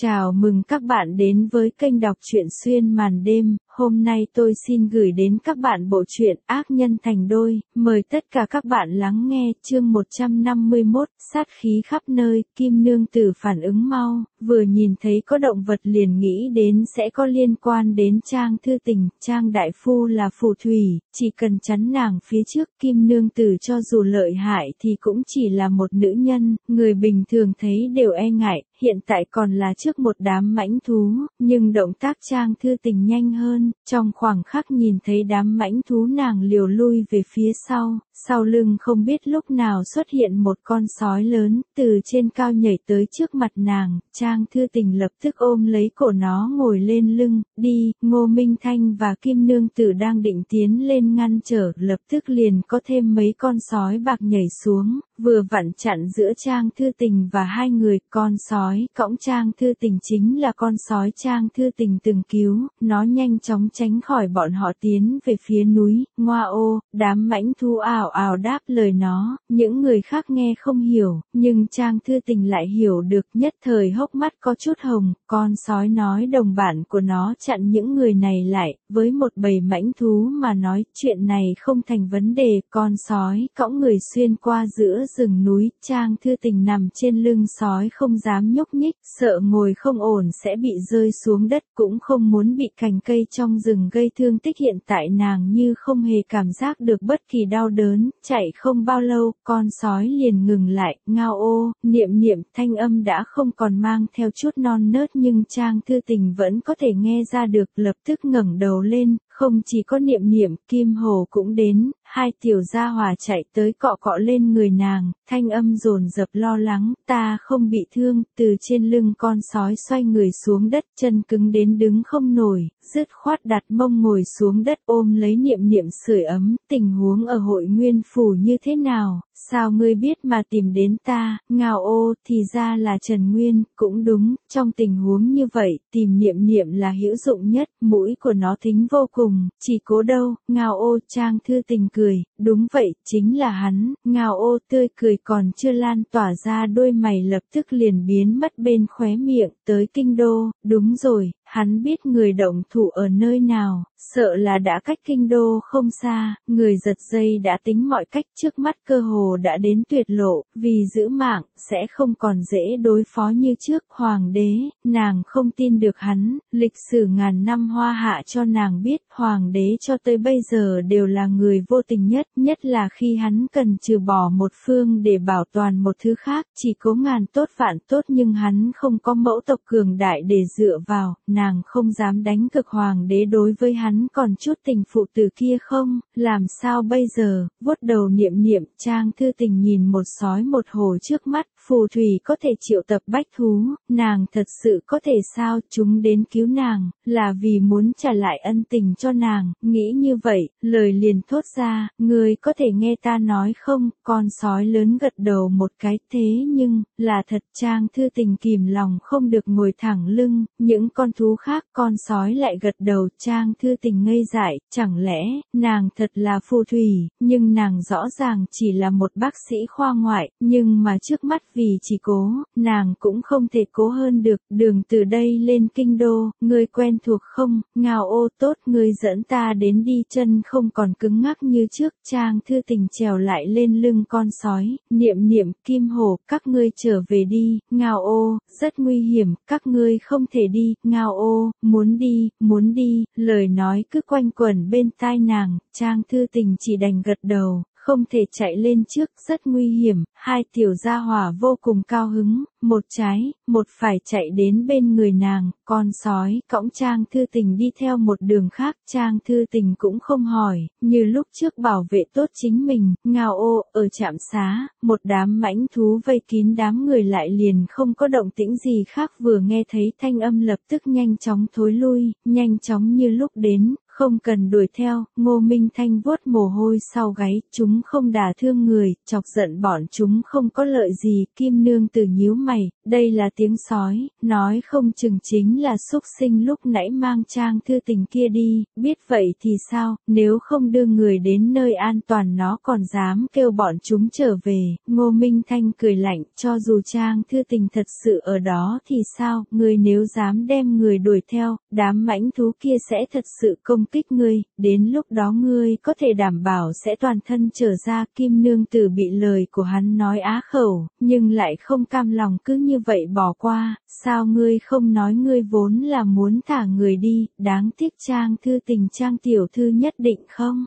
Chào mừng các bạn đến với kênh đọc truyện xuyên màn đêm. Hôm nay tôi xin gửi đến các bạn bộ truyện Ác Nhân Thành Đôi, mời tất cả các bạn lắng nghe chương 151, sát khí khắp nơi, Kim Nương Tử phản ứng mau, vừa nhìn thấy có động vật liền nghĩ đến sẽ có liên quan đến Trang Thư Tình, Trang Đại Phu là phù thủy, chỉ cần chắn nàng phía trước Kim Nương Tử cho dù lợi hại thì cũng chỉ là một nữ nhân, người bình thường thấy đều e ngại, hiện tại còn là trước một đám mãnh thú, nhưng động tác Trang Thư Tình nhanh hơn, trong khoảng khắc nhìn thấy đám mãnh thú nàng liều lui về phía sau, sau lưng không biết lúc nào xuất hiện một con sói lớn, từ trên cao nhảy tới trước mặt nàng, Trang Thư Tình lập tức ôm lấy cổ nó ngồi lên lưng, đi, Ngô Minh Thanh và Kim Nương Tử đang định tiến lên ngăn trở, lập tức liền có thêm mấy con sói bạc nhảy xuống, vừa vặn chặn giữa Trang Thư Tình và hai người, con sói cõng Trang Thư Tình chính là con sói Trang Thư Tình từng cứu, nó nhanh chóng chóng tránh khỏi bọn họ tiến về phía núi, ngoa ô, đám mãnh thu ảo ảo đáp lời nó, những người khác nghe không hiểu, nhưng Trang Thư Tình lại hiểu được nhất thời hốc mắt có chút hồng, con sói nói đồng bạn của nó chặn những người này lại, với một bầy mãnh thú mà nói chuyện này không thành vấn đề, con sói cõng người xuyên qua giữa rừng núi, Trang Thư Tình nằm trên lưng sói không dám nhúc nhích, sợ ngồi không ổn sẽ bị rơi xuống đất cũng không muốn bị cành cây cho trong rừng gây thương tích hiện tại nàng như không hề cảm giác được bất kỳ đau đớn, chạy không bao lâu, con sói liền ngừng lại, ngao ô, niệm niệm thanh âm đã không còn mang theo chút non nớt nhưng Trang Thư Tình vẫn có thể nghe ra được lập tức ngẩng đầu lên, không chỉ có niệm niệm, Kim Hồ cũng đến, hai tiểu gia hòa chạy tới cọ cọ lên người nàng, thanh âm rồn dập lo lắng, ta không bị thương, từ trên lưng con sói xoay người xuống đất, chân cứng đến đứng không nổi, dứt khoát đặt mông ngồi xuống đất ôm lấy niệm niệm sưởi ấm, tình huống ở hội nguyên phủ như thế nào, Sao ngươi biết mà tìm đến ta, ngào ô, thì ra là Trần Nguyên, cũng đúng, trong tình huống như vậy, tìm niệm niệm là hữu dụng nhất, mũi của nó thính vô cùng, chỉ cố đâu, ngào ô, trang thư tình cười, đúng vậy, chính là hắn, ngào ô tươi cười còn chưa lan tỏa ra đôi mày lập tức liền biến mất bên khóe miệng, tới kinh đô, đúng rồi, Hắn biết người động thủ ở nơi nào, sợ là đã cách kinh đô không xa, người giật dây đã tính mọi cách trước mắt cơ hồ đã đến tuyệt lộ, vì giữ mạng, sẽ không còn dễ đối phó như trước. Hoàng đế, nàng không tin được hắn, lịch sử ngàn năm hoa hạ cho nàng biết, hoàng đế cho tới bây giờ đều là người vô tình nhất, nhất là khi hắn cần trừ bỏ một phương để bảo toàn một thứ khác, chỉ cố ngàn tốt vạn tốt nhưng hắn không có mẫu tộc cường đại để dựa vào, nàng không dám đánh cực hoàng đế đối với hắn còn chút tình phụ tử kia không, làm sao bây giờ, vuốt đầu niệm niệm, trang thư tình nhìn một sói một hồ trước mắt, phù thủy có thể triệu tập bách thú, nàng thật sự có thể sao, chúng đến cứu nàng, là vì muốn trả lại ân tình cho nàng, nghĩ như vậy, lời liền thốt ra, người có thể nghe ta nói không, con sói lớn gật đầu một cái thế nhưng, là thật trang thư tình kìm lòng không được ngồi thẳng lưng, những con thú thú khác con sói lại gật đầu trang thư tình ngây dại, chẳng lẽ, nàng thật là phù thủy, nhưng nàng rõ ràng chỉ là một bác sĩ khoa ngoại, nhưng mà trước mắt vì chỉ cố, nàng cũng không thể cố hơn được, đường từ đây lên kinh đô, người quen thuộc không, ngào ô tốt người dẫn ta đến đi chân không còn cứng ngắc như trước, trang thư tình trèo lại lên lưng con sói, niệm niệm kim hồ các ngươi trở về đi, ngào ô, rất nguy hiểm, các ngươi không thể đi, ngào ô, muốn đi, muốn đi, lời nói cứ quanh quẩn bên tai nàng, Trang Thư Tình chỉ đành gật đầu, không thể chạy lên trước, rất nguy hiểm, hai tiểu gia hỏa vô cùng cao hứng, một trái, một phải chạy đến bên người nàng, con sói, cõng Trang Thư Tình đi theo một đường khác, Trang Thư Tình cũng không hỏi, như lúc trước bảo vệ tốt chính mình, ngao ô, ở trạm xá, một đám mãnh thú vây kín đám người lại liền không có động tĩnh gì khác vừa nghe thấy thanh âm lập tức nhanh chóng thối lui, nhanh chóng như lúc đến, không cần đuổi theo, Ngô Minh Thanh vuốt mồ hôi sau gáy, chúng không đả thương người, chọc giận bọn chúng không có lợi gì, Kim Nương từ nhíu mày, đây là tiếng sói, nói không chừng chính là xúc sinh lúc nãy mang trang thư tình kia đi, biết vậy thì sao, nếu không đưa người đến nơi an toàn nó còn dám kêu bọn chúng trở về, Ngô Minh Thanh cười lạnh, cho dù trang thư tình thật sự ở đó thì sao, người nếu dám đem người đuổi theo, đám mãnh thú kia sẽ thật sự công kích ngươi, đến lúc đó ngươi có thể đảm bảo sẽ toàn thân trở ra kim nương tử bị lời của hắn nói á khẩu, nhưng lại không cam lòng cứ như vậy bỏ qua, sao ngươi không nói ngươi vốn là muốn thả người đi, đáng tiếc trang thư tình trang tiểu thư nhất định không?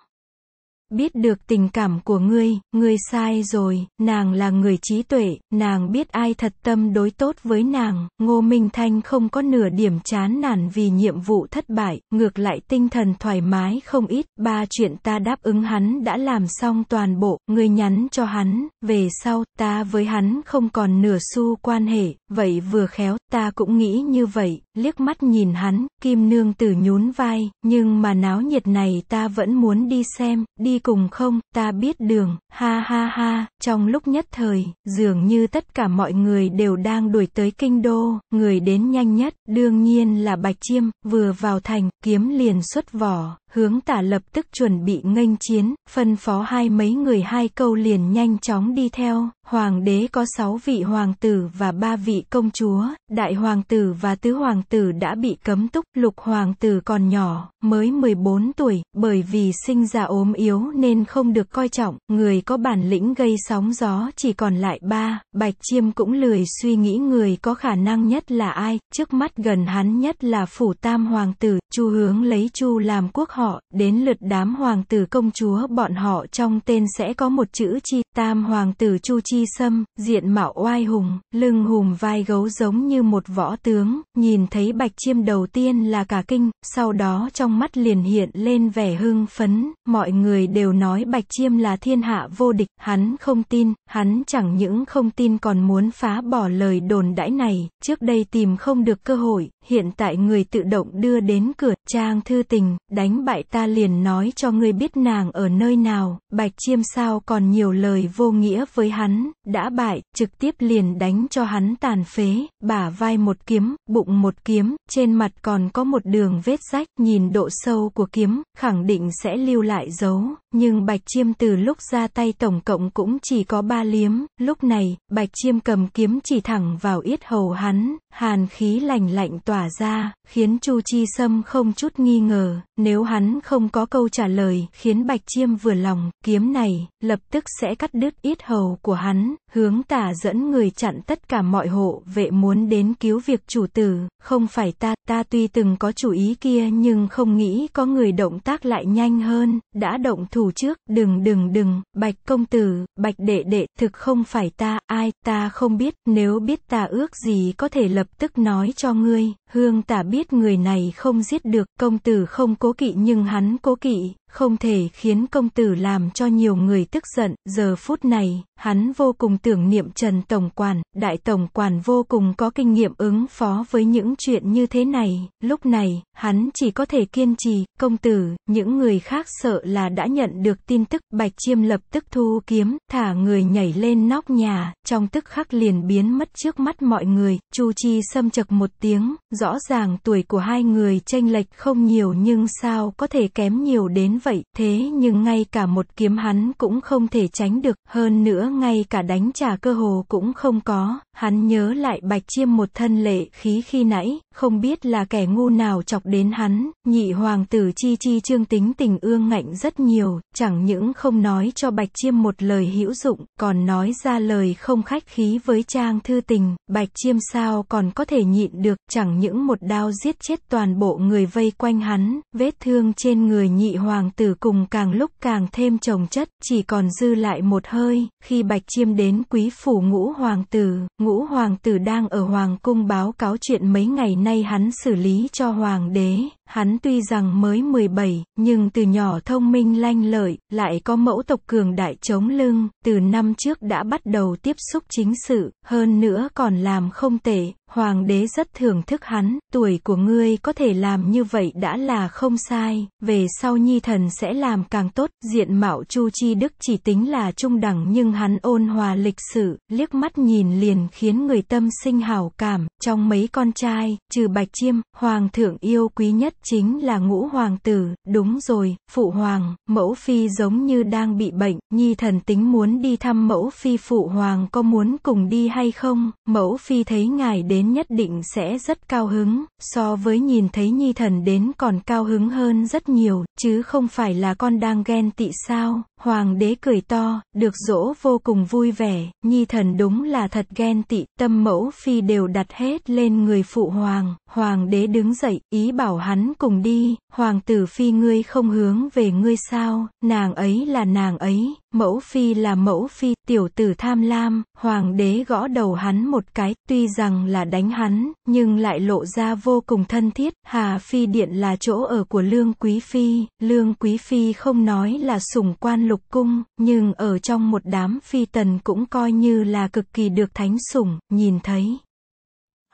biết được tình cảm của ngươi, ngươi sai rồi, nàng là người trí tuệ, nàng biết ai thật tâm đối tốt với nàng, Ngô Minh Thanh không có nửa điểm chán nản vì nhiệm vụ thất bại, ngược lại tinh thần thoải mái không ít, ba chuyện ta đáp ứng hắn đã làm xong toàn bộ, ngươi nhắn cho hắn, về sau, ta với hắn không còn nửa xu quan hệ, vậy vừa khéo, ta cũng nghĩ như vậy, liếc mắt nhìn hắn, kim nương tử nhún vai, nhưng mà náo nhiệt này ta vẫn muốn đi xem, đi cùng không, ta biết đường, ha ha ha, trong lúc nhất thời, dường như tất cả mọi người đều đang đuổi tới kinh đô, người đến nhanh nhất, đương nhiên là Bạch Chiêm, vừa vào thành, kiếm liền xuất vỏ, hướng tả lập tức chuẩn bị nghênh chiến, phân phó hai mấy người hai câu liền nhanh chóng đi theo, hoàng đế có sáu vị hoàng tử và ba vị công chúa, đại hoàng tử và tứ hoàng tử đã bị cấm túc, lục hoàng tử còn nhỏ, mới 14 tuổi, bởi vì sinh ra ốm yếu nên không được coi trọng, người có bản lĩnh gây sóng gió chỉ còn lại ba, bạch chiêm cũng lười suy nghĩ người có khả năng nhất là ai, trước mắt gần hắn nhất là phủ tam hoàng tử, chu hướng lấy chu làm quốc họ, đến lượt đám hoàng tử công chúa bọn họ trong tên sẽ có một chữ chi, tam hoàng tử Chu Chi Sâm, diện mạo oai hùng, lưng hùm vai gấu giống như một võ tướng, nhìn thấy bạch chiêm đầu tiên là cả kinh, sau đó trong mắt liền hiện lên vẻ hưng phấn, mọi người đều nói bạch chiêm là thiên hạ vô địch, hắn không tin, hắn chẳng những không tin còn muốn phá bỏ lời đồn đãi này, trước đây tìm không được cơ hội, hiện tại người tự động đưa đến cửa, trang thư tình, đánh bại bại ta liền nói cho ngươi biết nàng ở nơi nào, bạch chiêm sao còn nhiều lời vô nghĩa với hắn, đã bại, trực tiếp liền đánh cho hắn tàn phế, bả vai một kiếm, bụng một kiếm, trên mặt còn có một đường vết rách, nhìn độ sâu của kiếm, khẳng định sẽ lưu lại dấu, nhưng bạch chiêm từ lúc ra tay tổng cộng cũng chỉ có ba liếm, lúc này, bạch chiêm cầm kiếm chỉ thẳng vào yết hầu hắn, hàn khí lạnh lạnh tỏa ra, khiến Chu Chi Sâm không chút nghi ngờ, nếu hắn Hắn không có câu trả lời, khiến Bạch Chiêm vừa lòng, kiếm này, lập tức sẽ cắt đứt ít hầu của hắn, hướng tả dẫn người chặn tất cả mọi hộ vệ muốn đến cứu việc chủ tử, không phải ta, ta tuy từng có chủ ý kia nhưng không nghĩ có người động tác lại nhanh hơn, đã động thủ trước, đừng đừng đừng, Bạch công tử, Bạch đệ đệ, thực không phải ta, ai, ta không biết, nếu biết ta ước gì có thể lập tức nói cho ngươi, hương tả biết người này không giết được, công tử không cố kỵ nhưng nhưng hắn cố kỵ không thể khiến công tử làm cho nhiều người tức giận, giờ phút này, hắn vô cùng tưởng niệm Trần Tổng Quản, Đại Tổng Quản vô cùng có kinh nghiệm ứng phó với những chuyện như thế này, lúc này, hắn chỉ có thể kiên trì, công tử, những người khác sợ là đã nhận được tin tức, Bạch Chiêm lập tức thu kiếm, thả người nhảy lên nóc nhà, trong tức khắc liền biến mất trước mắt mọi người, Chu Chi xâm chật một tiếng, rõ ràng tuổi của hai người chênh lệch không nhiều nhưng sao có thể kém nhiều đến vậy, thế nhưng ngay cả một kiếm hắn cũng không thể tránh được, hơn nữa ngay cả đánh trả cơ hồ cũng không có, hắn nhớ lại bạch chiêm một thân lệ khí khi nãy, không biết là kẻ ngu nào chọc đến hắn, nhị hoàng tử chi chi trương tính tình ương ngạnh rất nhiều, chẳng những không nói cho bạch chiêm một lời hữu dụng, còn nói ra lời không khách khí với trang thư tình, bạch chiêm sao còn có thể nhịn được, chẳng những một đao giết chết toàn bộ người vây quanh hắn, vết thương trên người nhị hoàng hoàng tử cùng càng lúc càng thêm trồng chất, chỉ còn dư lại một hơi, khi bạch chiêm đến quý phủ ngũ hoàng tử, ngũ hoàng tử đang ở hoàng cung báo cáo chuyện mấy ngày nay hắn xử lý cho hoàng đế, hắn tuy rằng mới 17, nhưng từ nhỏ thông minh lanh lợi, lại có mẫu tộc cường đại chống lưng, từ năm trước đã bắt đầu tiếp xúc chính sự, hơn nữa còn làm không tệ, Hoàng đế rất thưởng thức hắn, tuổi của ngươi có thể làm như vậy đã là không sai, về sau nhi thần sẽ làm càng tốt, diện mạo Chu Chi Đức chỉ tính là trung đẳng nhưng hắn ôn hòa lịch sự, liếc mắt nhìn liền khiến người tâm sinh hào cảm, trong mấy con trai, trừ Bạch Chiêm, Hoàng thượng yêu quý nhất chính là ngũ hoàng tử, đúng rồi, phụ hoàng, mẫu phi giống như đang bị bệnh, nhi thần tính muốn đi thăm mẫu phi phụ hoàng có muốn cùng đi hay không, mẫu phi thấy ngài đến đến nhất định sẽ rất cao hứng, so với nhìn thấy nhi thần đến còn cao hứng hơn rất nhiều, chứ không phải là con đang ghen tị sao. Hoàng đế cười to, được dỗ vô cùng vui vẻ, nhi thần đúng là thật ghen tị, tâm mẫu phi đều đặt hết lên người phụ hoàng, hoàng đế đứng dậy, ý bảo hắn cùng đi, hoàng tử phi ngươi không hướng về ngươi sao, nàng ấy là nàng ấy, mẫu phi là mẫu phi, tiểu tử tham lam, hoàng đế gõ đầu hắn một cái, tuy rằng là đánh hắn, nhưng lại lộ ra vô cùng thân thiết, hà phi điện là chỗ ở của lương quý phi, lương quý phi không nói là sủng quan lục cung, nhưng ở trong một đám phi tần cũng coi như là cực kỳ được thánh sủng, nhìn thấy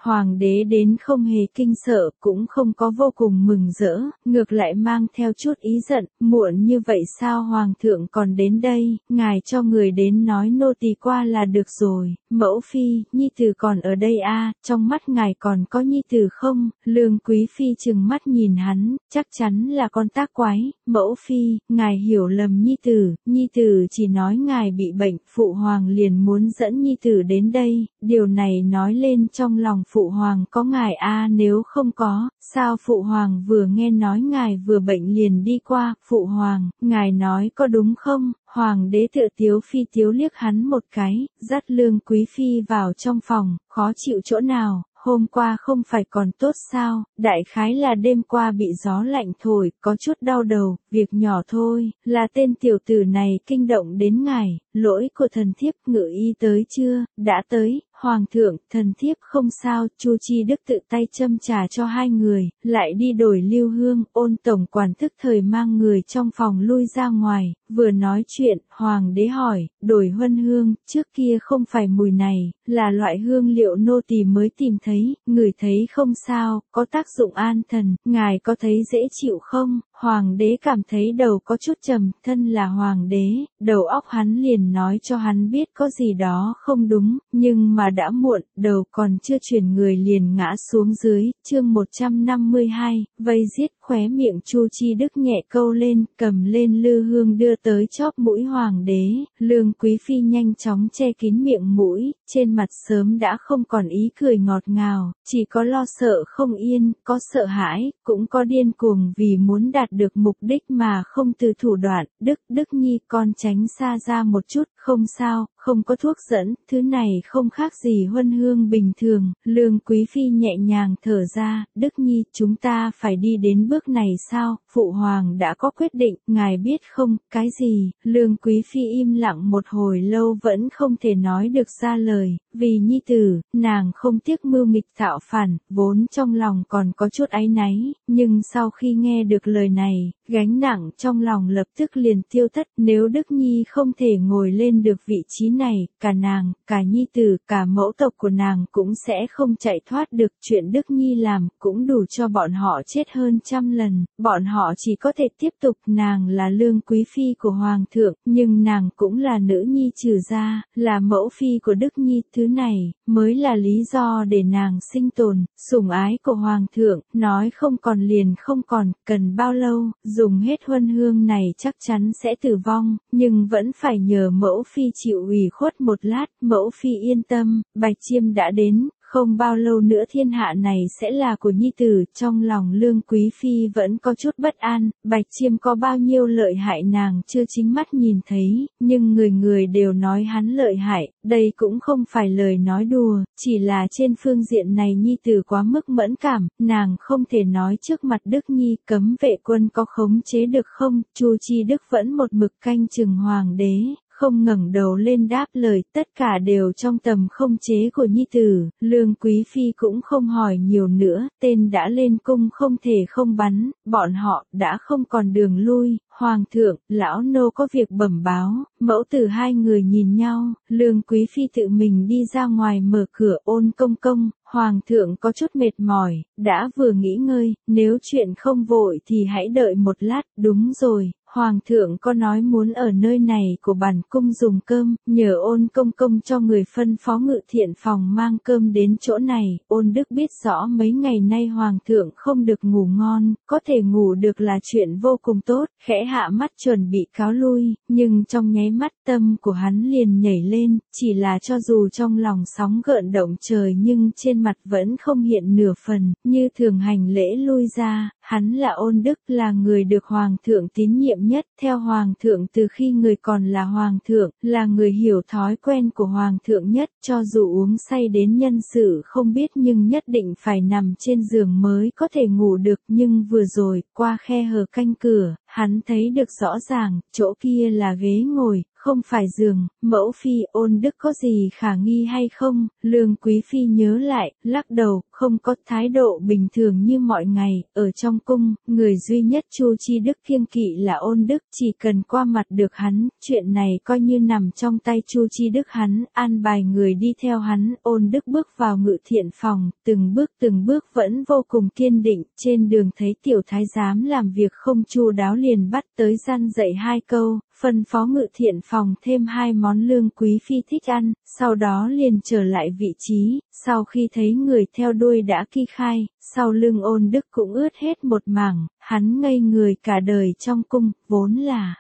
hoàng đế đến không hề kinh sợ, cũng không có vô cùng mừng rỡ, ngược lại mang theo chút ý giận, muộn như vậy sao hoàng thượng còn đến đây, ngài cho người đến nói nô tỳ qua là được rồi, mẫu phi, nhi tử còn ở đây a, à, trong mắt ngài còn có nhi tử không, lương quý phi chừng mắt nhìn hắn, chắc chắn là con tác quái, mẫu phi, ngài hiểu lầm nhi tử, nhi tử chỉ nói ngài bị bệnh, phụ hoàng liền muốn dẫn nhi tử đến đây, điều này nói lên trong lòng phụ phụ hoàng có ngài a à, nếu không có, sao phụ hoàng vừa nghe nói ngài vừa bệnh liền đi qua, phụ hoàng, ngài nói có đúng không, hoàng đế tự tiếu phi tiếu liếc hắn một cái, dắt lương quý phi vào trong phòng, khó chịu chỗ nào, hôm qua không phải còn tốt sao, đại khái là đêm qua bị gió lạnh thổi, có chút đau đầu, việc nhỏ thôi, là tên tiểu tử này kinh động đến ngài, lỗi của thần thiếp ngự y tới chưa, đã tới, Hoàng thượng, thần thiếp không sao, Chu Chi Đức tự tay châm trà cho hai người, lại đi đổi lưu hương, ôn tổng quản thức thời mang người trong phòng lui ra ngoài, vừa nói chuyện, Hoàng đế hỏi, đổi huân hương, trước kia không phải mùi này, là loại hương liệu nô tỳ mới tìm thấy, người thấy không sao, có tác dụng an thần, ngài có thấy dễ chịu không? Hoàng đế cảm thấy đầu có chút trầm, thân là hoàng đế, đầu óc hắn liền nói cho hắn biết có gì đó không đúng, nhưng mà đã muộn, đầu còn chưa chuyển người liền ngã xuống dưới, chương 152, vây giết khóe miệng Chu Chi Đức nhẹ câu lên, cầm lên lư hương đưa tới chóp mũi hoàng đế, lương quý phi nhanh chóng che kín miệng mũi, trên mặt sớm đã không còn ý cười ngọt ngào, chỉ có lo sợ không yên, có sợ hãi, cũng có điên cuồng vì muốn đạt được mục đích mà không từ thủ đoạn, Đức, Đức Nhi con tránh xa ra một chút, không sao, không có thuốc dẫn, thứ này không khác gì huân hương bình thường, lương quý phi nhẹ nhàng thở ra, Đức Nhi chúng ta phải đi đến bước bước này sao, phụ hoàng đã có quyết định, ngài biết không, cái gì, lương quý phi im lặng một hồi lâu vẫn không thể nói được ra lời, vì nhi tử, nàng không tiếc mưu nghịch tạo phản, vốn trong lòng còn có chút áy náy, nhưng sau khi nghe được lời này, gánh nặng trong lòng lập tức liền tiêu thất, nếu Đức Nhi không thể ngồi lên được vị trí này, cả nàng, cả nhi tử, cả mẫu tộc của nàng cũng sẽ không chạy thoát được chuyện Đức Nhi làm, cũng đủ cho bọn họ chết hơn trăm trăm lần, bọn họ chỉ có thể tiếp tục nàng là lương quý phi của hoàng thượng, nhưng nàng cũng là nữ nhi trừ gia, là mẫu phi của đức nhi, thứ này, mới là lý do để nàng sinh tồn, sủng ái của hoàng thượng, nói không còn liền không còn, cần bao lâu, dùng hết huân hương này chắc chắn sẽ tử vong, nhưng vẫn phải nhờ mẫu phi chịu ủy khuất một lát, mẫu phi yên tâm, bạch chiêm đã đến, không bao lâu nữa thiên hạ này sẽ là của nhi tử, trong lòng lương quý phi vẫn có chút bất an, bạch chiêm có bao nhiêu lợi hại nàng chưa chính mắt nhìn thấy, nhưng người người đều nói hắn lợi hại, đây cũng không phải lời nói đùa, chỉ là trên phương diện này nhi tử quá mức mẫn cảm, nàng không thể nói trước mặt Đức Nhi cấm vệ quân có khống chế được không, Chu Chi Đức vẫn một mực canh chừng hoàng đế, không ngẩng đầu lên đáp lời, tất cả đều trong tầm không chế của nhi tử, lương quý phi cũng không hỏi nhiều nữa, tên đã lên cung không thể không bắn, bọn họ đã không còn đường lui, hoàng thượng, lão nô có việc bẩm báo, mẫu tử hai người nhìn nhau, lương quý phi tự mình đi ra ngoài mở cửa ôn công công, hoàng thượng có chút mệt mỏi, đã vừa nghỉ ngơi, nếu chuyện không vội thì hãy đợi một lát, đúng rồi, Hoàng thượng có nói muốn ở nơi này của bản cung dùng cơm, nhờ ôn công công cho người phân phó ngự thiện phòng mang cơm đến chỗ này, ôn đức biết rõ mấy ngày nay Hoàng thượng không được ngủ ngon, có thể ngủ được là chuyện vô cùng tốt, khẽ hạ mắt chuẩn bị cáo lui, nhưng trong nháy mắt tâm của hắn liền nhảy lên, chỉ là cho dù trong lòng sóng gợn động trời nhưng trên mặt vẫn không hiện nửa phần, như thường hành lễ lui ra, hắn là ôn đức là người được Hoàng thượng tín nhiệm nhất theo Hoàng thượng từ khi người còn là Hoàng thượng, là người hiểu thói quen của Hoàng thượng nhất, cho dù uống say đến nhân sự không biết nhưng nhất định phải nằm trên giường mới có thể ngủ được nhưng vừa rồi, qua khe hở canh cửa, hắn thấy được rõ ràng, chỗ kia là ghế ngồi, không phải giường, mẫu phi ôn đức có gì khả nghi hay không, lương quý phi nhớ lại, lắc đầu, không có thái độ bình thường như mọi ngày, ở trong cung, người duy nhất chu chi đức kiêng kỵ là ôn đức, chỉ cần qua mặt được hắn, chuyện này coi như nằm trong tay chu chi đức hắn, an bài người đi theo hắn, ôn đức bước vào ngự thiện phòng, từng bước từng bước vẫn vô cùng kiên định, trên đường thấy tiểu thái giám làm việc không chu đáo liền bắt tới gian dạy hai câu, phân phó ngự thiện phòng thêm hai món lương quý phi thích ăn, sau đó liền trở lại vị trí, sau khi thấy người theo đuôi đã ki khai, sau lưng ôn đức cũng ướt hết một mảng, hắn ngây người cả đời trong cung, vốn là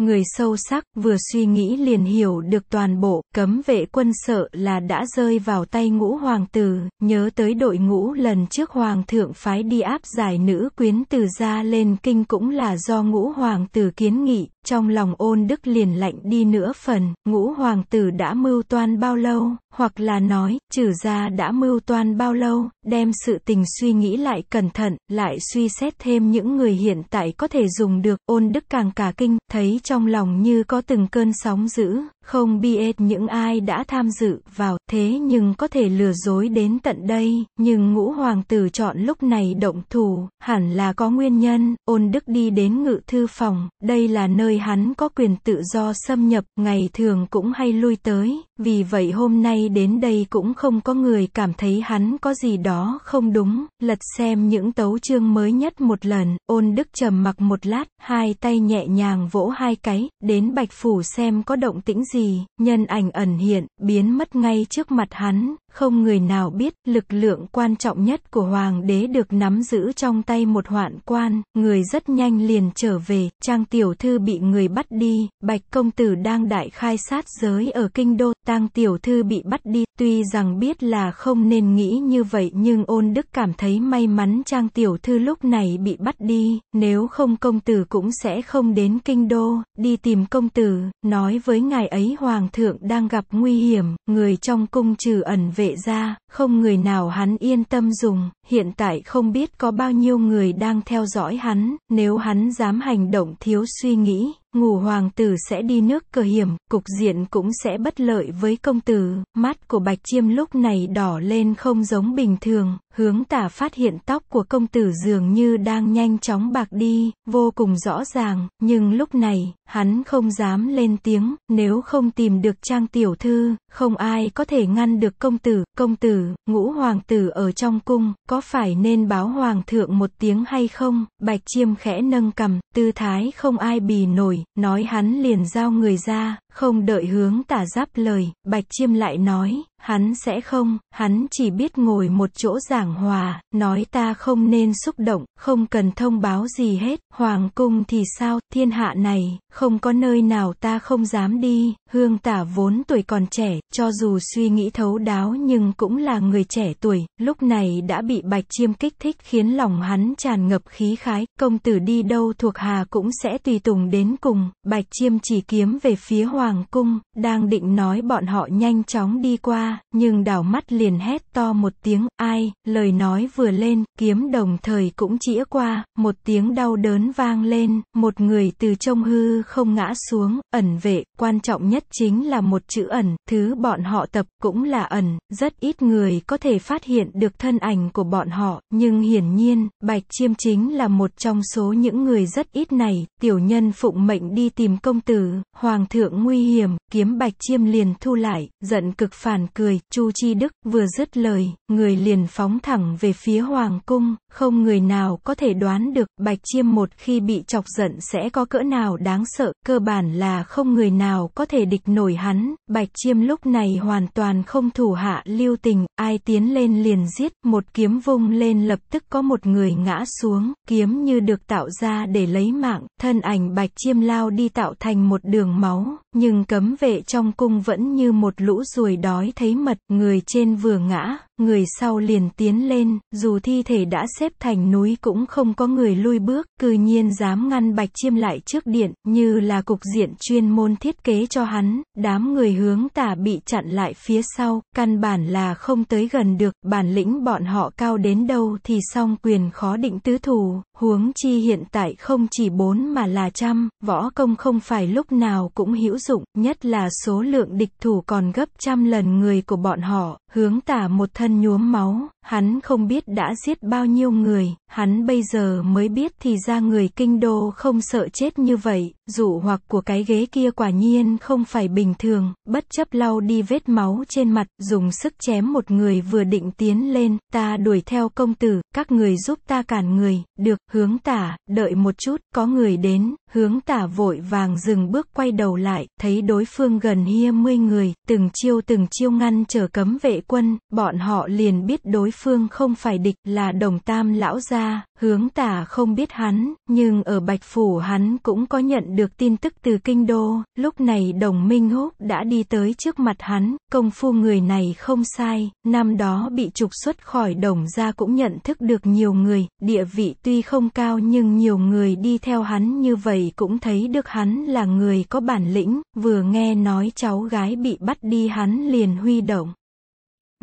người sâu sắc, vừa suy nghĩ liền hiểu được toàn bộ, cấm vệ quân sợ là đã rơi vào tay ngũ hoàng tử, nhớ tới đội ngũ lần trước hoàng thượng phái đi áp giải nữ quyến từ ra lên kinh cũng là do ngũ hoàng tử kiến nghị, trong lòng ôn đức liền lạnh đi nữa phần, ngũ hoàng tử đã mưu toan bao lâu, hoặc là nói, trừ ra đã mưu toan bao lâu, đem sự tình suy nghĩ lại cẩn thận, lại suy xét thêm những người hiện tại có thể dùng được, ôn đức càng cả kinh, thấy trong lòng như có từng cơn sóng dữ. Không biết những ai đã tham dự vào, thế nhưng có thể lừa dối đến tận đây, nhưng ngũ hoàng tử chọn lúc này động thủ, hẳn là có nguyên nhân, ôn đức đi đến ngự thư phòng, đây là nơi hắn có quyền tự do xâm nhập, ngày thường cũng hay lui tới, vì vậy hôm nay đến đây cũng không có người cảm thấy hắn có gì đó không đúng, lật xem những tấu chương mới nhất một lần, ôn đức trầm mặc một lát, hai tay nhẹ nhàng vỗ hai cái, đến bạch phủ xem có động tĩnh gì gì, nhân ảnh ẩn hiện, biến mất ngay trước mặt hắn, không người nào biết, lực lượng quan trọng nhất của hoàng đế được nắm giữ trong tay một hoạn quan, người rất nhanh liền trở về, trang tiểu thư bị người bắt đi, bạch công tử đang đại khai sát giới ở kinh đô, tang tiểu thư bị bắt đi, tuy rằng biết là không nên nghĩ như vậy nhưng ôn đức cảm thấy may mắn trang tiểu thư lúc này bị bắt đi, nếu không công tử cũng sẽ không đến kinh đô, đi tìm công tử, nói với ngài ấy hoàng thượng đang gặp nguy hiểm, người trong cung trừ ẩn về vệ ra, không người nào hắn yên tâm dùng hiện tại không biết có bao nhiêu người đang theo dõi hắn, nếu hắn dám hành động thiếu suy nghĩ, ngủ hoàng tử sẽ đi nước cờ hiểm, cục diện cũng sẽ bất lợi với công tử, mắt của bạch chiêm lúc này đỏ lên không giống bình thường, hướng tả phát hiện tóc của công tử dường như đang nhanh chóng bạc đi, vô cùng rõ ràng, nhưng lúc này, hắn không dám lên tiếng, nếu không tìm được trang tiểu thư, không ai có thể ngăn được công tử, công tử, ngũ hoàng tử ở trong cung, có phải nên báo hoàng thượng một tiếng hay không? Bạch chiêm khẽ nâng cầm, tư thái không ai bì nổi, nói hắn liền giao người ra, không đợi hướng tả giáp lời, bạch chiêm lại nói, Hắn sẽ không, hắn chỉ biết ngồi một chỗ giảng hòa, nói ta không nên xúc động, không cần thông báo gì hết, hoàng cung thì sao, thiên hạ này, không có nơi nào ta không dám đi, hương tả vốn tuổi còn trẻ, cho dù suy nghĩ thấu đáo nhưng cũng là người trẻ tuổi, lúc này đã bị bạch chiêm kích thích khiến lòng hắn tràn ngập khí khái, công tử đi đâu thuộc hà cũng sẽ tùy tùng đến cùng, bạch chiêm chỉ kiếm về phía hoàng cung, đang định nói bọn họ nhanh chóng đi qua, nhưng đảo mắt liền hét to một tiếng, ai, lời nói vừa lên, kiếm đồng thời cũng chĩa qua, một tiếng đau đớn vang lên, một người từ trông hư không ngã xuống, ẩn vệ, quan trọng nhất chính là một chữ ẩn, thứ bọn họ tập cũng là ẩn, rất ít người có thể phát hiện được thân ảnh của bọn họ, nhưng hiển nhiên, Bạch Chiêm chính là một trong số những người rất ít này, tiểu nhân phụng mệnh đi tìm công tử, hoàng thượng nguy hiểm, kiếm Bạch Chiêm liền thu lại, giận cực phản cực cười, Chu Chi Đức vừa dứt lời, người liền phóng thẳng về phía hoàng cung, không người nào có thể đoán được Bạch Chiêm một khi bị chọc giận sẽ có cỡ nào đáng sợ, cơ bản là không người nào có thể địch nổi hắn, Bạch Chiêm lúc này hoàn toàn không thủ hạ lưu tình, ai tiến lên liền giết, một kiếm vung lên lập tức có một người ngã xuống, kiếm như được tạo ra để lấy mạng, thân ảnh Bạch Chiêm lao đi tạo thành một đường máu, nhưng cấm vệ trong cung vẫn như một lũ ruồi đói thấy mật, người trên vừa ngã, người sau liền tiến lên, dù thi thể đã xếp thành núi cũng không có người lui bước, cư nhiên dám ngăn bạch chiêm lại trước điện, như là cục diện chuyên môn thiết kế cho hắn, đám người hướng tả bị chặn lại phía sau, căn bản là không tới gần được, bản lĩnh bọn họ cao đến đâu thì song quyền khó định tứ thù, huống chi hiện tại không chỉ bốn mà là trăm, võ công không phải lúc nào cũng hữu dụng, nhất là số lượng địch thủ còn gấp trăm lần người của bọn họ, hướng tả một thân chân nhuốm máu Hắn không biết đã giết bao nhiêu người, hắn bây giờ mới biết thì ra người kinh đô không sợ chết như vậy, dụ hoặc của cái ghế kia quả nhiên không phải bình thường, bất chấp lau đi vết máu trên mặt, dùng sức chém một người vừa định tiến lên, ta đuổi theo công tử, các người giúp ta cản người, được, hướng tả, đợi một chút, có người đến, hướng tả vội vàng dừng bước quay đầu lại, thấy đối phương gần hia mươi người, từng chiêu từng chiêu ngăn trở cấm vệ quân, bọn họ liền biết đối đối phương không phải địch là đồng tam lão gia, hướng tả không biết hắn, nhưng ở Bạch Phủ hắn cũng có nhận được tin tức từ Kinh Đô, lúc này đồng Minh Húc đã đi tới trước mặt hắn, công phu người này không sai, năm đó bị trục xuất khỏi đồng gia cũng nhận thức được nhiều người, địa vị tuy không cao nhưng nhiều người đi theo hắn như vậy cũng thấy được hắn là người có bản lĩnh, vừa nghe nói cháu gái bị bắt đi hắn liền huy động.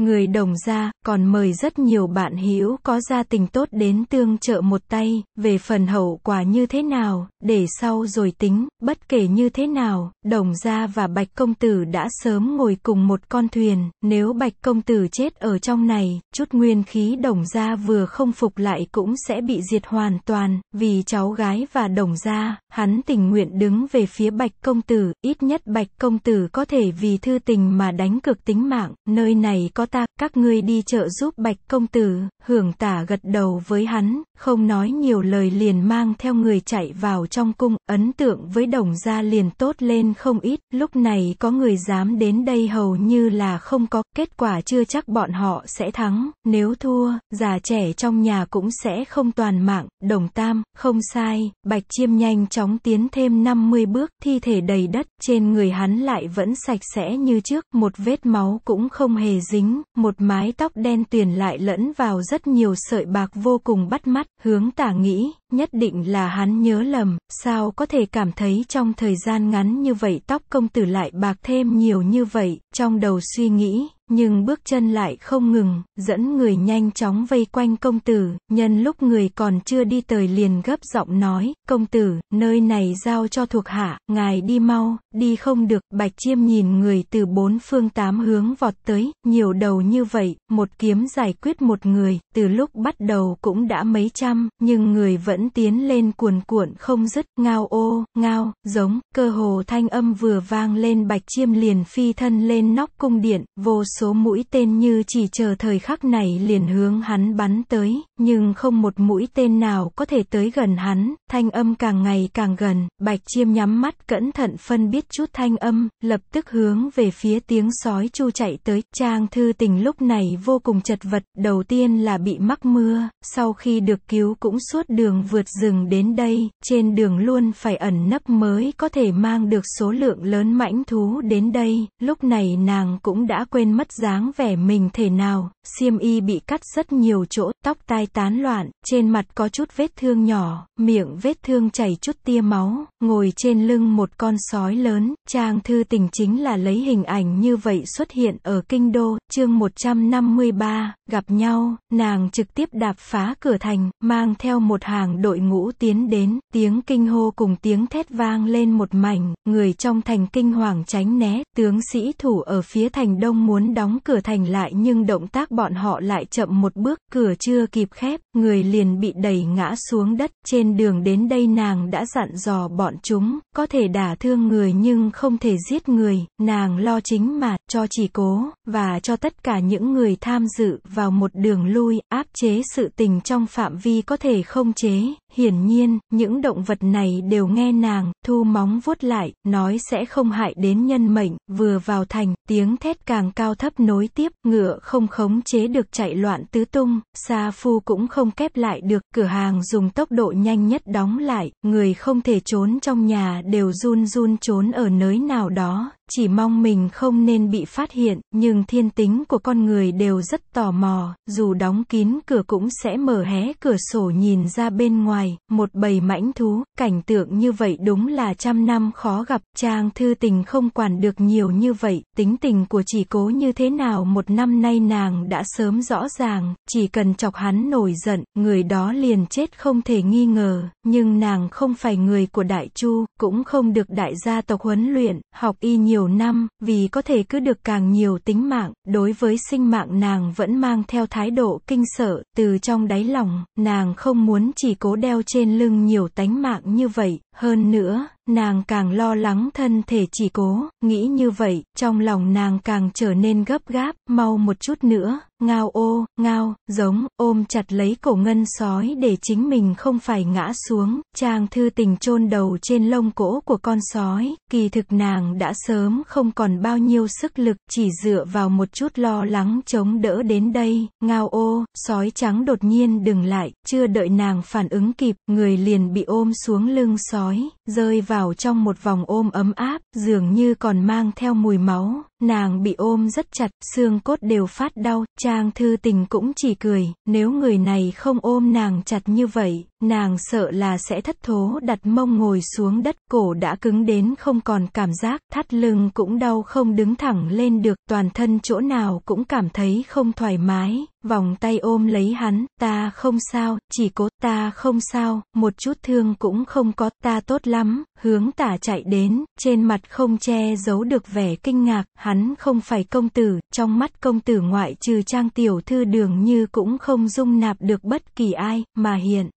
Người đồng gia còn mời rất nhiều bạn hữu có gia tình tốt đến tương trợ một tay, về phần hậu quả như thế nào, để sau rồi tính, bất kể như thế nào, đồng gia và bạch công tử đã sớm ngồi cùng một con thuyền, nếu bạch công tử chết ở trong này, chút nguyên khí đồng gia vừa không phục lại cũng sẽ bị diệt hoàn toàn, vì cháu gái và đồng gia, hắn tình nguyện đứng về phía bạch công tử, ít nhất bạch công tử có thể vì thư tình mà đánh cực tính mạng, nơi này có ta, các ngươi đi chợ giúp bạch công tử, hưởng tả gật đầu với hắn, không nói nhiều lời liền mang theo người chạy vào trong cung, ấn tượng với đồng gia liền tốt lên không ít, lúc này có người dám đến đây hầu như là không có, kết quả chưa chắc bọn họ sẽ thắng, nếu thua, già trẻ trong nhà cũng sẽ không toàn mạng, đồng tam, không sai, bạch chiêm nhanh chóng tiến thêm 50 bước, thi thể đầy đất, trên người hắn lại vẫn sạch sẽ như trước, một vết máu cũng không hề dính một mái tóc đen tuyền lại lẫn vào rất nhiều sợi bạc vô cùng bắt mắt, hướng tả nghĩ, nhất định là hắn nhớ lầm, sao có thể cảm thấy trong thời gian ngắn như vậy tóc công tử lại bạc thêm nhiều như vậy, trong đầu suy nghĩ, nhưng bước chân lại không ngừng, dẫn người nhanh chóng vây quanh công tử, nhân lúc người còn chưa đi tới liền gấp giọng nói, công tử, nơi này giao cho thuộc hạ, ngài đi mau, đi không được, bạch chiêm nhìn người từ bốn phương tám hướng vọt tới, nhiều đầu như vậy, một kiếm giải quyết một người, từ lúc bắt đầu cũng đã mấy trăm, nhưng người vẫn tiến lên cuồn cuộn không dứt, ngao ô, ngao, giống, cơ hồ thanh âm vừa vang lên bạch chiêm liền phi thân lên nóc cung điện, vô số số mũi tên như chỉ chờ thời khắc này liền hướng hắn bắn tới, nhưng không một mũi tên nào có thể tới gần hắn, thanh âm càng ngày càng gần, bạch chiêm nhắm mắt cẩn thận phân biết chút thanh âm, lập tức hướng về phía tiếng sói chu chạy tới, trang thư tình lúc này vô cùng chật vật, đầu tiên là bị mắc mưa, sau khi được cứu cũng suốt đường vượt rừng đến đây, trên đường luôn phải ẩn nấp mới có thể mang được số lượng lớn mãnh thú đến đây, lúc này nàng cũng đã quên mất cắt dáng vẻ mình thể nào, xiêm y bị cắt rất nhiều chỗ, tóc tai tán loạn, trên mặt có chút vết thương nhỏ, miệng vết thương chảy chút tia máu, ngồi trên lưng một con sói lớn, trang thư tình chính là lấy hình ảnh như vậy xuất hiện ở Kinh Đô, chương 153, gặp nhau, nàng trực tiếp đạp phá cửa thành, mang theo một hàng đội ngũ tiến đến, tiếng kinh hô cùng tiếng thét vang lên một mảnh, người trong thành kinh hoàng tránh né, tướng sĩ thủ ở phía thành đông muốn đóng cửa thành lại nhưng động tác bọn họ lại chậm một bước, cửa chưa kịp khép, người liền bị đẩy ngã xuống đất. Trên đường đến đây nàng đã dặn dò bọn chúng, có thể đả thương người nhưng không thể giết người, nàng lo chính mà, cho chỉ cố, và cho tất cả những người tham dự vào một đường lui, áp chế sự tình trong phạm vi có thể không chế, Hiển nhiên, những động vật này đều nghe nàng, thu móng vuốt lại, nói sẽ không hại đến nhân mệnh, vừa vào thành, tiếng thét càng cao thấp nối tiếp, ngựa không khống chế được chạy loạn tứ tung, xa phu cũng không kép lại được, cửa hàng dùng tốc độ nhanh nhất đóng lại, người không thể trốn trong nhà đều run run trốn ở nơi nào đó, chỉ mong mình không nên bị phát hiện, nhưng thiên tính của con người đều rất tò mò, dù đóng kín cửa cũng sẽ mở hé cửa sổ nhìn ra bên ngoài, một bầy mãnh thú, cảnh tượng như vậy đúng là trăm năm khó gặp, trang thư tình không quản được nhiều như vậy, tính tình của chỉ cố như thế nào một năm nay nàng đã sớm rõ ràng, chỉ cần chọc hắn nổi giận, người đó liền chết không thể nghi ngờ, nhưng nàng không phải người của đại chu, cũng không được đại gia tộc huấn luyện, học y nhiều nhiều năm, vì có thể cứ được càng nhiều tính mạng, đối với sinh mạng nàng vẫn mang theo thái độ kinh sợ, từ trong đáy lòng, nàng không muốn chỉ cố đeo trên lưng nhiều tánh mạng như vậy, hơn nữa, nàng càng lo lắng thân thể chỉ cố, nghĩ như vậy, trong lòng nàng càng trở nên gấp gáp, mau một chút nữa, ngao ô, ngao, giống, ôm chặt lấy cổ ngân sói để chính mình không phải ngã xuống, chàng thư tình chôn đầu trên lông cổ của con sói, kỳ thực nàng đã sớm không còn bao nhiêu sức lực, chỉ dựa vào một chút lo lắng chống đỡ đến đây, ngao ô, sói trắng đột nhiên đừng lại, chưa đợi nàng phản ứng kịp, người liền bị ôm xuống lưng sói nói, rơi vào trong một vòng ôm ấm áp, dường như còn mang theo mùi máu. Nàng bị ôm rất chặt, xương cốt đều phát đau, Trang Thư Tình cũng chỉ cười, nếu người này không ôm nàng chặt như vậy, nàng sợ là sẽ thất thố đặt mông ngồi xuống đất, cổ đã cứng đến không còn cảm giác, thắt lưng cũng đau không đứng thẳng lên được, toàn thân chỗ nào cũng cảm thấy không thoải mái, vòng tay ôm lấy hắn, ta không sao, chỉ cố ta không sao, một chút thương cũng không có, ta tốt lắm, hướng tả chạy đến, trên mặt không che giấu được vẻ kinh ngạc, hắn không phải công tử, trong mắt công tử ngoại trừ trang tiểu thư đường như cũng không dung nạp được bất kỳ ai, mà hiện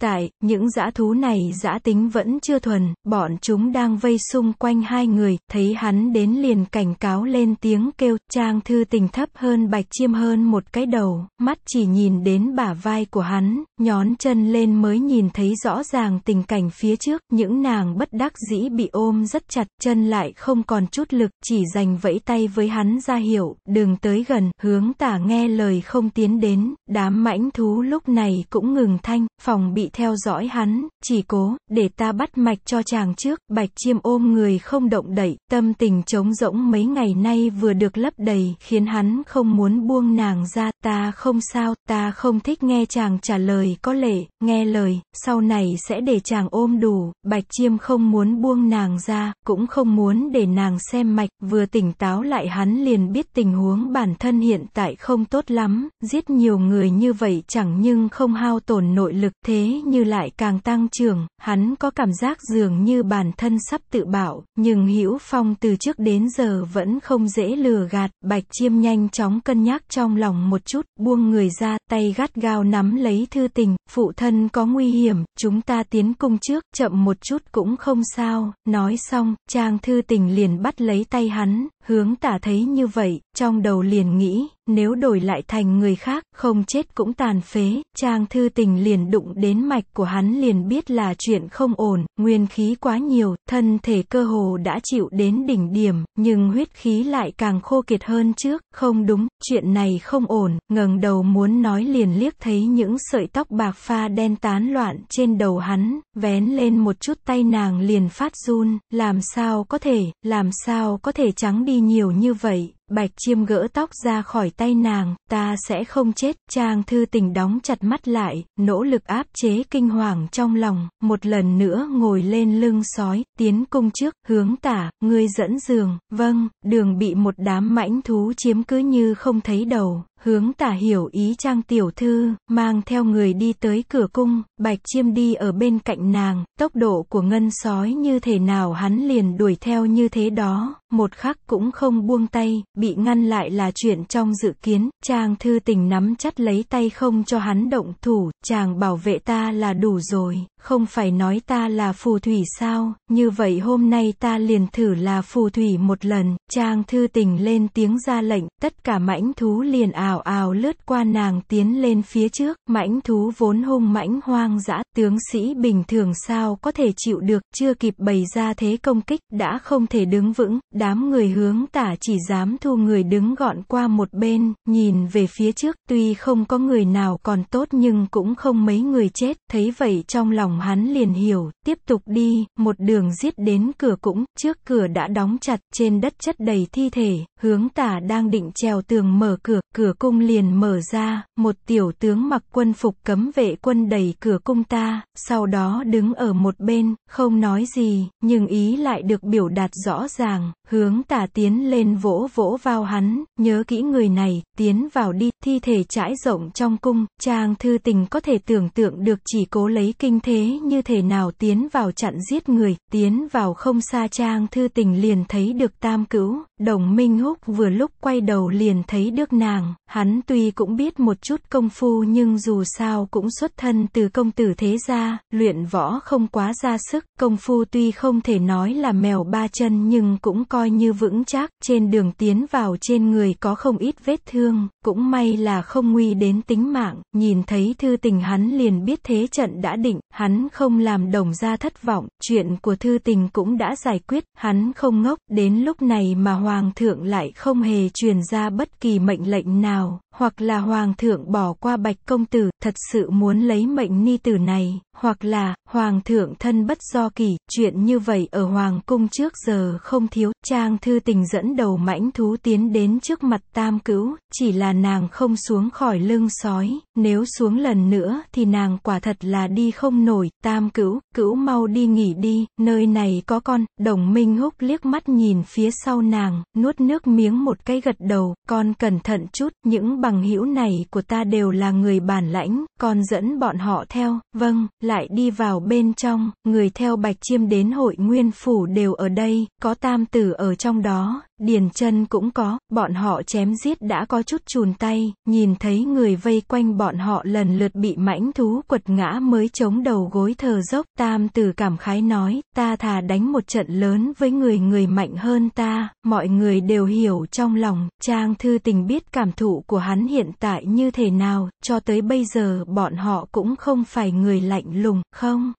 tại, những dã thú này dã tính vẫn chưa thuần, bọn chúng đang vây xung quanh hai người, thấy hắn đến liền cảnh cáo lên tiếng kêu, trang thư tình thấp hơn bạch chiêm hơn một cái đầu, mắt chỉ nhìn đến bả vai của hắn, nhón chân lên mới nhìn thấy rõ ràng tình cảnh phía trước, những nàng bất đắc dĩ bị ôm rất chặt, chân lại không còn chút lực, chỉ dành vẫy tay với hắn ra hiệu, đừng tới gần, hướng tả nghe lời không tiến đến, đám mãnh thú lúc này cũng ngừng thanh, phòng bị theo dõi hắn, chỉ cố, để ta bắt mạch cho chàng trước, bạch chiêm ôm người không động đậy, tâm tình trống rỗng mấy ngày nay vừa được lấp đầy, khiến hắn không muốn buông nàng ra, ta không sao, ta không thích nghe chàng trả lời có lệ, nghe lời, sau này sẽ để chàng ôm đủ, bạch chiêm không muốn buông nàng ra, cũng không muốn để nàng xem mạch, vừa tỉnh táo lại hắn liền biết tình huống bản thân hiện tại không tốt lắm, giết nhiều người như vậy chẳng nhưng không hao tổn nội lực thế như lại càng tăng trưởng, hắn có cảm giác dường như bản thân sắp tự bảo, nhưng Hữu Phong từ trước đến giờ vẫn không dễ lừa gạt, Bạch Chiêm nhanh chóng cân nhắc trong lòng một chút, buông người ra, tay gắt gao nắm lấy thư tình, phụ thân có nguy hiểm, chúng ta tiến cung trước, chậm một chút cũng không sao, nói xong, trang thư tình liền bắt lấy tay hắn, Hướng tả thấy như vậy, trong đầu liền nghĩ, nếu đổi lại thành người khác, không chết cũng tàn phế, trang thư tình liền đụng đến mạch của hắn liền biết là chuyện không ổn, nguyên khí quá nhiều, thân thể cơ hồ đã chịu đến đỉnh điểm, nhưng huyết khí lại càng khô kiệt hơn trước, không đúng, chuyện này không ổn, ngẩng đầu muốn nói liền liếc thấy những sợi tóc bạc pha đen tán loạn trên đầu hắn, vén lên một chút tay nàng liền phát run, làm sao có thể, làm sao có thể trắng đi đi nhiều như vậy, bạch chiêm gỡ tóc ra khỏi tay nàng, ta sẽ không chết, trang thư tình đóng chặt mắt lại, nỗ lực áp chế kinh hoàng trong lòng, một lần nữa ngồi lên lưng sói, tiến cung trước, hướng tả, người dẫn giường, vâng, đường bị một đám mãnh thú chiếm cứ như không thấy đầu, Hướng tả hiểu ý trang tiểu thư, mang theo người đi tới cửa cung, bạch chiêm đi ở bên cạnh nàng, tốc độ của ngân sói như thế nào hắn liền đuổi theo như thế đó, một khắc cũng không buông tay, bị ngăn lại là chuyện trong dự kiến, trang thư tình nắm chắt lấy tay không cho hắn động thủ, chàng bảo vệ ta là đủ rồi, không phải nói ta là phù thủy sao, như vậy hôm nay ta liền thử là phù thủy một lần, trang thư tình lên tiếng ra lệnh, tất cả mãnh thú liền á ảo ảo lướt qua nàng tiến lên phía trước, mãnh thú vốn hung mãnh hoang dã, tướng sĩ bình thường sao có thể chịu được, chưa kịp bày ra thế công kích, đã không thể đứng vững, đám người hướng tả chỉ dám thu người đứng gọn qua một bên, nhìn về phía trước, tuy không có người nào còn tốt nhưng cũng không mấy người chết, thấy vậy trong lòng hắn liền hiểu, tiếp tục đi, một đường giết đến cửa cũng, trước cửa đã đóng chặt, trên đất chất đầy thi thể, Hướng tả đang định trèo tường mở cửa, cửa cung liền mở ra, một tiểu tướng mặc quân phục cấm vệ quân đẩy cửa cung ta, sau đó đứng ở một bên, không nói gì, nhưng ý lại được biểu đạt rõ ràng, hướng tả tiến lên vỗ vỗ vào hắn, nhớ kỹ người này, tiến vào đi, thi thể trải rộng trong cung, trang thư tình có thể tưởng tượng được chỉ cố lấy kinh thế như thể nào tiến vào chặn giết người, tiến vào không xa trang thư tình liền thấy được tam cữu, Đồng Minh Húc vừa lúc quay đầu liền thấy được nàng, hắn tuy cũng biết một chút công phu nhưng dù sao cũng xuất thân từ công tử thế gia, luyện võ không quá ra sức, công phu tuy không thể nói là mèo ba chân nhưng cũng coi như vững chắc, trên đường tiến vào trên người có không ít vết thương, cũng may là không nguy đến tính mạng, nhìn thấy thư tình hắn liền biết thế trận đã định, hắn không làm đồng ra thất vọng, chuyện của thư tình cũng đã giải quyết, hắn không ngốc, đến lúc này mà Hoàng thượng lại không hề truyền ra bất kỳ mệnh lệnh nào hoặc là hoàng thượng bỏ qua bạch công tử, thật sự muốn lấy mệnh ni tử này, hoặc là, hoàng thượng thân bất do kỳ chuyện như vậy ở hoàng cung trước giờ không thiếu, trang thư tình dẫn đầu mãnh thú tiến đến trước mặt tam cữu, chỉ là nàng không xuống khỏi lưng sói, nếu xuống lần nữa thì nàng quả thật là đi không nổi, tam cữu, cữu mau đi nghỉ đi, nơi này có con, đồng minh húc liếc mắt nhìn phía sau nàng, nuốt nước miếng một cái gật đầu, con cẩn thận chút, những bằng bằng hữu này của ta đều là người bản lãnh, còn dẫn bọn họ theo, vâng, lại đi vào bên trong, người theo Bạch Chiêm đến hội nguyên phủ đều ở đây, có tam tử ở trong đó, điền chân cũng có, bọn họ chém giết đã có chút chùn tay, nhìn thấy người vây quanh bọn họ lần lượt bị mãnh thú quật ngã mới chống đầu gối thờ dốc, tam từ cảm khái nói, ta thà đánh một trận lớn với người người mạnh hơn ta, mọi người đều hiểu trong lòng, trang thư tình biết cảm thụ của hắn hiện tại như thế nào, cho tới bây giờ bọn họ cũng không phải người lạnh lùng, không?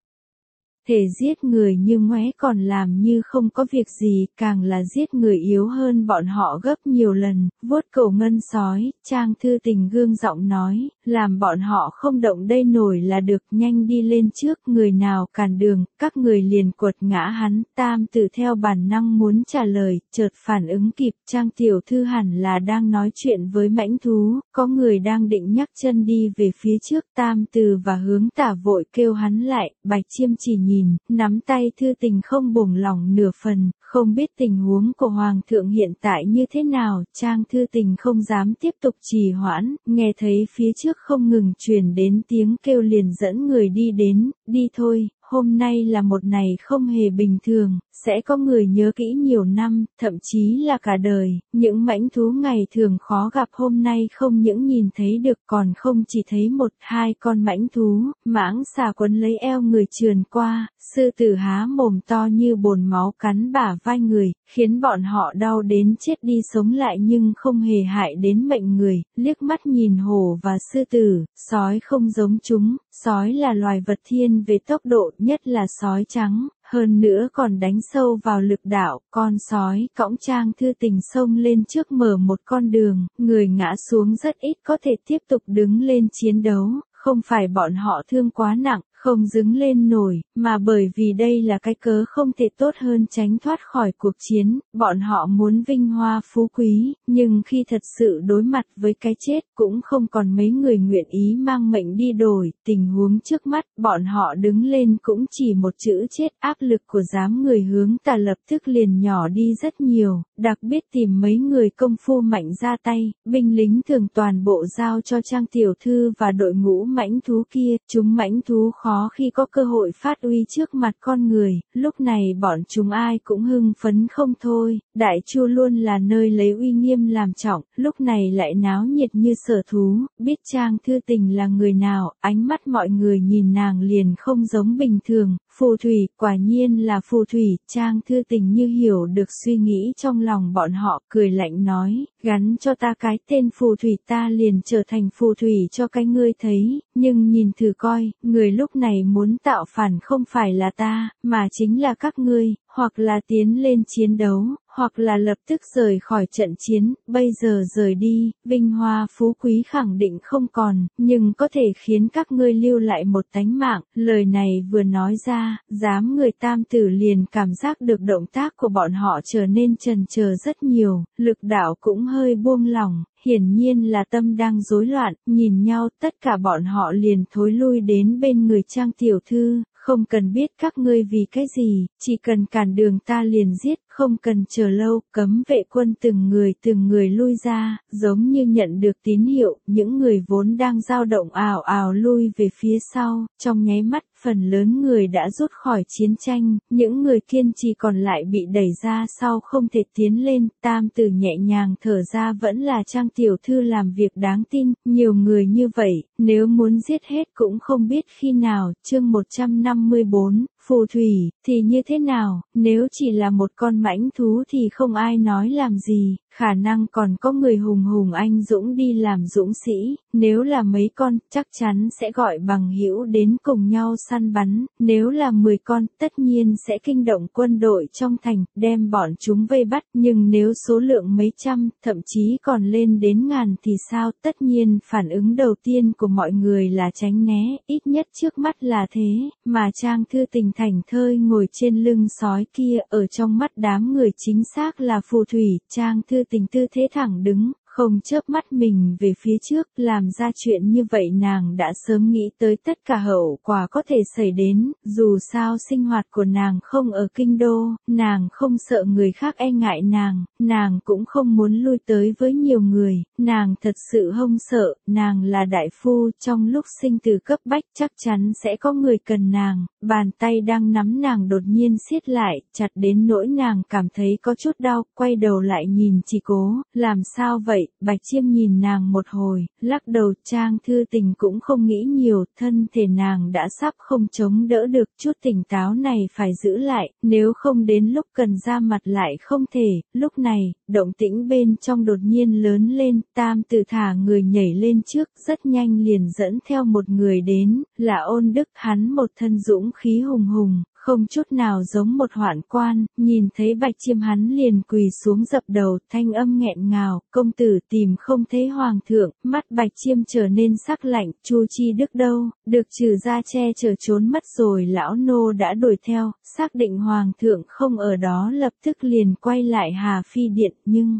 thể giết người như ngoé còn làm như không có việc gì, càng là giết người yếu hơn bọn họ gấp nhiều lần, vuốt cổ ngân sói, trang thư tình gương giọng nói, làm bọn họ không động đây nổi là được nhanh đi lên trước người nào cản đường, các người liền quật ngã hắn, tam tử theo bản năng muốn trả lời, chợt phản ứng kịp, trang tiểu thư hẳn là đang nói chuyện với mãnh thú, có người đang định nhắc chân đi về phía trước, tam tử và hướng tả vội kêu hắn lại, bạch chiêm chỉ nhìn, nắm tay thư tình không bổng lòng nửa phần, không biết tình huống của hoàng thượng hiện tại như thế nào, trang thư tình không dám tiếp tục trì hoãn, nghe thấy phía trước trước không ngừng truyền đến tiếng kêu liền dẫn người đi đến, đi thôi, hôm nay là một ngày không hề bình thường, sẽ có người nhớ kỹ nhiều năm, thậm chí là cả đời, những mãnh thú ngày thường khó gặp hôm nay không những nhìn thấy được còn không chỉ thấy một hai con mãnh thú, mãng xà quấn lấy eo người trườn qua, sư tử há mồm to như bồn máu cắn bả vai người, khiến bọn họ đau đến chết đi sống lại nhưng không hề hại đến mệnh người, liếc mắt nhìn hổ và sư tử, sói không giống chúng, sói là loài vật thiên về tốc độ nhất là sói trắng, hơn nữa còn đánh sâu vào lực đạo, con sói cõng trang thư tình xông lên trước mở một con đường, người ngã xuống rất ít có thể tiếp tục đứng lên chiến đấu, không phải bọn họ thương quá nặng, không dứng lên nổi, mà bởi vì đây là cái cớ không thể tốt hơn tránh thoát khỏi cuộc chiến, bọn họ muốn vinh hoa phú quý, nhưng khi thật sự đối mặt với cái chết cũng không còn mấy người nguyện ý mang mệnh đi đổi, tình huống trước mắt bọn họ đứng lên cũng chỉ một chữ chết áp lực của dám người hướng tà lập tức liền nhỏ đi rất nhiều, đặc biệt tìm mấy người công phu mạnh ra tay, binh lính thường toàn bộ giao cho trang tiểu thư và đội ngũ mãnh thú kia, chúng mãnh thú khó khó khi có cơ hội phát uy trước mặt con người, lúc này bọn chúng ai cũng hưng phấn không thôi, đại chu luôn là nơi lấy uy nghiêm làm trọng, lúc này lại náo nhiệt như sở thú, biết trang thư tình là người nào, ánh mắt mọi người nhìn nàng liền không giống bình thường, phù thủy, quả nhiên là phù thủy, trang thư tình như hiểu được suy nghĩ trong lòng bọn họ, cười lạnh nói, gắn cho ta cái tên phù thủy ta liền trở thành phù thủy cho cái ngươi thấy, nhưng nhìn thử coi, người lúc này muốn tạo phản không phải là ta, mà chính là các ngươi, hoặc là tiến lên chiến đấu, hoặc là lập tức rời khỏi trận chiến, bây giờ rời đi, vinh hoa phú quý khẳng định không còn, nhưng có thể khiến các ngươi lưu lại một tánh mạng, lời này vừa nói ra, dám người tam tử liền cảm giác được động tác của bọn họ trở nên trần chờ rất nhiều, lực đạo cũng hơi buông lỏng, hiển nhiên là tâm đang rối loạn, nhìn nhau tất cả bọn họ liền thối lui đến bên người trang tiểu thư, không cần biết các ngươi vì cái gì, chỉ cần cản đường ta liền giết không cần chờ lâu, cấm vệ quân từng người từng người lui ra, giống như nhận được tín hiệu, những người vốn đang dao động ảo ảo lui về phía sau, trong nháy mắt, phần lớn người đã rút khỏi chiến tranh, những người kiên trì còn lại bị đẩy ra sau không thể tiến lên, tam tử nhẹ nhàng thở ra vẫn là trang tiểu thư làm việc đáng tin, nhiều người như vậy, nếu muốn giết hết cũng không biết khi nào, chương 154, Phù thủy, thì như thế nào, nếu chỉ là một con mãnh thú thì không ai nói làm gì, khả năng còn có người hùng hùng anh dũng đi làm dũng sĩ, nếu là mấy con, chắc chắn sẽ gọi bằng hữu đến cùng nhau săn bắn, nếu là 10 con, tất nhiên sẽ kinh động quân đội trong thành, đem bọn chúng vây bắt, nhưng nếu số lượng mấy trăm, thậm chí còn lên đến ngàn thì sao, tất nhiên phản ứng đầu tiên của mọi người là tránh né, ít nhất trước mắt là thế, mà Trang Thư Tình thành thơi ngồi trên lưng sói kia, ở trong mắt đám người chính xác là phù thủy, Trang Thư tình tư thế thẳng đứng, không chớp mắt mình về phía trước, làm ra chuyện như vậy nàng đã sớm nghĩ tới tất cả hậu quả có thể xảy đến, dù sao sinh hoạt của nàng không ở kinh đô, nàng không sợ người khác e ngại nàng, nàng cũng không muốn lui tới với nhiều người, nàng thật sự không sợ, nàng là đại phu trong lúc sinh từ cấp bách chắc chắn sẽ có người cần nàng, bàn tay đang nắm nàng đột nhiên siết lại, chặt đến nỗi nàng cảm thấy có chút đau, quay đầu lại nhìn chỉ cố, làm sao vậy? vậy, Bạch Chiêm nhìn nàng một hồi, lắc đầu Trang Thư Tình cũng không nghĩ nhiều, thân thể nàng đã sắp không chống đỡ được chút tỉnh táo này phải giữ lại, nếu không đến lúc cần ra mặt lại không thể, lúc này, động tĩnh bên trong đột nhiên lớn lên, Tam tự thả người nhảy lên trước, rất nhanh liền dẫn theo một người đến, là ôn đức hắn một thân dũng khí hùng hùng, không chút nào giống một hoạn quan, nhìn thấy bạch chiêm hắn liền quỳ xuống dập đầu, thanh âm nghẹn ngào, công tử tìm không thấy hoàng thượng, mắt bạch chiêm trở nên sắc lạnh, chu chi đức đâu, được trừ ra che chở trốn mất rồi lão nô đã đuổi theo, xác định hoàng thượng không ở đó lập tức liền quay lại hà phi điện nhưng...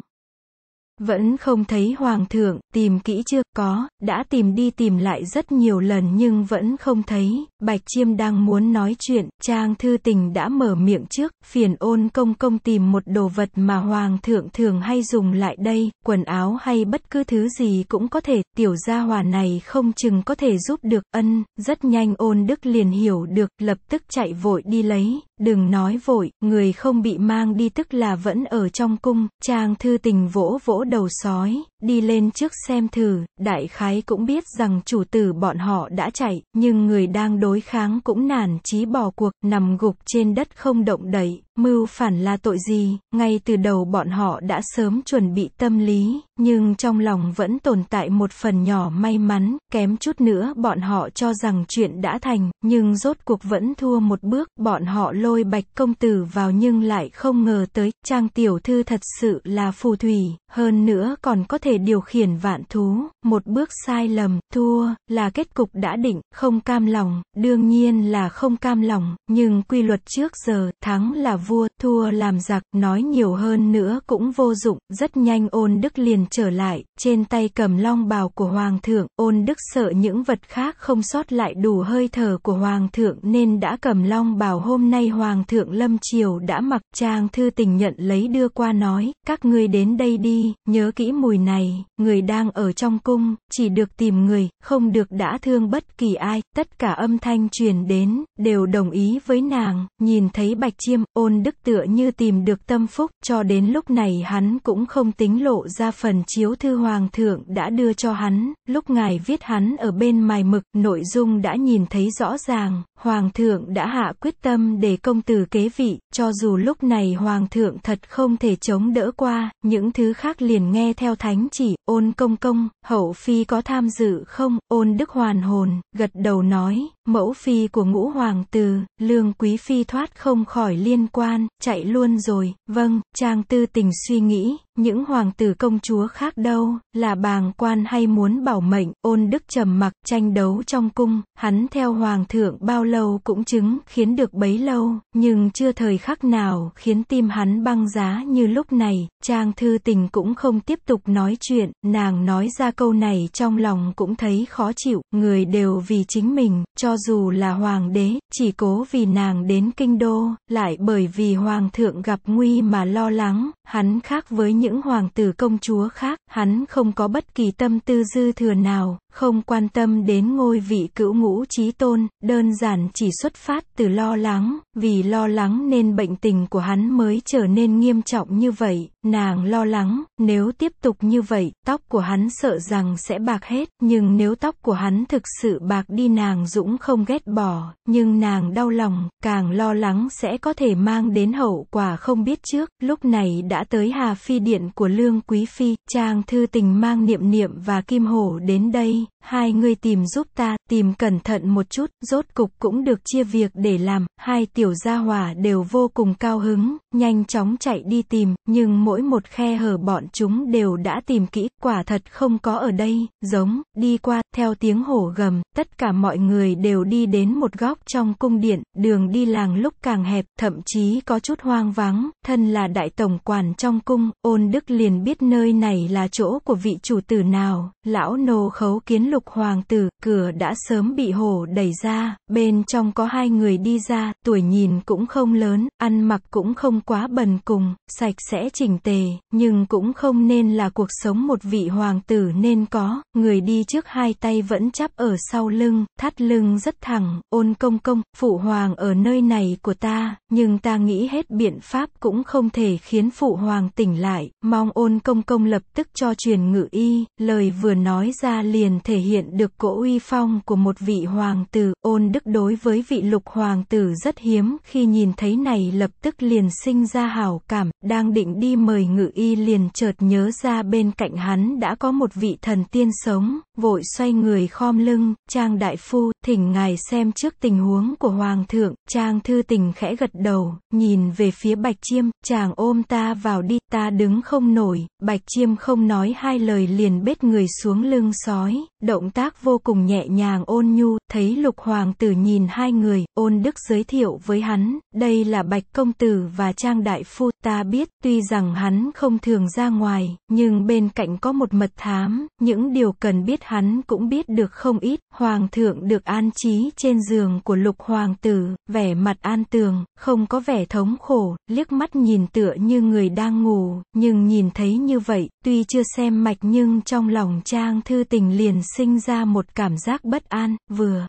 Vẫn không thấy hoàng thượng, tìm kỹ chưa, có, đã tìm đi tìm lại rất nhiều lần nhưng vẫn không thấy, bạch chiêm đang muốn nói chuyện, trang thư tình đã mở miệng trước, phiền ôn công công tìm một đồ vật mà hoàng thượng thường hay dùng lại đây, quần áo hay bất cứ thứ gì cũng có thể, tiểu gia hòa này không chừng có thể giúp được, ân, rất nhanh ôn đức liền hiểu được, lập tức chạy vội đi lấy, Đừng nói vội, người không bị mang đi tức là vẫn ở trong cung, trang thư tình vỗ vỗ đầu sói, đi lên trước xem thử, đại khái cũng biết rằng chủ tử bọn họ đã chạy, nhưng người đang đối kháng cũng nản chí bỏ cuộc, nằm gục trên đất không động đậy, mưu phản là tội gì, ngay từ đầu bọn họ đã sớm chuẩn bị tâm lý, nhưng trong lòng vẫn tồn tại một phần nhỏ may mắn, kém chút nữa bọn họ cho rằng chuyện đã thành, nhưng rốt cuộc vẫn thua một bước, bọn họ lôi bạch công tử vào nhưng lại không ngờ tới, trang tiểu thư thật sự là phù thủy, hơn nữa còn có thể điều khiển vạn thú, một bước sai lầm, thua, là kết cục đã định, không cam lòng, đương nhiên là không cam lòng, nhưng quy luật trước giờ, thắng là vua, thua làm giặc, nói nhiều hơn nữa cũng vô dụng, rất nhanh ôn đức liền trở lại, trên tay cầm long bào của hoàng thượng, ôn đức sợ những vật khác không sót lại đủ hơi thở của hoàng thượng nên đã cầm long bào hôm nay hoàng thượng lâm triều đã mặc trang thư tình nhận lấy đưa qua nói, các ngươi đến đây đi, nhớ kỹ mùi này, người đang ở trong cung, chỉ được tìm người, không được đã thương bất kỳ ai, tất cả âm thanh truyền đến, đều đồng ý với nàng, nhìn thấy bạch chiêm, ôn đức tựa như tìm được tâm phúc, cho đến lúc này hắn cũng không tính lộ ra phần chiếu thư hoàng thượng đã đưa cho hắn, lúc ngài viết hắn ở bên mài mực, nội dung đã nhìn thấy rõ ràng, Hoàng thượng đã hạ quyết tâm để công tử kế vị, cho dù lúc này hoàng thượng thật không thể chống đỡ qua, những thứ khác liền nghe theo thánh chỉ, ôn công công, hậu phi có tham dự không, ôn đức hoàn hồn, gật đầu nói, mẫu phi của ngũ hoàng tử, lương quý phi thoát không khỏi liên quan, chạy luôn rồi, vâng, trang tư tình suy nghĩ, những hoàng tử công chúa khác đâu, là bàng quan hay muốn bảo mệnh, ôn đức trầm mặc, tranh đấu trong cung, hắn theo hoàng thượng bao lâu cũng chứng, khiến được bấy lâu, nhưng chưa thời khắc nào khiến tim hắn băng giá như lúc này, trang thư tình cũng không tiếp tục nói chuyện, nàng nói ra câu này trong lòng cũng thấy khó chịu, người đều vì chính mình, cho cho dù là hoàng đế, chỉ cố vì nàng đến kinh đô, lại bởi vì hoàng thượng gặp nguy mà lo lắng, hắn khác với những hoàng tử công chúa khác, hắn không có bất kỳ tâm tư dư thừa nào, không quan tâm đến ngôi vị cựu ngũ trí tôn, đơn giản chỉ xuất phát từ lo lắng, vì lo lắng nên bệnh tình của hắn mới trở nên nghiêm trọng như vậy, nàng lo lắng, nếu tiếp tục như vậy, tóc của hắn sợ rằng sẽ bạc hết, nhưng nếu tóc của hắn thực sự bạc đi nàng dũng không ghét bỏ, nhưng nàng đau lòng, càng lo lắng sẽ có thể mang đến hậu quả không biết trước, lúc này đã tới Hà Phi Điện của Lương Quý Phi, Trang Thư Tình mang niệm niệm và Kim Hổ đến đây, đi hai người tìm giúp ta, tìm cẩn thận một chút, rốt cục cũng được chia việc để làm, hai tiểu gia hỏa đều vô cùng cao hứng, nhanh chóng chạy đi tìm, nhưng mỗi một khe hở bọn chúng đều đã tìm kỹ, quả thật không có ở đây, giống, đi qua, theo tiếng hổ gầm, tất cả mọi người đều đi đến một góc trong cung điện, đường đi làng lúc càng hẹp, thậm chí có chút hoang vắng, thân là đại tổng quản trong cung, ôn đức liền biết nơi này là chỗ của vị chủ tử nào, lão nô khấu kiến lục hoàng tử, cửa đã sớm bị hồ đẩy ra, bên trong có hai người đi ra, tuổi nhìn cũng không lớn, ăn mặc cũng không quá bần cùng, sạch sẽ chỉnh tề, nhưng cũng không nên là cuộc sống một vị hoàng tử nên có, người đi trước hai tay vẫn chắp ở sau lưng, thắt lưng rất thẳng, ôn công công, phụ hoàng ở nơi này của ta, nhưng ta nghĩ hết biện pháp cũng không thể khiến phụ hoàng tỉnh lại, mong ôn công công lập tức cho truyền ngự y, lời vừa nói ra liền thể hiện được cỗ uy phong của một vị hoàng tử, ôn đức đối với vị lục hoàng tử rất hiếm, khi nhìn thấy này lập tức liền sinh ra hào cảm, đang định đi mời ngự y liền chợt nhớ ra bên cạnh hắn đã có một vị thần tiên sống, vội xoay người khom lưng, trang đại phu, thỉnh ngài xem trước tình huống của hoàng thượng, trang thư tình khẽ gật đầu, nhìn về phía bạch chiêm, chàng ôm ta vào đi, ta đứng không nổi, bạch chiêm không nói hai lời liền bết người xuống lưng sói, động tác vô cùng nhẹ nhàng ôn nhu, thấy lục hoàng tử nhìn hai người, ôn đức giới thiệu với hắn, đây là bạch công tử và trang đại phu, ta biết, tuy rằng hắn không thường ra ngoài, nhưng bên cạnh có một mật thám, những điều cần biết hắn cũng biết được không ít, hoàng thượng được an trí trên giường của lục hoàng tử, vẻ mặt an tường, không có vẻ thống khổ, liếc mắt nhìn tựa như người đang ngủ, nhưng nhìn thấy như vậy, tuy chưa xem mạch nhưng trong lòng trang thư tình liền sinh sinh ra một cảm giác bất an, vừa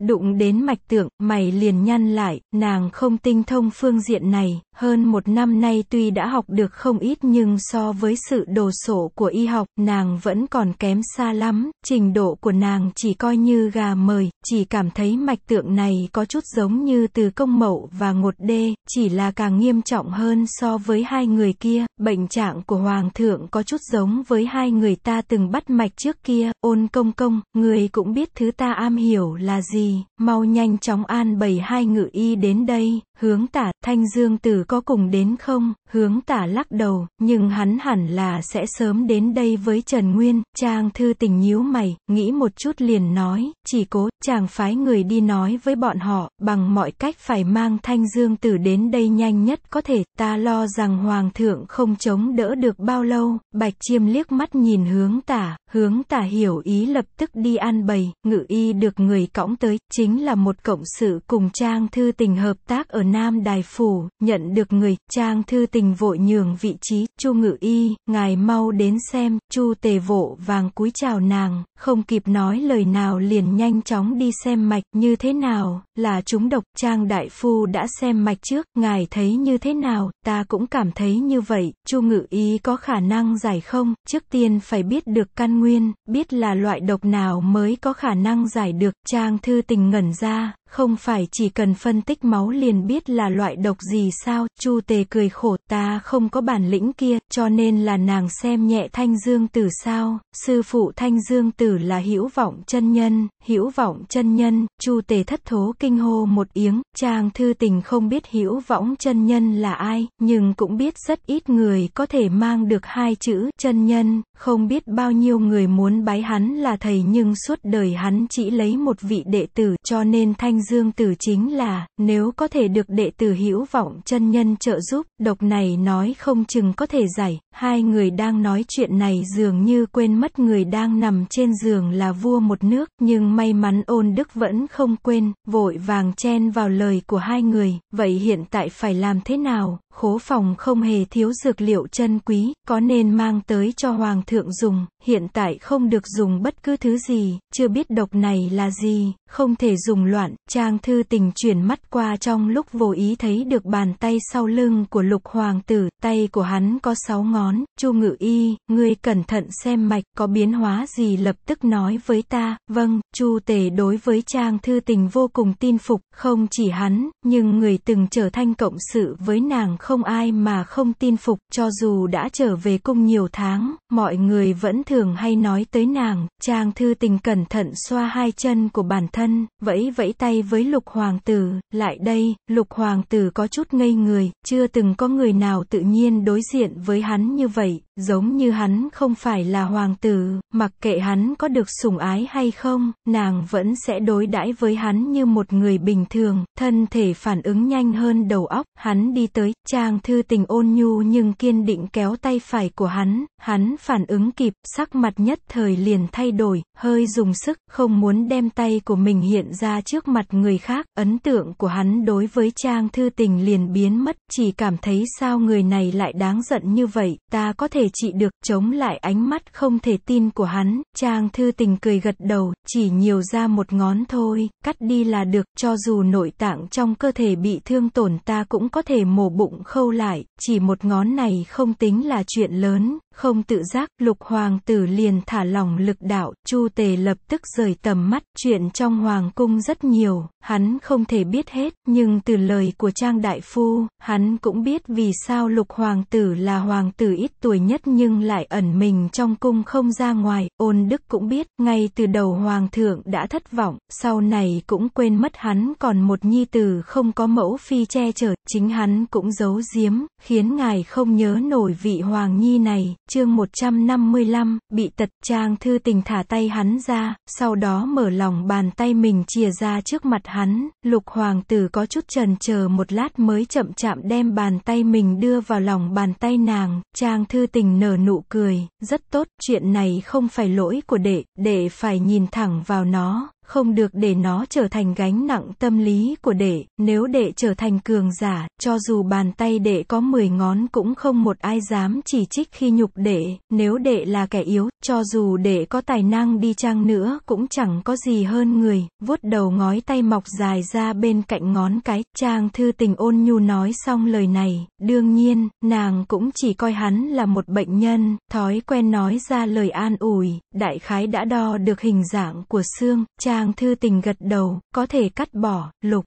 đụng đến mạch tượng, mày liền nhăn lại, nàng không tinh thông phương diện này, hơn một năm nay tuy đã học được không ít nhưng so với sự đồ sộ của y học, nàng vẫn còn kém xa lắm, trình độ của nàng chỉ coi như gà mời, chỉ cảm thấy mạch tượng này có chút giống như từ công mậu và ngột đê, chỉ là càng nghiêm trọng hơn so với hai người kia, bệnh trạng của hoàng thượng có chút giống với hai người ta từng bắt mạch trước kia, ôn công công, người cũng biết thứ ta am hiểu là gì, mau nhanh chóng an bày hai ngự y đến đây, Hướng tả, Thanh Dương Tử có cùng đến không? Hướng tả lắc đầu, nhưng hắn hẳn là sẽ sớm đến đây với Trần Nguyên. Trang thư tình nhíu mày, nghĩ một chút liền nói, chỉ cố, chàng phái người đi nói với bọn họ, bằng mọi cách phải mang Thanh Dương Tử đến đây nhanh nhất có thể. Ta lo rằng Hoàng thượng không chống đỡ được bao lâu. Bạch Chiêm liếc mắt nhìn hướng tả, hướng tả hiểu ý lập tức đi an bày, ngự y được người cõng tới, chính là một cộng sự cùng Trang thư tình hợp tác ở Nam Đài Phủ, nhận được người, trang thư tình vội nhường vị trí, chu ngự y, ngài mau đến xem, chu tề vộ vàng cúi chào nàng, không kịp nói lời nào liền nhanh chóng đi xem mạch, như thế nào, là chúng độc, trang đại phu đã xem mạch trước, ngài thấy như thế nào, ta cũng cảm thấy như vậy, chu ngự y có khả năng giải không, trước tiên phải biết được căn nguyên, biết là loại độc nào mới có khả năng giải được, trang thư tình ngẩn ra, không phải chỉ cần phân tích máu liền biết là loại độc gì sao, Chu Tề cười khổ ta không có bản lĩnh kia, cho nên là nàng xem nhẹ Thanh Dương Tử sao, sư phụ Thanh Dương Tử là hữu vọng chân nhân, hữu vọng chân nhân, Chu Tề thất thố kinh hô một tiếng, chàng thư tình không biết hữu vọng chân nhân là ai, nhưng cũng biết rất ít người có thể mang được hai chữ chân nhân, không biết bao nhiêu người muốn bái hắn là thầy nhưng suốt đời hắn chỉ lấy một vị đệ tử cho nên Thanh Thanh Dương Tử chính là, nếu có thể được đệ tử hữu vọng chân nhân trợ giúp, độc này nói không chừng có thể giải, hai người đang nói chuyện này dường như quên mất người đang nằm trên giường là vua một nước, nhưng may mắn ôn đức vẫn không quên, vội vàng chen vào lời của hai người, vậy hiện tại phải làm thế nào, khố phòng không hề thiếu dược liệu chân quý, có nên mang tới cho hoàng thượng dùng, hiện tại không được dùng bất cứ thứ gì, chưa biết độc này là gì, không thể dùng loạn, Trang thư tình chuyển mắt qua trong lúc vô ý thấy được bàn tay sau lưng của lục hoàng tử, tay của hắn có sáu ngón, chu ngự y, ngươi cẩn thận xem mạch có biến hóa gì lập tức nói với ta, vâng, chu tể đối với trang thư tình vô cùng tin phục, không chỉ hắn, nhưng người từng trở thành cộng sự với nàng không ai mà không tin phục, cho dù đã trở về cung nhiều tháng, mọi người vẫn thường hay nói tới nàng, trang thư tình cẩn thận xoa hai chân của bản thân, vẫy vẫy tay tay với lục hoàng tử, lại đây, lục hoàng tử có chút ngây người, chưa từng có người nào tự nhiên đối diện với hắn như vậy, Giống như hắn không phải là hoàng tử, mặc kệ hắn có được sủng ái hay không, nàng vẫn sẽ đối đãi với hắn như một người bình thường, thân thể phản ứng nhanh hơn đầu óc, hắn đi tới, trang thư tình ôn nhu nhưng kiên định kéo tay phải của hắn, hắn phản ứng kịp, sắc mặt nhất thời liền thay đổi, hơi dùng sức, không muốn đem tay của mình hiện ra trước mặt người khác, ấn tượng của hắn đối với trang thư tình liền biến mất, chỉ cảm thấy sao người này lại đáng giận như vậy, ta có thể thể trị được, chống lại ánh mắt không thể tin của hắn, Trang Thư Tình cười gật đầu, chỉ nhiều ra một ngón thôi, cắt đi là được, cho dù nội tạng trong cơ thể bị thương tổn ta cũng có thể mổ bụng khâu lại, chỉ một ngón này không tính là chuyện lớn, không tự giác, lục hoàng tử liền thả lỏng lực đạo, Chu Tề lập tức rời tầm mắt, chuyện trong hoàng cung rất nhiều, hắn không thể biết hết, nhưng từ lời của Trang Đại Phu, hắn cũng biết vì sao lục hoàng tử là hoàng tử ít tuổi nhất nhất nhưng lại ẩn mình trong cung không ra ngoài, ôn đức cũng biết, ngay từ đầu hoàng thượng đã thất vọng, sau này cũng quên mất hắn còn một nhi tử không có mẫu phi che chở, chính hắn cũng giấu giếm, khiến ngài không nhớ nổi vị hoàng nhi này, chương 155, bị tật trang thư tình thả tay hắn ra, sau đó mở lòng bàn tay mình chìa ra trước mặt hắn, lục hoàng tử có chút trần chờ một lát mới chậm chạm đem bàn tay mình đưa vào lòng bàn tay nàng, trang thư tình Thành nở nụ cười, rất tốt, chuyện này không phải lỗi của đệ, đệ phải nhìn thẳng vào nó, không được để nó trở thành gánh nặng tâm lý của đệ, nếu đệ trở thành cường giả, cho dù bàn tay đệ có 10 ngón cũng không một ai dám chỉ trích khi nhục đệ, nếu đệ là kẻ yếu, cho dù đệ có tài năng đi chăng nữa cũng chẳng có gì hơn người, vuốt đầu ngói tay mọc dài ra bên cạnh ngón cái, trang thư tình ôn nhu nói xong lời này, đương nhiên, nàng cũng chỉ coi hắn là một bệnh nhân, thói quen nói ra lời an ủi, đại khái đã đo được hình dạng của xương, trang Tàng thư tình gật đầu, có thể cắt bỏ, lục.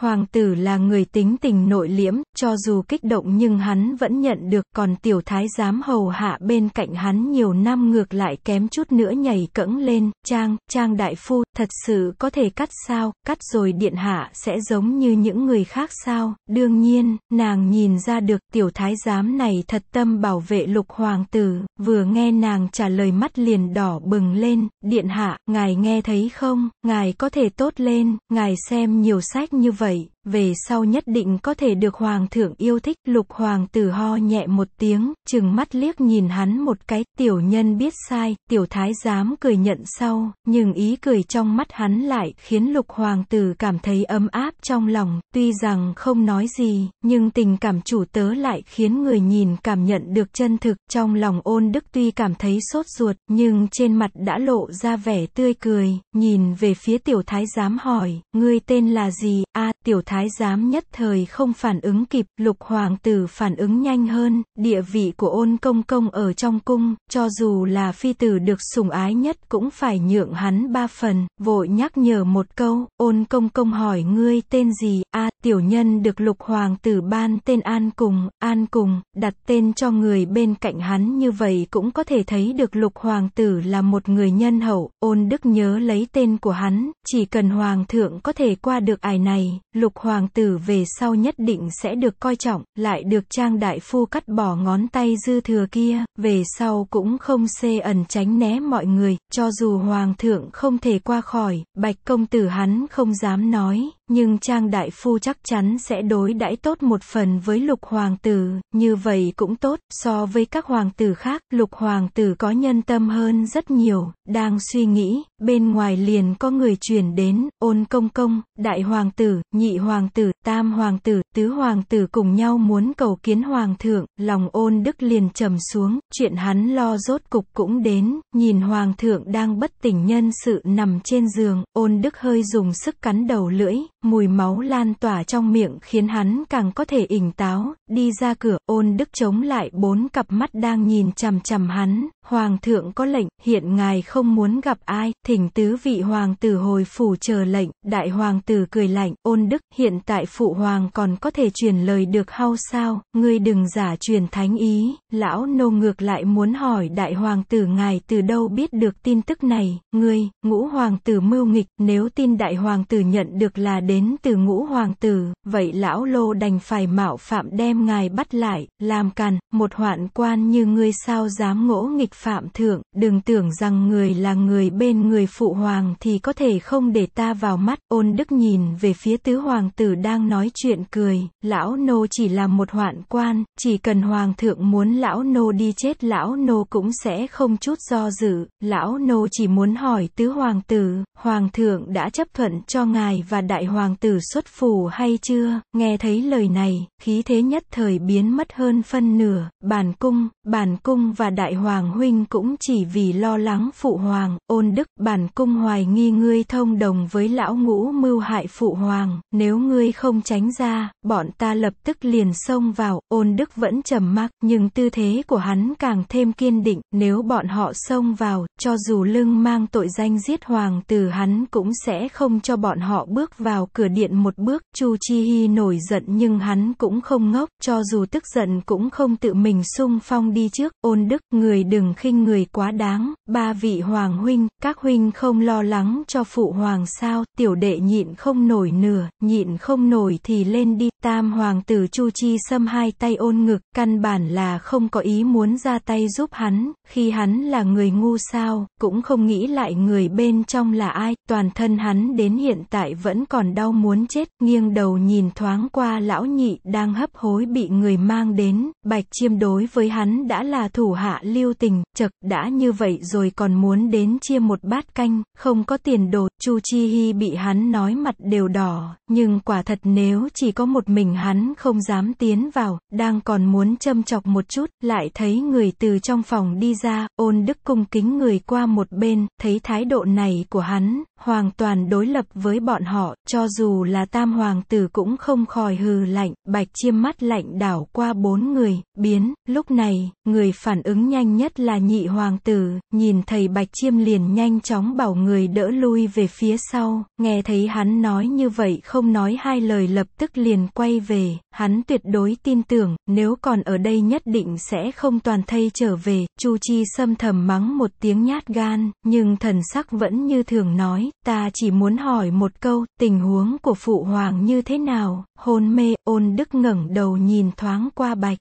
Hoàng tử là người tính tình nội liễm, cho dù kích động nhưng hắn vẫn nhận được, còn tiểu thái giám hầu hạ bên cạnh hắn nhiều năm ngược lại kém chút nữa nhảy cẫng lên, trang, trang đại phu, thật sự có thể cắt sao, cắt rồi điện hạ sẽ giống như những người khác sao, đương nhiên, nàng nhìn ra được tiểu thái giám này thật tâm bảo vệ lục hoàng tử, vừa nghe nàng trả lời mắt liền đỏ bừng lên, điện hạ, ngài nghe thấy không, ngài có thể tốt lên, ngài xem nhiều sách như vậy vậy về sau nhất định có thể được hoàng thượng yêu thích. Lục hoàng tử ho nhẹ một tiếng, chừng mắt liếc nhìn hắn một cái, tiểu nhân biết sai, tiểu thái dám cười nhận sau, nhưng ý cười trong mắt hắn lại khiến lục hoàng tử cảm thấy ấm áp trong lòng, tuy rằng không nói gì, nhưng tình cảm chủ tớ lại khiến người nhìn cảm nhận được chân thực, trong lòng ôn đức tuy cảm thấy sốt ruột, nhưng trên mặt đã lộ ra vẻ tươi cười, nhìn về phía tiểu thái giám hỏi, ngươi tên là gì, a tiểu thái thái giám nhất thời không phản ứng kịp, lục hoàng tử phản ứng nhanh hơn, địa vị của ôn công công ở trong cung, cho dù là phi tử được sủng ái nhất cũng phải nhượng hắn ba phần, vội nhắc nhở một câu, ôn công công hỏi ngươi tên gì, a tiểu nhân được lục hoàng tử ban tên An Cùng, An Cùng, đặt tên cho người bên cạnh hắn như vậy cũng có thể thấy được lục hoàng tử là một người nhân hậu, ôn đức nhớ lấy tên của hắn, chỉ cần hoàng thượng có thể qua được ải này, lục hoàng tử về sau nhất định sẽ được coi trọng, lại được trang đại phu cắt bỏ ngón tay dư thừa kia, về sau cũng không xê ẩn tránh né mọi người, cho dù hoàng thượng không thể qua khỏi, bạch công tử hắn không dám nói, nhưng Trang Đại Phu chắc chắn sẽ đối đãi tốt một phần với lục hoàng tử, như vậy cũng tốt, so với các hoàng tử khác, lục hoàng tử có nhân tâm hơn rất nhiều, đang suy nghĩ, bên ngoài liền có người chuyển đến, ôn công công, đại hoàng tử, nhị hoàng tử, tam hoàng tử, tứ hoàng tử cùng nhau muốn cầu kiến hoàng thượng, lòng ôn đức liền trầm xuống, chuyện hắn lo rốt cục cũng đến, nhìn hoàng thượng đang bất tỉnh nhân sự nằm trên giường, ôn đức hơi dùng sức cắn đầu lưỡi, mùi máu lan tỏa trong miệng khiến hắn càng có thể ỉnh táo, đi ra cửa, ôn đức chống lại bốn cặp mắt đang nhìn chằm chằm hắn, hoàng thượng có lệnh, hiện ngài không muốn gặp ai, thỉnh tứ vị hoàng tử hồi phủ chờ lệnh, đại hoàng tử cười lạnh, ôn đức, hiện tại phụ hoàng còn có thể truyền lời được hao sao, ngươi đừng giả truyền thánh ý, lão nô ngược lại muốn hỏi đại hoàng tử ngài từ đâu biết được tin tức này, ngươi, ngũ hoàng tử mưu nghịch, nếu tin đại hoàng tử nhận được là đến từ ngũ hoàng tử, vậy lão lô đành phải mạo phạm đem ngài bắt lại, làm càn, một hoạn quan như ngươi sao dám ngỗ nghịch phạm thượng, đừng tưởng rằng người là người bên người phụ hoàng thì có thể không để ta vào mắt, ôn đức nhìn về phía tứ hoàng tử đang nói chuyện cười, lão nô chỉ là một hoạn quan, chỉ cần hoàng thượng muốn lão nô đi chết lão nô cũng sẽ không chút do dự, lão nô chỉ muốn hỏi tứ hoàng tử, hoàng thượng đã chấp thuận cho ngài và đại hoàng hoàng tử xuất phủ hay chưa, nghe thấy lời này, khí thế nhất thời biến mất hơn phân nửa, bản cung, bản cung và đại hoàng huynh cũng chỉ vì lo lắng phụ hoàng, ôn đức, bản cung hoài nghi ngươi thông đồng với lão ngũ mưu hại phụ hoàng, nếu ngươi không tránh ra, bọn ta lập tức liền xông vào, ôn đức vẫn trầm mặc, nhưng tư thế của hắn càng thêm kiên định, nếu bọn họ xông vào, cho dù lưng mang tội danh giết hoàng tử hắn cũng sẽ không cho bọn họ bước vào cửa điện một bước, Chu Chi Hi nổi giận nhưng hắn cũng không ngốc, cho dù tức giận cũng không tự mình sung phong đi trước, ôn đức, người đừng khinh người quá đáng, ba vị hoàng huynh, các huynh không lo lắng cho phụ hoàng sao, tiểu đệ nhịn không nổi nửa, nhịn không nổi thì lên đi, tam hoàng tử Chu Chi xâm hai tay ôn ngực, căn bản là không có ý muốn ra tay giúp hắn, khi hắn là người ngu sao, cũng không nghĩ lại người bên trong là ai, toàn thân hắn đến hiện tại vẫn còn đau muốn chết, nghiêng đầu nhìn thoáng qua lão nhị đang hấp hối bị người mang đến, bạch chiêm đối với hắn đã là thủ hạ lưu tình, chật đã như vậy rồi còn muốn đến chia một bát canh, không có tiền đồ, Chu Chi Hy bị hắn nói mặt đều đỏ, nhưng quả thật nếu chỉ có một mình hắn không dám tiến vào, đang còn muốn châm chọc một chút, lại thấy người từ trong phòng đi ra, ôn đức cung kính người qua một bên, thấy thái độ này của hắn, hoàn toàn đối lập với bọn họ, cho dù là tam hoàng tử cũng không khỏi hừ lạnh, bạch chiêm mắt lạnh đảo qua bốn người, biến, lúc này, người phản ứng nhanh nhất là nhị hoàng tử, nhìn thầy bạch chiêm liền nhanh chóng bảo người đỡ lui về phía sau, nghe thấy hắn nói như vậy không nói hai lời lập tức liền quay về, hắn tuyệt đối tin tưởng, nếu còn ở đây nhất định sẽ không toàn thây trở về, chu chi xâm thầm mắng một tiếng nhát gan, nhưng thần sắc vẫn như thường nói, ta chỉ muốn hỏi một câu, tình huống huống của phụ hoàng như thế nào, hôn mê, ôn đức ngẩng đầu nhìn thoáng qua bạch.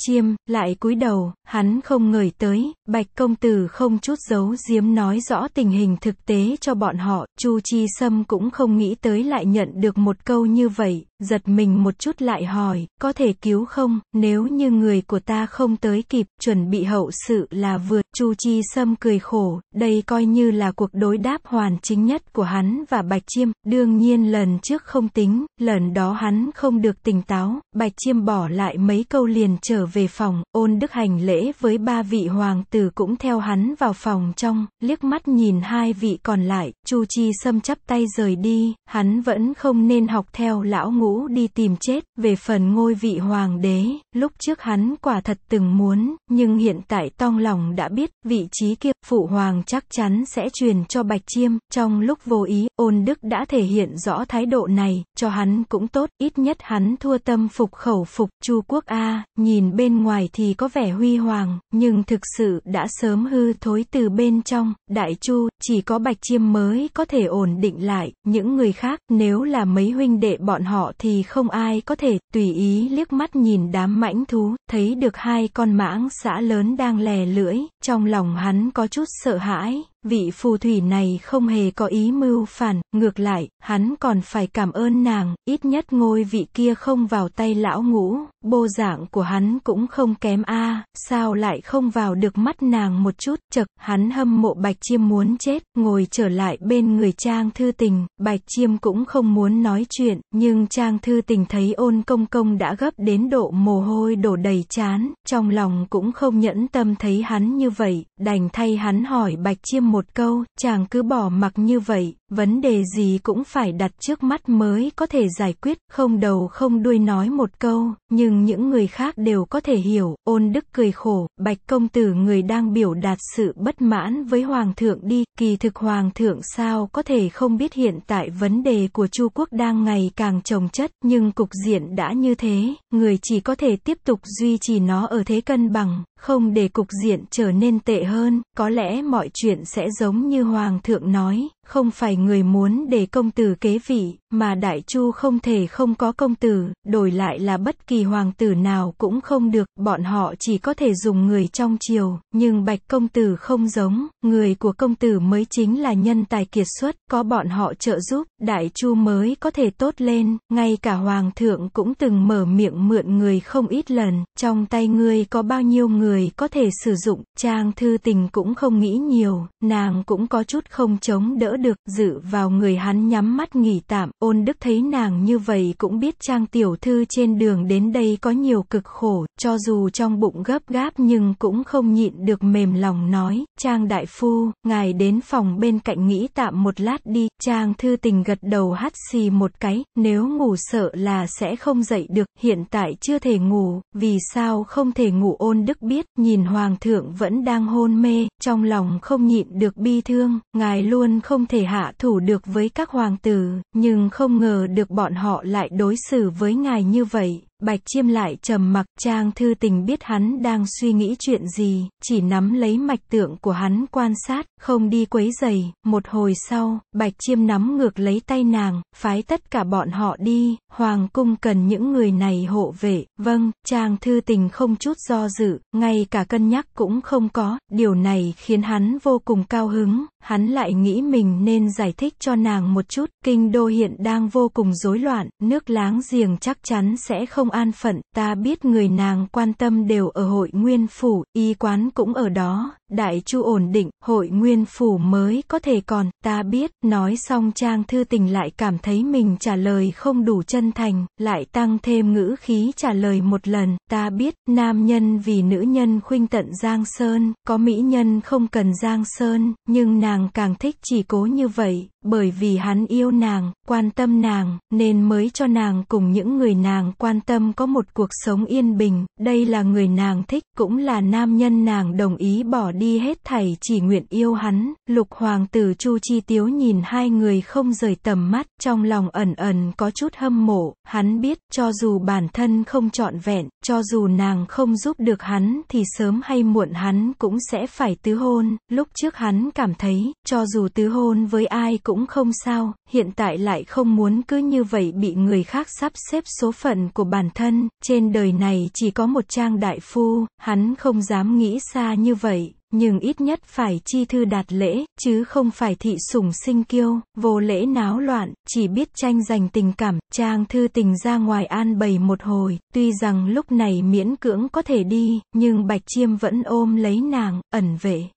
Chiêm, lại cúi đầu, hắn không ngờ tới, bạch công tử không chút giấu giếm nói rõ tình hình thực tế cho bọn họ, chu chi sâm cũng không nghĩ tới lại nhận được một câu như vậy, giật mình một chút lại hỏi, có thể cứu không, nếu như người của ta không tới kịp, chuẩn bị hậu sự là vừa Chu Chi Sâm cười khổ, đây coi như là cuộc đối đáp hoàn chính nhất của hắn và Bạch Chiêm, đương nhiên lần trước không tính, lần đó hắn không được tỉnh táo, Bạch Chiêm bỏ lại mấy câu liền trở về phòng, ôn đức hành lễ với ba vị hoàng tử cũng theo hắn vào phòng trong, liếc mắt nhìn hai vị còn lại, Chu Chi Sâm chắp tay rời đi, hắn vẫn không nên học theo lão ngũ ngũ đi tìm chết, về phần ngôi vị hoàng đế, lúc trước hắn quả thật từng muốn, nhưng hiện tại tong lòng đã biết, vị trí kia, phụ hoàng chắc chắn sẽ truyền cho Bạch Chiêm, trong lúc vô ý, ôn đức đã thể hiện rõ thái độ này, cho hắn cũng tốt, ít nhất hắn thua tâm phục khẩu phục, Chu quốc A, nhìn bên ngoài thì có vẻ huy hoàng, nhưng thực sự đã sớm hư thối từ bên trong, đại chu, chỉ có Bạch Chiêm mới có thể ổn định lại, những người khác, nếu là mấy huynh đệ bọn họ thì không ai có thể tùy ý liếc mắt nhìn đám mãnh thú, thấy được hai con mãng xã lớn đang lè lưỡi, trong lòng hắn có chút sợ hãi, vị phù thủy này không hề có ý mưu phản, ngược lại, hắn còn phải cảm ơn nàng, ít nhất ngôi vị kia không vào tay lão ngũ, bô dạng của hắn cũng không kém a, sao lại không vào được mắt nàng một chút, chật, hắn hâm mộ Bạch Chiêm muốn chết, ngồi trở lại bên người Trang Thư Tình, Bạch Chiêm cũng không muốn nói chuyện, nhưng Trang Thư Tình thấy ôn công công đã gấp đến độ mồ hôi đổ đầy chán, trong lòng cũng không nhẫn tâm thấy hắn như vậy, đành thay hắn hỏi Bạch Chiêm một câu, chàng cứ bỏ mặc như vậy, vấn đề gì cũng phải đặt trước mắt mới có thể giải quyết, không đầu không đuôi nói một câu, nhưng những người khác đều có thể hiểu, ôn đức cười khổ, bạch công tử người đang biểu đạt sự bất mãn với hoàng thượng đi, kỳ thực hoàng thượng sao có thể không biết hiện tại vấn đề của Chu quốc đang ngày càng trồng chất, nhưng cục diện đã như thế, người chỉ có thể tiếp tục duy trì nó ở thế cân bằng, không để cục diện trở nên tệ hơn, có lẽ mọi chuyện sẽ giống như Hoàng thượng nói. Không phải người muốn để công tử kế vị, mà đại chu không thể không có công tử, đổi lại là bất kỳ hoàng tử nào cũng không được, bọn họ chỉ có thể dùng người trong triều, nhưng bạch công tử không giống, người của công tử mới chính là nhân tài kiệt xuất, có bọn họ trợ giúp, đại chu mới có thể tốt lên, ngay cả hoàng thượng cũng từng mở miệng mượn người không ít lần, trong tay ngươi có bao nhiêu người có thể sử dụng, trang thư tình cũng không nghĩ nhiều, nàng cũng có chút không chống đỡ được, dự vào người hắn nhắm mắt nghỉ tạm, ôn đức thấy nàng như vậy cũng biết trang tiểu thư trên đường đến đây có nhiều cực khổ, cho dù trong bụng gấp gáp nhưng cũng không nhịn được mềm lòng nói, trang đại phu, ngài đến phòng bên cạnh nghĩ tạm một lát đi, trang thư tình gật đầu hắt xì một cái, nếu ngủ sợ là sẽ không dậy được, hiện tại chưa thể ngủ, vì sao không thể ngủ ôn đức biết, nhìn hoàng thượng vẫn đang hôn mê, trong lòng không nhịn được bi thương, ngài luôn không thể hạ thủ được với các hoàng tử, nhưng không ngờ được bọn họ lại đối xử với ngài như vậy. Bạch Chiêm lại trầm mặc, Trang Thư Tình biết hắn đang suy nghĩ chuyện gì, chỉ nắm lấy mạch tượng của hắn quan sát, không đi quấy giày. Một hồi sau, Bạch Chiêm nắm ngược lấy tay nàng, phái tất cả bọn họ đi, Hoàng cung cần những người này hộ vệ. Vâng, Trang Thư Tình không chút do dự, ngay cả cân nhắc cũng không có, điều này khiến hắn vô cùng cao hứng, hắn lại nghĩ mình nên giải thích cho nàng một chút, kinh đô hiện đang vô cùng rối loạn, nước láng giềng chắc chắn sẽ không an phận, ta biết người nàng quan tâm đều ở hội nguyên phủ, y quán cũng ở đó, đại chu ổn định, hội nguyên phủ mới có thể còn, ta biết, nói xong trang thư tình lại cảm thấy mình trả lời không đủ chân thành, lại tăng thêm ngữ khí trả lời một lần, ta biết, nam nhân vì nữ nhân khuynh tận Giang Sơn, có mỹ nhân không cần Giang Sơn, nhưng nàng càng thích chỉ cố như vậy, bởi vì hắn yêu nàng, quan tâm nàng, nên mới cho nàng cùng những người nàng quan tâm tâm có một cuộc sống yên bình, đây là người nàng thích, cũng là nam nhân nàng đồng ý bỏ đi hết thảy chỉ nguyện yêu hắn. Lục hoàng tử Chu Chi Tiếu nhìn hai người không rời tầm mắt, trong lòng ẩn ẩn có chút hâm mộ, hắn biết, cho dù bản thân không trọn vẹn, cho dù nàng không giúp được hắn thì sớm hay muộn hắn cũng sẽ phải tứ hôn, lúc trước hắn cảm thấy, cho dù tứ hôn với ai cũng không sao, hiện tại lại không muốn cứ như vậy bị người khác sắp xếp số phận của bản bản thân, trên đời này chỉ có một trang đại phu, hắn không dám nghĩ xa như vậy, nhưng ít nhất phải chi thư đạt lễ, chứ không phải thị sủng sinh kiêu, vô lễ náo loạn, chỉ biết tranh giành tình cảm, trang thư tình ra ngoài an bày một hồi, tuy rằng lúc này miễn cưỡng có thể đi, nhưng Bạch Chiêm vẫn ôm lấy nàng, ẩn vệ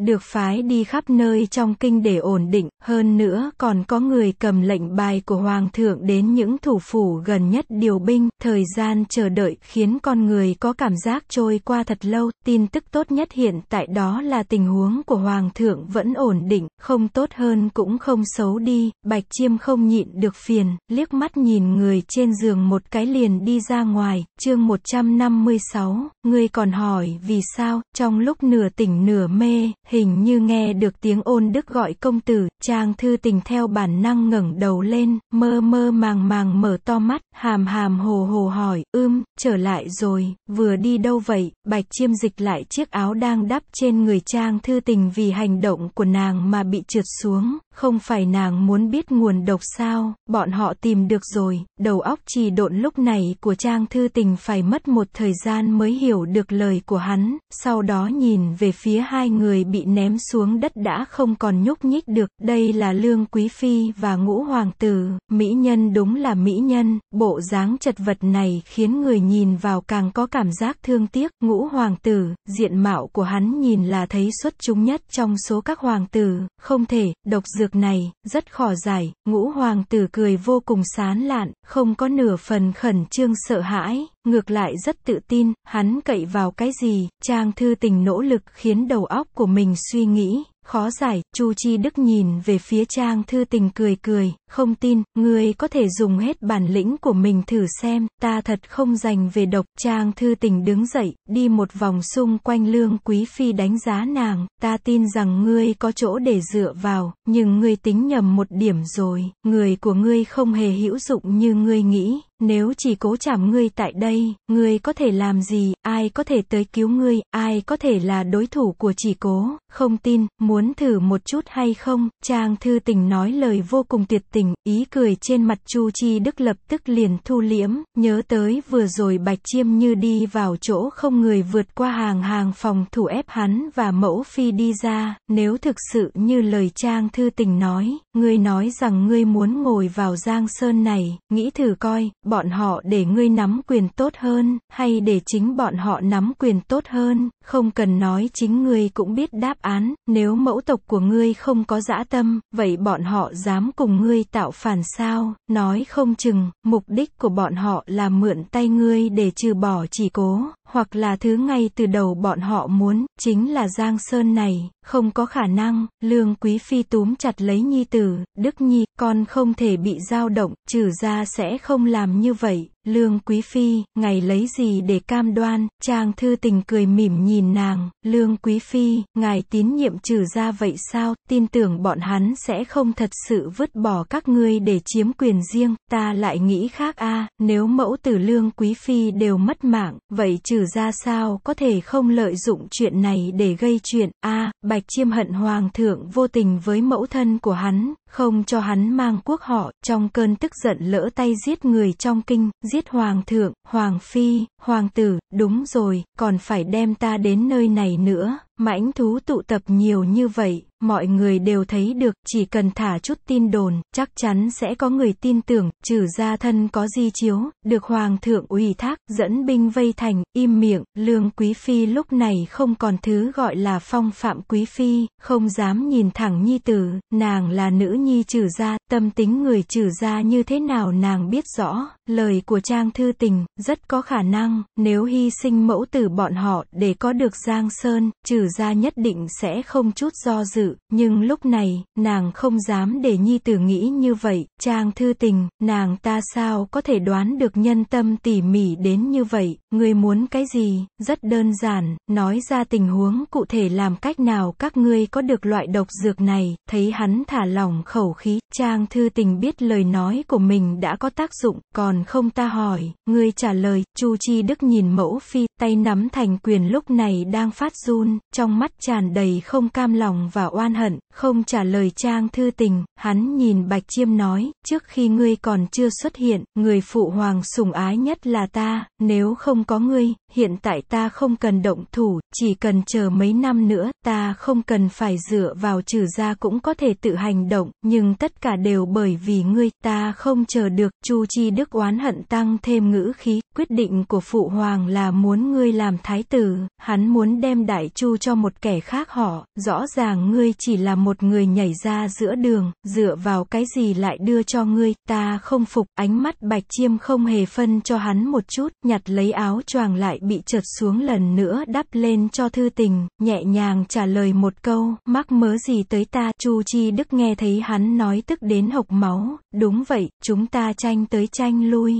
được phái đi khắp nơi trong kinh để ổn định, hơn nữa còn có người cầm lệnh bài của hoàng thượng đến những thủ phủ gần nhất điều binh, thời gian chờ đợi khiến con người có cảm giác trôi qua thật lâu, tin tức tốt nhất hiện tại đó là tình huống của hoàng thượng vẫn ổn định, không tốt hơn cũng không xấu đi, bạch chiêm không nhịn được phiền, liếc mắt nhìn người trên giường một cái liền đi ra ngoài, chương 156, người còn hỏi vì sao, trong lúc nửa tỉnh nửa mê, hình như nghe được tiếng ôn đức gọi công tử, Trang Thư Tình theo bản năng ngẩng đầu lên, mơ mơ màng màng mở to mắt, hàm hàm hồ hồ hỏi, ưm, trở lại rồi, vừa đi đâu vậy, Bạch Chiêm Dịch lại chiếc áo đang đắp trên người Trang Thư Tình vì hành động của nàng mà bị trượt xuống, không phải nàng muốn biết nguồn độc sao, bọn họ tìm được rồi, đầu óc trì độn lúc này của Trang Thư Tình phải mất một thời gian mới hiểu được lời của hắn, sau đó nhìn về phía hai người bị ném xuống đất đã không còn nhúc nhích được. Đây là lương quý phi và ngũ hoàng tử, mỹ nhân đúng là mỹ nhân, bộ dáng chật vật này khiến người nhìn vào càng có cảm giác thương tiếc. Ngũ hoàng tử, diện mạo của hắn nhìn là thấy xuất chúng nhất trong số các hoàng tử, không thể, độc dược này, rất khó giải. Ngũ hoàng tử cười vô cùng sán lạn, không có nửa phần khẩn trương sợ hãi, Ngược lại rất tự tin, hắn cậy vào cái gì, Trang Thư Tình nỗ lực khiến đầu óc của mình suy nghĩ, khó giải, Chu Chi Đức nhìn về phía Trang Thư Tình cười cười, không tin, ngươi có thể dùng hết bản lĩnh của mình thử xem, ta thật không dành về độc, Trang Thư Tình đứng dậy, đi một vòng xung quanh Lương Quý Phi đánh giá nàng, ta tin rằng ngươi có chỗ để dựa vào, nhưng ngươi tính nhầm một điểm rồi, người của ngươi không hề hữu dụng như ngươi nghĩ, nếu chỉ cố chạm ngươi tại đây, ngươi có thể làm gì, ai có thể tới cứu ngươi, ai có thể là đối thủ của chỉ cố, không tin, muốn thử một chút hay không, Trang Thư Tình nói lời vô cùng tuyệt tình, ý cười trên mặt Chu Chi Đức lập tức liền thu liễm, nhớ tới vừa rồi Bạch Chiêm như đi vào chỗ không người vượt qua hàng hàng phòng thủ ép hắn và mẫu phi đi ra, nếu thực sự như lời Trang Thư Tình nói, ngươi nói rằng ngươi muốn ngồi vào giang sơn này, nghĩ thử coi, bọn họ để ngươi nắm quyền tốt hơn, hay để chính bọn họ nắm quyền tốt hơn, không cần nói chính ngươi cũng biết đáp án, nếu mẫu tộc của ngươi không có dã tâm, vậy bọn họ dám cùng ngươi tạo phản sao, nói không chừng, mục đích của bọn họ là mượn tay ngươi để trừ bỏ chỉ cố hoặc là thứ ngay từ đầu bọn họ muốn, chính là Giang Sơn này, không có khả năng, Lương Quý Phi túm chặt lấy Nhi Tử, Đức Nhi, con không thể bị dao động, trừ ra sẽ không làm như vậy, Lương Quý Phi, ngày lấy gì để cam đoan, Trang Thư Tình cười mỉm nhìn nàng, Lương Quý Phi, ngài tín nhiệm trừ ra vậy sao, tin tưởng bọn hắn sẽ không thật sự vứt bỏ các ngươi để chiếm quyền riêng, ta lại nghĩ khác a à, nếu mẫu tử Lương Quý Phi đều mất mạng, vậy trừ ra sao có thể không lợi dụng chuyện này để gây chuyện, a à, Bạch Chiêm hận Hoàng thượng vô tình với mẫu thân của hắn, không cho hắn mang quốc họ, trong cơn tức giận lỡ tay giết người trong kinh, giết hoàng thượng, hoàng phi, hoàng tử, đúng rồi, còn phải đem ta đến nơi này nữa, Mãnh thú tụ tập nhiều như vậy, mọi người đều thấy được, chỉ cần thả chút tin đồn, chắc chắn sẽ có người tin tưởng, trừ gia thân có di chiếu, được hoàng thượng ủy thác, dẫn binh vây thành, im miệng, lương quý phi lúc này không còn thứ gọi là phong phạm quý phi, không dám nhìn thẳng nhi tử, nàng là nữ nhi trừ gia tâm tính người trừ gia như thế nào nàng biết rõ, lời của trang thư tình, rất có khả năng, nếu hy sinh mẫu tử bọn họ, để có được giang sơn, trừ tử gia nhất định sẽ không chút do dự, nhưng lúc này, nàng không dám để nhi tử nghĩ như vậy, trang thư tình, nàng ta sao có thể đoán được nhân tâm tỉ mỉ đến như vậy, người muốn cái gì, rất đơn giản, nói ra tình huống cụ thể làm cách nào các ngươi có được loại độc dược này, thấy hắn thả lỏng khẩu khí, trang thư tình biết lời nói của mình đã có tác dụng, còn không ta hỏi, người trả lời, Chu Chi Đức nhìn mẫu phi, tay nắm thành quyền lúc này đang phát run, trong mắt tràn đầy không cam lòng và oan hận, không trả lời Trang Thư Tình, hắn nhìn Bạch Chiêm nói, trước khi ngươi còn chưa xuất hiện, người phụ hoàng sủng ái nhất là ta, nếu không có ngươi, hiện tại ta không cần động thủ, chỉ cần chờ mấy năm nữa, ta không cần phải dựa vào trừ ra cũng có thể tự hành động, nhưng tất cả đều bởi vì ngươi, ta không chờ được, Chu Chi Đức oán hận tăng thêm ngữ khí, quyết định của phụ hoàng là muốn ngươi làm thái tử, hắn muốn đem đại Chu cho một kẻ khác họ, rõ ràng ngươi chỉ là một người nhảy ra giữa đường, dựa vào cái gì lại đưa cho ngươi, ta không phục, ánh mắt bạch chiêm không hề phân cho hắn một chút, nhặt lấy áo choàng lại bị trượt xuống lần nữa đắp lên cho thư tình, nhẹ nhàng trả lời một câu, mắc mớ gì tới ta, chu chi đức nghe thấy hắn nói tức đến hộc máu, đúng vậy, chúng ta tranh tới tranh lui,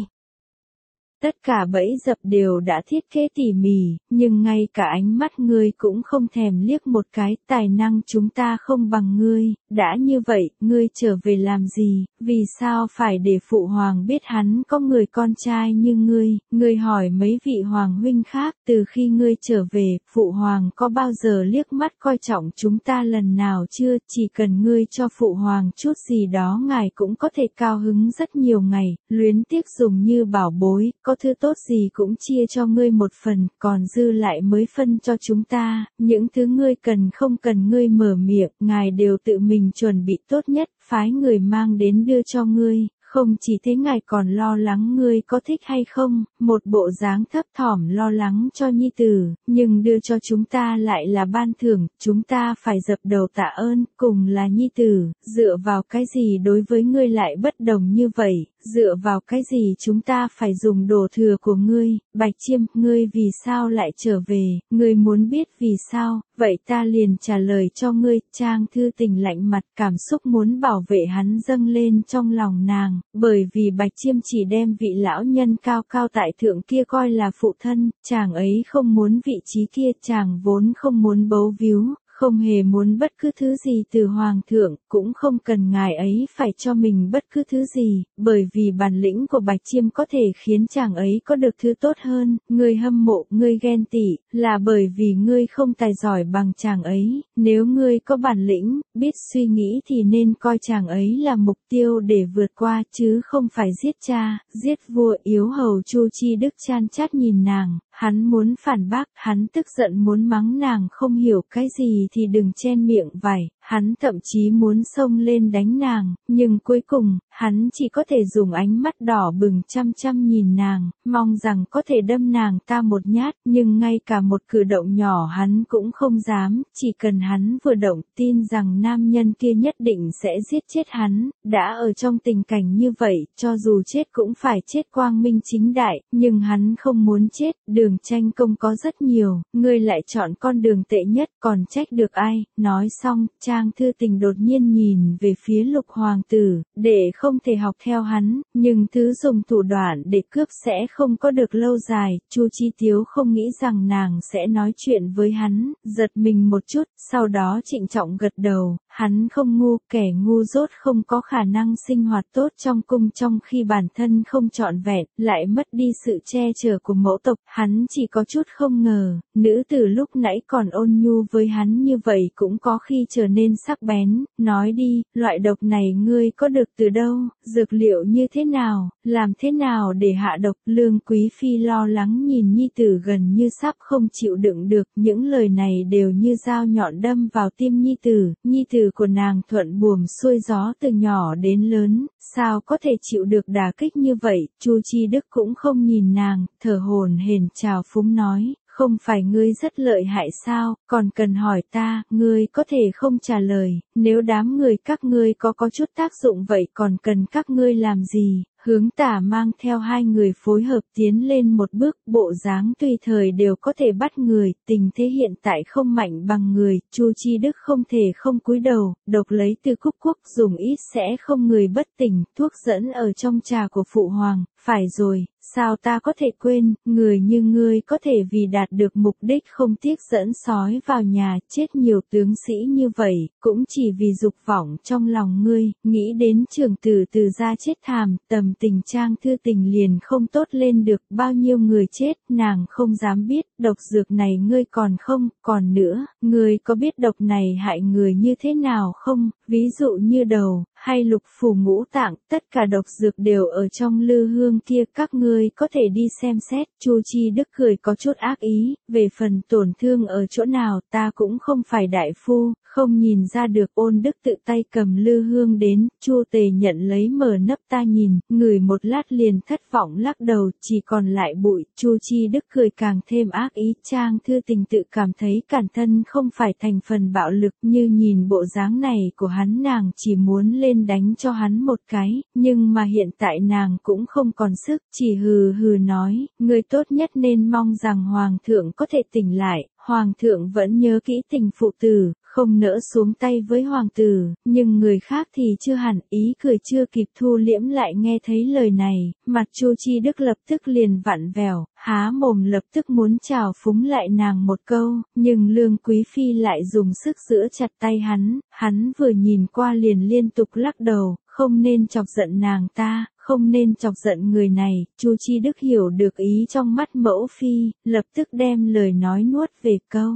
Tất cả bẫy dập đều đã thiết kế tỉ mỉ, nhưng ngay cả ánh mắt ngươi cũng không thèm liếc một cái, tài năng chúng ta không bằng ngươi, đã như vậy, ngươi trở về làm gì, vì sao phải để phụ hoàng biết hắn có người con trai như ngươi, ngươi hỏi mấy vị hoàng huynh khác, từ khi ngươi trở về, phụ hoàng có bao giờ liếc mắt coi trọng chúng ta lần nào chưa, chỉ cần ngươi cho phụ hoàng chút gì đó ngài cũng có thể cao hứng rất nhiều ngày, luyến tiếc dùng như bảo bối, có có thứ tốt gì cũng chia cho ngươi một phần, còn dư lại mới phân cho chúng ta, những thứ ngươi cần không cần ngươi mở miệng, ngài đều tự mình chuẩn bị tốt nhất, phái người mang đến đưa cho ngươi, không chỉ thế ngài còn lo lắng ngươi có thích hay không, một bộ dáng thấp thỏm lo lắng cho nhi tử, nhưng đưa cho chúng ta lại là ban thưởng, chúng ta phải dập đầu tạ ơn, cùng là nhi tử, dựa vào cái gì đối với ngươi lại bất đồng như vậy, dựa vào cái gì chúng ta phải dùng đồ thừa của ngươi, bạch chiêm, ngươi vì sao lại trở về, ngươi muốn biết vì sao, vậy ta liền trả lời cho ngươi, trang thư tình lạnh mặt cảm xúc muốn bảo vệ hắn dâng lên trong lòng nàng, bởi vì bạch chiêm chỉ đem vị lão nhân cao cao tại thượng kia coi là phụ thân, chàng ấy không muốn vị trí kia chàng vốn không muốn bấu víu, không hề muốn bất cứ thứ gì từ Hoàng thượng, cũng không cần ngài ấy phải cho mình bất cứ thứ gì, bởi vì bản lĩnh của Bạch Chiêm có thể khiến chàng ấy có được thứ tốt hơn, người hâm mộ, người ghen tị, là bởi vì ngươi không tài giỏi bằng chàng ấy, nếu ngươi có bản lĩnh, biết suy nghĩ thì nên coi chàng ấy là mục tiêu để vượt qua chứ không phải giết cha, giết vua yếu hầu Chu Chi Đức chan chát nhìn nàng, Hắn muốn phản bác, hắn tức giận muốn mắng nàng không hiểu cái gì thì đừng chen miệng vải, hắn thậm chí muốn xông lên đánh nàng, nhưng cuối cùng, hắn chỉ có thể dùng ánh mắt đỏ bừng chăm chăm nhìn nàng, mong rằng có thể đâm nàng ta một nhát, nhưng ngay cả một cử động nhỏ hắn cũng không dám, chỉ cần hắn vừa động tin rằng nam nhân kia nhất định sẽ giết chết hắn, đã ở trong tình cảnh như vậy, cho dù chết cũng phải chết quang minh chính đại, nhưng hắn không muốn chết, đường tranh công có rất nhiều, ngươi lại chọn con đường tệ nhất, còn trách được ai, nói xong, cha Trang Thư Tình đột nhiên nhìn về phía lục hoàng tử, để không thể học theo hắn, nhưng thứ dùng thủ đoạn để cướp sẽ không có được lâu dài, Chu Chi Tiếu không nghĩ rằng nàng sẽ nói chuyện với hắn, giật mình một chút, sau đó trịnh trọng gật đầu, hắn không ngu, kẻ ngu dốt không có khả năng sinh hoạt tốt trong cung trong khi bản thân không trọn vẹn, lại mất đi sự che chở của mẫu tộc, hắn chỉ có chút không ngờ, nữ tử lúc nãy còn ôn nhu với hắn như vậy cũng có khi trở nên lên sắc bén, nói đi, loại độc này ngươi có được từ đâu, dược liệu như thế nào, làm thế nào để hạ độc, lương quý phi lo lắng nhìn nhi tử gần như sắp không chịu đựng được, những lời này đều như dao nhọn đâm vào tim nhi tử, nhi tử của nàng thuận buồm xuôi gió từ nhỏ đến lớn, sao có thể chịu được đà kích như vậy, chu chi đức cũng không nhìn nàng, thở hồn hển chào phúng nói, không phải ngươi rất lợi hại sao, còn cần hỏi ta, ngươi có thể không trả lời, nếu đám người các ngươi có có chút tác dụng vậy còn cần các ngươi làm gì, hướng tả mang theo hai người phối hợp tiến lên một bước, bộ dáng tùy thời đều có thể bắt người, tình thế hiện tại không mạnh bằng người, Chu Chi Đức không thể không cúi đầu, độc lấy từ cúc quốc dùng ít sẽ không người bất tỉnh, thuốc dẫn ở trong trà của phụ hoàng, phải rồi, Sao ta có thể quên, người như ngươi có thể vì đạt được mục đích không tiếc dẫn sói vào nhà chết nhiều tướng sĩ như vậy, cũng chỉ vì dục vọng trong lòng ngươi, nghĩ đến trường tử từ ra chết thảm tầm tình trang thư tình liền không tốt lên được bao nhiêu người chết, nàng không dám biết, độc dược này ngươi còn không, còn nữa, ngươi có biết độc này hại người như thế nào không, ví dụ như đầu, hay lục phủ ngũ tạng, tất cả độc dược đều ở trong lư hương kia, các ngươi có thể đi xem xét, Chu Chi Đức cười có chút ác ý, về phần tổn thương ở chỗ nào, ta cũng không phải đại phu, không nhìn ra được ôn đức tự tay cầm lư hương đến, Chu Tề nhận lấy mở nắp ta nhìn, người một lát liền thất vọng lắc đầu, chỉ còn lại bụi, Chu Chi Đức cười càng thêm ác ý, Trang Thư Tình tự cảm thấy cản thân không phải thành phần bạo lực như nhìn bộ dáng này của hắn nàng chỉ muốn lên lên đánh cho hắn một cái, nhưng mà hiện tại nàng cũng không còn sức, chỉ hừ hừ nói, người tốt nhất nên mong rằng Hoàng thượng có thể tỉnh lại, Hoàng thượng vẫn nhớ kỹ tình phụ tử, không nỡ xuống tay với hoàng tử, nhưng người khác thì chưa hẳn ý cười chưa kịp thu liễm lại nghe thấy lời này, mặt Chu Chi Đức lập tức liền vặn vẹo, há mồm lập tức muốn chào phúng lại nàng một câu, nhưng Lương Quý Phi lại dùng sức giữ chặt tay hắn, hắn vừa nhìn qua liền liên tục lắc đầu, không nên chọc giận nàng ta, không nên chọc giận người này, Chu Chi Đức hiểu được ý trong mắt mẫu phi, lập tức đem lời nói nuốt về câu.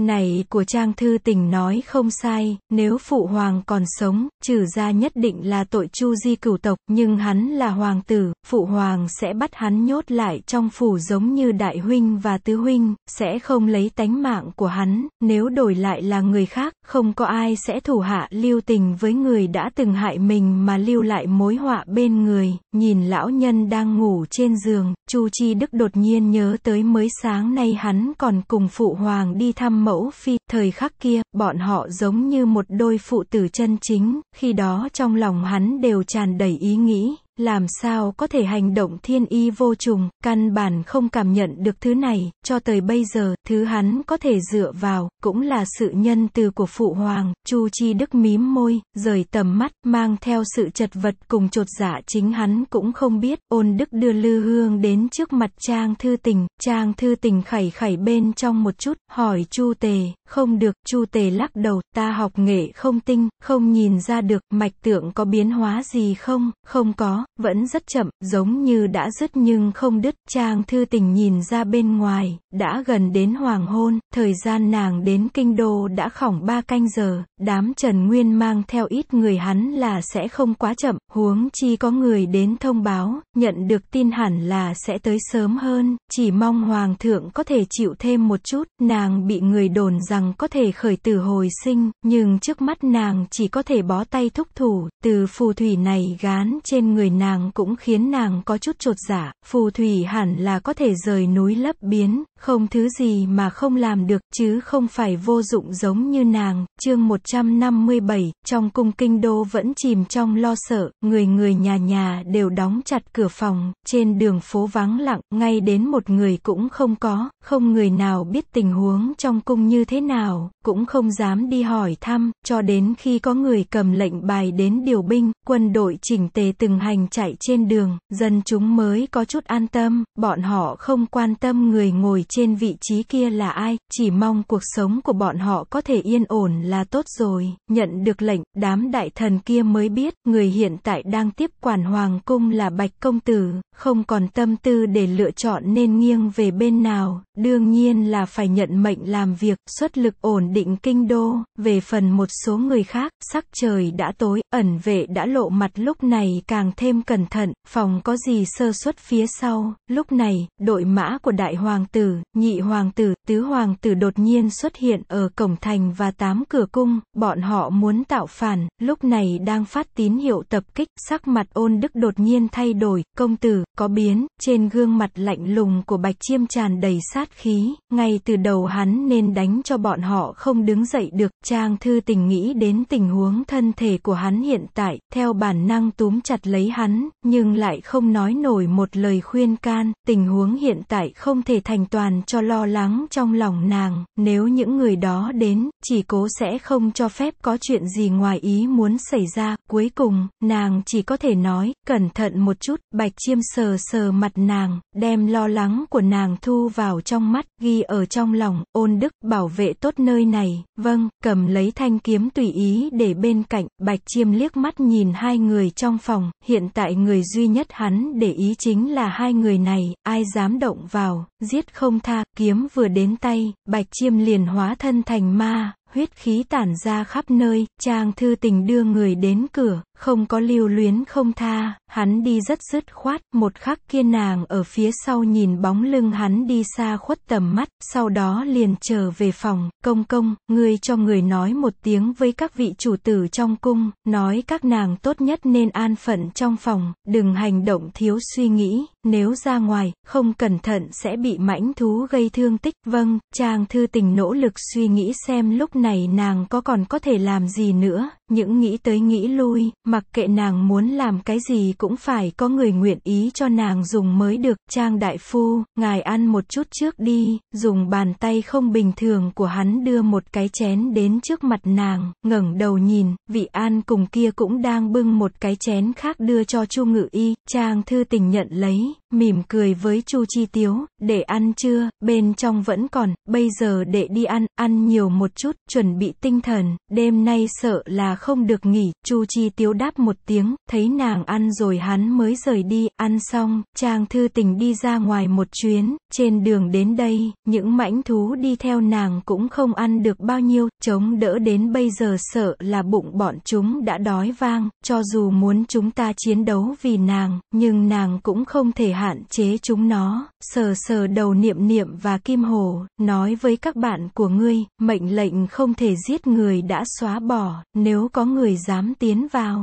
Này của Trang Thư Tình nói không sai, nếu phụ hoàng còn sống, trừ ra nhất định là tội chu di cửu tộc, nhưng hắn là hoàng tử, phụ hoàng sẽ bắt hắn nhốt lại trong phủ giống như đại huynh và tứ huynh, sẽ không lấy tánh mạng của hắn, nếu đổi lại là người khác, không có ai sẽ thủ hạ lưu tình với người đã từng hại mình mà lưu lại mối họa bên người, nhìn lão nhân đang ngủ trên giường, chu chi đức đột nhiên nhớ tới mới sáng nay hắn còn cùng phụ hoàng đi thăm mẫu phi, thời khắc kia, bọn họ giống như một đôi phụ tử chân chính, khi đó trong lòng hắn đều tràn đầy ý nghĩ làm sao có thể hành động thiên y vô trùng, căn bản không cảm nhận được thứ này, cho tới bây giờ, thứ hắn có thể dựa vào, cũng là sự nhân từ của phụ hoàng, Chu Chi Đức mím môi, rời tầm mắt, mang theo sự chật vật cùng chột dạ chính hắn cũng không biết, ôn đức đưa lư hương đến trước mặt Trang Thư Tình, Trang Thư Tình khẩy khẩy bên trong một chút, hỏi Chu Tề, không được, Chu Tề lắc đầu, ta học nghệ không tinh, không nhìn ra được, mạch tượng có biến hóa gì không, không có, vẫn rất chậm, giống như đã dứt nhưng không đứt, Trang Thư Tình nhìn ra bên ngoài, đã gần đến hoàng hôn, thời gian nàng đến kinh đô đã khoảng ba canh giờ, đám Trần Nguyên mang theo ít người hắn là sẽ không quá chậm, huống chi có người đến thông báo, nhận được tin hẳn là sẽ tới sớm hơn, chỉ mong Hoàng thượng có thể chịu thêm một chút, nàng bị người đồn rằng nàng có thể khởi tử hồi sinh, nhưng trước mắt nàng chỉ có thể bó tay thúc thủ, từ phù thủy này gán trên người nàng cũng khiến nàng có chút trột giả, dạ, phù thủy hẳn là có thể rời núi lấp biến, không thứ gì mà không làm được, chứ không phải vô dụng giống như nàng, chương 157, trong cung kinh đô vẫn chìm trong lo sợ, người người nhà nhà đều đóng chặt cửa phòng, trên đường phố vắng lặng, ngay đến một người cũng không có, không người nào biết tình huống trong cung như thế nào nào, cũng không dám đi hỏi thăm, cho đến khi có người cầm lệnh bài đến điều binh, quân đội chỉnh tề từng hành chạy trên đường, dân chúng mới có chút an tâm, bọn họ không quan tâm người ngồi trên vị trí kia là ai, chỉ mong cuộc sống của bọn họ có thể yên ổn là tốt rồi, nhận được lệnh, đám đại thần kia mới biết, người hiện tại đang tiếp quản hoàng cung là Bạch Công Tử, không còn tâm tư để lựa chọn nên nghiêng về bên nào, đương nhiên là phải nhận mệnh làm việc, xuất xuất lực ổn định kinh đô, về phần một số người khác, sắc trời đã tối, ẩn vệ đã lộ mặt lúc này càng thêm cẩn thận, phòng có gì sơ suất phía sau, lúc này, đội mã của đại hoàng tử, nhị hoàng tử, tứ hoàng tử đột nhiên xuất hiện ở cổng thành và tám cửa cung, bọn họ muốn tạo phản, lúc này đang phát tín hiệu tập kích, sắc mặt ôn đức đột nhiên thay đổi, công tử, có biến, trên gương mặt lạnh lùng của bạch chiêm tràn đầy sát khí, ngay từ đầu hắn nên đánh cho bọn họ không đứng dậy được, Trang Thư Tình nghĩ đến tình huống thân thể của hắn hiện tại, theo bản năng túm chặt lấy hắn, nhưng lại không nói nổi một lời khuyên can, tình huống hiện tại không thể thành toàn cho lo lắng trong lòng nàng, nếu những người đó đến, chỉ cố sẽ không cho phép có chuyện gì ngoài ý muốn xảy ra, cuối cùng, nàng chỉ có thể nói, cẩn thận một chút, bạch chiêm sờ sờ mặt nàng, đem lo lắng của nàng thu vào trong mắt, ghi ở trong lòng, ôn đức, bảo vệ tốt nơi này, vâng, cầm lấy thanh kiếm tùy ý để bên cạnh, bạch chiêm liếc mắt nhìn hai người trong phòng, hiện tại người duy nhất hắn để ý chính là hai người này, ai dám động vào, giết không tha, kiếm vừa đến tay, bạch chiêm liền hóa thân thành ma, huyết khí tản ra khắp nơi, trang thư tình đưa người đến cửa, không có lưu luyến không tha, hắn đi rất dứt khoát, một khắc kia nàng ở phía sau nhìn bóng lưng hắn đi xa khuất tầm mắt, sau đó liền trở về phòng, công công, ngươi cho người nói một tiếng với các vị chủ tử trong cung, nói các nàng tốt nhất nên an phận trong phòng, đừng hành động thiếu suy nghĩ, nếu ra ngoài, không cẩn thận sẽ bị mãnh thú gây thương tích, vâng, chàng thư tình nỗ lực suy nghĩ xem lúc này nàng có còn có thể làm gì nữa, những nghĩ tới nghĩ lui, mặc kệ nàng muốn làm cái gì cũng phải có người nguyện ý cho nàng dùng mới được. Trang đại phu, ngài ăn một chút trước đi, dùng bàn tay không bình thường của hắn đưa một cái chén đến trước mặt nàng, ngẩng đầu nhìn, vị an cùng kia cũng đang bưng một cái chén khác đưa cho chu ngự y, trang thư tình nhận lấy, mỉm cười với chu chi tiếu, để ăn chưa, bên trong vẫn còn, bây giờ để đi ăn, ăn nhiều một chút, chuẩn bị tinh thần, đêm nay sợ là không được nghỉ, chu chi tiếu Hiếu đáp một tiếng, thấy nàng ăn rồi hắn mới rời đi, ăn xong, chàng thư tình đi ra ngoài một chuyến, trên đường đến đây, những mãnh thú đi theo nàng cũng không ăn được bao nhiêu, chống đỡ đến bây giờ sợ là bụng bọn chúng đã đói vang, cho dù muốn chúng ta chiến đấu vì nàng, nhưng nàng cũng không thể hạn chế chúng nó, sờ sờ đầu niệm niệm và kim hồ, nói với các bạn của ngươi, mệnh lệnh không thể giết người đã xóa bỏ, nếu có người dám tiến vào,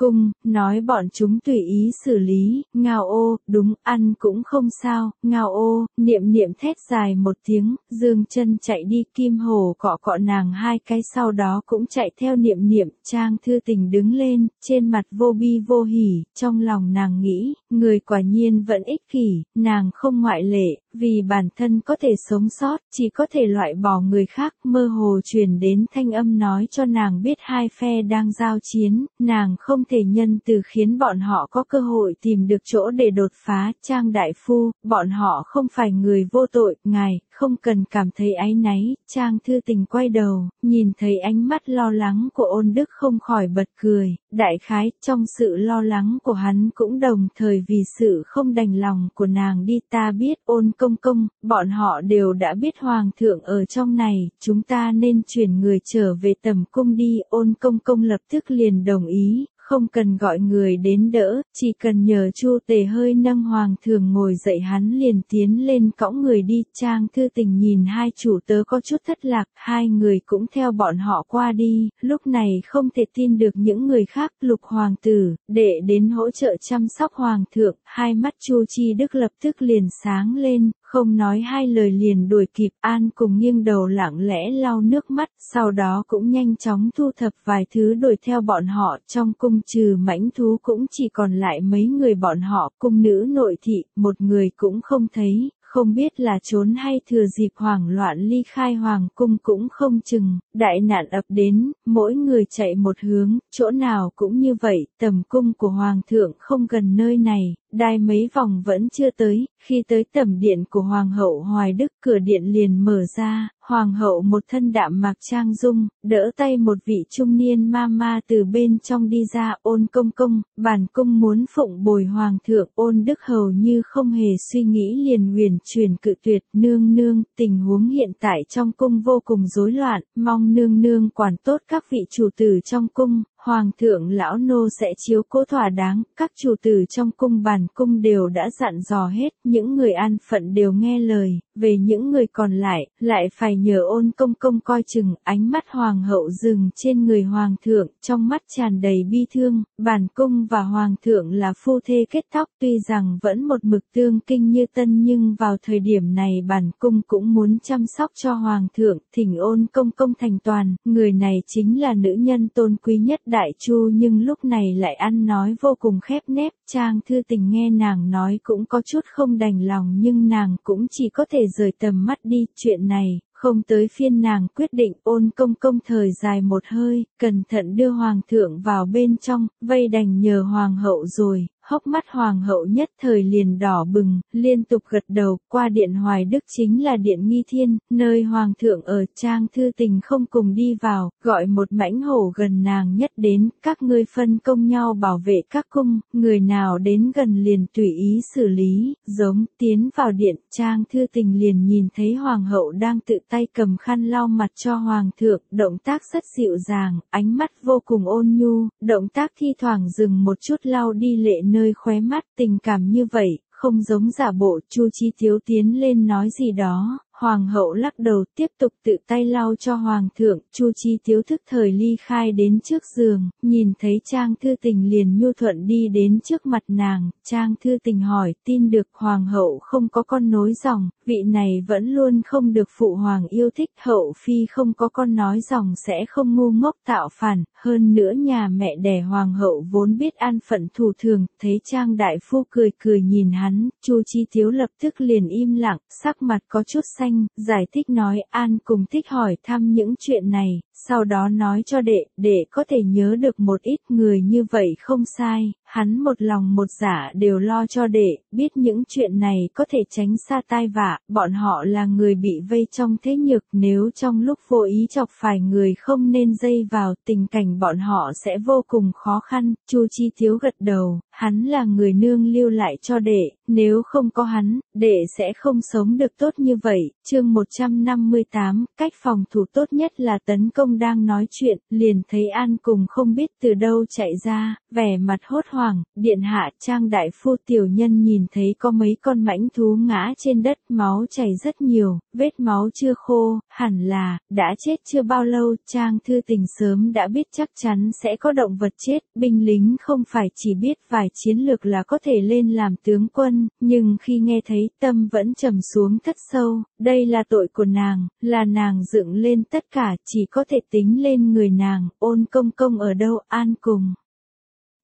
cung, nói bọn chúng tùy ý xử lý, ngao ô, đúng, ăn cũng không sao, ngao ô, niệm niệm thét dài một tiếng, dương chân chạy đi kim hồ cọ cọ nàng hai cái sau đó cũng chạy theo niệm niệm, trang thư tình đứng lên, trên mặt vô bi vô hỉ, trong lòng nàng nghĩ, người quả nhiên vẫn ích kỷ, nàng không ngoại lệ, vì bản thân có thể sống sót, chỉ có thể loại bỏ người khác, mơ hồ truyền đến thanh âm nói cho nàng biết hai phe đang giao chiến, nàng không thể nhân từ khiến bọn họ có cơ hội tìm được chỗ để đột phá Trang Đại Phu, bọn họ không phải người vô tội, ngài, không cần cảm thấy áy náy, Trang Thư Tình quay đầu, nhìn thấy ánh mắt lo lắng của ôn đức không khỏi bật cười, đại khái, trong sự lo lắng của hắn cũng đồng thời vì sự không đành lòng của nàng đi ta biết ôn công công, bọn họ đều đã biết Hoàng thượng ở trong này, chúng ta nên chuyển người trở về tầm cung đi ôn công công lập tức liền đồng ý, không cần gọi người đến đỡ, chỉ cần nhờ Chu Tề hơi nâng hoàng thường ngồi dậy hắn liền tiến lên cõng người đi, Trang Thư Tình nhìn hai chủ tớ có chút thất lạc, hai người cũng theo bọn họ qua đi, lúc này không thể tin được những người khác, Lục Hoàng tử, đệ đến hỗ trợ chăm sóc hoàng thượng, hai mắt Chu Chi Đức lập tức liền sáng lên, không nói hai lời liền đuổi kịp An cùng nghiêng đầu lặng lẽ lau nước mắt, sau đó cũng nhanh chóng thu thập vài thứ đuổi theo bọn họ trong cung trừ mãnh thú cũng chỉ còn lại mấy người bọn họ, cung nữ nội thị, một người cũng không thấy, không biết là trốn hay thừa dịp hoảng loạn ly khai hoàng cung cũng không chừng, đại nạn ập đến, mỗi người chạy một hướng, chỗ nào cũng như vậy, tầm cung của hoàng thượng không gần nơi này, đai mấy vòng vẫn chưa tới, khi tới tầm điện của Hoàng hậu Hoài Đức cửa điện liền mở ra, Hoàng hậu một thân đạm mặc trang dung, đỡ tay một vị trung niên ma ma từ bên trong đi ra ôn công công, bản công muốn phụng bồi Hoàng thượng ôn Đức hầu như không hề suy nghĩ liền huyền truyền cự tuyệt nương nương, tình huống hiện tại trong cung vô cùng rối loạn, mong nương nương quản tốt các vị chủ tử trong cung, Hoàng thượng lão nô sẽ chiếu cố thỏa đáng, các chủ tử trong cung bàn cung đều đã dặn dò hết, những người an phận đều nghe lời, về những người còn lại, lại phải nhờ ôn công công coi chừng, ánh mắt hoàng hậu dừng trên người hoàng thượng, trong mắt tràn đầy bi thương, bản cung và hoàng thượng là phu thê kết tóc tuy rằng vẫn một mực tương kinh như tân nhưng vào thời điểm này bản cung cũng muốn chăm sóc cho hoàng thượng, thỉnh ôn công công thành toàn, người này chính là nữ nhân tôn quý nhất đại chu nhưng lúc này lại ăn nói vô cùng khép nép, trang thư tình nghe nàng nói cũng có chút không đành lòng nhưng nàng cũng chỉ có thể rời tầm mắt đi, chuyện này, không tới phiên nàng quyết định ôn công công thời dài một hơi, cẩn thận đưa hoàng thượng vào bên trong, vây đành nhờ hoàng hậu rồi, hốc mắt hoàng hậu nhất thời liền đỏ bừng, liên tục gật đầu, qua điện hoài đức chính là điện nghi thiên, nơi hoàng thượng ở trang thư tình không cùng đi vào, gọi một mãnh hổ gần nàng nhất đến, các ngươi phân công nhau bảo vệ các cung, người nào đến gần liền tùy ý xử lý, giống, tiến vào điện, trang thư tình liền nhìn thấy hoàng hậu đang tự tay cầm khăn lau mặt cho hoàng thượng, động tác rất dịu dàng, ánh mắt vô cùng ôn nhu, động tác thi thoảng dừng một chút lau đi lệ nơi nơi khóe mắt tình cảm như vậy, không giống giả bộ Chu Chi Thiếu tiến lên nói gì đó, Hoàng hậu lắc đầu tiếp tục tự tay lau cho hoàng thượng, Chu Chi thiếu thức thời ly khai đến trước giường, nhìn thấy Trang Thư Tình liền nhu thuận đi đến trước mặt nàng, Trang Thư Tình hỏi tin được hoàng hậu không có con nối dòng, vị này vẫn luôn không được phụ hoàng yêu thích hậu phi không có con nói dòng sẽ không ngu ngốc tạo phản, hơn nữa nhà mẹ đẻ hoàng hậu vốn biết an phận thủ thường, thấy Trang Đại Phu cười cười nhìn hắn, Chu Chi thiếu lập tức liền im lặng, sắc mặt có chút xanh Thanh, giải thích nói An cùng thích hỏi thăm những chuyện này, sau đó nói cho đệ, đệ có thể nhớ được một ít người như vậy không sai, hắn một lòng một giả dạ đều lo cho đệ, biết những chuyện này có thể tránh xa tai vạ, bọn họ là người bị vây trong thế nhược nếu trong lúc vô ý chọc phải người không nên dây vào tình cảnh bọn họ sẽ vô cùng khó khăn, chu chi thiếu gật đầu, hắn là người nương lưu lại cho đệ, nếu không có hắn, đệ sẽ không sống được tốt như vậy, chương 158, cách phòng thủ tốt nhất là tấn công không đang nói chuyện, liền thấy An cùng không biết từ đâu chạy ra, vẻ mặt hốt hoảng, điện hạ trang đại phu tiểu nhân nhìn thấy có mấy con mãnh thú ngã trên đất máu chảy rất nhiều, vết máu chưa khô, hẳn là, đã chết chưa bao lâu, trang thư tình sớm đã biết chắc chắn sẽ có động vật chết, binh lính không phải chỉ biết vài chiến lược là có thể lên làm tướng quân, nhưng khi nghe thấy tâm vẫn trầm xuống thất sâu, đây là tội của nàng, là nàng dựng lên tất cả chỉ có thể tính lên người nàng, ôn công công ở đâu an cùng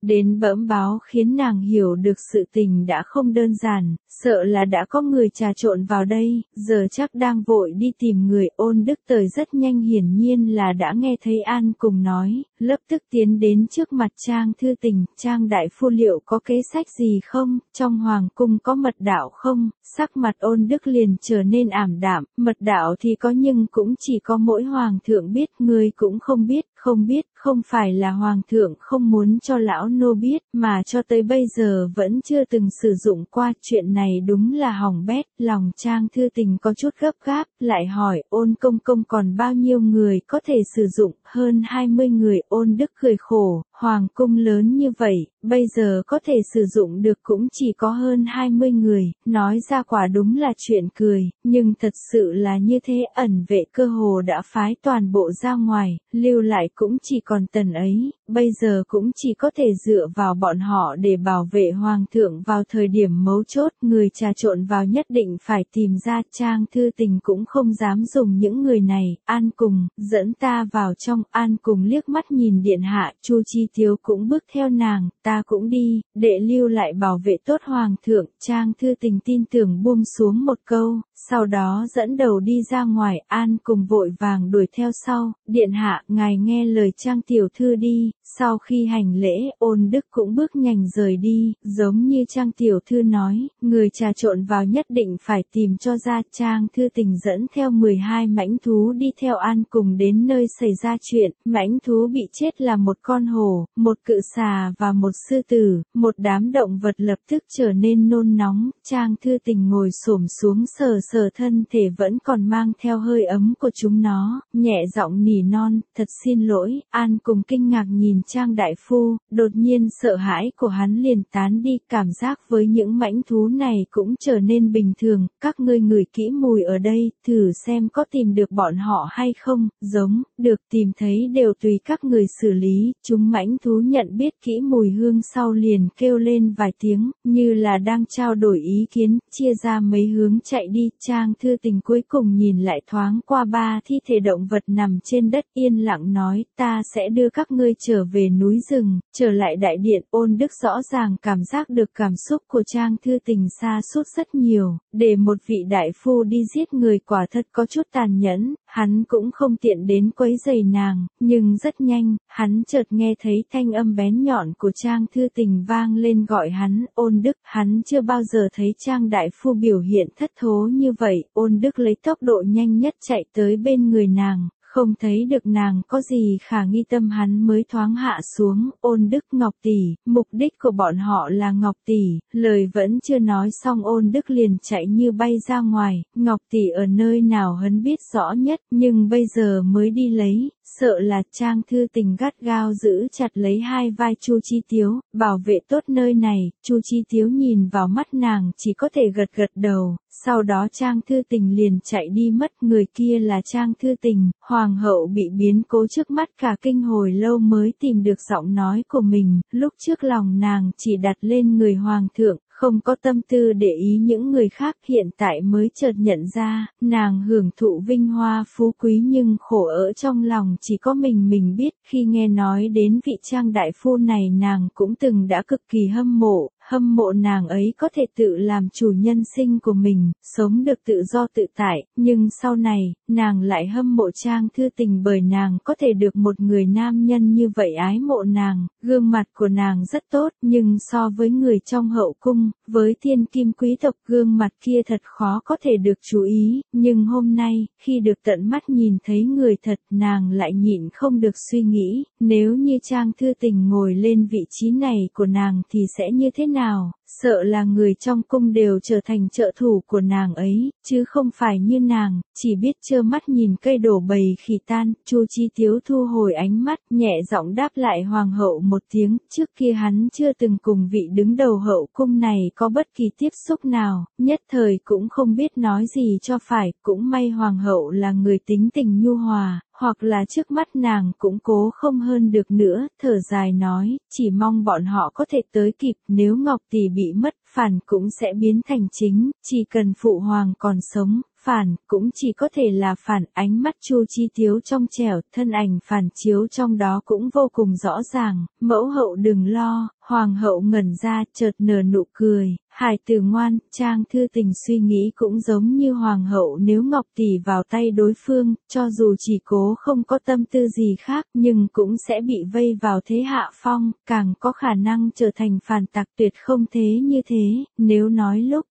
đến bẫm báo khiến nàng hiểu được sự tình đã không đơn giản, sợ là đã có người trà trộn vào đây, giờ chắc đang vội đi tìm người ôn đức tới rất nhanh hiển nhiên là đã nghe thấy An cùng nói, lập tức tiến đến trước mặt Trang thư tình, Trang đại phu liệu có kế sách gì không, trong hoàng cung có mật đạo không, sắc mặt ôn đức liền trở nên ảm đạm, mật đạo thì có nhưng cũng chỉ có mỗi hoàng thượng biết, người cũng không biết, không biết, không phải là Hoàng thượng không muốn cho lão nô biết, mà cho tới bây giờ vẫn chưa từng sử dụng qua chuyện này đúng là hỏng bét, lòng trang thư tình có chút gấp gáp, lại hỏi ôn công công còn bao nhiêu người có thể sử dụng, hơn 20 người ôn đức cười khổ, Hoàng cung lớn như vậy, bây giờ có thể sử dụng được cũng chỉ có hơn 20 người, nói ra quả đúng là chuyện cười, nhưng thật sự là như thế ẩn vệ cơ hồ đã phái toàn bộ ra ngoài, lưu lại cũng chỉ còn tần ấy, bây giờ cũng chỉ có thể dựa vào bọn họ để bảo vệ hoàng thượng vào thời điểm mấu chốt, người trà trộn vào nhất định phải tìm ra trang thư tình cũng không dám dùng những người này, an cùng, dẫn ta vào trong an cùng liếc mắt nhìn điện hạ, chu chi Lý Thiếu cũng bước theo nàng, ta cũng đi, để lưu lại bảo vệ tốt hoàng thượng, Trang Thư Tình tin tưởng buông xuống một câu, sau đó dẫn đầu đi ra ngoài, An cùng vội vàng đuổi theo sau, điện hạ, ngài nghe lời Trang Tiểu Thư đi, sau khi hành lễ, ôn đức cũng bước nhanh rời đi, giống như Trang Tiểu Thư nói, người trà trộn vào nhất định phải tìm cho ra Trang Thư Tình dẫn theo 12 mãnh thú đi theo An cùng đến nơi xảy ra chuyện, mãnh thú bị chết là một con hổ, một cự xà và một sư tử, một đám động vật lập tức trở nên nôn nóng, Trang Thư Tình ngồi xổm xuống sờ sờ thân thể vẫn còn mang theo hơi ấm của chúng nó, nhẹ giọng nỉ non, thật xin lỗi, An cùng kinh ngạc nhìn Trang Đại Phu, đột nhiên sợ hãi của hắn liền tán đi, cảm giác với những mãnh thú này cũng trở nên bình thường, các ngươi ngửi kỹ mùi ở đây, thử xem có tìm được bọn họ hay không, giống, được tìm thấy đều tùy các người xử lý, chúng mãnh mãnh thú nhận biết kỹ mùi hương sau liền kêu lên vài tiếng, như là đang trao đổi ý kiến, chia ra mấy hướng chạy đi, trang thư tình cuối cùng nhìn lại thoáng qua ba thi thể động vật nằm trên đất yên lặng nói, ta sẽ đưa các ngươi trở về núi rừng, trở lại đại điện ôn đức rõ ràng cảm giác được cảm xúc của trang thư tình xa suốt rất nhiều, để một vị đại phu đi giết người quả thật có chút tàn nhẫn, hắn cũng không tiện đến quấy giày nàng, nhưng rất nhanh, hắn chợt nghe thấy thanh âm bén nhọn của Trang Thư Tình vang lên gọi hắn, ôn đức, hắn chưa bao giờ thấy Trang Đại Phu biểu hiện thất thố như vậy, ôn đức lấy tốc độ nhanh nhất chạy tới bên người nàng, không thấy được nàng có gì khả nghi tâm hắn mới thoáng hạ xuống, ôn đức Ngọc Tỷ, mục đích của bọn họ là Ngọc Tỷ, lời vẫn chưa nói xong ôn đức liền chạy như bay ra ngoài, Ngọc Tỷ ở nơi nào hấn biết rõ nhất, nhưng bây giờ mới đi lấy, sợ là trang thư tình gắt gao giữ chặt lấy hai vai chu chi tiếu, bảo vệ tốt nơi này, chu chi tiếu nhìn vào mắt nàng chỉ có thể gật gật đầu, sau đó trang thư tình liền chạy đi mất người kia là trang thư tình, hoàng Hoàng hậu bị biến cố trước mắt cả kinh hồi lâu mới tìm được giọng nói của mình, lúc trước lòng nàng chỉ đặt lên người hoàng thượng, không có tâm tư để ý những người khác hiện tại mới chợt nhận ra, nàng hưởng thụ vinh hoa phú quý nhưng khổ ở trong lòng chỉ có mình mình biết, khi nghe nói đến vị trang đại phu này nàng cũng từng đã cực kỳ hâm mộ, hâm mộ nàng ấy có thể tự làm chủ nhân sinh của mình, sống được tự do tự tại, nhưng sau này, nàng lại hâm mộ Trang Thư Tình bởi nàng có thể được một người nam nhân như vậy ái mộ nàng, gương mặt của nàng rất tốt nhưng so với người trong hậu cung, với thiên kim quý tộc gương mặt kia thật khó có thể được chú ý, nhưng hôm nay, khi được tận mắt nhìn thấy người thật nàng lại nhịn không được suy nghĩ, nếu như Trang Thư Tình ngồi lên vị trí này của nàng thì sẽ như thế nào, sợ là người trong cung đều trở thành trợ thủ của nàng ấy, chứ không phải như nàng, chỉ biết trơ mắt nhìn cây đổ bầy khi tan, Chu Chi Tiếu thu hồi ánh mắt, nhẹ giọng đáp lại hoàng hậu một tiếng, trước kia hắn chưa từng cùng vị đứng đầu hậu cung này có bất kỳ tiếp xúc nào, nhất thời cũng không biết nói gì cho phải, cũng may hoàng hậu là người tính tình nhu hòa, hoặc là trước mắt nàng cũng cố không hơn được nữa, thở dài nói, chỉ mong bọn họ có thể tới kịp nếu Ngọc Tỷ bị mất phản cũng sẽ biến thành chính, chỉ cần phụ hoàng còn sống, phản cũng chỉ có thể là phản ánh mắt chu chi thiếu trong trẻo, thân ảnh phản chiếu trong đó cũng vô cùng rõ ràng, mẫu hậu đừng lo, hoàng hậu ngẩn ra chợt nở nụ cười, hải tử ngoan, trang thư tình suy nghĩ cũng giống như hoàng hậu nếu ngọc tỷ vào tay đối phương, cho dù chỉ cố không có tâm tư gì khác nhưng cũng sẽ bị vây vào thế hạ phong, càng có khả năng trở thành phản tặc tuyệt không thế như thế nếu nói lúc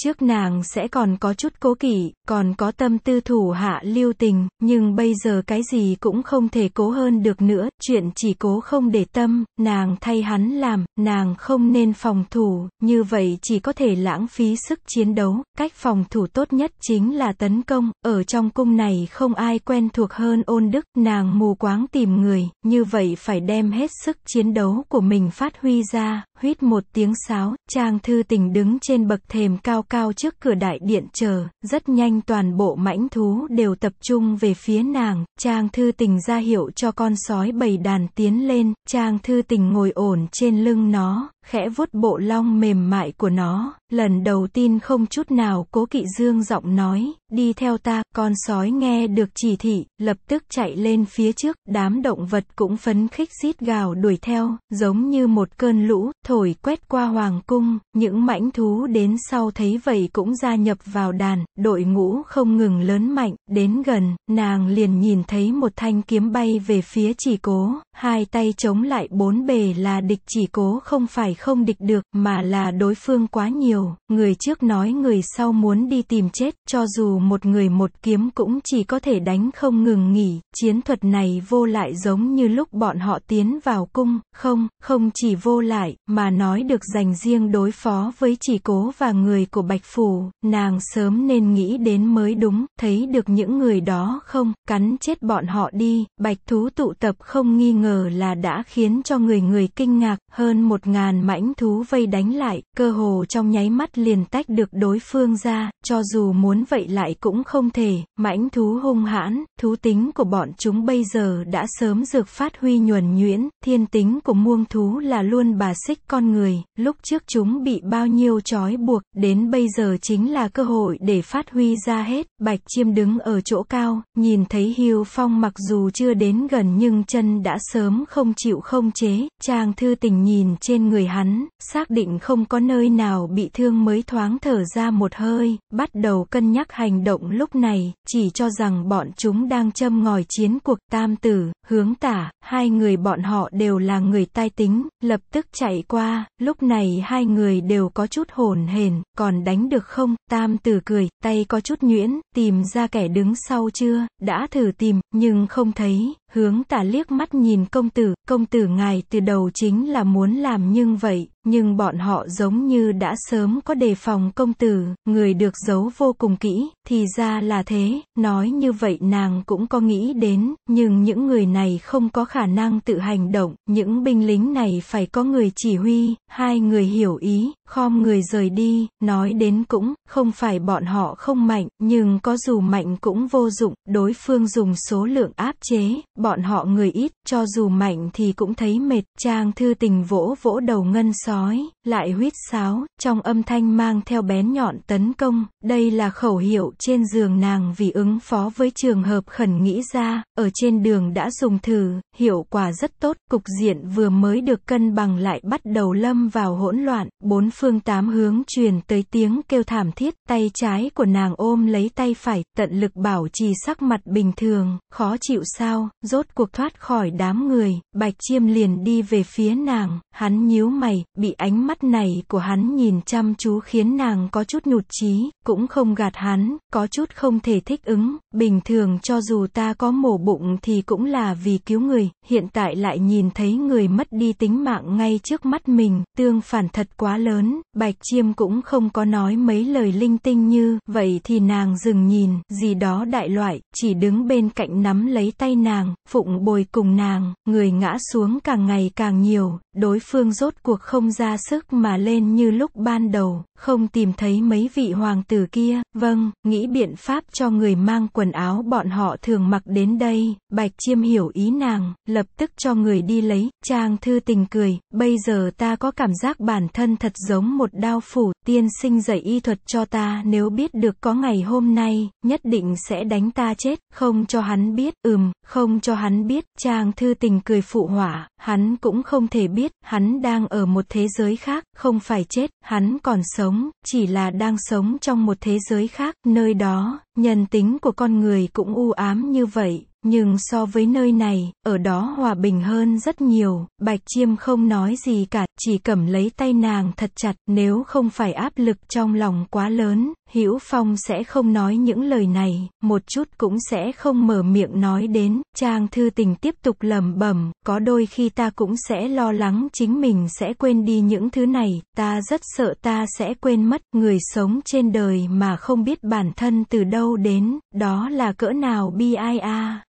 Trước nàng sẽ còn có chút cố kỵ, còn có tâm tư thủ hạ lưu tình, nhưng bây giờ cái gì cũng không thể cố hơn được nữa, chuyện chỉ cố không để tâm, nàng thay hắn làm, nàng không nên phòng thủ, như vậy chỉ có thể lãng phí sức chiến đấu, cách phòng thủ tốt nhất chính là tấn công, ở trong cung này không ai quen thuộc hơn ôn đức, nàng mù quáng tìm người, như vậy phải đem hết sức chiến đấu của mình phát huy ra, huýt một tiếng sáo, trang thư tình đứng trên bậc thềm cao cao trước cửa đại điện chờ, rất nhanh toàn bộ mãnh thú đều tập trung về phía nàng, Trang Thư Tình ra hiệu cho con sói bầy đàn tiến lên, Trang Thư Tình ngồi ổn trên lưng nó, khẽ vuốt bộ long mềm mại của nó, lần đầu tiên không chút nào cố kỵ dương giọng nói, đi theo ta, con sói nghe được chỉ thị, lập tức chạy lên phía trước, đám động vật cũng phấn khích rít gào đuổi theo, giống như một cơn lũ, thổi quét qua hoàng cung, những mãnh thú đến sau thấy vậy cũng gia nhập vào đàn, đội ngũ không ngừng lớn mạnh, đến gần, nàng liền nhìn thấy một thanh kiếm bay về phía chỉ cố, hai tay chống lại bốn bề là địch chỉ cố không phải không địch được, mà là đối phương quá nhiều, người trước nói người sau muốn đi tìm chết, cho dù một người một kiếm cũng chỉ có thể đánh không ngừng nghỉ, chiến thuật này vô lại giống như lúc bọn họ tiến vào cung, không, không chỉ vô lại, mà nói được dành riêng đối phó với chỉ cố và người của Bạch Phủ, nàng sớm nên nghĩ đến mới đúng, thấy được những người đó không, cắn chết bọn họ đi, Bạch Thú tụ tập không nghi ngờ là đã khiến cho người người kinh ngạc, hơn một ngàn mãnh thú vây đánh lại, cơ hồ trong nháy mắt liền tách được đối phương ra, cho dù muốn vậy lại cũng không thể, mãnh thú hung hãn, thú tính của bọn chúng bây giờ đã sớm dược phát huy nhuần nhuyễn, thiên tính của muông thú là luôn bà xích con người, lúc trước chúng bị bao nhiêu trói buộc, đến bây giờ chính là cơ hội để phát huy ra hết, bạch chiêm đứng ở chỗ cao, nhìn thấy hưu phong mặc dù chưa đến gần nhưng chân đã sớm không chịu không chế, chàng thư tình nhìn trên người hắn, xác định không có nơi nào bị thương mới thoáng thở ra một hơi, bắt đầu cân nhắc hành động lúc này, chỉ cho rằng bọn chúng đang châm ngòi chiến cuộc tam tử, hướng tả, hai người bọn họ đều là người tai tính, lập tức chạy qua, lúc này hai người đều có chút hồn hển, còn đánh được không, tam tử cười, tay có chút nhuyễn, tìm ra kẻ đứng sau chưa, đã thử tìm, nhưng không thấy, hướng tả liếc mắt nhìn công tử, công tử ngài từ đầu chính là muốn làm nhưng vậy, nhưng bọn họ giống như đã sớm có đề phòng công tử, người được giấu vô cùng kỹ, thì ra là thế, nói như vậy nàng cũng có nghĩ đến, nhưng những người này không có khả năng tự hành động, những binh lính này phải có người chỉ huy, hai người hiểu ý, khom người rời đi, nói đến cũng, không phải bọn họ không mạnh, nhưng có dù mạnh cũng vô dụng, đối phương dùng số lượng áp chế, bọn họ người ít, cho dù mạnh thì cũng thấy mệt, trang thư tình vỗ vỗ đầu ngân sò sói, lại huýt sáo, trong âm thanh mang theo bén nhọn tấn công, đây là khẩu hiệu trên giường nàng vì ứng phó với trường hợp khẩn nghĩ ra, ở trên đường đã dùng thử, hiệu quả rất tốt, cục diện vừa mới được cân bằng lại bắt đầu lâm vào hỗn loạn, bốn phương tám hướng truyền tới tiếng kêu thảm thiết, tay trái của nàng ôm lấy tay phải, tận lực bảo trì sắc mặt bình thường, khó chịu sao, rốt cuộc thoát khỏi đám người, bạch chiêm liền đi về phía nàng, Hắn nhíu mày, bị ánh mắt này của hắn nhìn chăm chú khiến nàng có chút nhụt chí, cũng không gạt hắn, có chút không thể thích ứng, bình thường cho dù ta có mổ bụng thì cũng là vì cứu người, hiện tại lại nhìn thấy người mất đi tính mạng ngay trước mắt mình, tương phản thật quá lớn, Bạch Chiêm cũng không có nói mấy lời linh tinh như, vậy thì nàng dừng nhìn, gì đó đại loại, chỉ đứng bên cạnh nắm lấy tay nàng, phụng bồi cùng nàng, người ngã xuống càng ngày càng nhiều, đối phương rốt cuộc không ra sức mà lên như lúc ban đầu. Không tìm thấy mấy vị hoàng tử kia, vâng, nghĩ biện pháp cho người mang quần áo bọn họ thường mặc đến đây, bạch chiêm hiểu ý nàng, lập tức cho người đi lấy, trang thư tình cười, bây giờ ta có cảm giác bản thân thật giống một đao phủ, tiên sinh dạy y thuật cho ta nếu biết được có ngày hôm nay, nhất định sẽ đánh ta chết, không cho hắn biết, ừm, không cho hắn biết, trang thư tình cười phụ hỏa, hắn cũng không thể biết, hắn đang ở một thế giới khác, không phải chết, hắn còn sống sống, chỉ là đang sống trong một thế giới khác, nơi đó Nhân tính của con người cũng u ám như vậy, nhưng so với nơi này, ở đó hòa bình hơn rất nhiều, Bạch Chiêm không nói gì cả, chỉ cầm lấy tay nàng thật chặt, nếu không phải áp lực trong lòng quá lớn, Hữu Phong sẽ không nói những lời này, một chút cũng sẽ không mở miệng nói đến, Trang Thư Tình tiếp tục lẩm bẩm, có đôi khi ta cũng sẽ lo lắng chính mình sẽ quên đi những thứ này, ta rất sợ ta sẽ quên mất, người sống trên đời mà không biết bản thân từ đâu đâu đến, đó là cỡ nào bi ai a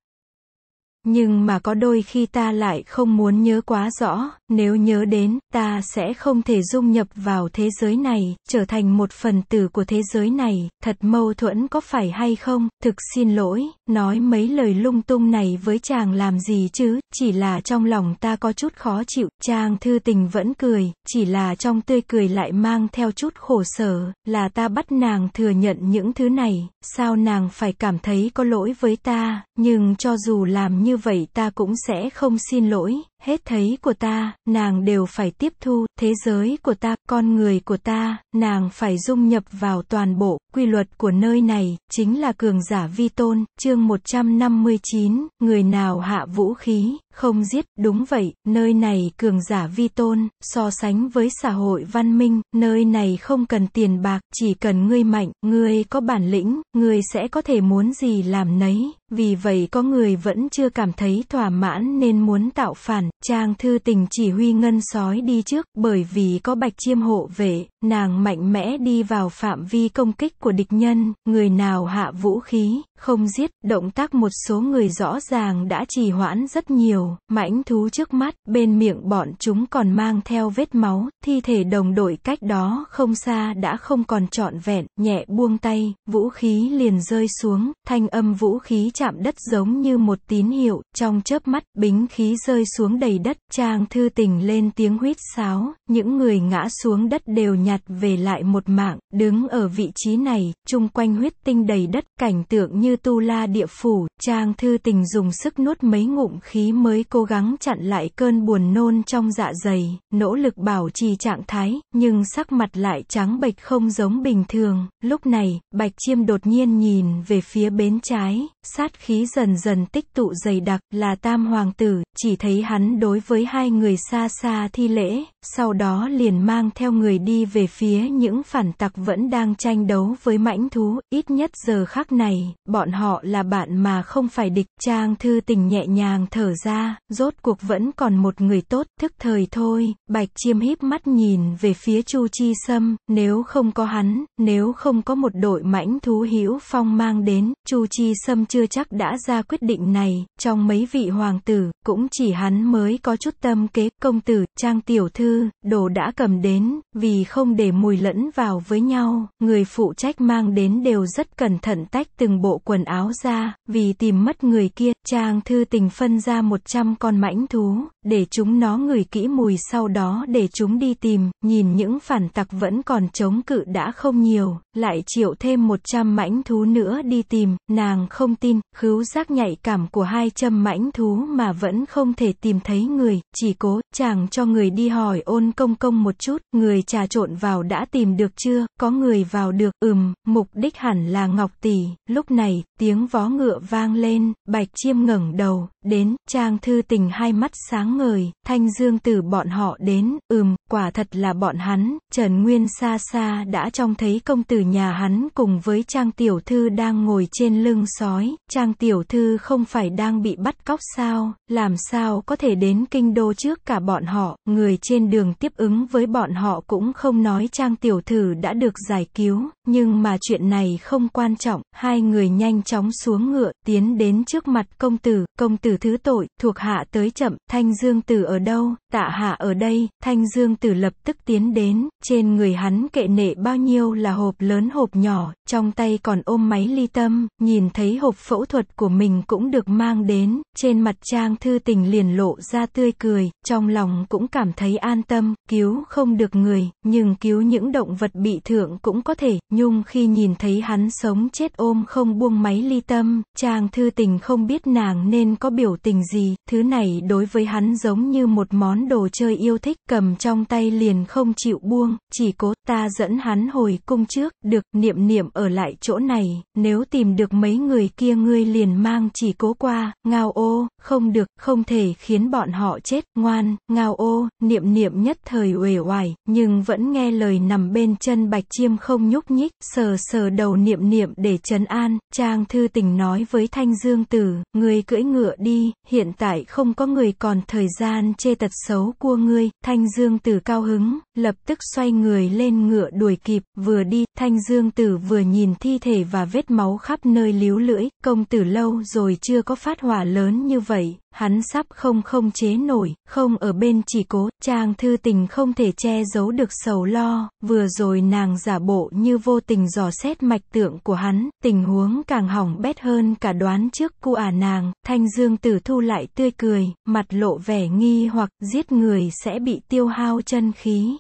nhưng mà có đôi khi ta lại không muốn nhớ quá rõ, nếu nhớ đến, ta sẽ không thể dung nhập vào thế giới này, trở thành một phần tử của thế giới này, thật mâu thuẫn có phải hay không, thực xin lỗi, nói mấy lời lung tung này với chàng làm gì chứ, chỉ là trong lòng ta có chút khó chịu, chàng thư tình vẫn cười, chỉ là trong tươi cười lại mang theo chút khổ sở, là ta bắt nàng thừa nhận những thứ này, sao nàng phải cảm thấy có lỗi với ta, nhưng cho dù làm như như vậy ta cũng sẽ không xin lỗi hết thấy của ta, nàng đều phải tiếp thu, thế giới của ta, con người của ta, nàng phải dung nhập vào toàn bộ, quy luật của nơi này, chính là cường giả vi tôn, chương 159, người nào hạ vũ khí, không giết, đúng vậy, nơi này cường giả vi tôn, so sánh với xã hội văn minh, nơi này không cần tiền bạc, chỉ cần ngươi mạnh, ngươi có bản lĩnh, ngươi sẽ có thể muốn gì làm nấy, vì vậy có người vẫn chưa cảm thấy thỏa mãn nên muốn tạo phản, trang thư tình chỉ huy ngân sói đi trước bởi vì có bạch chiêm hộ vệ nàng mạnh mẽ đi vào phạm vi công kích của địch nhân, người nào hạ vũ khí, không giết, động tác một số người rõ ràng đã trì hoãn rất nhiều, mãnh thú trước mắt, bên miệng bọn chúng còn mang theo vết máu, thi thể đồng đội cách đó không xa đã không còn trọn vẹn, nhẹ buông tay, vũ khí liền rơi xuống, thanh âm vũ khí chạm đất giống như một tín hiệu, trong chớp mắt, bính khí rơi xuống đầy đất, trang thư tình lên tiếng huyết sáo, những người ngã xuống đất đều nhặt nhạt về lại một mạng, đứng ở vị trí này, chung quanh huyết tinh đầy đất, cảnh tượng như tu la địa phủ, Trang Thư Tình dùng sức nuốt mấy ngụm khí mới cố gắng chặn lại cơn buồn nôn trong dạ dày, nỗ lực bảo trì trạng thái, nhưng sắc mặt lại trắng bệch không giống bình thường, lúc này, Bạch Chiêm đột nhiên nhìn về phía bến trái, sát khí dần dần tích tụ dày đặc, là tam hoàng tử, chỉ thấy hắn đối với hai người xa xa thi lễ, sau đó liền mang theo người đi về phía những phản tặc vẫn đang tranh đấu với mãnh thú, ít nhất giờ khắc này, bọn họ là bạn mà không phải địch. Trang thư tình nhẹ nhàng thở ra, rốt cuộc vẫn còn một người tốt, thức thời thôi. Bạch chiêm híp mắt nhìn về phía Chu Chi Sâm, nếu không có hắn, nếu không có một đội mãnh thú hữu phong mang đến, Chu Chi Sâm chưa chắc đã ra quyết định này, trong mấy vị hoàng tử, cũng chỉ hắn mới có chút tâm kế, công tử, Trang tiểu thư, đồ đã cầm đến, vì không không để mùi lẫn vào với nhau, người phụ trách mang đến đều rất cẩn thận tách từng bộ quần áo ra, vì tìm mất người kia, Trang Thư Tình phân ra 100 con mãnh thú, để chúng nó ngửi kỹ mùi sau đó để chúng đi tìm, nhìn những phản tặc vẫn còn chống cự đã không nhiều, lại chịu thêm 100 mãnh thú nữa đi tìm, nàng không tin, khứu giác nhạy cảm của hai châm mãnh thú mà vẫn không thể tìm thấy người, chỉ cố, chàng cho người đi hỏi ôn công công một chút, người trà trộn vào đã tìm được chưa, có người vào được, ừm, mục đích hẳn là Ngọc Tỷ, lúc này, tiếng vó ngựa vang lên, bạch chiêm ngẩng đầu, đến, chàng thư tình hai mắt sáng sáng ngời, thanh dương từ bọn họ đến, ừm, quả thật là bọn hắn, Trần Nguyên xa xa đã trông thấy công tử nhà hắn cùng với Trang Tiểu Thư đang ngồi trên lưng sói, Trang Tiểu Thư không phải đang bị bắt cóc sao, làm sao có thể đến kinh đô trước cả bọn họ, người trên đường tiếp ứng với bọn họ cũng không nói Trang Tiểu Thư đã được giải cứu, nhưng mà chuyện này không quan trọng, hai người nhanh chóng xuống ngựa, tiến đến trước mặt công tử, công tử thứ tội, thuộc hạ tới chậm, thanh dương tử ở đâu, tạ hạ ở đây, thanh dương tử lập tức tiến đến, trên người hắn kệ nệ bao nhiêu là hộp lớn hộp nhỏ, trong tay còn ôm máy ly tâm, nhìn thấy hộp phẫu thuật của mình cũng được mang đến, trên mặt trang thư tình liền lộ ra tươi cười, trong lòng cũng cảm thấy an tâm, cứu không được người, nhưng cứu những động vật bị thượng cũng có thể, Nhung khi nhìn thấy hắn sống chết ôm không buông máy ly tâm, chàng thư tình không biết nàng nên có biểu tình gì, thứ này đối với hắn giống như một món đồ chơi yêu thích, cầm trong tay liền không chịu buông, chỉ cố ta dẫn hắn hồi cung trước, được, niệm niệm ở lại chỗ này, nếu tìm được mấy người kia ngươi liền mang chỉ cố qua, ngao ô, không được, không thể khiến bọn họ chết, ngoan, ngao ô, niệm niệm nhất thời uể oải, nhưng vẫn nghe lời nằm bên chân bạch chiêm không nhúc nhích, sờ sờ đầu niệm niệm để trấn an, Trang Thư Tình nói với Thanh Dương Tử, người cưỡi ngựa đi, hiện tại không có người còn thời gian chê tật xấu của ngươi, Thanh Dương Tử cao hứng, lập tức xoay người lên ngựa đuổi kịp, vừa đi, Thanh Dương Tử vừa nhìn thi thể và vết máu khắp nơi líu lưỡi, công tử lâu rồi chưa có phát hỏa lớn như vậy, hắn sắp không không chế nổi, không ở bên chỉ cố, trang thư tình không thể che giấu được sầu lo, vừa rồi nàng giả bộ như vô tình dò xét mạch tượng của hắn, tình huống càng hỏng bét hơn cả đoán trước cu ả nàng, thanh dương tử thu lại tươi cười, mặt lộ vẻ nghi hoặc giết người sẽ bị tiêu hao chân khí.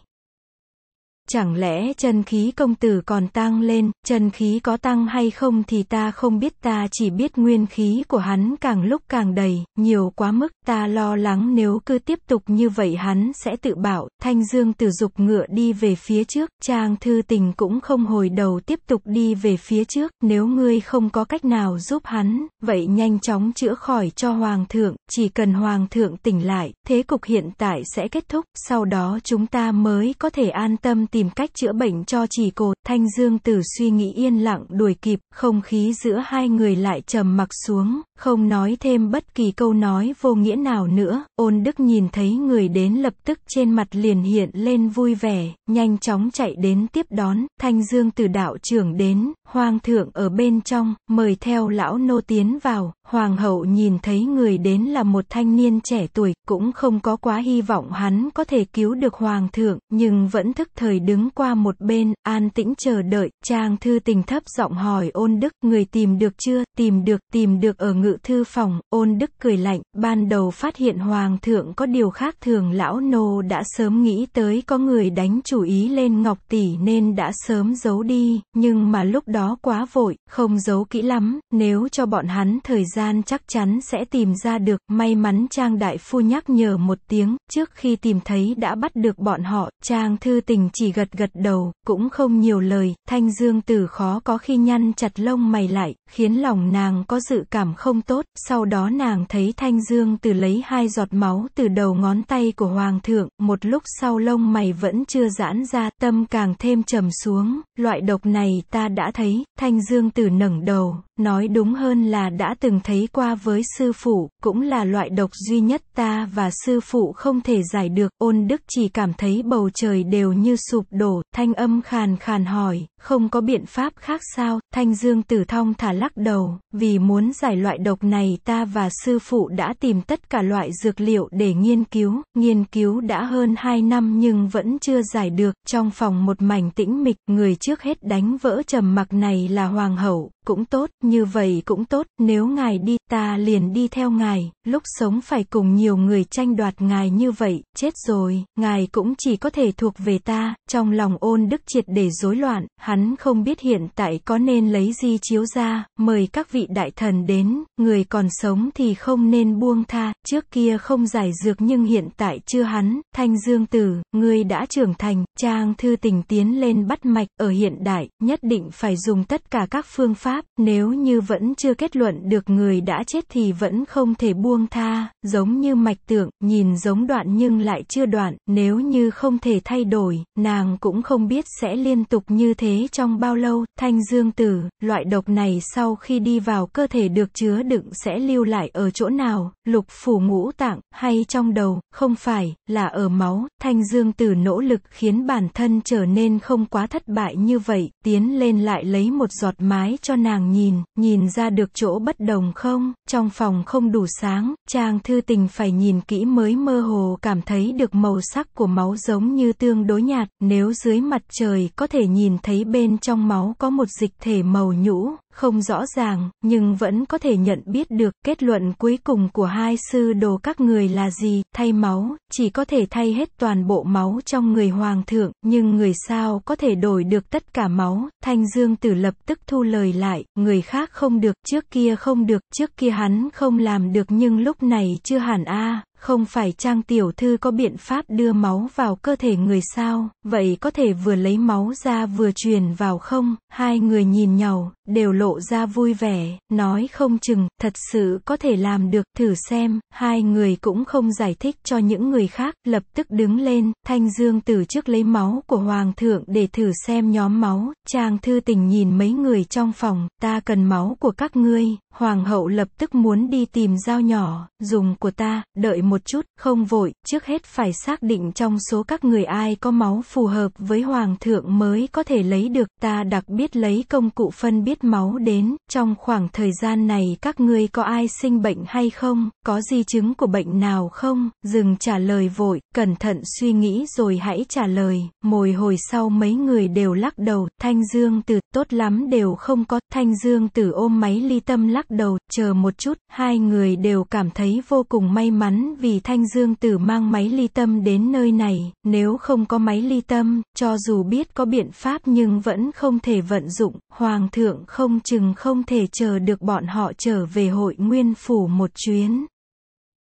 Chẳng lẽ chân khí công tử còn tăng lên, chân khí có tăng hay không thì ta không biết ta chỉ biết nguyên khí của hắn càng lúc càng đầy, nhiều quá mức, ta lo lắng nếu cứ tiếp tục như vậy hắn sẽ tự bảo, thanh dương tử dục ngựa đi về phía trước, trang thư tình cũng không hồi đầu tiếp tục đi về phía trước, nếu ngươi không có cách nào giúp hắn, vậy nhanh chóng chữa khỏi cho hoàng thượng, chỉ cần hoàng thượng tỉnh lại, thế cục hiện tại sẽ kết thúc, sau đó chúng ta mới có thể an tâm tìm cách chữa bệnh cho chỉ cô Thanh Dương Tử suy nghĩ yên lặng đuổi kịp, không khí giữa hai người lại trầm mặc xuống, không nói thêm bất kỳ câu nói vô nghĩa nào nữa, ôn đức nhìn thấy người đến lập tức trên mặt liền hiện lên vui vẻ, nhanh chóng chạy đến tiếp đón, Thanh Dương Tử đạo trưởng đến, hoàng thượng ở bên trong, mời theo lão nô tiến vào, hoàng hậu nhìn thấy người đến là một thanh niên trẻ tuổi, cũng không có quá hy vọng hắn có thể cứu được hoàng thượng, nhưng vẫn thức thời đứng qua một bên, an tĩnh chờ đợi, Trang Thư Tình thấp giọng hỏi ôn đức, người tìm được chưa, tìm được, tìm được ở ngự thư phòng, ôn đức cười lạnh, ban đầu phát hiện Hoàng thượng có điều khác thường lão nô đã sớm nghĩ tới có người đánh chủ ý lên Ngọc Tỷ nên đã sớm giấu đi, nhưng mà lúc đó quá vội, không giấu kỹ lắm, nếu cho bọn hắn thời gian chắc chắn sẽ tìm ra được, may mắn Trang Đại Phu nhắc nhở một tiếng, trước khi tìm thấy đã bắt được bọn họ, Trang Thư Tình chỉ gật gật đầu, cũng không nhiều lời, thanh dương tử khó có khi nhăn chặt lông mày lại, khiến lòng nàng có dự cảm không tốt, sau đó nàng thấy thanh dương tử lấy hai giọt máu từ đầu ngón tay của hoàng thượng, một lúc sau lông mày vẫn chưa giãn ra, tâm càng thêm trầm xuống, loại độc này ta đã thấy, thanh dương tử ngẩng đầu, Nói đúng hơn là đã từng thấy qua với sư phụ, cũng là loại độc duy nhất ta và sư phụ không thể giải được, ôn đức chỉ cảm thấy bầu trời đều như sụp đổ, thanh âm khàn khàn hỏi, không có biện pháp khác sao, thanh dương tử thong thả lắc đầu, vì muốn giải loại độc này ta và sư phụ đã tìm tất cả loại dược liệu để nghiên cứu, nghiên cứu đã hơn 2 năm nhưng vẫn chưa giải được, trong phòng một mảnh tĩnh mịch, người trước hết đánh vỡ trầm mặc này là hoàng hậu, cũng tốt, như vậy cũng tốt, nếu ngài đi, ta liền đi theo ngài, lúc sống phải cùng nhiều người tranh đoạt ngài như vậy, chết rồi, ngài cũng chỉ có thể thuộc về ta, trong lòng ôn đức triệt để rối loạn, hắn không biết hiện tại có nên lấy di chiếu ra, mời các vị đại thần đến, người còn sống thì không nên buông tha, trước kia không giải dược nhưng hiện tại chưa hắn, thanh dương tử, người đã trưởng thành, trang thư tình tiến lên bắt mạch, ở hiện đại, nhất định phải dùng tất cả các phương pháp, pháp, nếu như vẫn chưa kết luận được người đã chết thì vẫn không thể buông tha, giống như mạch tượng, nhìn giống đoạn nhưng lại chưa đoạn, nếu như không thể thay đổi, nàng cũng không biết sẽ liên tục như thế trong bao lâu, thanh dương tử, loại độc này sau khi đi vào cơ thể được chứa đựng sẽ lưu lại ở chỗ nào, lục phủ ngũ tạng, hay trong đầu, không phải, là ở máu, thanh dương tử nỗ lực khiến bản thân trở nên không quá thất bại như vậy, tiến lên lại lấy một giọt mái cho nàng nàng nhìn, nhìn ra được chỗ bất đồng không? Trong phòng không đủ sáng, chàng Thư Tình phải nhìn kỹ mới mơ hồ cảm thấy được màu sắc của máu giống như tương đối nhạt, nếu dưới mặt trời có thể nhìn thấy bên trong máu có một dịch thể màu nhũ, không rõ ràng, nhưng vẫn có thể nhận biết được kết luận cuối cùng của hai sư đồ các người là gì, thay máu, chỉ có thể thay hết toàn bộ máu trong người hoàng thượng, nhưng người sao có thể đổi được tất cả máu, thanh dương tử lập tức thu lời lại, người khác không được, trước kia không được, trước kia hắn không làm được nhưng lúc này chưa hẳn a à. Không phải Trang tiểu thư có biện pháp đưa máu vào cơ thể người sao, vậy có thể vừa lấy máu ra vừa truyền vào không? Hai người nhìn nhau, đều lộ ra vui vẻ, nói không chừng, thật sự có thể làm được, thử xem, hai người cũng không giải thích cho những người khác, lập tức đứng lên, Thanh Dương từ trước lấy máu của Hoàng thượng để thử xem nhóm máu, Trang thư tình nhìn mấy người trong phòng, ta cần máu của các ngươi, Hoàng hậu lập tức muốn đi tìm dao nhỏ, dùng của ta, đợi một chút, không vội, trước hết phải xác định trong số các người ai có máu phù hợp với hoàng thượng mới có thể lấy được. Ta đặc biệt lấy công cụ phân biết máu đến, trong khoảng thời gian này các ngươi có ai sinh bệnh hay không, có di chứng của bệnh nào không, dừng trả lời vội, cẩn thận suy nghĩ rồi hãy trả lời. Mồi hồi sau mấy người đều lắc đầu, Thanh Dương Tử, tốt lắm đều không có, Thanh Dương Tử ôm máy ly tâm lắc đầu, chờ một chút, hai người đều cảm thấy vô cùng may mắn vì Thanh Dương Tử mang máy ly tâm đến nơi này, nếu không có máy ly tâm, cho dù biết có biện pháp nhưng vẫn không thể vận dụng, Hoàng thượng không chừng không thể chờ được bọn họ trở về hội nguyên phủ một chuyến.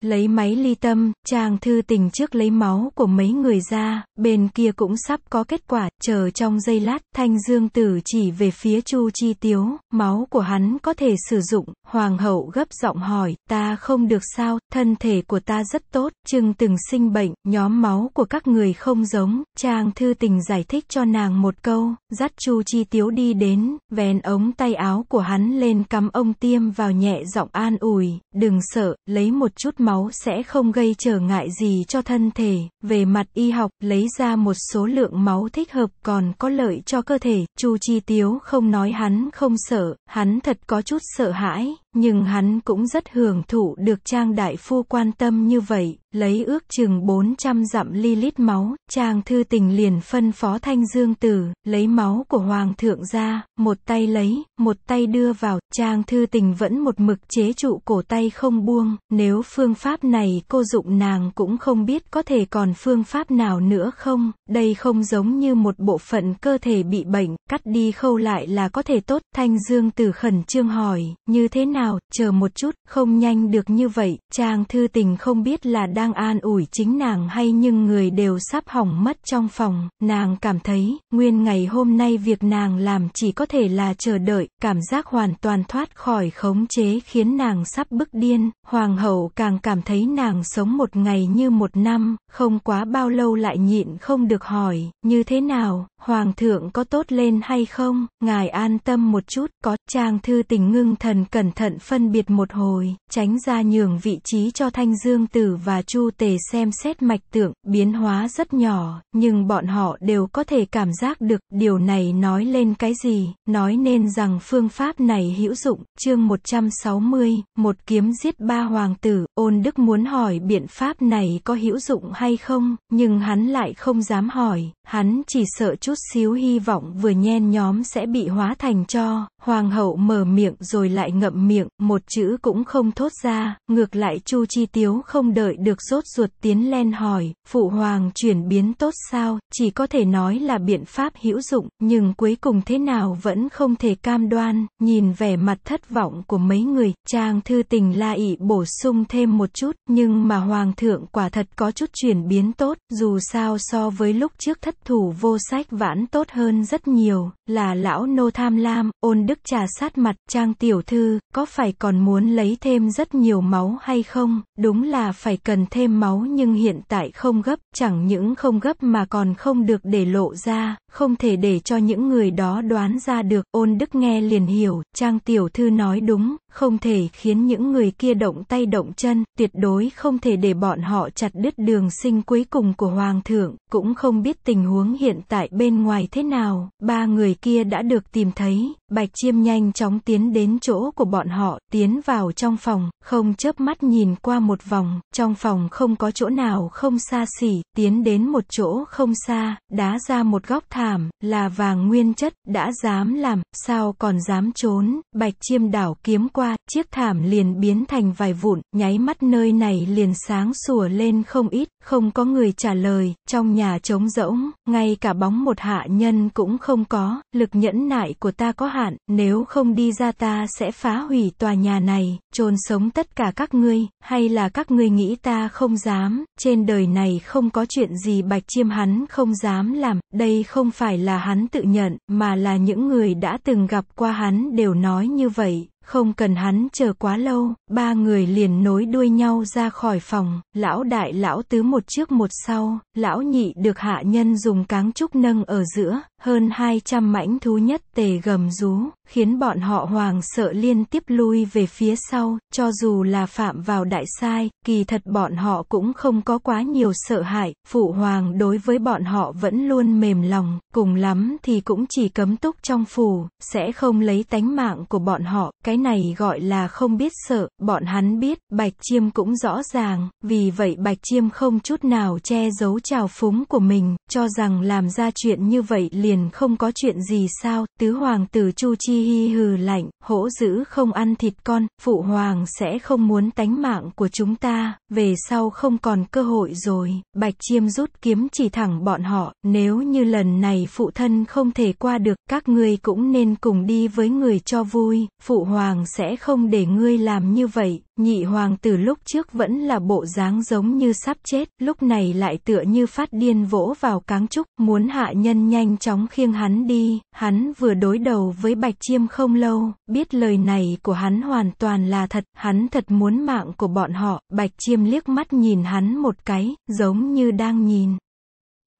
Lấy máy ly tâm, chàng thư tình trước lấy máu của mấy người ra, bên kia cũng sắp có kết quả, chờ trong giây lát, thanh dương tử chỉ về phía chu chi tiếu, máu của hắn có thể sử dụng, hoàng hậu gấp giọng hỏi, ta không được sao, thân thể của ta rất tốt, chừng từng sinh bệnh, nhóm máu của các người không giống, chàng thư tình giải thích cho nàng một câu, dắt chu chi tiếu đi đến, vén ống tay áo của hắn lên cắm ông tiêm vào nhẹ giọng an ủi, đừng sợ, lấy một chút máu máu sẽ không gây trở ngại gì cho thân thể. Về mặt y học, lấy ra một số lượng máu thích hợp còn có lợi cho cơ thể. Chu Chi Tiếu không nói hắn không sợ, hắn thật có chút sợ hãi nhưng hắn cũng rất hưởng thụ được Trang Đại Phu quan tâm như vậy, lấy ước chừng 400 dặm ly lít máu, Trang Thư Tình liền phân phó Thanh Dương Tử, lấy máu của Hoàng thượng ra, một tay lấy, một tay đưa vào, Trang Thư Tình vẫn một mực chế trụ cổ tay không buông, nếu phương pháp này cô dụng nàng cũng không biết có thể còn phương pháp nào nữa không, đây không giống như một bộ phận cơ thể bị bệnh, cắt đi khâu lại là có thể tốt, Thanh Dương Tử khẩn trương hỏi, như thế nào? nào, chờ một chút, không nhanh được như vậy, chàng thư tình không biết là đang an ủi chính nàng hay nhưng người đều sắp hỏng mất trong phòng, nàng cảm thấy, nguyên ngày hôm nay việc nàng làm chỉ có thể là chờ đợi, cảm giác hoàn toàn thoát khỏi khống chế khiến nàng sắp bức điên, hoàng hậu càng cảm thấy nàng sống một ngày như một năm, không quá bao lâu lại nhịn không được hỏi, như thế nào, hoàng thượng có tốt lên hay không, ngài an tâm một chút, có, chàng thư tình ngưng thần cẩn thận trận phân biệt một hồi, tránh ra nhường vị trí cho Thanh Dương Tử và Chu Tề xem xét mạch tượng, biến hóa rất nhỏ, nhưng bọn họ đều có thể cảm giác được, điều này nói lên cái gì, nói nên rằng phương pháp này hữu dụng, chương 160, một kiếm giết ba hoàng tử, ôn đức muốn hỏi biện pháp này có hữu dụng hay không, nhưng hắn lại không dám hỏi, hắn chỉ sợ chút xíu hy vọng vừa nhen nhóm sẽ bị hóa thành cho, hoàng hậu mở miệng rồi lại ngậm miệng, miệng, một chữ cũng không thốt ra, ngược lại Chu Chi Tiếu không đợi được sốt ruột tiến len hỏi, phụ hoàng chuyển biến tốt sao, chỉ có thể nói là biện pháp hữu dụng, nhưng cuối cùng thế nào vẫn không thể cam đoan, nhìn vẻ mặt thất vọng của mấy người, trang thư tình la ị bổ sung thêm một chút, nhưng mà hoàng thượng quả thật có chút chuyển biến tốt, dù sao so với lúc trước thất thủ vô sách vãn tốt hơn rất nhiều, là lão nô tham lam, ôn đức trà sát mặt, trang tiểu thư, có phải còn muốn lấy thêm rất nhiều máu hay không? Đúng là phải cần thêm máu nhưng hiện tại không gấp, chẳng những không gấp mà còn không được để lộ ra, không thể để cho những người đó đoán ra được. Ôn Đức nghe liền hiểu, Trang Tiểu Thư nói đúng, không thể khiến những người kia động tay động chân, tuyệt đối không thể để bọn họ chặt đứt đường sinh cuối cùng của Hoàng thượng, cũng không biết tình huống hiện tại bên ngoài thế nào, ba người kia đã được tìm thấy, Bạch Chiêm nhanh chóng tiến đến chỗ của bọn họ, tiến vào trong phòng, không chớp mắt nhìn qua một vòng, trong phòng không có chỗ nào không xa xỉ, tiến đến một chỗ không xa, đá ra một góc thảm, là vàng nguyên chất, đã dám làm, sao còn dám trốn, Bạch Chiêm đảo kiếm qua, chiếc thảm liền biến thành vài vụn, nháy mắt nơi này liền sáng sủa lên không ít, không có người trả lời, trong nhà trống rỗng, ngay cả bóng một hạ nhân cũng không có, lực nhẫn nại của ta có hạn, nếu không đi ra ta sẽ phá hủy tòa nhà này, chôn sống tất cả các ngươi, hay là các ngươi nghĩ ta không dám, trên đời này không có chuyện gì bạch chiêm hắn không dám làm, đây không phải là hắn tự nhận, mà là những người đã từng gặp qua hắn đều nói như vậy, không cần hắn chờ quá lâu, ba người liền nối đuôi nhau ra khỏi phòng, lão đại lão tứ một trước một sau, lão nhị được hạ nhân dùng cáng trúc nâng ở giữa, hơn 200 mãnh thú nhất tề gầm rú, khiến bọn họ hoàng sợ liên tiếp lui về phía sau, cho dù là phạm vào đại sai, kỳ thật bọn họ cũng không có quá nhiều sợ hãi, phụ hoàng đối với bọn họ vẫn luôn mềm lòng, cùng lắm thì cũng chỉ cấm túc trong phủ, sẽ không lấy tánh mạng của bọn họ, cái này gọi là không biết sợ, bọn hắn biết, Bạch Chiêm cũng rõ ràng, vì vậy Bạch Chiêm không chút nào che giấu trào phúng của mình, cho rằng làm ra chuyện như vậy liền không có chuyện gì sao, tứ hoàng tử Chu Chi Hi hừ lạnh, hỗ dữ không ăn thịt con, phụ hoàng sẽ không muốn tánh mạng của chúng ta, về sau không còn cơ hội rồi, bạch chiêm rút kiếm chỉ thẳng bọn họ, nếu như lần này phụ thân không thể qua được, các ngươi cũng nên cùng đi với người cho vui, phụ hoàng sẽ không để ngươi làm như vậy, Nhị hoàng tử lúc trước vẫn là bộ dáng giống như sắp chết, lúc này lại tựa như phát điên vỗ vào cáng trúc, muốn hạ nhân nhanh chóng khiêng hắn đi, hắn vừa đối đầu với bạch chiêm không lâu, biết lời này của hắn hoàn toàn là thật, hắn thật muốn mạng của bọn họ, bạch chiêm liếc mắt nhìn hắn một cái, giống như đang nhìn,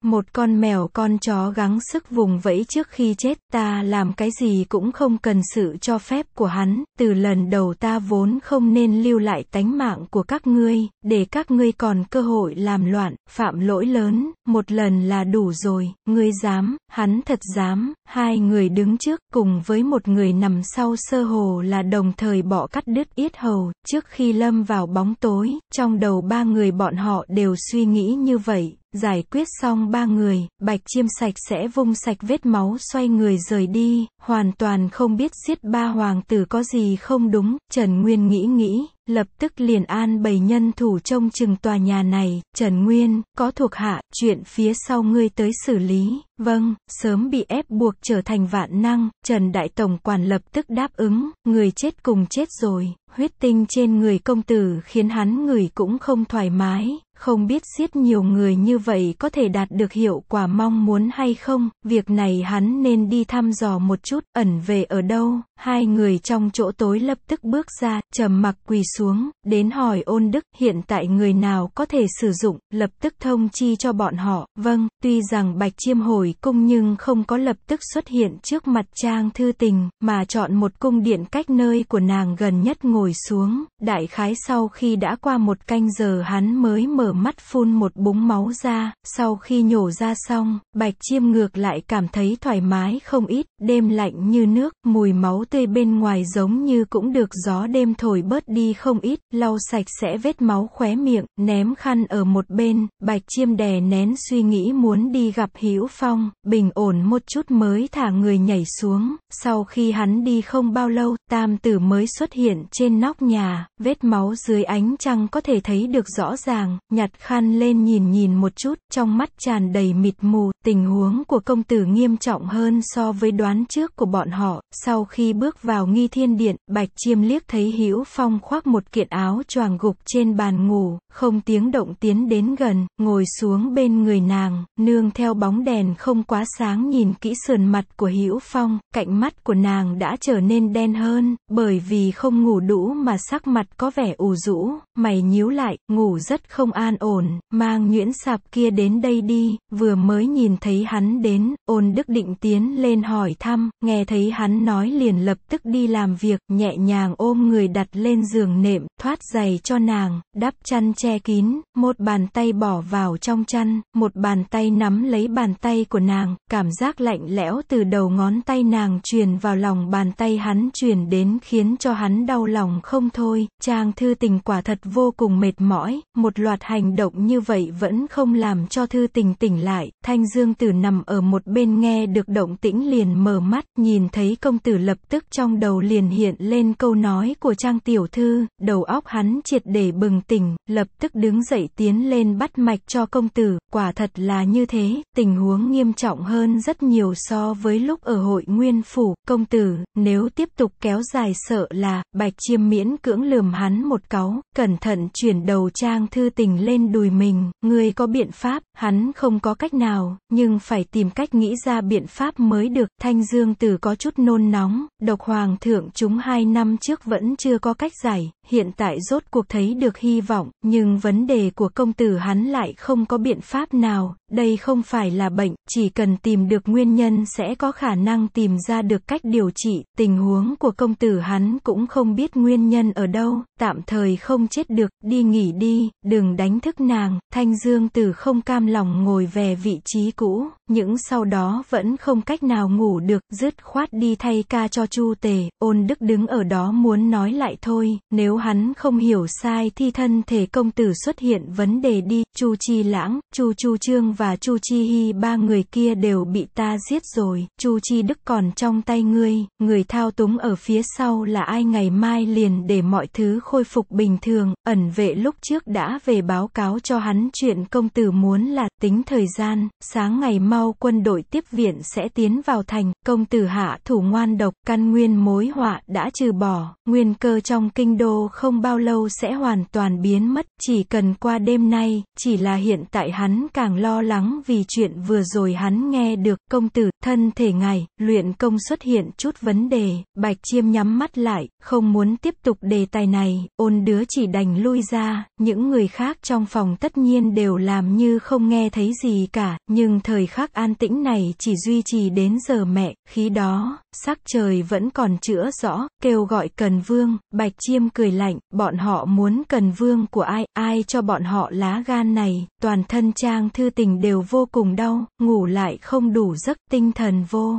một con mèo con chó gắng sức vùng vẫy trước khi chết, ta làm cái gì cũng không cần sự cho phép của hắn, từ lần đầu ta vốn không nên lưu lại tánh mạng của các ngươi, để các ngươi còn cơ hội làm loạn, phạm lỗi lớn, một lần là đủ rồi, ngươi dám, hắn thật dám, hai người đứng trước cùng với một người nằm sau sơ hồ là đồng thời bỏ cắt đứt yết hầu, trước khi lâm vào bóng tối, trong đầu ba người bọn họ đều suy nghĩ như vậy, Giải quyết xong ba người, bạch chiêm sạch sẽ vung sạch vết máu xoay người rời đi, hoàn toàn không biết giết ba hoàng tử có gì không đúng, Trần Nguyên nghĩ nghĩ, lập tức liền an bày nhân thủ trông chừng tòa nhà này, Trần Nguyên, có thuộc hạ, chuyện phía sau ngươi tới xử lý, vâng, sớm bị ép buộc trở thành vạn năng, Trần Đại Tổng Quản lập tức đáp ứng, người chết cùng chết rồi, huyết tinh trên người công tử khiến hắn người cũng không thoải mái, không biết giết nhiều người như vậy có thể đạt được hiệu quả mong muốn hay không, việc này hắn nên đi thăm dò một chút, ẩn về ở đâu, Hai người trong chỗ tối lập tức bước ra, trầm mặc quỳ xuống, đến hỏi ôn đức, hiện tại người nào có thể sử dụng, lập tức thông chi cho bọn họ, vâng, tuy rằng bạch chiêm hồi cung nhưng không có lập tức xuất hiện trước mặt trang thư tình, mà chọn một cung điện cách nơi của nàng gần nhất ngồi xuống, đại khái sau khi đã qua một canh giờ hắn mới mở mắt phun một búng máu ra, sau khi nhổ ra xong, bạch chiêm ngược lại cảm thấy thoải mái không ít, đêm lạnh như nước, mùi máu máu tươi bên ngoài giống như cũng được gió đêm thổi bớt đi không ít, lau sạch sẽ vết máu khóe miệng, ném khăn ở một bên, bạch chiêm đè nén suy nghĩ muốn đi gặp Hữu Phong, bình ổn một chút mới thả người nhảy xuống, sau khi hắn đi không bao lâu, tam tử mới xuất hiện trên nóc nhà, vết máu dưới ánh trăng có thể thấy được rõ ràng, nhặt khăn lên nhìn nhìn một chút, trong mắt tràn đầy mịt mù, tình huống của công tử nghiêm trọng hơn so với đoán trước của bọn họ, sau khi bước vào nghi thiên điện, Bạch Chiêm liếc thấy Hữu Phong khoác một kiện áo choàng gục trên bàn ngủ, không tiếng động tiến đến gần, ngồi xuống bên người nàng, nương theo bóng đèn không quá sáng nhìn kỹ sườn mặt của Hữu Phong, cạnh mắt của nàng đã trở nên đen hơn, bởi vì không ngủ đủ mà sắc mặt có vẻ ù rũ, mày nhíu lại, ngủ rất không an ổn, mang nhuyễn sạp kia đến đây đi, vừa mới nhìn thấy hắn đến, ôn đức định tiến lên hỏi thăm, nghe thấy hắn nói liền lập tức đi làm việc, nhẹ nhàng ôm người đặt lên giường nệm, thoát giày cho nàng, đắp chăn che kín, một bàn tay bỏ vào trong chăn, một bàn tay nắm lấy bàn tay của nàng, cảm giác lạnh lẽo từ đầu ngón tay nàng truyền vào lòng bàn tay hắn truyền đến khiến cho hắn đau lòng không thôi, Trang Thư Tình quả thật vô cùng mệt mỏi, một loạt hành động như vậy vẫn không làm cho Thư Tình tỉnh lại, Thanh Dương Tử nằm ở một bên nghe được động tĩnh liền mở mắt, nhìn thấy công tử lập tức tức trong đầu liền hiện lên câu nói của Trang Tiểu Thư, đầu óc hắn triệt để bừng tỉnh, lập tức đứng dậy tiến lên bắt mạch cho công tử, quả thật là như thế, tình huống nghiêm trọng hơn rất nhiều so với lúc ở hội nguyên phủ, công tử, nếu tiếp tục kéo dài sợ là, bạch chiêm miễn cưỡng lườm hắn một cáu, cẩn thận chuyển đầu Trang Thư Tình lên đùi mình, người có biện pháp, hắn không có cách nào, nhưng phải tìm cách nghĩ ra biện pháp mới được, Thanh Dương Tử có chút nôn nóng, độc hoàng thượng chúng hai năm trước vẫn chưa có cách giải, hiện tại rốt cuộc thấy được hy vọng, nhưng vấn đề của công tử hắn lại không có biện pháp nào, đây không phải là bệnh, chỉ cần tìm được nguyên nhân sẽ có khả năng tìm ra được cách điều trị, tình huống của công tử hắn cũng không biết nguyên nhân ở đâu, tạm thời không chết được, đi nghỉ đi, đừng đánh thức nàng, thanh dương tử không cam lòng ngồi về vị trí cũ, những sau đó vẫn không cách nào ngủ được, dứt khoát đi thay ca cho Chu Tề, ôn đức đứng ở đó muốn nói lại thôi, nếu hắn không hiểu sai thì thân thể công tử xuất hiện vấn đề đi, Chu Chi Lãng, Chu Chu Trương và Chu Chi Hy ba người kia đều bị ta giết rồi, Chu Chi Đức còn trong tay ngươi, người thao túng ở phía sau là ai ngày mai liền để mọi thứ khôi phục bình thường, ẩn vệ lúc trước đã về báo cáo cho hắn chuyện công tử muốn là tính thời gian, sáng ngày mau quân đội tiếp viện sẽ tiến vào thành, công tử hạ thủ ngoan độc, căn nguyên mối họa đã trừ bỏ, nguyên cơ trong kinh đô không bao lâu sẽ hoàn toàn biến mất, chỉ cần qua đêm nay, chỉ là hiện tại hắn càng lo lắng vì chuyện vừa rồi hắn nghe được, công tử, thân thể ngài, luyện công xuất hiện chút vấn đề, bạch chiêm nhắm mắt lại, không muốn tiếp tục đề tài này, ôn đứa chỉ đành lui ra, những người khác trong phòng tất nhiên đều làm như không nghe thấy gì cả, nhưng thời khắc an tĩnh này chỉ duy trì đến giờ mẹ, khi đó, sắc trời vẫn vẫn còn chữa rõ, kêu gọi cần vương, bạch chiêm cười lạnh, bọn họ muốn cần vương của ai, ai cho bọn họ lá gan này, toàn thân trang thư tình đều vô cùng đau, ngủ lại không đủ giấc tinh thần vô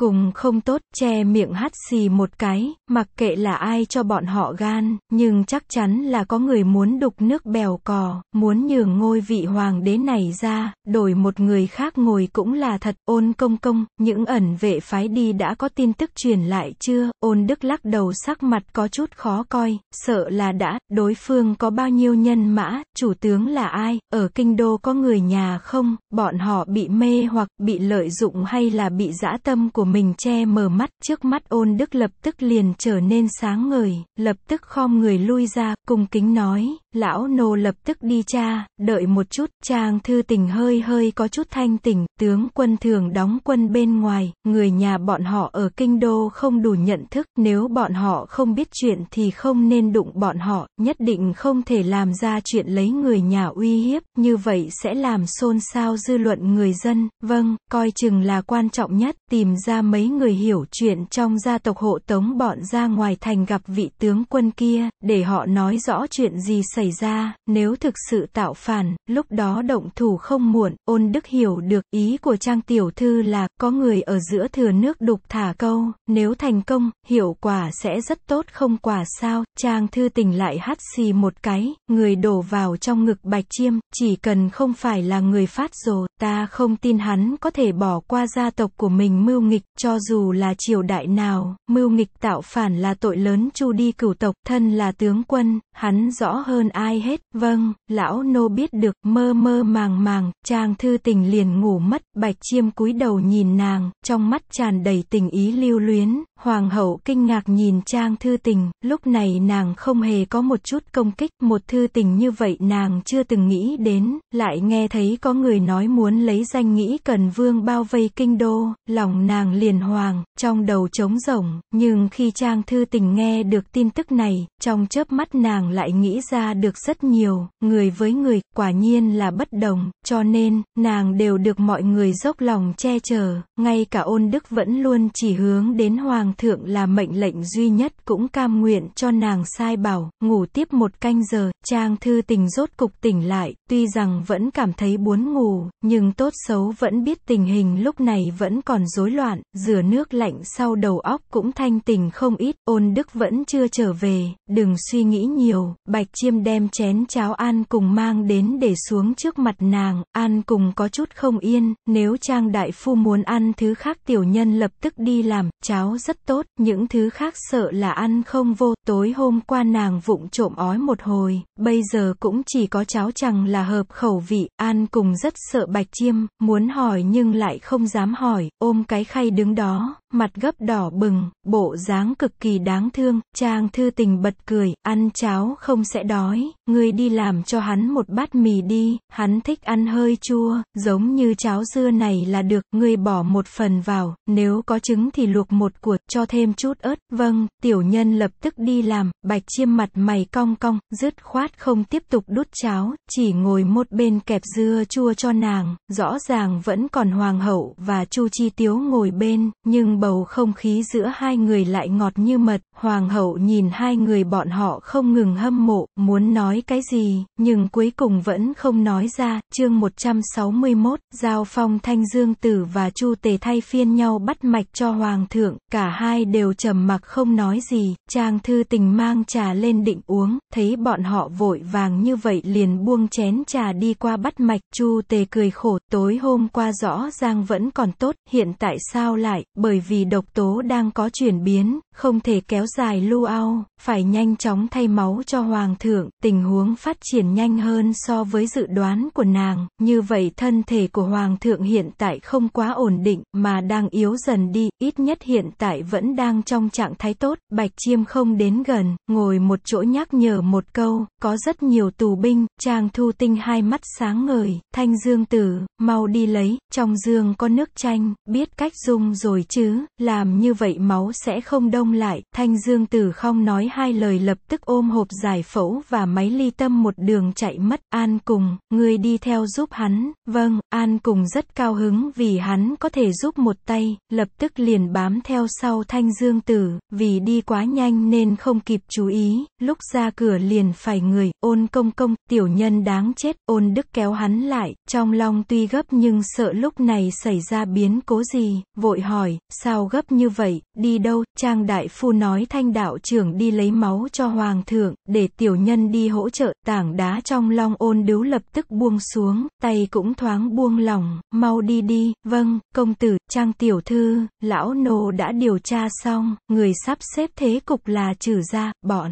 cùng không tốt, che miệng hắt xì một cái, mặc kệ là ai cho bọn họ gan, nhưng chắc chắn là có người muốn đục nước bèo cò, muốn nhường ngôi vị hoàng đế này ra, đổi một người khác ngồi cũng là thật, ôn công công, những ẩn vệ phái đi đã có tin tức truyền lại chưa, ôn đức lắc đầu sắc mặt có chút khó coi, sợ là đã, đối phương có bao nhiêu nhân mã, chủ tướng là ai, ở kinh đô có người nhà không, bọn họ bị mê hoặc bị lợi dụng hay là bị dã tâm của mình che mờ mắt, trước mắt ôn đức lập tức liền trở nên sáng ngời, lập tức khom người lui ra, cùng kính nói, lão nô lập tức đi cha, đợi một chút, trang thư tình hơi hơi có chút thanh tỉnh, tướng quân thường đóng quân bên ngoài, người nhà bọn họ ở kinh đô không đủ nhận thức, nếu bọn họ không biết chuyện thì không nên đụng bọn họ, nhất định không thể làm ra chuyện lấy người nhà uy hiếp, như vậy sẽ làm xôn xao dư luận người dân, vâng, coi chừng là quan trọng nhất, tìm ra mấy người hiểu chuyện trong gia tộc hộ tống bọn ra ngoài thành gặp vị tướng quân kia, để họ nói rõ chuyện gì xảy xảy ra, nếu thực sự tạo phản, lúc đó động thủ không muộn, ôn đức hiểu được ý của trang tiểu thư là, có người ở giữa thừa nước đục thả câu, nếu thành công, hiệu quả sẽ rất tốt không quả sao, trang thư tình lại hắt xì một cái, người đổ vào trong ngực bạch chiêm, chỉ cần không phải là người phát rồ, ta không tin hắn có thể bỏ qua gia tộc của mình mưu nghịch, cho dù là triều đại nào, mưu nghịch tạo phản là tội lớn chu đi cửu tộc, thân là tướng quân, hắn rõ hơn ai hết. Vâng, lão nô biết được, mơ mơ màng màng, chàng thư tình liền ngủ mất, bạch chiêm cúi đầu nhìn nàng, trong mắt tràn đầy tình ý lưu luyến, hoàng hậu kinh ngạc nhìn trang thư tình, lúc này nàng không hề có một chút công kích, một thư tình như vậy nàng chưa từng nghĩ đến, lại nghe thấy có người nói muốn lấy danh nghĩ cần vương bao vây kinh đô, lòng nàng liền hoàng, trong đầu trống rỗng, nhưng khi trang thư tình nghe được tin tức này, trong chớp mắt nàng lại nghĩ ra được rất nhiều, người với người, quả nhiên là bất đồng, cho nên, nàng đều được mọi người dốc lòng che chở, ngay cả ôn đức vẫn luôn chỉ hướng đến hoàng thượng là mệnh lệnh duy nhất cũng cam nguyện cho nàng sai bảo, ngủ tiếp một canh giờ, trang thư tình rốt cục tỉnh lại, tuy rằng vẫn cảm thấy muốn ngủ, nhưng tốt xấu vẫn biết tình hình lúc này vẫn còn rối loạn, rửa nước lạnh sau đầu óc cũng thanh tình không ít, ôn đức vẫn chưa trở về, đừng suy nghĩ nhiều, bạch chiêm đen đem chén cháo An cùng mang đến để xuống trước mặt nàng, An cùng có chút không yên, nếu Trang Đại Phu muốn ăn thứ khác tiểu nhân lập tức đi làm, cháo rất tốt, những thứ khác sợ là ăn không vô, tối hôm qua nàng vụng trộm ói một hồi, bây giờ cũng chỉ có cháo chẳng là hợp khẩu vị, An cùng rất sợ bạch chiêm, muốn hỏi nhưng lại không dám hỏi, ôm cái khay đứng đó, mặt gấp đỏ bừng, bộ dáng cực kỳ đáng thương, Trang Thư Tình bật cười, ăn cháo không sẽ đói, nói, ngươi đi làm cho hắn một bát mì đi, hắn thích ăn hơi chua, giống như cháo dưa này là được, ngươi bỏ một phần vào, nếu có trứng thì luộc một cuột, cho thêm chút ớt, vâng, tiểu nhân lập tức đi làm, bạch chiêm mặt mày cong cong, dứt khoát không tiếp tục đút cháo, chỉ ngồi một bên kẹp dưa chua cho nàng, rõ ràng vẫn còn hoàng hậu và chu chi tiếu ngồi bên, nhưng bầu không khí giữa hai người lại ngọt như mật, hoàng hậu nhìn hai người bọn họ không ngừng hâm mộ, muốn nói cái gì, nhưng cuối cùng vẫn không nói ra. Chương 161, Giao Phong Thanh Dương Tử và Chu Tề thay phiên nhau bắt mạch cho Hoàng thượng, cả hai đều trầm mặc không nói gì. Trang thư tình mang trà lên định uống, thấy bọn họ vội vàng như vậy liền buông chén trà đi qua bắt mạch. Chu Tề cười khổ, tối hôm qua rõ ràng vẫn còn tốt, hiện tại sao lại, bởi vì độc tố đang có chuyển biến, không thể kéo dài lưu ao, phải nhanh chóng thay máu cho hoàng thượng, tình huống phát triển nhanh hơn so với dự đoán của nàng, như vậy thân thể của hoàng thượng hiện tại không quá ổn định, mà đang yếu dần đi, ít nhất hiện tại vẫn đang trong trạng thái tốt, bạch chiêm không đến gần, ngồi một chỗ nhắc nhở một câu, có rất nhiều tù binh, chàng thu tinh hai mắt sáng ngời, thanh dương tử, mau đi lấy, trong dương có nước chanh, biết cách dùng rồi chứ, làm như vậy máu sẽ không đông xong lại, Thanh Dương Tử không nói hai lời lập tức ôm hộp giải phẫu và máy ly tâm một đường chạy mất. An Cùng, người đi theo giúp hắn. Vâng, An Cùng rất cao hứng vì hắn có thể giúp một tay, lập tức liền bám theo sau Thanh Dương Tử, vì đi quá nhanh nên không kịp chú ý, lúc ra cửa liền phải người, ôn công công, tiểu nhân đáng chết, ôn đức kéo hắn lại, trong lòng tuy gấp nhưng sợ lúc này xảy ra biến cố gì, vội hỏi, sao gấp như vậy, đi đâu, trang đại phu nói thanh đạo trưởng đi lấy máu cho hoàng thượng, để tiểu nhân đi hỗ trợ, tảng đá trong long ôn đứu lập tức buông xuống, tay cũng thoáng buông lỏng, mau đi đi, vâng, công tử, trang tiểu thư, lão nô đã điều tra xong, người sắp xếp thế cục là trừ ra, bọn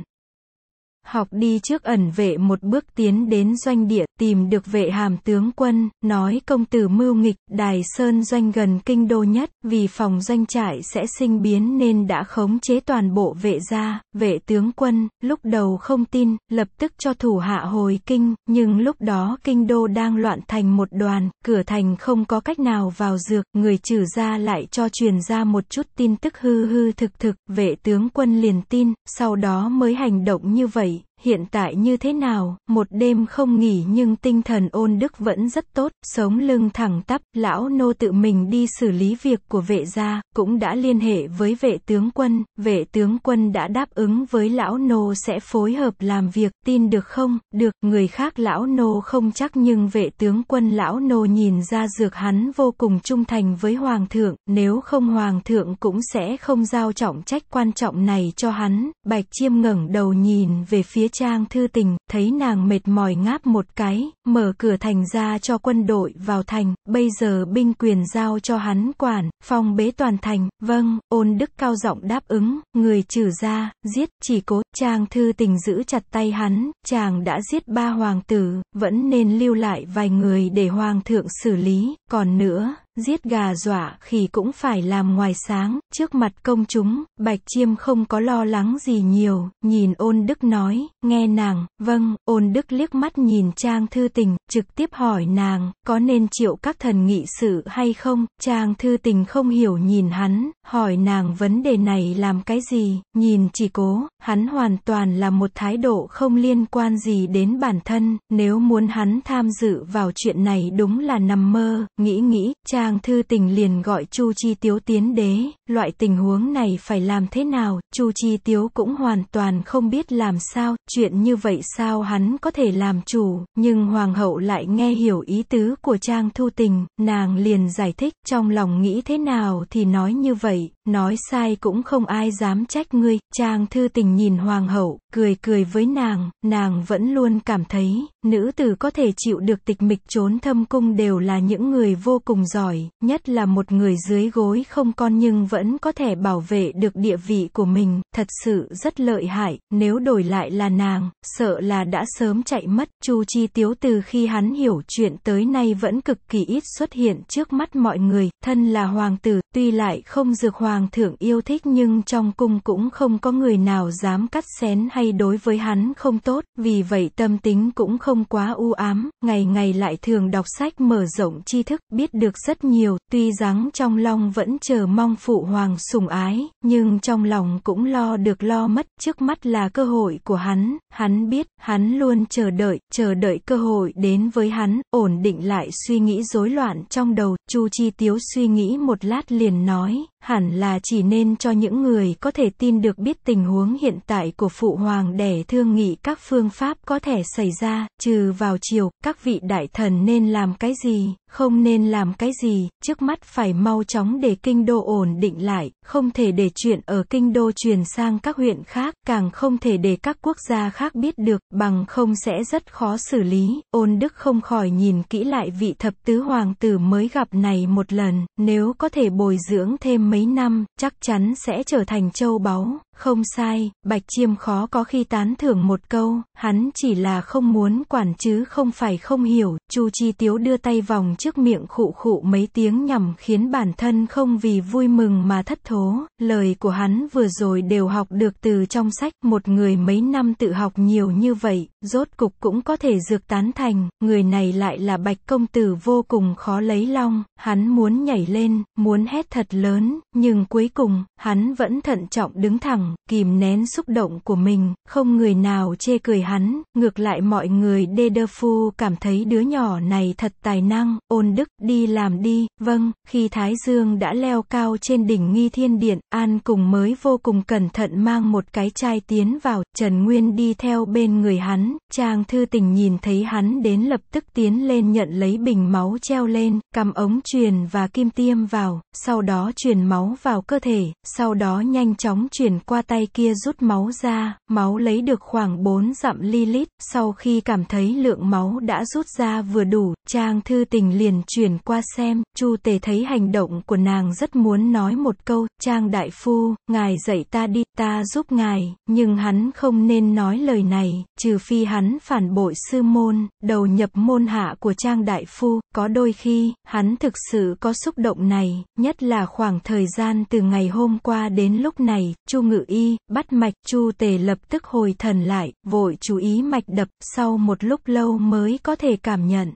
học đi trước ẩn vệ một bước tiến đến doanh địa, tìm được vệ hàm tướng quân, nói công tử mưu nghịch, đài sơn doanh gần kinh đô nhất, vì phòng doanh trại sẽ sinh biến nên đã khống chế toàn bộ vệ gia, vệ tướng quân, lúc đầu không tin, lập tức cho thủ hạ hồi kinh, nhưng lúc đó kinh đô đang loạn thành một đoàn, cửa thành không có cách nào vào dược, người trừ ra lại cho truyền ra một chút tin tức hư hư thực thực, vệ tướng quân liền tin, sau đó mới hành động như vậy hiện tại như thế nào, một đêm không nghỉ nhưng tinh thần ôn đức vẫn rất tốt, sống lưng thẳng tắp, lão nô tự mình đi xử lý việc của vệ gia, cũng đã liên hệ với vệ tướng quân, vệ tướng quân đã đáp ứng với lão nô sẽ phối hợp làm việc, tin được không, được, người khác lão nô không chắc nhưng vệ tướng quân lão nô nhìn ra dược hắn vô cùng trung thành với hoàng thượng, nếu không hoàng thượng cũng sẽ không giao trọng trách quan trọng này cho hắn, bạch chiêm ngẩng đầu nhìn về phía trang thư tình, thấy nàng mệt mỏi ngáp một cái, mở cửa thành ra cho quân đội vào thành, bây giờ binh quyền giao cho hắn quản, phong bế toàn thành, vâng, ôn đức cao giọng đáp ứng, người trừ ra, giết, chỉ cố, trang thư tình giữ chặt tay hắn, chàng đã giết ba hoàng tử, vẫn nên lưu lại vài người để hoàng thượng xử lý, còn nữa, giết gà dọa khỉ cũng phải làm ngoài sáng, trước mặt công chúng, Bạch Chiêm không có lo lắng gì nhiều, nhìn ôn đức nói, nghe nàng, vâng, ôn đức liếc mắt nhìn Trang Thư Tình, trực tiếp hỏi nàng, có nên chịu các thần nghị sự hay không, Trang Thư Tình không hiểu nhìn hắn, hỏi nàng vấn đề này làm cái gì, nhìn chỉ cố, hắn hoàn toàn là một thái độ không liên quan gì đến bản thân, nếu muốn hắn tham dự vào chuyện này đúng là nằm mơ, nghĩ nghĩ, Trang Tang Thư Tình liền gọi Chu Chi Tiếu tiến đế, loại tình huống này phải làm thế nào, Chu Chi Tiếu cũng hoàn toàn không biết làm sao, chuyện như vậy sao hắn có thể làm chủ, nhưng Hoàng hậu lại nghe hiểu ý tứ của Trang Thu Tình, nàng liền giải thích trong lòng nghĩ thế nào thì nói như vậy, nói sai cũng không ai dám trách ngươi, Trang Thư Tình nhìn Hoàng hậu, cười cười với nàng, nàng vẫn luôn cảm thấy, nữ tử có thể chịu được tịch mịch trốn thâm cung đều là những người vô cùng giỏi, nhất là một người dưới gối không con nhưng vẫn có thể bảo vệ được địa vị của mình, thật sự rất lợi hại, nếu đổi lại là nàng, sợ là đã sớm chạy mất, Chu Chi Tiếu từ khi hắn hiểu chuyện tới nay vẫn cực kỳ ít xuất hiện trước mắt mọi người, thân là hoàng tử, tuy lại không dược hoàng thượng yêu thích nhưng trong cung cũng không có người nào dám cắt xén hay đối với hắn không tốt, vì vậy tâm tính cũng không quá u ám, ngày ngày lại thường đọc sách mở rộng tri thức, biết được rất nhiều, tuy rằng trong lòng vẫn chờ mong phụ hoàng sủng ái, nhưng trong lòng cũng lo được lo mất, trước mắt là cơ hội của hắn, hắn biết, hắn luôn chờ đợi, chờ đợi cơ hội đến với hắn, ổn định lại suy nghĩ rối loạn trong đầu, Chu Chi Tiếu suy nghĩ một lát liền nói, hẳn là chỉ nên cho những người có thể tin được biết tình huống hiện tại của phụ hoàng để thương nghị các phương pháp có thể xảy ra, trừ vào chiều, các vị đại thần nên làm cái gì, không nên làm cái gì, trước mắt phải mau chóng để kinh đô ổn định lại, không thể để chuyện ở kinh đô truyền sang các huyện khác, càng không thể để các quốc gia khác biết được, bằng không sẽ rất khó xử lý. Ôn Đức không khỏi nhìn kỹ lại vị thập tứ hoàng tử mới gặp này một lần, nếu có thể bồi dưỡng thêm mấy năm, chắc chắn sẽ trở thành châu báu. Không sai, Bạch Chiêm khó có khi tán thưởng một câu, hắn chỉ là không muốn quản chứ không phải không hiểu, Chu Chi Tiếu đưa tay vòng trước miệng khụ khụ mấy tiếng nhằm khiến bản thân không vì vui mừng mà thất thố, lời của hắn vừa rồi đều học được từ trong sách, một người mấy năm tự học nhiều như vậy, rốt cục cũng có thể dược tán thành, người này lại là Bạch Công Tử vô cùng khó lấy long, hắn muốn nhảy lên, muốn hét thật lớn, nhưng cuối cùng, hắn vẫn thận trọng đứng thẳng, thẳng, kìm nén xúc động của mình, không người nào chê cười hắn, ngược lại mọi người đê đơ phu cảm thấy đứa nhỏ này thật tài năng, ôn đức, đi làm đi, vâng, khi Thái Dương đã leo cao trên đỉnh nghi thiên điện, An cùng mới vô cùng cẩn thận mang một cái chai tiến vào, Trần Nguyên đi theo bên người hắn, trang thư tình nhìn thấy hắn đến lập tức tiến lên nhận lấy bình máu treo lên, cầm ống truyền và kim tiêm vào, sau đó truyền máu vào cơ thể, sau đó nhanh chóng truyền qua qua tay kia rút máu ra, máu lấy được khoảng 4 dặm ly lít, sau khi cảm thấy lượng máu đã rút ra vừa đủ, Trang Thư Tình liền chuyển qua xem, Chu Tề thấy hành động của nàng rất muốn nói một câu, Trang Đại Phu, ngài dạy ta đi, ta giúp ngài, nhưng hắn không nên nói lời này, trừ phi hắn phản bội sư môn, đầu nhập môn hạ của Trang Đại Phu, có đôi khi, hắn thực sự có xúc động này, nhất là khoảng thời gian từ ngày hôm qua đến lúc này, Chu Ngự y, bắt mạch chu tề lập tức hồi thần lại, vội chú ý mạch đập, sau một lúc lâu mới có thể cảm nhận.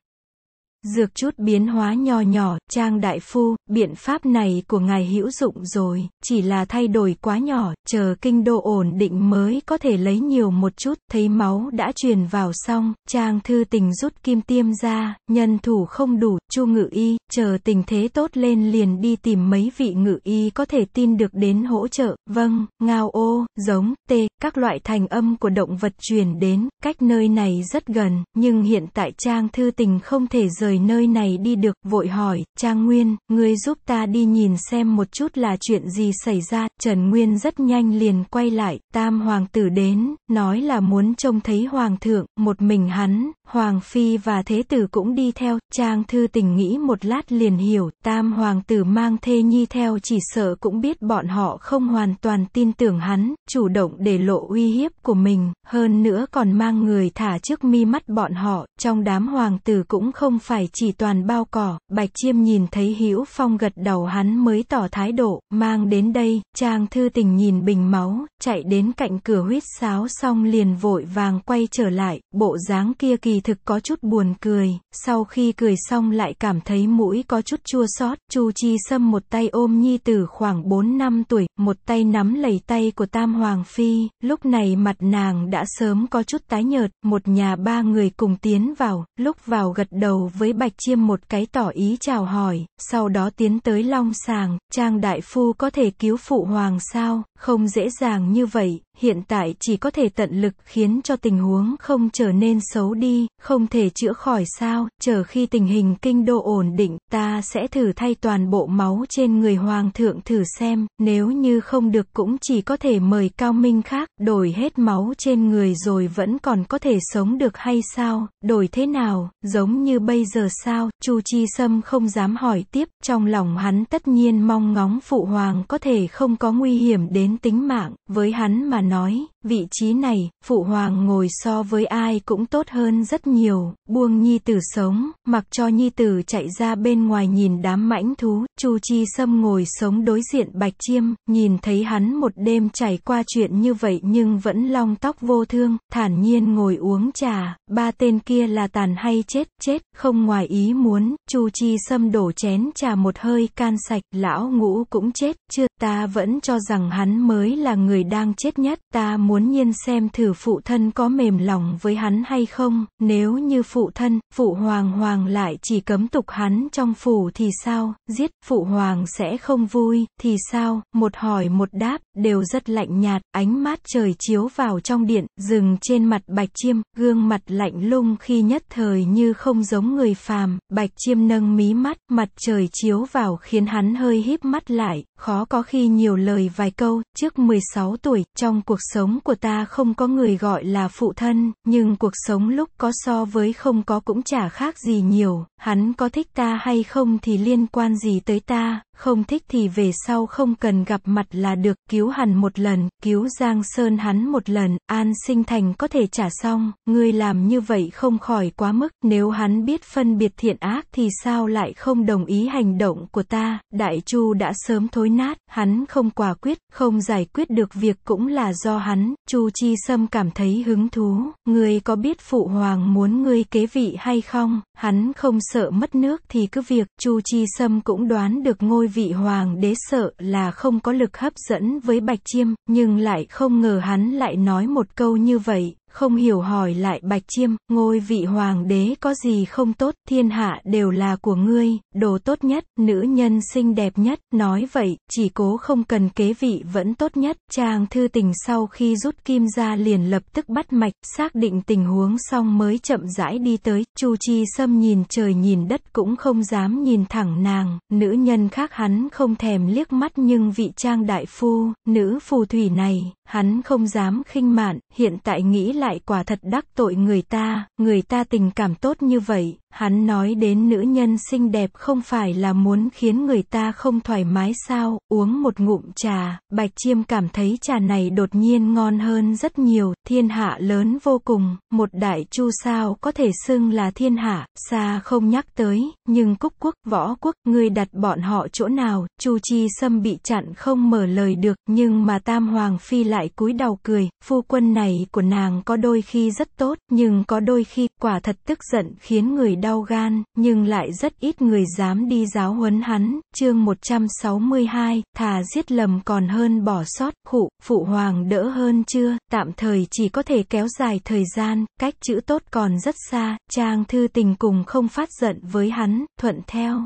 Dược chút biến hóa nho nhỏ, Trang Đại Phu, biện pháp này của ngài hữu dụng rồi, chỉ là thay đổi quá nhỏ, chờ kinh đô ổn định mới có thể lấy nhiều một chút, thấy máu đã truyền vào xong, Trang Thư Tình rút kim tiêm ra, nhân thủ không đủ, chu ngự y, chờ tình thế tốt lên liền đi tìm mấy vị ngự y có thể tin được đến hỗ trợ, vâng, ngao ô, giống, tê, các loại thành âm của động vật truyền đến, cách nơi này rất gần, nhưng hiện tại Trang Thư Tình không thể rời rời nơi này đi được, vội hỏi, Trang Nguyên, ngươi giúp ta đi nhìn xem một chút là chuyện gì xảy ra, Trần Nguyên rất nhanh liền quay lại, tam hoàng tử đến, nói là muốn trông thấy hoàng thượng, một mình hắn, hoàng phi và thế tử cũng đi theo, Trang Thư Tình nghĩ một lát liền hiểu, tam hoàng tử mang thê nhi theo chỉ sợ cũng biết bọn họ không hoàn toàn tin tưởng hắn, chủ động để lộ uy hiếp của mình, hơn nữa còn mang người thả trước mi mắt bọn họ, trong đám hoàng tử cũng không phải phải chỉ toàn bao cỏ, Bạch Chiêm nhìn thấy Hữu Phong gật đầu hắn mới tỏ thái độ, mang đến đây, Trang Thư Tình nhìn bình máu, chạy đến cạnh cửa huyết sáo xong liền vội vàng quay trở lại, bộ dáng kia kỳ thực có chút buồn cười, sau khi cười xong lại cảm thấy mũi có chút chua xót, Chu Chi Sâm một tay ôm nhi tử khoảng 4 năm tuổi, một tay nắm lấy tay của Tam Hoàng Phi, lúc này mặt nàng đã sớm có chút tái nhợt, một nhà ba người cùng tiến vào, lúc vào gật đầu với với Bạch Chiêm một cái tỏ ý chào hỏi, sau đó tiến tới Long Sàng, Trang Đại Phu có thể cứu phụ hoàng sao, không dễ dàng như vậy, hiện tại chỉ có thể tận lực khiến cho tình huống không trở nên xấu đi, không thể chữa khỏi sao, chờ khi tình hình kinh đô ổn định, ta sẽ thử thay toàn bộ máu trên người hoàng thượng thử xem, nếu như không được cũng chỉ có thể mời cao minh khác, đổi hết máu trên người rồi vẫn còn có thể sống được hay sao, đổi thế nào, giống như bây giờ sao, Chu Chi Sâm không dám hỏi tiếp, trong lòng hắn tất nhiên mong ngóng phụ hoàng có thể không có nguy hiểm đến tính mạng, với hắn mà nói Vị trí này, phụ hoàng ngồi so với ai cũng tốt hơn rất nhiều, buông nhi tử sống, mặc cho nhi tử chạy ra bên ngoài nhìn đám mãnh thú, Chu Chi Sâm ngồi sống đối diện Bạch Chiêm, nhìn thấy hắn một đêm trải qua chuyện như vậy nhưng vẫn long tóc vô thương, thản nhiên ngồi uống trà, ba tên kia là tàn hay chết, chết, không ngoài ý muốn, Chu Chi Sâm đổ chén trà một hơi can sạch, lão ngũ cũng chết, chưa, ta vẫn cho rằng hắn mới là người đang chết nhất, ta muốn muốn nhiên xem thử phụ thân có mềm lòng với hắn hay không, nếu như phụ thân, phụ hoàng hoàng lại chỉ cấm tục hắn trong phủ thì sao, giết, phụ hoàng sẽ không vui, thì sao, một hỏi một đáp, đều rất lạnh nhạt, ánh mắt trời chiếu vào trong điện, dừng trên mặt bạch chiêm, gương mặt lạnh lung khi nhất thời như không giống người phàm, bạch chiêm nâng mí mắt, mặt trời chiếu vào khiến hắn hơi híp mắt lại, khó có khi nhiều lời vài câu, trước 16 tuổi, trong cuộc sống của ta không có người gọi là phụ thân, nhưng cuộc sống lúc có so với không có cũng chả khác gì nhiều, hắn có thích ta hay không thì liên quan gì tới ta, không thích thì về sau không cần gặp mặt là được, cứu hẳn một lần, cứu Giang Sơn hắn một lần, An Sinh Thành có thể trả xong, người làm như vậy không khỏi quá mức, nếu hắn biết phân biệt thiện ác thì sao lại không đồng ý hành động của ta, Đại Chu đã sớm thối nát, hắn không quả quyết, không giải quyết được việc cũng là do hắn Chu Chi Sâm cảm thấy hứng thú, ngươi có biết phụ hoàng muốn ngươi kế vị hay không, hắn không sợ mất nước thì cứ việc, Chu Chi Sâm cũng đoán được ngôi vị hoàng đế sợ là không có lực hấp dẫn với Bạch Chiêm, nhưng lại không ngờ hắn lại nói một câu như vậy, không hiểu hỏi lại Bạch Chiêm, ngôi vị hoàng đế có gì không tốt, thiên hạ đều là của ngươi, đồ tốt nhất, nữ nhân xinh đẹp nhất, nói vậy, chỉ cố không cần kế vị vẫn tốt nhất, chàng thư tình sau khi rút kim ra liền lập tức bắt mạch, xác định tình huống xong mới chậm rãi đi tới, Chu Chi Sâm nhìn trời nhìn đất cũng không dám nhìn thẳng nàng, nữ nhân khác hắn không thèm liếc mắt nhưng vị trang đại phu, nữ phù thủy này, hắn không dám khinh mạn, hiện tại nghĩ lại quả thật đắc tội người ta, người ta tình cảm tốt như vậy, hắn nói đến nữ nhân xinh đẹp không phải là muốn khiến người ta không thoải mái sao, uống một ngụm trà, bạch chiêm cảm thấy trà này đột nhiên ngon hơn rất nhiều, thiên hạ lớn vô cùng, một đại chu sao có thể xưng là thiên hạ, xa không nhắc tới, nhưng cúc quốc, võ quốc, người đặt bọn họ chỗ nào, chu chi xâm bị chặn không mở lời được, nhưng mà tam hoàng phi lại lại cúi đầu cười, phu quân này của nàng có đôi khi rất tốt, nhưng có đôi khi, quả thật tức giận khiến người đau gan, nhưng lại rất ít người dám đi giáo huấn hắn, chương 162, thà giết lầm còn hơn bỏ sót, khụ, phụ hoàng đỡ hơn chưa, tạm thời chỉ có thể kéo dài thời gian, cách chữ tốt còn rất xa, trang thư tình cùng không phát giận với hắn, thuận theo.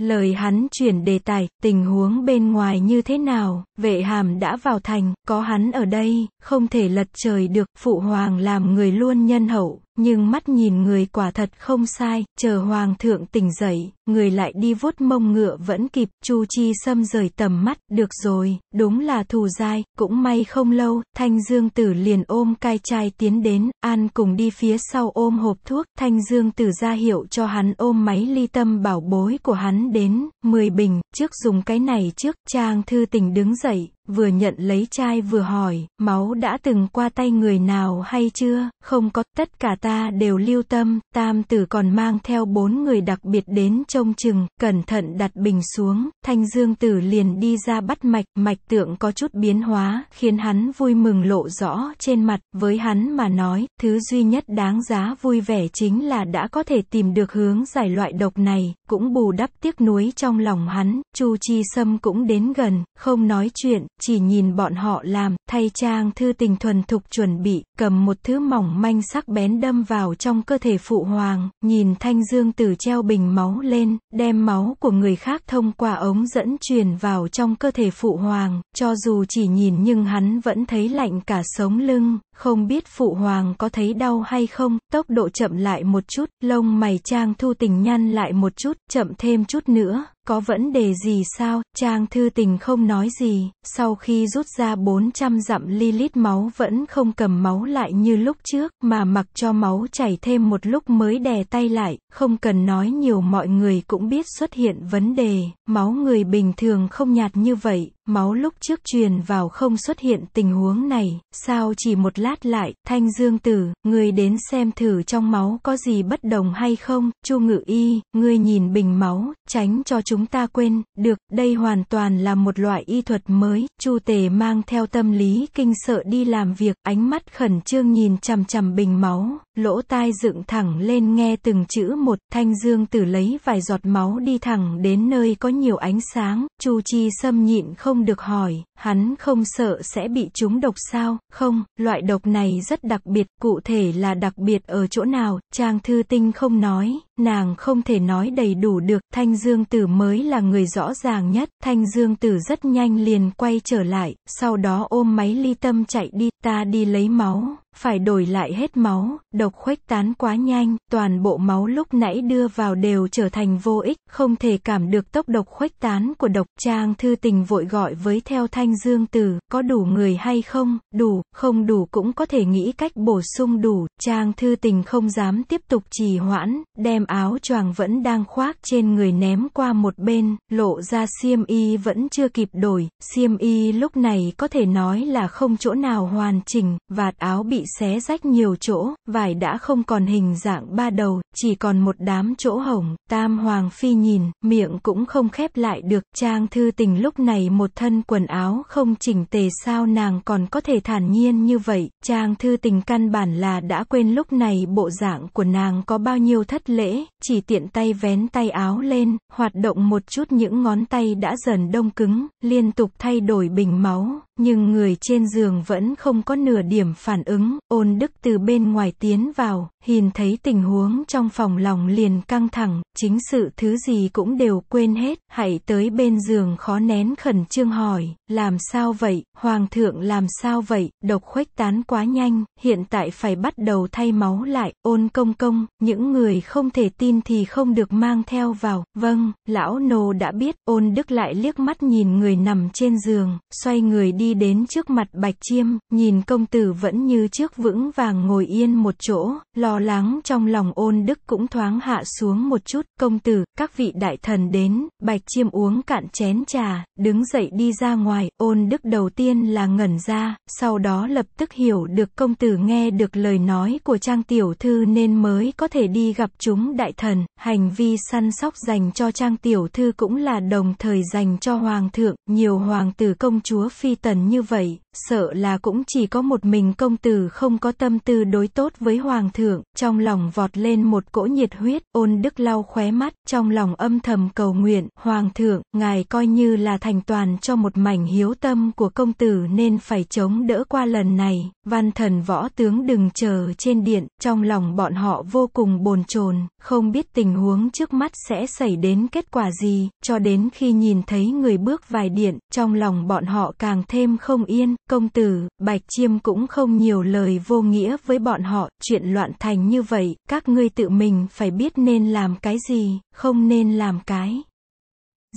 Lời hắn chuyển đề tài, tình huống bên ngoài như thế nào, vệ hàm đã vào thành, có hắn ở đây, không thể lật trời được, phụ hoàng làm người luôn nhân hậu, nhưng mắt nhìn người quả thật không sai, chờ hoàng thượng tỉnh dậy, người lại đi vuốt mông ngựa vẫn kịp, Chu Chi Sâm rời tầm mắt, được rồi, đúng là thù dai, cũng may không lâu, Thanh Dương Tử liền ôm cai trai tiến đến, An cùng đi phía sau ôm hộp thuốc, Thanh Dương Tử ra hiệu cho hắn ôm máy ly tâm bảo bối của hắn đến, 10 bình, trước dùng cái này trước, Trang Thư Tình đứng dậy, vừa nhận lấy chai vừa hỏi, máu đã từng qua tay người nào hay chưa, không có, tất cả ta đều lưu tâm, tam tử còn mang theo bốn người đặc biệt đến trông chừng, cẩn thận đặt bình xuống, thanh dương tử liền đi ra bắt mạch, mạch tượng có chút biến hóa, khiến hắn vui mừng lộ rõ trên mặt, với hắn mà nói, thứ duy nhất đáng giá vui vẻ chính là đã có thể tìm được hướng giải loại độc này, cũng bù đắp tiếc nuối trong lòng hắn, chu chi sâm cũng đến gần, không nói chuyện, chỉ nhìn bọn họ làm, thay trang thư tình thuần thục chuẩn bị, cầm một thứ mỏng manh sắc bén đâm vào trong cơ thể phụ hoàng, nhìn thanh dương tử treo bình máu lên, đem máu của người khác thông qua ống dẫn truyền vào trong cơ thể phụ hoàng, cho dù chỉ nhìn nhưng hắn vẫn thấy lạnh cả sống lưng, không biết phụ hoàng có thấy đau hay không, tốc độ chậm lại một chút, lông mày trang thu tình nhăn lại một chút, chậm thêm chút nữa, có vấn đề gì sao? Trang thư tình không nói gì, sau khi rút ra 400 dặm ly lít máu vẫn không cầm máu lại như lúc trước, mà mặc cho máu chảy thêm một lúc mới đè tay lại, không cần nói nhiều mọi người cũng biết xuất hiện vấn đề, máu người bình thường không nhạt như vậy, Máu lúc trước truyền vào không xuất hiện tình huống này, sao chỉ một lát lại, thanh dương tử, ngươi đến xem thử trong máu có gì bất đồng hay không, chu ngự y, ngươi nhìn bình máu, tránh cho chúng ta quên, được, đây hoàn toàn là một loại y thuật mới, chu tề mang theo tâm lý kinh sợ đi làm việc, ánh mắt khẩn trương nhìn chằm chằm bình máu, lỗ tai dựng thẳng lên nghe từng chữ một, thanh dương tử lấy vài giọt máu đi thẳng đến nơi có nhiều ánh sáng, chu chi xâm nhịn không được hỏi, hắn không sợ sẽ bị chúng độc sao, không, loại độc này rất đặc biệt, cụ thể là đặc biệt ở chỗ nào, trang thư tinh không nói, nàng không thể nói đầy đủ được, thanh dương tử mới là người rõ ràng nhất, thanh dương tử rất nhanh liền quay trở lại, sau đó ôm máy ly tâm chạy đi, ta đi lấy máu phải đổi lại hết máu, độc khuếch tán quá nhanh, toàn bộ máu lúc nãy đưa vào đều trở thành vô ích, không thể cảm được tốc độc khuếch tán của độc trang thư tình vội gọi với theo thanh dương tử, có đủ người hay không, đủ, không đủ cũng có thể nghĩ cách bổ sung đủ, trang thư tình không dám tiếp tục trì hoãn, đem áo choàng vẫn đang khoác trên người ném qua một bên, lộ ra xiêm y vẫn chưa kịp đổi, xiêm y lúc này có thể nói là không chỗ nào hoàn chỉnh, vạt áo bị xé rách nhiều chỗ, vải đã không còn hình dạng ba đầu, chỉ còn một đám chỗ hổng, tam hoàng phi nhìn, miệng cũng không khép lại được, trang thư tình lúc này một thân quần áo không chỉnh tề sao nàng còn có thể thản nhiên như vậy, trang thư tình căn bản là đã quên lúc này bộ dạng của nàng có bao nhiêu thất lễ, chỉ tiện tay vén tay áo lên, hoạt động một chút những ngón tay đã dần đông cứng, liên tục thay đổi bình máu, nhưng người trên giường vẫn không có nửa điểm phản ứng, ôn đức từ bên ngoài tiến vào Hiền thấy tình huống trong phòng lòng liền căng thẳng, chính sự thứ gì cũng đều quên hết, hãy tới bên giường khó nén khẩn trương hỏi, làm sao vậy, hoàng thượng làm sao vậy, độc khuếch tán quá nhanh, hiện tại phải bắt đầu thay máu lại, ôn công công, những người không thể tin thì không được mang theo vào, vâng, lão nô đã biết, ôn đức lại liếc mắt nhìn người nằm trên giường, xoay người đi đến trước mặt bạch chiêm, nhìn công tử vẫn như trước vững vàng ngồi yên một chỗ, lo lo lắng trong lòng ôn đức cũng thoáng hạ xuống một chút, công tử, các vị đại thần đến, bạch chiêm uống cạn chén trà, đứng dậy đi ra ngoài, ôn đức đầu tiên là ngẩn ra, sau đó lập tức hiểu được công tử nghe được lời nói của trang tiểu thư nên mới có thể đi gặp chúng đại thần, hành vi săn sóc dành cho trang tiểu thư cũng là đồng thời dành cho hoàng thượng, nhiều hoàng tử công chúa phi tần như vậy, sợ là cũng chỉ có một mình công tử không có tâm tư đối tốt với hoàng thượng, trong lòng vọt lên một cỗ nhiệt huyết, ôn đức lau khóe mắt, trong lòng âm thầm cầu nguyện, hoàng thượng, ngài coi như là thành toàn cho một mảnh hiếu tâm của công tử nên phải chống đỡ qua lần này, văn thần võ tướng đừng chờ trên điện, trong lòng bọn họ vô cùng bồn chồn không biết tình huống trước mắt sẽ xảy đến kết quả gì, cho đến khi nhìn thấy người bước vài điện, trong lòng bọn họ càng thêm không yên, công tử, Bạch Chiêm cũng không nhiều lời vô nghĩa với bọn họ, chuyện loạn thành như vậy, các ngươi tự mình phải biết nên làm cái gì, không nên làm cái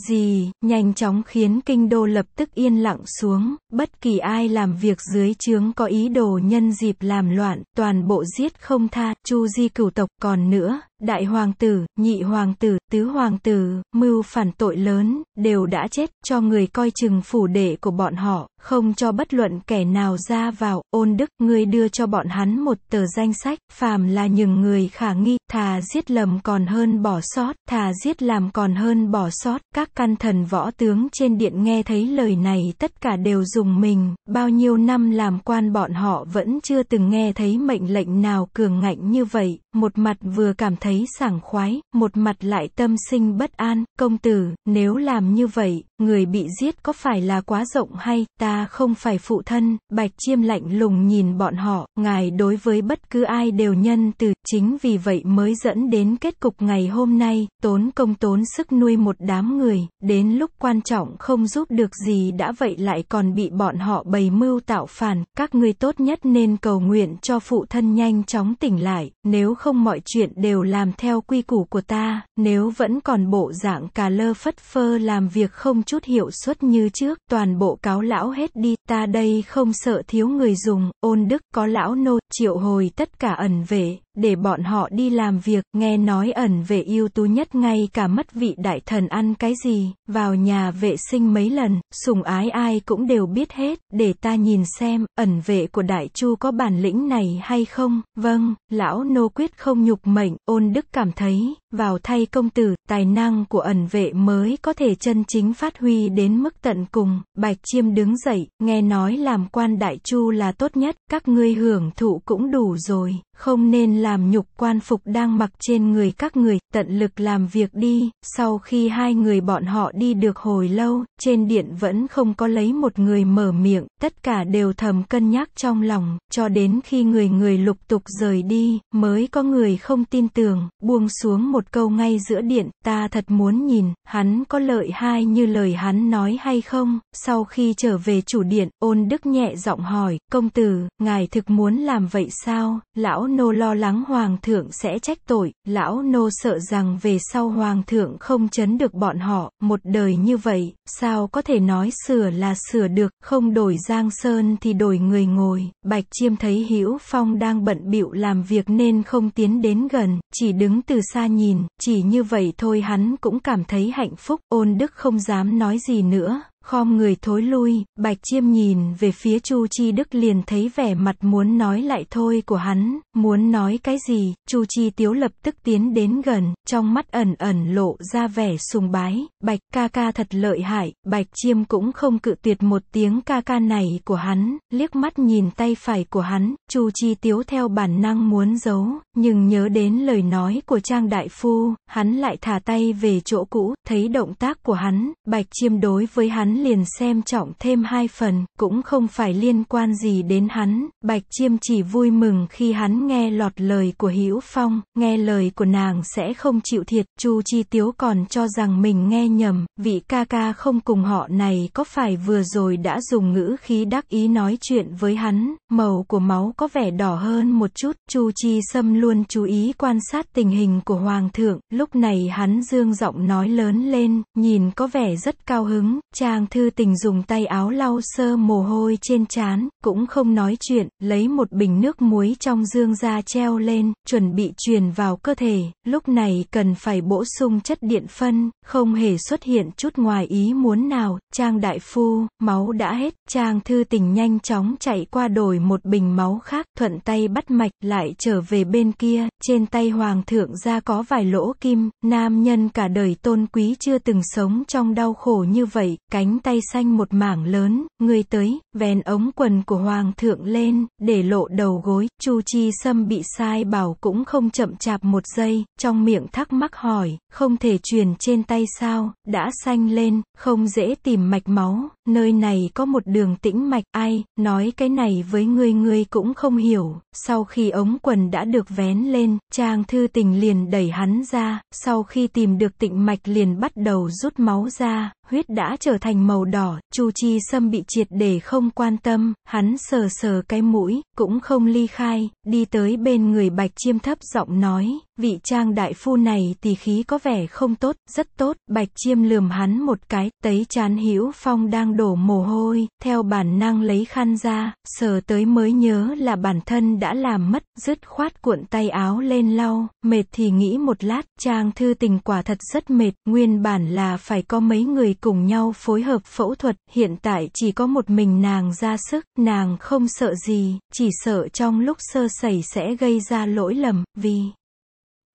gì, nhanh chóng khiến kinh đô lập tức yên lặng xuống, bất kỳ ai làm việc dưới trướng có ý đồ nhân dịp làm loạn, toàn bộ giết không tha, chu di cửu tộc còn nữa, Đại hoàng tử, nhị hoàng tử, tứ hoàng tử, mưu phản tội lớn, đều đã chết, cho người coi chừng phủ đệ của bọn họ, không cho bất luận kẻ nào ra vào, ôn đức, ngươi đưa cho bọn hắn một tờ danh sách, phàm là những người khả nghi, thà giết lầm còn hơn bỏ sót, thà giết làm còn hơn bỏ sót, các căn thần võ tướng trên điện nghe thấy lời này tất cả đều dùng mình, bao nhiêu năm làm quan bọn họ vẫn chưa từng nghe thấy mệnh lệnh nào cường ngạnh như vậy, một mặt vừa cảm thấy thấy sảng khoái, một mặt lại tâm sinh bất an, công tử, nếu làm như vậy, người bị giết có phải là quá rộng hay, ta không phải phụ thân, bạch chiêm lạnh lùng nhìn bọn họ, ngài đối với bất cứ ai đều nhân từ, chính vì vậy mới dẫn đến kết cục ngày hôm nay, tốn công tốn sức nuôi một đám người, đến lúc quan trọng không giúp được gì đã vậy lại còn bị bọn họ bày mưu tạo phản, các ngươi tốt nhất nên cầu nguyện cho phụ thân nhanh chóng tỉnh lại, nếu không mọi chuyện đều là làm theo quy củ của ta, nếu vẫn còn bộ dạng cà lơ phất phơ làm việc không chút hiệu suất như trước, toàn bộ cáo lão hết đi, ta đây không sợ thiếu người dùng, ôn đức có lão nô, triệu hồi tất cả ẩn vệ, để bọn họ đi làm việc, nghe nói ẩn vệ yêu tú nhất ngay cả mất vị đại thần ăn cái gì, vào nhà vệ sinh mấy lần, sùng ái ai cũng đều biết hết, để ta nhìn xem, ẩn vệ của đại chu có bản lĩnh này hay không, vâng, lão nô quyết không nhục mệnh, ôn đức cảm thấy, vào thay công tử, tài năng của ẩn vệ mới có thể chân chính phát huy đến mức tận cùng. Bạch Chiêm đứng dậy, nghe nói làm quan đại chu là tốt nhất, các ngươi hưởng thụ cũng đủ rồi, không nên làm nhục quan phục đang mặc trên người các người, tận lực làm việc đi. Sau khi hai người bọn họ đi được hồi lâu, trên điện vẫn không có lấy một người mở miệng, tất cả đều thầm cân nhắc trong lòng, cho đến khi người người lục tục rời đi, mới có người không tin tưởng, buông xuống một một câu ngay giữa điện, ta thật muốn nhìn, hắn có lợi hai như lời hắn nói hay không, sau khi trở về chủ điện, ôn đức nhẹ giọng hỏi, công tử, ngài thực muốn làm vậy sao, lão nô lo lắng hoàng thượng sẽ trách tội, lão nô sợ rằng về sau hoàng thượng không chấn được bọn họ, một đời như vậy, sao có thể nói sửa là sửa được, không đổi giang sơn thì đổi người ngồi, bạch chiêm thấy hữu phong đang bận bịu làm việc nên không tiến đến gần, chỉ đứng từ xa nhìn, nhìn, chỉ như vậy thôi hắn cũng cảm thấy hạnh phúc, ôn đức không dám nói gì nữa, Khom người thối lui, Bạch Chiêm nhìn về phía Chu Chi Đức liền thấy vẻ mặt muốn nói lại thôi của hắn, muốn nói cái gì, Chu Chi Tiếu lập tức tiến đến gần, trong mắt ẩn ẩn lộ ra vẻ sùng bái, Bạch ca ca thật lợi hại, Bạch Chiêm cũng không cự tuyệt một tiếng ca ca này của hắn, liếc mắt nhìn tay phải của hắn, Chu Chi Tiếu theo bản năng muốn giấu, nhưng nhớ đến lời nói của Trang Đại Phu, hắn lại thả tay về chỗ cũ, thấy động tác của hắn, Bạch Chiêm đối với hắn liền xem trọng thêm hai phần, cũng không phải liên quan gì đến hắn, Bạch Chiêm chỉ vui mừng khi hắn nghe lọt lời của Hữu Phong, nghe lời của nàng sẽ không chịu thiệt, Chu Chi Tiếu còn cho rằng mình nghe nhầm, vị ca ca không cùng họ này có phải vừa rồi đã dùng ngữ khí đắc ý nói chuyện với hắn, màu của máu có vẻ đỏ hơn một chút, Chu Chi Sâm luôn chú ý quan sát tình hình của Hoàng thượng, lúc này hắn dương giọng nói lớn lên, nhìn có vẻ rất cao hứng, chàng Thư Tình dùng tay áo lau sơ mồ hôi trên trán, cũng không nói chuyện, lấy một bình nước muối trong dương ra treo lên, chuẩn bị truyền vào cơ thể, lúc này cần phải bổ sung chất điện phân, không hề xuất hiện chút ngoài ý muốn nào, Trang Đại Phu, máu đã hết, Trang Thư Tình nhanh chóng chạy qua đổi một bình máu khác, thuận tay bắt mạch, lại trở về bên kia, trên tay Hoàng thượng ra có vài lỗ kim, nam nhân cả đời tôn quý chưa từng sống trong đau khổ như vậy, cánh cánh tay xanh một mảng lớn, người tới, vén ống quần của hoàng thượng lên, để lộ đầu gối, Chu Chi Sâm bị sai bảo cũng không chậm chạp một giây, trong miệng thắc mắc hỏi, không thể truyền trên tay sao, đã xanh lên, không dễ tìm mạch máu, nơi này có một đường tĩnh mạch, ai, nói cái này với ngươi ngươi cũng không hiểu, sau khi ống quần đã được vén lên, trang thư tình liền đẩy hắn ra, sau khi tìm được tĩnh mạch liền bắt đầu rút máu ra, huyết đã trở thành màu đỏ, Chu Chi Sâm bị triệt để không quan tâm, hắn sờ sờ cái mũi, cũng không ly khai, đi tới bên người Bạch Chiêm thấp giọng nói, vị trang đại phu này tỳ khí có vẻ không tốt, rất tốt, Bạch Chiêm lườm hắn một cái, tấy chán hữu phong đang đổ mồ hôi, theo bản năng lấy khăn ra, sờ tới mới nhớ là bản thân đã làm mất, dứt khoát cuộn tay áo lên lau, mệt thì nghĩ một lát, trang thư tình quả thật rất mệt, nguyên bản là phải có mấy người cùng nhau phối hợp phẫu thuật, hiện tại chỉ có một mình nàng ra sức, nàng không sợ gì, chỉ sợ trong lúc sơ sẩy sẽ gây ra lỗi lầm, vì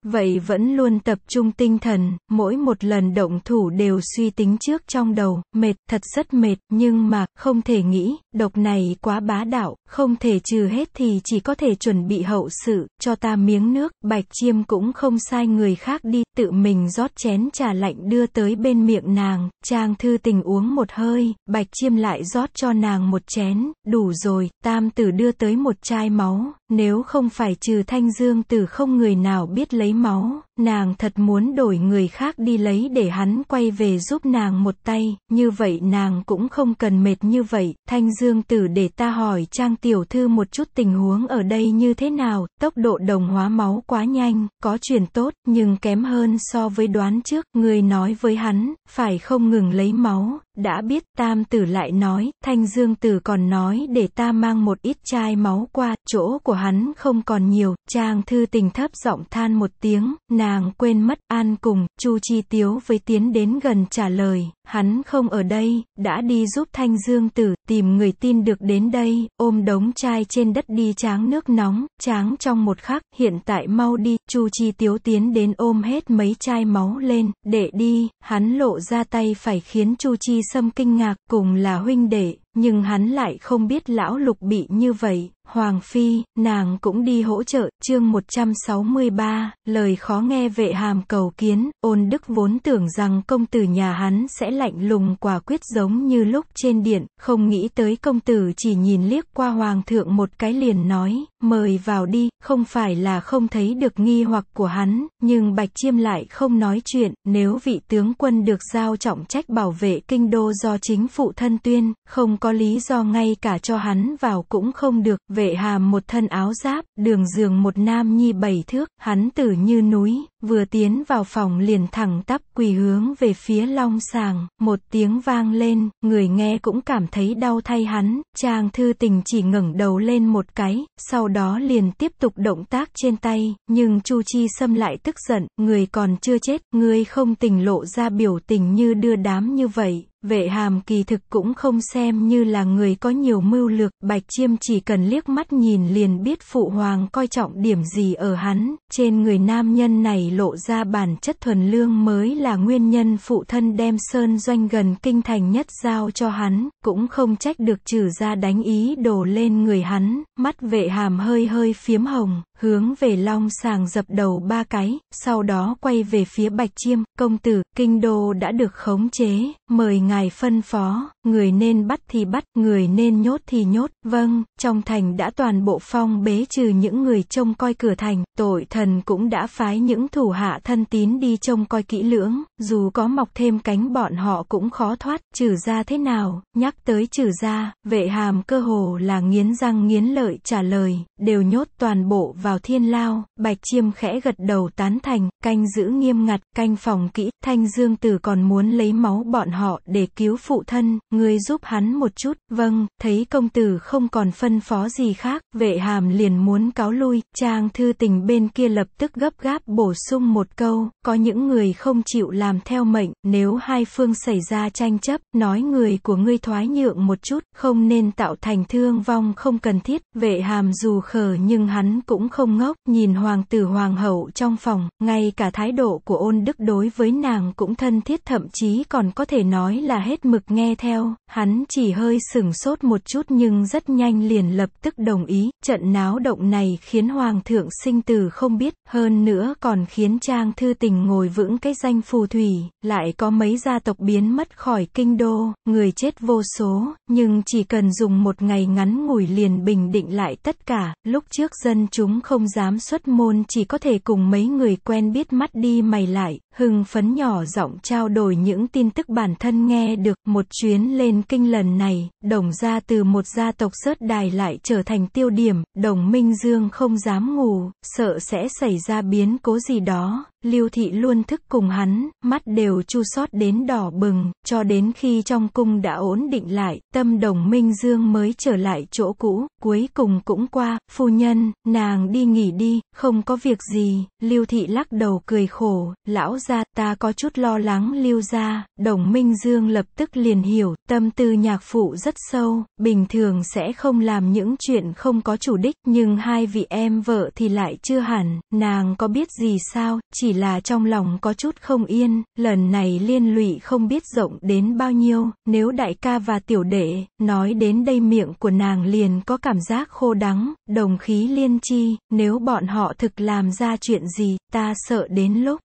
Vậy vẫn luôn tập trung tinh thần, mỗi một lần động thủ đều suy tính trước trong đầu, mệt, thật rất mệt, nhưng mà, không thể nghĩ, độc này quá bá đạo, không thể trừ hết thì chỉ có thể chuẩn bị hậu sự, cho ta miếng nước, bạch chiêm cũng không sai người khác đi, tự mình rót chén trà lạnh đưa tới bên miệng nàng, trang thư tình uống một hơi, bạch chiêm lại rót cho nàng một chén, đủ rồi, tam tử đưa tới một chai máu, nếu không phải trừ Thanh Dương từ không người nào biết lấy máu nàng thật muốn đổi người khác đi lấy để hắn quay về giúp nàng một tay, như vậy nàng cũng không cần mệt như vậy, thanh dương tử để ta hỏi trang tiểu thư một chút tình huống ở đây như thế nào, tốc độ đồng hóa máu quá nhanh, có chuyển tốt, nhưng kém hơn so với đoán trước, người nói với hắn, phải không ngừng lấy máu, đã biết tam tử lại nói, thanh dương tử còn nói để ta mang một ít chai máu qua, chỗ của hắn không còn nhiều, trang thư tình thấp giọng than một tiếng, nàng quên mất an cùng chu chi tiếu với tiến đến gần trả lời hắn không ở đây đã đi giúp thanh dương tử tìm người tin được đến đây ôm đống chai trên đất đi tráng nước nóng tráng trong một khắc hiện tại mau đi chu chi tiếu tiến đến ôm hết mấy chai máu lên để đi hắn lộ ra tay phải khiến chu chi sâm kinh ngạc cùng là huynh đệ nhưng hắn lại không biết lão lục bị như vậy Hoàng Phi, nàng cũng đi hỗ trợ, chương 163, lời khó nghe vệ hàm cầu kiến, ôn đức vốn tưởng rằng công tử nhà hắn sẽ lạnh lùng quả quyết giống như lúc trên điện, không nghĩ tới công tử chỉ nhìn liếc qua hoàng thượng một cái liền nói, mời vào đi, không phải là không thấy được nghi hoặc của hắn, nhưng Bạch Chiêm lại không nói chuyện, nếu vị tướng quân được giao trọng trách bảo vệ kinh đô do chính phụ thân tuyên, không có lý do ngay cả cho hắn vào cũng không được, vệ hàm một thân áo giáp, đường giường một nam nhi bảy thước, hắn tử như núi, vừa tiến vào phòng liền thẳng tắp quỳ hướng về phía long sàng, một tiếng vang lên, người nghe cũng cảm thấy đau thay hắn, chàng thư tình chỉ ngẩng đầu lên một cái, sau đó liền tiếp tục động tác trên tay, nhưng Chu Chi Sâm lại tức giận, người còn chưa chết, người không tình lộ ra biểu tình như đưa đám như vậy, Vệ hàm kỳ thực cũng không xem như là người có nhiều mưu lược, Bạch Chiêm chỉ cần liếc mắt nhìn liền biết Phụ Hoàng coi trọng điểm gì ở hắn, trên người nam nhân này lộ ra bản chất thuần lương mới là nguyên nhân phụ thân đem sơn doanh gần kinh thành nhất giao cho hắn, cũng không trách được trừ ra đánh ý đổ lên người hắn, mắt vệ hàm hơi hơi phiếm hồng, hướng về long sàng dập đầu ba cái, sau đó quay về phía Bạch Chiêm, công tử, kinh đô đã được khống chế, mời ngài phân phó người nên bắt thì bắt, người nên nhốt thì nhốt, vâng, trong thành đã toàn bộ phong bế trừ những người trông coi cửa thành, tội thần cũng đã phái những thủ hạ thân tín đi trông coi kỹ lưỡng, dù có mọc thêm cánh bọn họ cũng khó thoát, trừ ra thế nào, nhắc tới trừ ra, vệ hàm cơ hồ là nghiến răng nghiến lợi trả lời, đều nhốt toàn bộ vào thiên lao, bạch chiêm khẽ gật đầu tán thành, canh giữ nghiêm ngặt, canh phòng kỹ, thanh dương tử còn muốn lấy máu bọn họ để cứu phụ thân, người giúp hắn một chút, vâng, thấy công tử không còn phân phó gì khác, vệ hàm liền muốn cáo lui, trang thư tình bên kia lập tức gấp gáp bổ sung một câu, có những người không chịu làm theo mệnh, nếu hai phương xảy ra tranh chấp, nói người của ngươi thoái nhượng một chút, không nên tạo thành thương vong không cần thiết, vệ hàm dù khờ nhưng hắn cũng không ngốc, nhìn hoàng tử hoàng hậu trong phòng, ngay cả thái độ của ôn đức đối với nàng cũng thân thiết thậm chí còn có thể nói là hết mực nghe theo, đâu, hắn chỉ hơi sửng sốt một chút nhưng rất nhanh liền lập tức đồng ý, trận náo động này khiến hoàng thượng sinh tử không biết, hơn nữa còn khiến trang thư tình ngồi vững cái danh phù thủy, lại có mấy gia tộc biến mất khỏi kinh đô, người chết vô số, nhưng chỉ cần dùng một ngày ngắn ngủi liền bình định lại tất cả, lúc trước dân chúng không dám xuất môn chỉ có thể cùng mấy người quen biết mắt đi mày lại, hưng phấn nhỏ giọng trao đổi những tin tức bản thân nghe được, một chuyến lên kinh lần này, đồng gia từ một gia tộc rớt đài lại trở thành tiêu điểm, đồng Minh Dương không dám ngủ, sợ sẽ xảy ra biến cố gì đó, Lưu Thị luôn thức cùng hắn, mắt đều chu sót đến đỏ bừng, cho đến khi trong cung đã ổn định lại, tâm đồng Minh Dương mới trở lại chỗ cũ, cuối cùng cũng qua, phu nhân, nàng đi nghỉ đi, không có việc gì, Lưu Thị lắc đầu cười khổ, lão gia ta có chút lo lắng Lưu gia, đồng Minh Dương lập tức liền hiểu, tâm tư nhạc phụ rất sâu, bình thường sẽ không làm những chuyện không có chủ đích, nhưng hai vị em vợ thì lại chưa hẳn, nàng có biết gì sao, chỉ là trong lòng có chút không yên, lần này liên lụy không biết rộng đến bao nhiêu, nếu đại ca và tiểu đệ, nói đến đây miệng của nàng liền có cảm giác khô đắng, đồng khí liên chi, nếu bọn họ thực làm ra chuyện gì, ta sợ đến lúc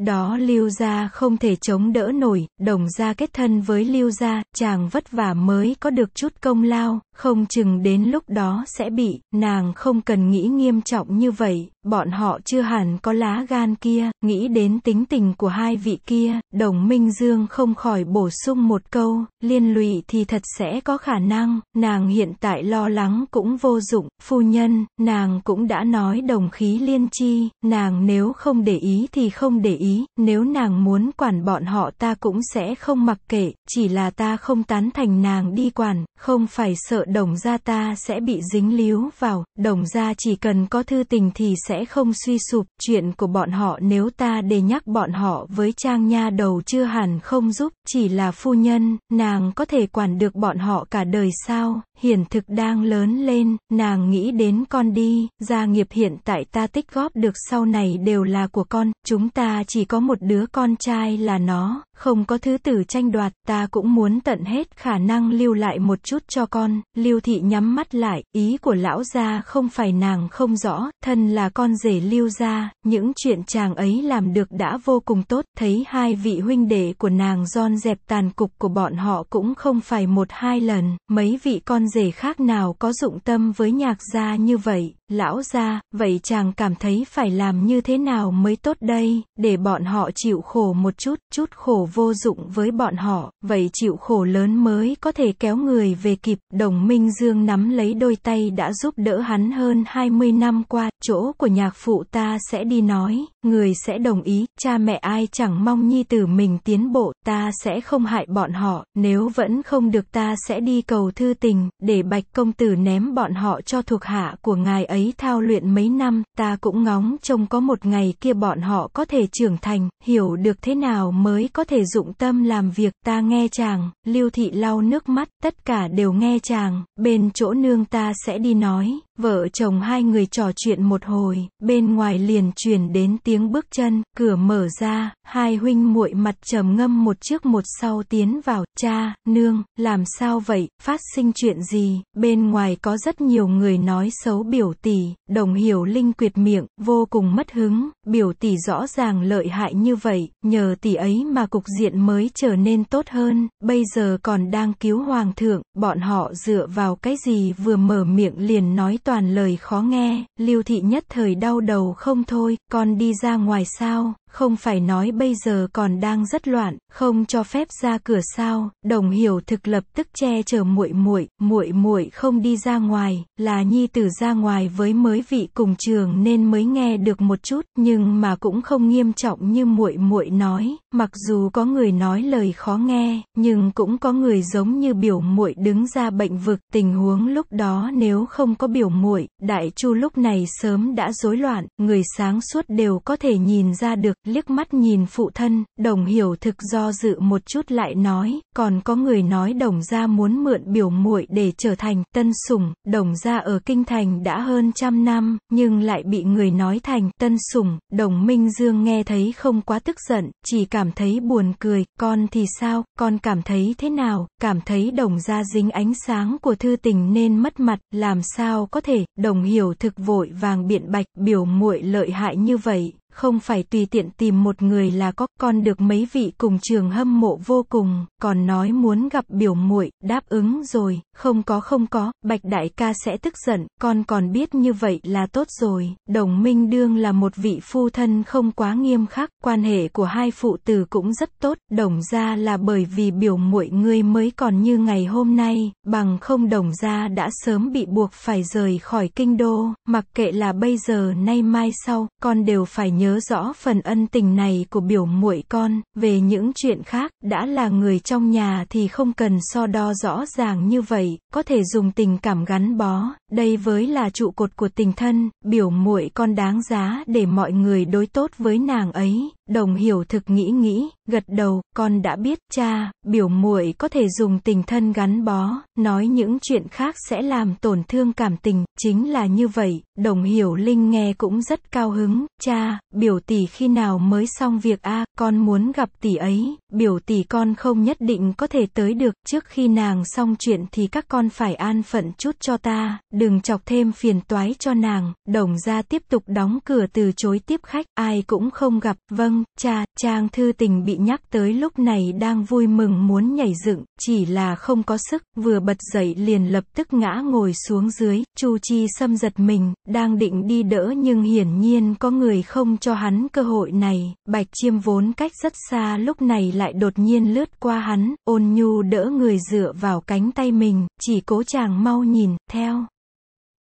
đó Lưu Gia không thể chống đỡ nổi, đồng gia kết thân với Lưu Gia, chàng vất vả mới có được chút công lao, không chừng đến lúc đó sẽ bị, nàng không cần nghĩ nghiêm trọng như vậy, bọn họ chưa hẳn có lá gan kia, nghĩ đến tính tình của hai vị kia, đồng Minh Dương không khỏi bổ sung một câu, liên lụy thì thật sẽ có khả năng, nàng hiện tại lo lắng cũng vô dụng, phu nhân, nàng cũng đã nói đồng khí liên chi, nàng nếu không để ý thì không để ý ý, nếu nàng muốn quản bọn họ ta cũng sẽ không mặc kệ, chỉ là ta không tán thành nàng đi quản, không phải sợ đồng gia ta sẽ bị dính líu vào, đồng gia chỉ cần có thư tình thì sẽ không suy sụp, chuyện của bọn họ nếu ta đề nhắc bọn họ với trang nha đầu chưa hẳn không giúp, chỉ là phu nhân, nàng có thể quản được bọn họ cả đời sao, hiển thực đang lớn lên, nàng nghĩ đến con đi, gia nghiệp hiện tại ta tích góp được sau này đều là của con, chúng ta chỉ có một đứa con trai là nó, không có thứ tử tranh đoạt, ta cũng muốn tận hết khả năng lưu lại một chút cho con, lưu thị nhắm mắt lại, ý của lão gia không phải nàng không rõ, thân là con rể lưu gia, những chuyện chàng ấy làm được đã vô cùng tốt, thấy hai vị huynh đệ của nàng giòn dẹp tàn cục của bọn họ cũng không phải một hai lần, mấy vị con con rể khác nào có dụng tâm với nhạc gia như vậy. Lão gia, vậy chàng cảm thấy phải làm như thế nào mới tốt đây, để bọn họ chịu khổ một chút, chút khổ vô dụng với bọn họ, vậy chịu khổ lớn mới có thể kéo người về kịp. Đồng Minh Dương nắm lấy đôi tay đã giúp đỡ hắn hơn 20 năm qua, chỗ của nhạc phụ ta sẽ đi nói, người sẽ đồng ý, cha mẹ ai chẳng mong nhi tử mình tiến bộ, ta sẽ không hại bọn họ, nếu vẫn không được ta sẽ đi cầu thư tình, để bạch công tử ném bọn họ cho thuộc hạ của ngài ấy ấy thao luyện mấy năm, ta cũng ngóng trông có một ngày kia bọn họ có thể trưởng thành, hiểu được thế nào mới có thể dụng tâm làm việc. Ta nghe chàng, Lưu Thị lau nước mắt, tất cả đều nghe chàng, bên chỗ nương ta sẽ đi nói. Vợ chồng hai người trò chuyện một hồi, bên ngoài liền truyền đến tiếng bước chân, cửa mở ra, hai huynh muội mặt trầm ngâm một trước một sau tiến vào, cha, nương, làm sao vậy, phát sinh chuyện gì, bên ngoài có rất nhiều người nói xấu biểu tỷ, đồng hiểu linh quyệt miệng, vô cùng mất hứng, biểu tỷ rõ ràng lợi hại như vậy, nhờ tỷ ấy mà cục diện mới trở nên tốt hơn, bây giờ còn đang cứu hoàng thượng, bọn họ dựa vào cái gì vừa mở miệng liền nói toàn lời khó nghe, Lưu Thị nhất thời đau đầu không thôi, con đi ra ngoài sao, không phải nói bây giờ còn đang rất loạn, không cho phép ra cửa sao, đồng hiểu thực lập tức che chở muội muội, muội muội không đi ra ngoài, là nhi tử ra ngoài với mới vị cùng trường nên mới nghe được một chút, nhưng mà cũng không nghiêm trọng như muội muội nói, mặc dù có người nói lời khó nghe, nhưng cũng có người giống như biểu muội đứng ra bệnh vực, tình huống lúc đó nếu không có biểu muội, đại chu lúc này sớm đã rối loạn, người sáng suốt đều có thể nhìn ra được liếc mắt nhìn phụ thân, đồng hiểu thực do dự một chút lại nói, còn có người nói đồng gia muốn mượn biểu muội để trở thành tân sủng, đồng gia ở kinh thành đã hơn trăm năm, nhưng lại bị người nói thành tân sủng, đồng minh dương nghe thấy không quá tức giận, chỉ cảm thấy buồn cười, con thì sao, con cảm thấy thế nào, cảm thấy đồng gia dính ánh sáng của thư tình nên mất mặt, làm sao có thể, đồng hiểu thực vội vàng biện bạch, biểu muội lợi hại như vậy, không phải tùy tiện tìm một người là có, con được mấy vị cùng trường hâm mộ vô cùng, còn nói muốn gặp biểu muội, đáp ứng rồi, không có không có, Bạch Đại ca sẽ tức giận, con còn biết như vậy là tốt rồi, đồng minh đương là một vị phu thân không quá nghiêm khắc, quan hệ của hai phụ tử cũng rất tốt, đồng ra là bởi vì biểu muội ngươi mới còn như ngày hôm nay, bằng không đồng ra đã sớm bị buộc phải rời khỏi kinh đô, mặc kệ là bây giờ nay mai sau, con đều phải nhớ nhớ rõ phần ân tình này của biểu muội con, về những chuyện khác, đã là người trong nhà thì không cần so đo rõ ràng như vậy, có thể dùng tình cảm gắn bó, đây với là trụ cột của tình thân, biểu muội con đáng giá để mọi người đối tốt với nàng ấy, Đồng hiểu thực nghĩ nghĩ, gật đầu, con đã biết, cha, biểu muội có thể dùng tình thân gắn bó, nói những chuyện khác sẽ làm tổn thương cảm tình, chính là như vậy, đồng hiểu Linh nghe cũng rất cao hứng, cha, biểu tỷ khi nào mới xong việc a con muốn gặp tỷ ấy, biểu tỷ con không nhất định có thể tới được, trước khi nàng xong chuyện thì các con phải an phận chút cho ta, đừng chọc thêm phiền toái cho nàng, đồng ra tiếp tục đóng cửa từ chối tiếp khách, ai cũng không gặp, vâng vâng, cha, Trang Thư Tình bị nhắc tới lúc này đang vui mừng muốn nhảy dựng, chỉ là không có sức, vừa bật dậy liền lập tức ngã ngồi xuống dưới, Chu Chi xâm giật mình, đang định đi đỡ nhưng hiển nhiên có người không cho hắn cơ hội này, Bạch Chiêm vốn cách rất xa lúc này lại đột nhiên lướt qua hắn, ôn nhu đỡ người dựa vào cánh tay mình, chỉ cố chàng mau nhìn, theo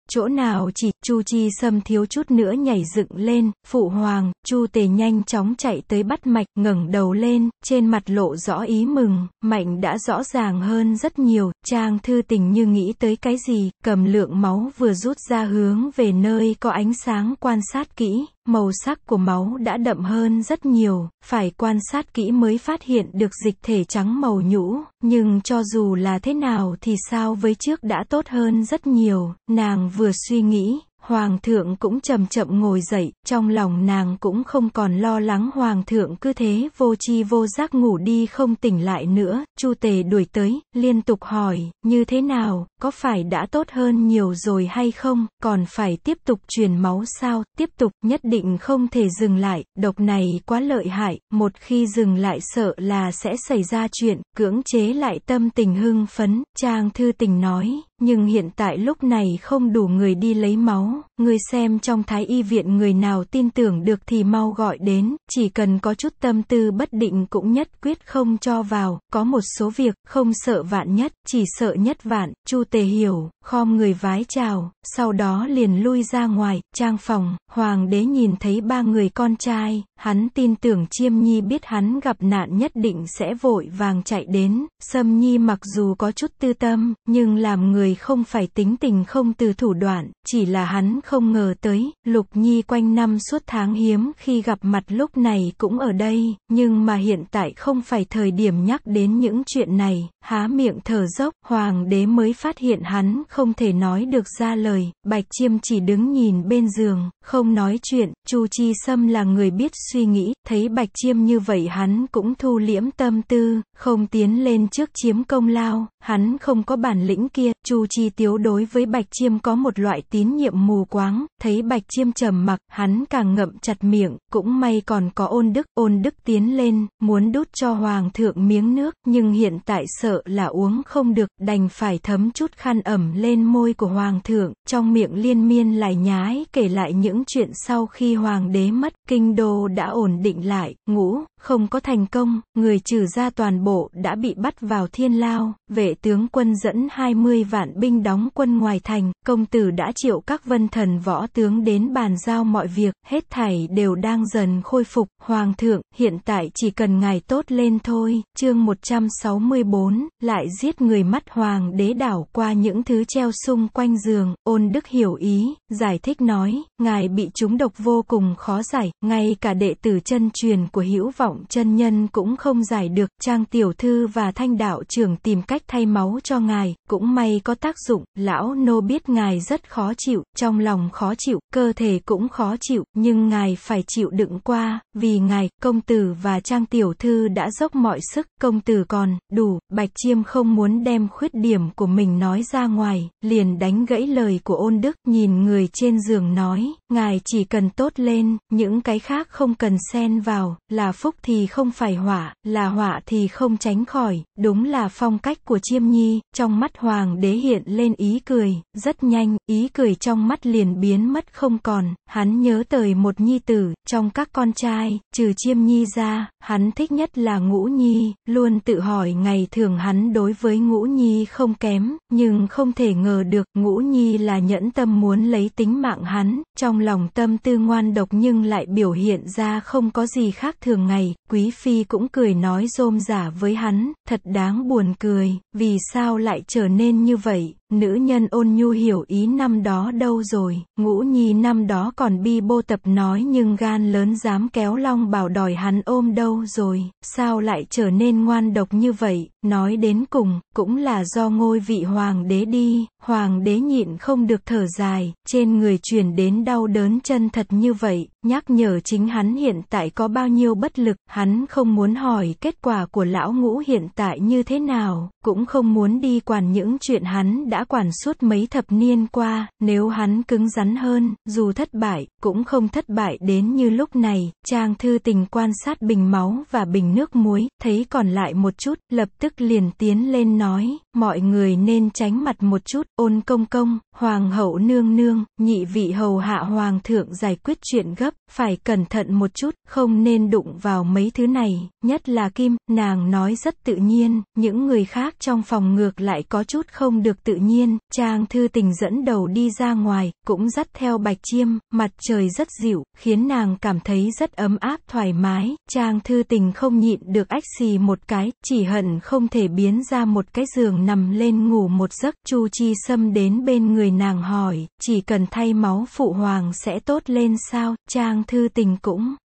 chỗ nào chỉ, Chu Chi Sâm thiếu chút nữa nhảy dựng lên, phụ hoàng, Chu Tề nhanh chóng chạy tới bắt mạch, ngẩng đầu lên, trên mặt lộ rõ ý mừng, mạnh đã rõ ràng hơn rất nhiều, Trang Thư Tình như nghĩ tới cái gì, cầm lượng máu vừa rút ra hướng về nơi có ánh sáng quan sát kỹ, màu sắc của máu đã đậm hơn rất nhiều, phải quan sát kỹ mới phát hiện được dịch thể trắng màu nhũ, nhưng cho dù là thế nào thì sao với trước đã tốt hơn rất nhiều, nàng vừa suy nghĩ, Hoàng thượng cũng chậm chậm ngồi dậy, trong lòng nàng cũng không còn lo lắng hoàng thượng cứ thế vô chi vô giác ngủ đi không tỉnh lại nữa, Chu Tề đuổi tới, liên tục hỏi, như thế nào, có phải đã tốt hơn nhiều rồi hay không, còn phải tiếp tục truyền máu sao, tiếp tục, nhất định không thể dừng lại, độc này quá lợi hại, một khi dừng lại sợ là sẽ xảy ra chuyện, cưỡng chế lại tâm tình hưng phấn, Trang Thư Tình nói, nhưng hiện tại lúc này không đủ người đi lấy máu, người xem trong thái y viện người nào tin tưởng được thì mau gọi đến, chỉ cần có chút tâm tư bất định cũng nhất quyết không cho vào, có một số việc, không sợ vạn nhất, chỉ sợ nhất vạn, Chu Tề hiểu, khom người vái chào, sau đó liền lui ra ngoài, trang phòng, hoàng đế nhìn thấy ba người con trai, hắn tin tưởng chiêm nhi biết hắn gặp nạn nhất định sẽ vội vàng chạy đến, sâm nhi mặc dù có chút tư tâm, nhưng làm người không phải tính tình không từ thủ đoạn, chỉ là hắn không ngờ tới, lục nhi quanh năm suốt tháng hiếm khi gặp mặt lúc này cũng ở đây, nhưng mà hiện tại không phải thời điểm nhắc đến những chuyện này, há miệng thở dốc, hoàng đế mới phát hiện hắn không không thể nói được ra lời, Bạch Chiêm chỉ đứng nhìn bên giường, không nói chuyện, Chu Chi Sâm là người biết suy nghĩ, thấy Bạch Chiêm như vậy hắn cũng thu liễm tâm tư, không tiến lên trước chiếm công lao, hắn không có bản lĩnh kia, Chu Chi Tiếu đối với Bạch Chiêm có một loại tín nhiệm mù quáng, thấy Bạch Chiêm trầm mặc, hắn càng ngậm chặt miệng, cũng may còn có ôn đức, ôn đức tiến lên, muốn đút cho Hoàng thượng miếng nước, nhưng hiện tại sợ là uống không được, đành phải thấm chút khăn ẩm lên môi của hoàng thượng, trong miệng liên miên lại nhái kể lại những chuyện sau khi hoàng đế mất, kinh đô đã ổn định lại, ngũ, không có thành công, người trừ ra toàn bộ đã bị bắt vào thiên lao, vệ tướng quân dẫn 20 vạn binh đóng quân ngoài thành, công tử đã triệu các vân thần võ tướng đến bàn giao mọi việc, hết thảy đều đang dần khôi phục, hoàng thượng, hiện tại chỉ cần ngài tốt lên thôi, chương 164, lại giết người mắt hoàng đế đảo qua những thứ treo xung quanh giường, ôn đức hiểu ý, giải thích nói, ngài bị chúng độc vô cùng khó giải, ngay cả đệ tử chân truyền của hữu vọng Trọng chân nhân cũng không giải được, Trang tiểu thư và Thanh đạo trưởng tìm cách thay máu cho ngài, cũng may có tác dụng, lão nô biết ngài rất khó chịu, trong lòng khó chịu, cơ thể cũng khó chịu, nhưng ngài phải chịu đựng qua, vì ngài, công tử và Trang tiểu thư đã dốc mọi sức, công tử còn, đủ, Bạch Chiêm không muốn đem khuyết điểm của mình nói ra ngoài, liền đánh gãy lời của ôn đức, nhìn người trên giường nói, Ngài chỉ cần tốt lên, những cái khác không cần xen vào, là phúc thì không phải họa, là họa thì không tránh khỏi, đúng là phong cách của chiêm nhi, trong mắt hoàng đế hiện lên ý cười, rất nhanh, ý cười trong mắt liền biến mất không còn, hắn nhớ tới một nhi tử, trong các con trai, trừ chiêm nhi ra, hắn thích nhất là ngũ nhi, luôn tự hỏi ngày thường hắn đối với ngũ nhi không kém, nhưng không thể ngờ được, ngũ nhi là nhẫn tâm muốn lấy tính mạng hắn, trong trong lòng tâm tư ngoan độc nhưng lại biểu hiện ra không có gì khác thường ngày, quý phi cũng cười nói rôm giả với hắn, thật đáng buồn cười, vì sao lại trở nên như vậy, Nữ nhân ôn nhu hiểu ý năm đó đâu rồi, ngũ nhi năm đó còn bi bô tập nói nhưng gan lớn dám kéo long bảo đòi hắn ôm đâu rồi, sao lại trở nên ngoan độc như vậy, nói đến cùng, cũng là do ngôi vị hoàng đế đi, hoàng đế nhịn không được thở dài, trên người truyền đến đau đớn chân thật như vậy, nhắc nhở chính hắn hiện tại có bao nhiêu bất lực, hắn không muốn hỏi kết quả của lão ngũ hiện tại như thế nào, cũng không muốn đi quản những chuyện hắn đã đã quản suốt mấy thập niên qua, nếu hắn cứng rắn hơn, dù thất bại, cũng không thất bại đến như lúc này, Trang Thư Tình quan sát bình máu và bình nước muối, thấy còn lại một chút, lập tức liền tiến lên nói, mọi người nên tránh mặt một chút, ôn công công, hoàng hậu nương nương, nhị vị hầu hạ hoàng thượng giải quyết chuyện gấp, phải cẩn thận một chút, không nên đụng vào mấy thứ này, nhất là kim, nàng nói rất tự nhiên, những người khác trong phòng ngược lại có chút không được tự nhiên, trang thư tình dẫn đầu đi ra ngoài, cũng dắt theo bạch chiêm, mặt trời rất dịu, khiến nàng cảm thấy rất ấm áp thoải mái, trang thư tình không nhịn được ách xì một cái, chỉ hận không thể biến ra một cái giường nằm lên ngủ một giấc chu chi sâm đến bên người nàng hỏi chỉ cần thay máu phụ hoàng sẽ tốt lên sao trang thư tình cũng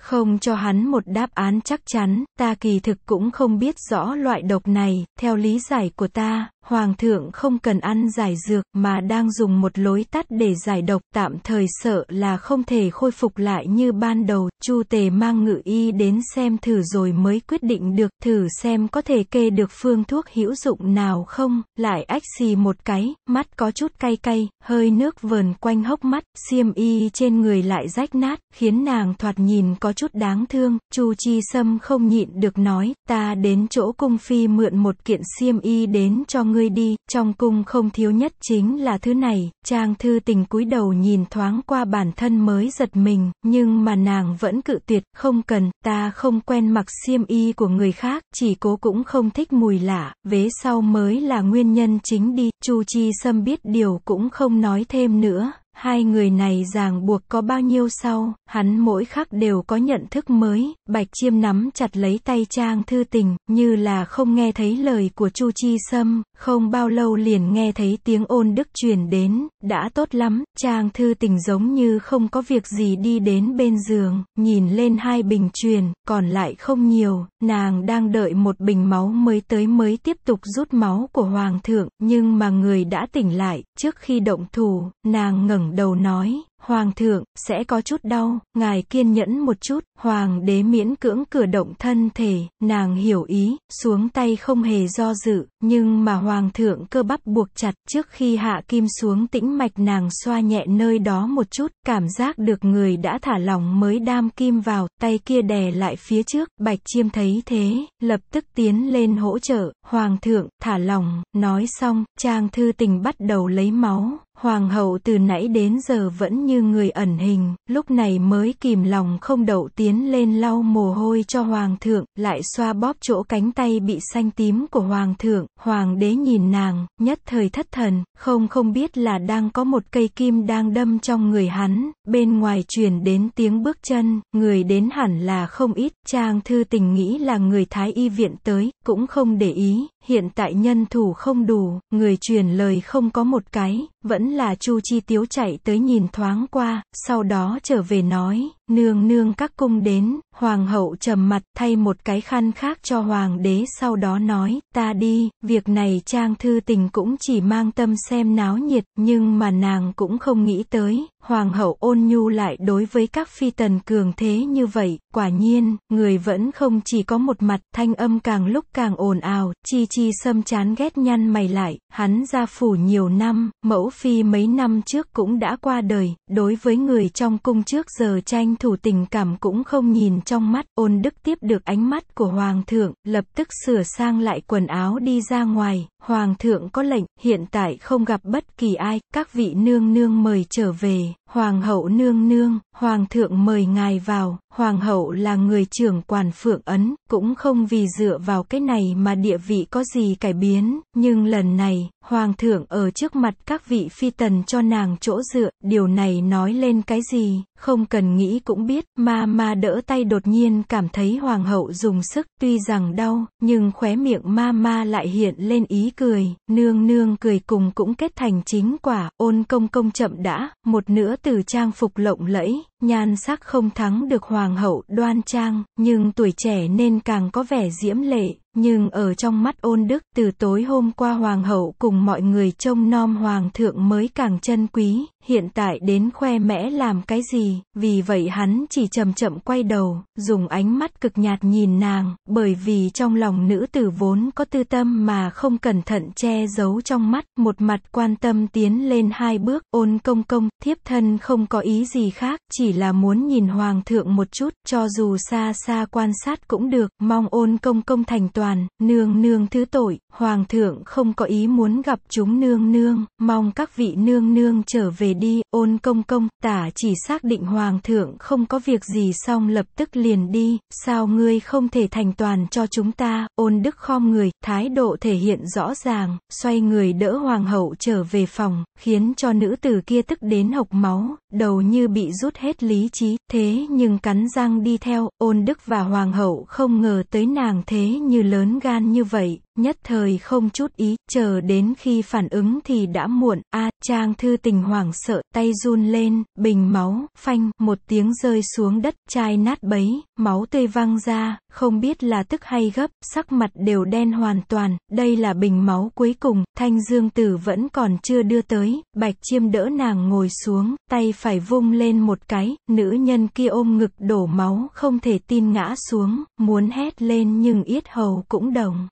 không cho hắn một đáp án chắc chắn ta kỳ thực cũng không biết rõ loại độc này theo lý giải của ta Hoàng thượng không cần ăn giải dược mà đang dùng một lối tắt để giải độc tạm thời sợ là không thể khôi phục lại như ban đầu. Chu tề mang ngự y đến xem thử rồi mới quyết định được thử xem có thể kê được phương thuốc hữu dụng nào không. Lại ách xì một cái, mắt có chút cay cay, hơi nước vờn quanh hốc mắt, xiêm y trên người lại rách nát, khiến nàng thoạt nhìn có chút đáng thương. Chu chi sâm không nhịn được nói, ta đến chỗ cung phi mượn một kiện xiêm y đến cho ngươi đi, trong cung không thiếu nhất chính là thứ này, Trang Thư Tình cúi đầu nhìn thoáng qua bản thân mới giật mình, nhưng mà nàng vẫn cự tuyệt, không cần, ta không quen mặc xiêm y của người khác, chỉ cố cũng không thích mùi lạ, vế sau mới là nguyên nhân chính đi, Chu Chi Sâm biết điều cũng không nói thêm nữa. Hai người này ràng buộc có bao nhiêu sau, hắn mỗi khắc đều có nhận thức mới, bạch chiêm nắm chặt lấy tay trang thư tình, như là không nghe thấy lời của Chu Chi Sâm, không bao lâu liền nghe thấy tiếng ôn đức truyền đến, đã tốt lắm, trang thư tình giống như không có việc gì đi đến bên giường, nhìn lên hai bình truyền, còn lại không nhiều, nàng đang đợi một bình máu mới tới mới tiếp tục rút máu của Hoàng thượng, nhưng mà người đã tỉnh lại, trước khi động thủ, nàng ngẩng ngẩng đầu nói, Hoàng thượng, sẽ có chút đau, ngài kiên nhẫn một chút, Hoàng đế miễn cưỡng cử động thân thể, nàng hiểu ý, xuống tay không hề do dự, nhưng mà Hoàng thượng cơ bắp buộc chặt, trước khi hạ kim xuống tĩnh mạch nàng xoa nhẹ nơi đó một chút, cảm giác được người đã thả lỏng mới đam kim vào, tay kia đè lại phía trước, bạch chiêm thấy thế, lập tức tiến lên hỗ trợ, Hoàng thượng, thả lỏng, nói xong, trang thư tình bắt đầu lấy máu, Hoàng hậu từ nãy đến giờ vẫn như người ẩn hình, lúc này mới kìm lòng không đậu tiến lên lau mồ hôi cho hoàng thượng, lại xoa bóp chỗ cánh tay bị xanh tím của hoàng thượng. Hoàng đế nhìn nàng, nhất thời thất thần, không không biết là đang có một cây kim đang đâm trong người hắn, bên ngoài truyền đến tiếng bước chân, người đến hẳn là không ít, trang thư tình nghĩ là người thái y viện tới, cũng không để ý, hiện tại nhân thủ không đủ, người truyền lời không có một cái, vẫn vẫn là Chu Chi Tiếu chạy tới nhìn thoáng qua, sau đó trở về nói, nương nương các cung đến, hoàng hậu trầm mặt thay một cái khăn khác cho hoàng đế sau đó nói, ta đi, việc này trang thư tình cũng chỉ mang tâm xem náo nhiệt, nhưng mà nàng cũng không nghĩ tới, hoàng hậu ôn nhu lại đối với các phi tần cường thế như vậy, quả nhiên, người vẫn không chỉ có một mặt, thanh âm càng lúc càng ồn ào, chi chi sâm chán ghét nhăn mày lại, hắn ra phủ nhiều năm, mẫu phi mấy năm trước cũng đã qua đời, đối với người trong cung trước giờ tranh tranh thủ tình cảm cũng không nhìn trong mắt, ôn đức tiếp được ánh mắt của hoàng thượng, lập tức sửa sang lại quần áo đi ra ngoài, hoàng thượng có lệnh, hiện tại không gặp bất kỳ ai, các vị nương nương mời trở về, hoàng hậu nương nương, Hoàng thượng mời ngài vào, hoàng hậu là người trưởng quản phượng ấn, cũng không vì dựa vào cái này mà địa vị có gì cải biến, nhưng lần này, hoàng thượng ở trước mặt các vị phi tần cho nàng chỗ dựa, điều này nói lên cái gì, không cần nghĩ cũng biết, ma ma đỡ tay đột nhiên cảm thấy hoàng hậu dùng sức, tuy rằng đau, nhưng khóe miệng ma ma lại hiện lên ý cười, nương nương cười cùng cũng kết thành chính quả, ôn công công chậm đã, một nửa từ trang phục lộng lẫy, me? nhan sắc không thắng được hoàng hậu đoan trang, nhưng tuổi trẻ nên càng có vẻ diễm lệ, nhưng ở trong mắt ôn đức, từ tối hôm qua hoàng hậu cùng mọi người trông nom hoàng thượng mới càng chân quý, hiện tại đến khoe mẽ làm cái gì, vì vậy hắn chỉ chậm chậm quay đầu, dùng ánh mắt cực nhạt nhìn nàng, bởi vì trong lòng nữ tử vốn có tư tâm mà không cẩn thận che giấu trong mắt, một mặt quan tâm tiến lên hai bước, ôn công công, thiếp thân không có ý gì khác, chỉ là muốn nhìn hoàng thượng một chút, cho dù xa xa quan sát cũng được, mong ôn công công thành toàn, nương nương thứ tội, hoàng thượng không có ý muốn gặp chúng nương nương, mong các vị nương nương trở về đi, ôn công công, tả chỉ xác định hoàng thượng không có việc gì xong lập tức liền đi, sao ngươi không thể thành toàn cho chúng ta, ôn đức khom người, thái độ thể hiện rõ ràng, xoay người đỡ hoàng hậu trở về phòng, khiến cho nữ tử kia tức đến hộc máu, đầu như bị rút hết lý trí, thế nhưng cắn răng đi theo, ôn đức và hoàng hậu không ngờ tới nàng thế như lớn gan như vậy, nhất thời không chút ý, chờ đến khi phản ứng thì đã muộn, a Trang Thư Tình hoảng sợ, tay run lên, bình máu, phanh, một tiếng rơi xuống đất, chai nát bấy, máu tươi văng ra, không biết là tức hay gấp, sắc mặt đều đen hoàn toàn, đây là bình máu cuối cùng, Thanh Dương Tử vẫn còn chưa đưa tới, Bạch Chiêm đỡ nàng ngồi xuống, tay phải vung lên một cái, nữ nhân kia ôm ngực đổ máu không thể tin ngã xuống, muốn hét lên nhưng yết hầu cũng đồng.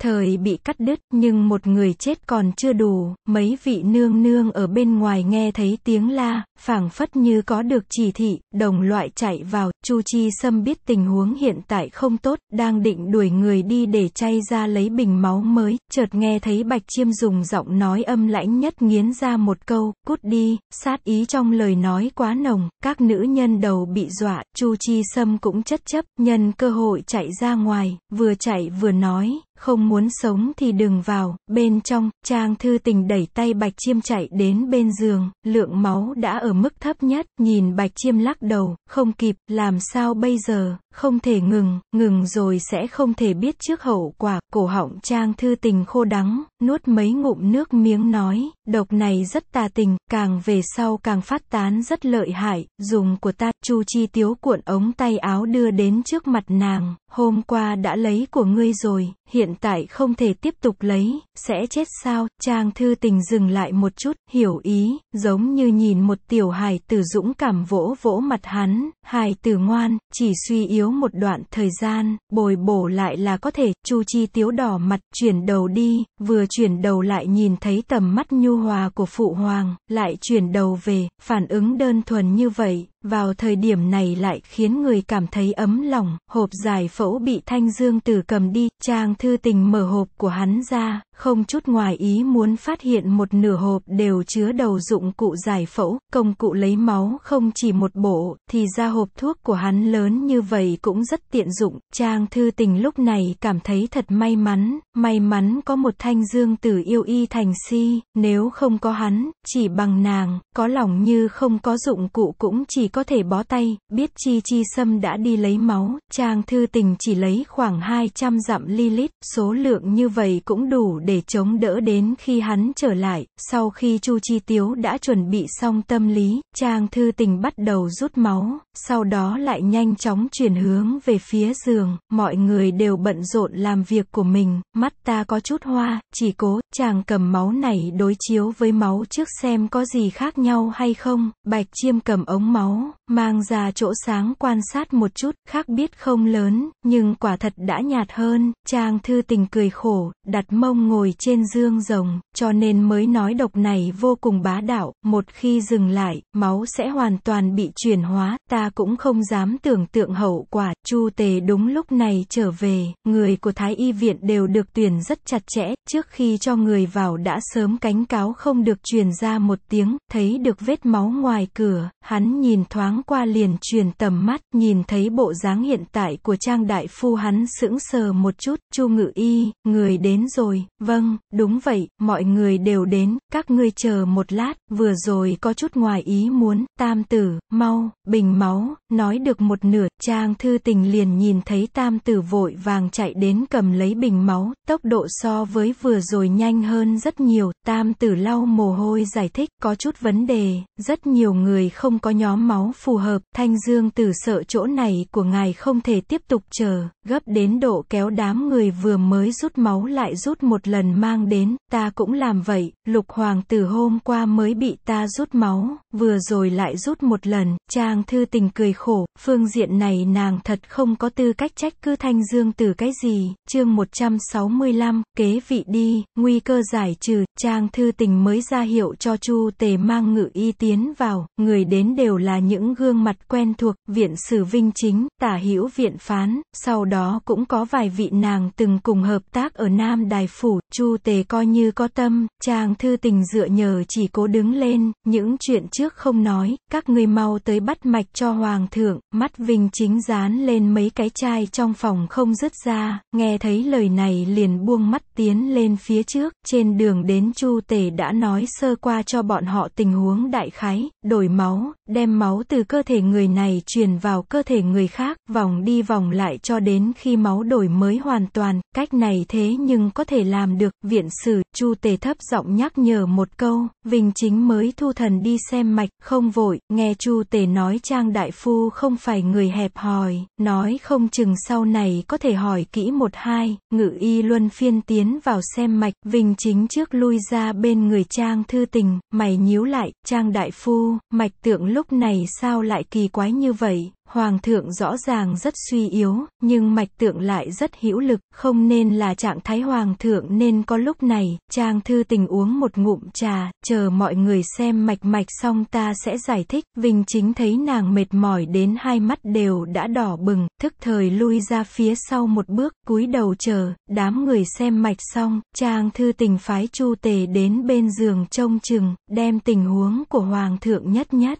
Thời bị cắt đứt, nhưng một người chết còn chưa đủ, mấy vị nương nương ở bên ngoài nghe thấy tiếng la, phảng phất như có được chỉ thị, đồng loại chạy vào, Chu Chi Sâm biết tình huống hiện tại không tốt, đang định đuổi người đi để chay ra lấy bình máu mới, chợt nghe thấy Bạch Chiêm dùng giọng nói âm lãnh nhất nghiến ra một câu, cút đi, sát ý trong lời nói quá nồng, các nữ nhân đầu bị dọa, Chu Chi Sâm cũng chất chấp, nhân cơ hội chạy ra ngoài, vừa chạy vừa nói, không muốn sống thì đừng vào, bên trong, Trang Thư Tình đẩy tay Bạch Chiêm chạy đến bên giường, lượng máu đã ở mức thấp nhất, nhìn Bạch Chiêm lắc đầu, không kịp, làm sao bây giờ, không thể ngừng, ngừng rồi sẽ không thể biết trước hậu quả, cổ họng trang thư tình khô đắng, nuốt mấy ngụm nước miếng nói, độc này rất tà tình, càng về sau càng phát tán rất lợi hại, dùng của ta, chu chi tiếu cuộn ống tay áo đưa đến trước mặt nàng, hôm qua đã lấy của ngươi rồi, hiện tại không thể tiếp tục lấy, sẽ chết sao, trang thư tình dừng lại một chút, hiểu ý, giống như nhìn một tiểu hài tử dũng cảm vỗ vỗ mặt hắn, hài tử ngoan, chỉ suy yếu Tiếu một đoạn thời gian, bồi bổ lại là có thể, Chu Chi Tiếu đỏ mặt, chuyển đầu đi, vừa chuyển đầu lại nhìn thấy tầm mắt nhu hòa của Phụ Hoàng, lại chuyển đầu về, phản ứng đơn thuần như vậy, vào thời điểm này lại khiến người cảm thấy ấm lòng, hộp giải phẫu bị Thanh Dương Tử cầm đi, Trang Thư Tình mở hộp của hắn ra, không chút ngoài ý muốn phát hiện một nửa hộp đều chứa đầu dụng cụ giải phẫu, công cụ lấy máu không chỉ một bộ, thì ra hộp thuốc của hắn lớn như vậy cũng rất tiện dụng, Trang Thư Tình lúc này cảm thấy thật may mắn, may mắn có một Thanh Dương Tử yêu y thành si, nếu không có hắn, chỉ bằng nàng, có lòng như không có dụng cụ cũng chỉ có thể bó tay, biết Chi Chi Sâm đã đi lấy máu, Trang Thư Tình chỉ lấy khoảng 200 dặm lít số lượng như vậy cũng đủ để chống đỡ đến khi hắn trở lại, sau khi Chu Chi Tiếu đã chuẩn bị xong tâm lý, Trang Thư Tình bắt đầu rút máu, sau đó lại nhanh chóng chuyển hướng về phía giường, mọi người đều bận rộn làm việc của mình, mắt ta có chút hoa, chỉ cố, chàng cầm máu này đối chiếu với máu trước xem có gì khác nhau hay không, Bạch Chiêm cầm ống máu, mang ra chỗ sáng quan sát một chút, khác biết không lớn, nhưng quả thật đã nhạt hơn, Trang Thư Tình cười khổ, đặt mông ngồi trên dương rồng, cho nên mới nói độc này vô cùng bá đạo, một khi dừng lại, máu sẽ hoàn toàn bị chuyển hóa, ta cũng không dám tưởng tượng hậu quả, Chu Tề đúng lúc này trở về, người của Thái Y Viện đều được tuyển rất chặt chẽ, trước khi cho người vào đã sớm cánh cáo không được truyền ra một tiếng, thấy được vết máu ngoài cửa, hắn nhìn thoáng qua liền truyền tầm mắt, nhìn thấy bộ dáng hiện tại của Trang Đại Phu hắn sững sờ một chút, Chu Ngự Y, người đến rồi, vâng, đúng vậy, mọi người đều đến, các ngươi chờ một lát, vừa rồi có chút ngoài ý muốn, tam tử, mau, bình máu, nói được một nửa, Trang Thư Tình liền nhìn thấy tam tử vội vàng chạy đến cầm lấy bình máu, tốc độ so với vừa rồi nhanh hơn rất nhiều, tam tử lau mồ hôi giải thích, có chút vấn đề, rất nhiều người không có nhóm máu máu phù hợp, Thanh Dương Tử sợ chỗ này của ngài không thể tiếp tục chờ, gấp đến độ kéo đám người vừa mới rút máu lại rút một lần mang đến, ta cũng làm vậy, Lục Hoàng Tử hôm qua mới bị ta rút máu, vừa rồi lại rút một lần, Trang Thư Tình cười khổ, phương diện này nàng thật không có tư cách trách cứ Thanh Dương Tử cái gì, chương 165, kế vị đi, nguy cơ giải trừ, Trang Thư Tình mới ra hiệu cho Chu Tề mang ngự y tiến vào, người đến đều là những gương mặt quen thuộc, viện sử vinh chính, tả hữu viện phán, sau đó cũng có vài vị nàng từng cùng hợp tác ở Nam Đài Phủ, Chu Tề coi như có tâm, chàng thư tình dựa nhờ chỉ cố đứng lên, những chuyện trước không nói, các người mau tới bắt mạch cho Hoàng thượng, mắt vinh chính dán lên mấy cái chai trong phòng không dứt ra, nghe thấy lời này liền buông mắt tiến lên phía trước, trên đường đến Chu Tề đã nói sơ qua cho bọn họ tình huống đại khái, đổi máu, đem máu máu từ cơ thể người này truyền vào cơ thể người khác, vòng đi vòng lại cho đến khi máu đổi mới hoàn toàn, cách này thế nhưng có thể làm được, viện sử, chu tề thấp giọng nhắc nhở một câu, Vinh Chính mới thu thần đi xem mạch, không vội, nghe chu tề nói Trang Đại Phu không phải người hẹp hòi, nói không chừng sau này có thể hỏi kỹ một hai, ngự y luân phiên tiến vào xem mạch, Vinh Chính trước lui ra bên người Trang Thư Tình, mày nhíu lại, Trang Đại Phu, mạch tượng lúc này sao lại kỳ quái như vậy, hoàng thượng rõ ràng rất suy yếu, nhưng mạch tượng lại rất hữu lực, không nên là trạng thái hoàng thượng nên có lúc này, trang thư tình uống một ngụm trà, chờ mọi người xem mạch mạch xong ta sẽ giải thích, Vinh chính thấy nàng mệt mỏi đến hai mắt đều đã đỏ bừng, thức thời lui ra phía sau một bước, cúi đầu chờ, đám người xem mạch xong, trang thư tình phái chu tề đến bên giường trông chừng, đem tình huống của hoàng thượng nhất nhất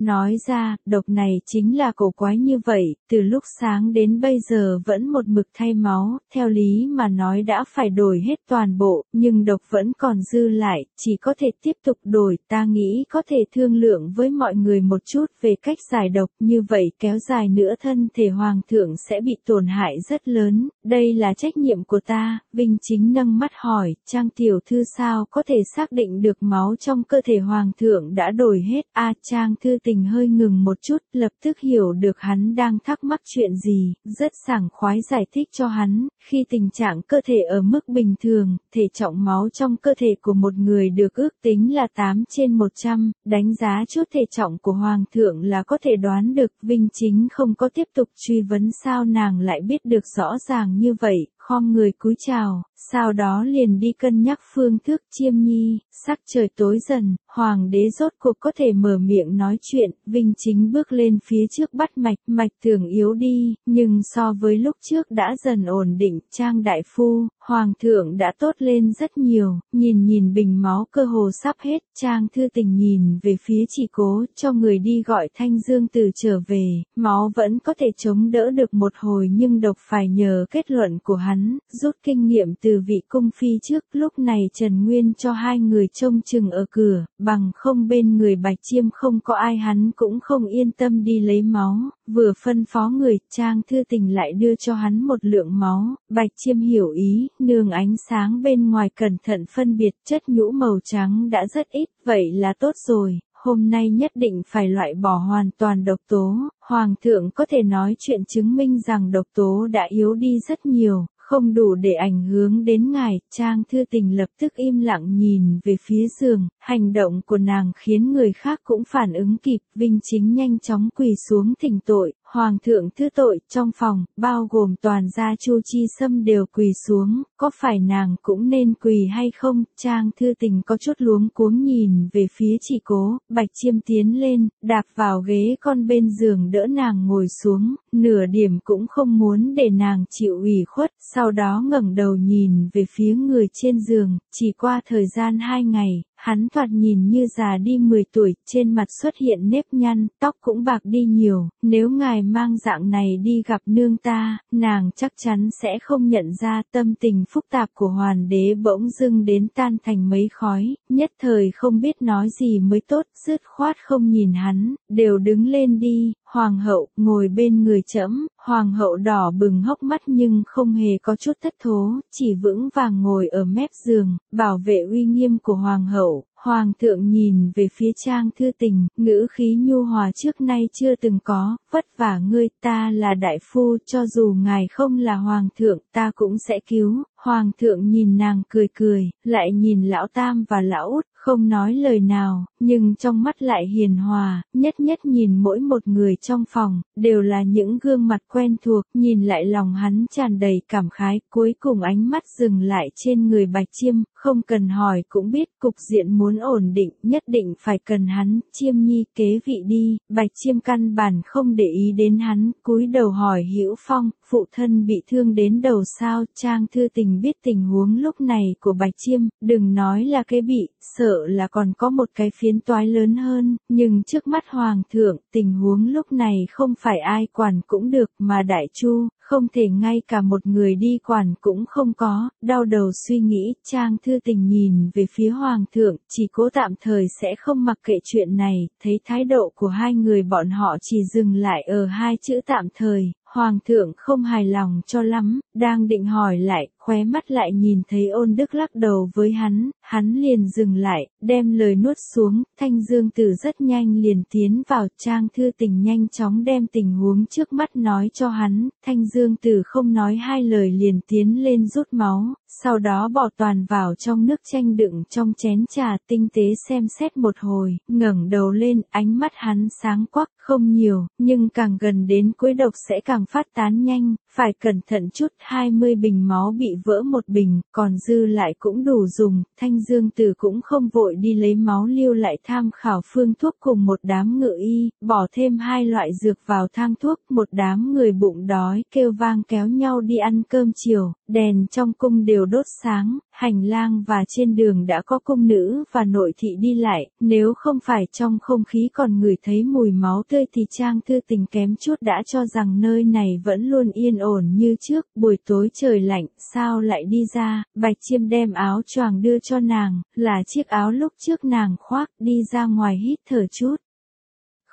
nói ra, độc này chính là cổ quái như vậy, từ lúc sáng đến bây giờ vẫn một mực thay máu, theo lý mà nói đã phải đổi hết toàn bộ, nhưng độc vẫn còn dư lại, chỉ có thể tiếp tục đổi, ta nghĩ có thể thương lượng với mọi người một chút về cách giải độc, như vậy kéo dài nữa thân thể hoàng thượng sẽ bị tổn hại rất lớn, đây là trách nhiệm của ta, Vinh Chính nâng mắt hỏi, Trang Tiểu Thư sao có thể xác định được máu trong cơ thể hoàng thượng đã đổi hết, a Trang Thư tình hơi ngừng một chút, lập tức hiểu được hắn đang thắc mắc chuyện gì, rất sảng khoái giải thích cho hắn, khi tình trạng cơ thể ở mức bình thường, thể trọng máu trong cơ thể của một người được ước tính là 8 trên 100, đánh giá chút thể trọng của Hoàng thượng là có thể đoán được Vinh Chính không có tiếp tục truy vấn sao nàng lại biết được rõ ràng như vậy, khom người cúi chào, sau đó liền đi cân nhắc phương thức chiêm nhi, sắc trời tối dần, hoàng đế rốt cuộc có thể mở miệng nói chuyện, Vinh Chính bước lên phía trước bắt mạch, mạch tưởng yếu đi, nhưng so với lúc trước đã dần ổn định, trang đại phu, hoàng thượng đã tốt lên rất nhiều, nhìn nhìn bình máu cơ hồ sắp hết, trang thư tình nhìn về phía chỉ cố, cho người đi gọi thanh dương từ trở về, máu vẫn có thể chống đỡ được một hồi nhưng độc phải nhờ kết luận của hắn hắn, rút kinh nghiệm từ vị cung phi trước lúc này Trần Nguyên cho hai người trông chừng ở cửa, bằng không bên người bạch chiêm không có ai hắn cũng không yên tâm đi lấy máu, vừa phân phó người trang thư tình lại đưa cho hắn một lượng máu, bạch chiêm hiểu ý, nương ánh sáng bên ngoài cẩn thận phân biệt chất nhũ màu trắng đã rất ít, vậy là tốt rồi, hôm nay nhất định phải loại bỏ hoàn toàn độc tố, Hoàng thượng có thể nói chuyện chứng minh rằng độc tố đã yếu đi rất nhiều, không đủ để ảnh hưởng đến ngài, Trang Thư Tình lập tức im lặng nhìn về phía giường, hành động của nàng khiến người khác cũng phản ứng kịp, Vinh Chính nhanh chóng quỳ xuống thỉnh tội, Hoàng thượng thứ tội trong phòng, bao gồm toàn gia Chu Chi Sâm đều quỳ xuống, có phải nàng cũng nên quỳ hay không? Trang thư tình có chút luống cuống nhìn về phía chị cố, bạch chiêm tiến lên, đạp vào ghế con bên giường đỡ nàng ngồi xuống, nửa điểm cũng không muốn để nàng chịu ủy khuất, sau đó ngẩng đầu nhìn về phía người trên giường, chỉ qua thời gian hai ngày, hắn thoạt nhìn như già đi 10 tuổi, trên mặt xuất hiện nếp nhăn, tóc cũng bạc đi nhiều, nếu ngài mang dạng này đi gặp nương ta, nàng chắc chắn sẽ không nhận ra tâm tình phức tạp của hoàn đế bỗng dưng đến tan thành mấy khói, nhất thời không biết nói gì mới tốt, dứt khoát không nhìn hắn, đều đứng lên đi, hoàng hậu, ngồi bên người trẫm, hoàng hậu đỏ bừng hốc mắt nhưng không hề có chút thất thố, chỉ vững vàng ngồi ở mép giường, bảo vệ uy nghiêm của hoàng hậu, Hoàng thượng nhìn về phía Trang Thư Tình, ngữ khí nhu hòa trước nay chưa từng có, vất vả ngươi ta là đại phu cho dù ngài không là Hoàng thượng ta cũng sẽ cứu. Hoàng thượng nhìn nàng cười cười, lại nhìn lão Tam và lão Út, không nói lời nào, nhưng trong mắt lại hiền hòa, nhất nhất nhìn mỗi một người trong phòng, đều là những gương mặt quen thuộc, nhìn lại lòng hắn tràn đầy cảm khái, cuối cùng ánh mắt dừng lại trên người Bạch Chiêm, không cần hỏi cũng biết cục diện muốn muốn ổn định, nhất định phải cần hắn, chiêm nhi kế vị đi, bạch chiêm căn bản không để ý đến hắn, cúi đầu hỏi Hữu Phong, phụ thân bị thương đến đầu sao, Trang Thư Tình biết tình huống lúc này của bạch chiêm, đừng nói là cái bị, sợ là còn có một cái phiến toái lớn hơn, nhưng trước mắt Hoàng thượng, tình huống lúc này không phải ai quản cũng được mà Đại Chu, không thể ngay cả một người đi quản cũng không có, đau đầu suy nghĩ, Trang Thư Tình nhìn về phía Hoàng thượng, chỉ cố tạm thời sẽ không mặc kệ chuyện này, thấy thái độ của hai người bọn họ chỉ dừng lại ở hai chữ tạm thời, Hoàng thượng không hài lòng cho lắm, đang định hỏi lại, khóe mắt lại nhìn thấy ôn đức lắc đầu với hắn, hắn liền dừng lại, đem lời nuốt xuống, thanh dương tử rất nhanh liền tiến vào trang thư tình nhanh chóng đem tình huống trước mắt nói cho hắn, thanh dương tử không nói hai lời liền tiến lên rút máu, sau đó bỏ toàn vào trong nước chanh đựng trong chén trà tinh tế xem xét một hồi, ngẩng đầu lên, ánh mắt hắn sáng quắc, không nhiều, nhưng càng gần đến cuối độc sẽ càng phát tán nhanh, phải cẩn thận chút 20 bình máu bị vỡ một bình, còn dư lại cũng đủ dùng, Thanh Dương Tử cũng không vội đi lấy máu lưu lại tham khảo phương thuốc cùng một đám ngự y, bỏ thêm hai loại dược vào thang thuốc, một đám người bụng đói kêu vang kéo nhau đi ăn cơm chiều, đèn trong cung đều đốt sáng, hành lang và trên đường đã có cung nữ và nội thị đi lại, nếu không phải trong không khí còn người thấy mùi máu tươi thì Trang tư Tình kém chút đã cho rằng nơi này vẫn luôn yên ổn như trước, buổi tối trời lạnh, sao lại đi ra, Bạch Chiêm đem áo choàng đưa cho nàng, là chiếc áo lúc trước nàng khoác, đi ra ngoài hít thở chút.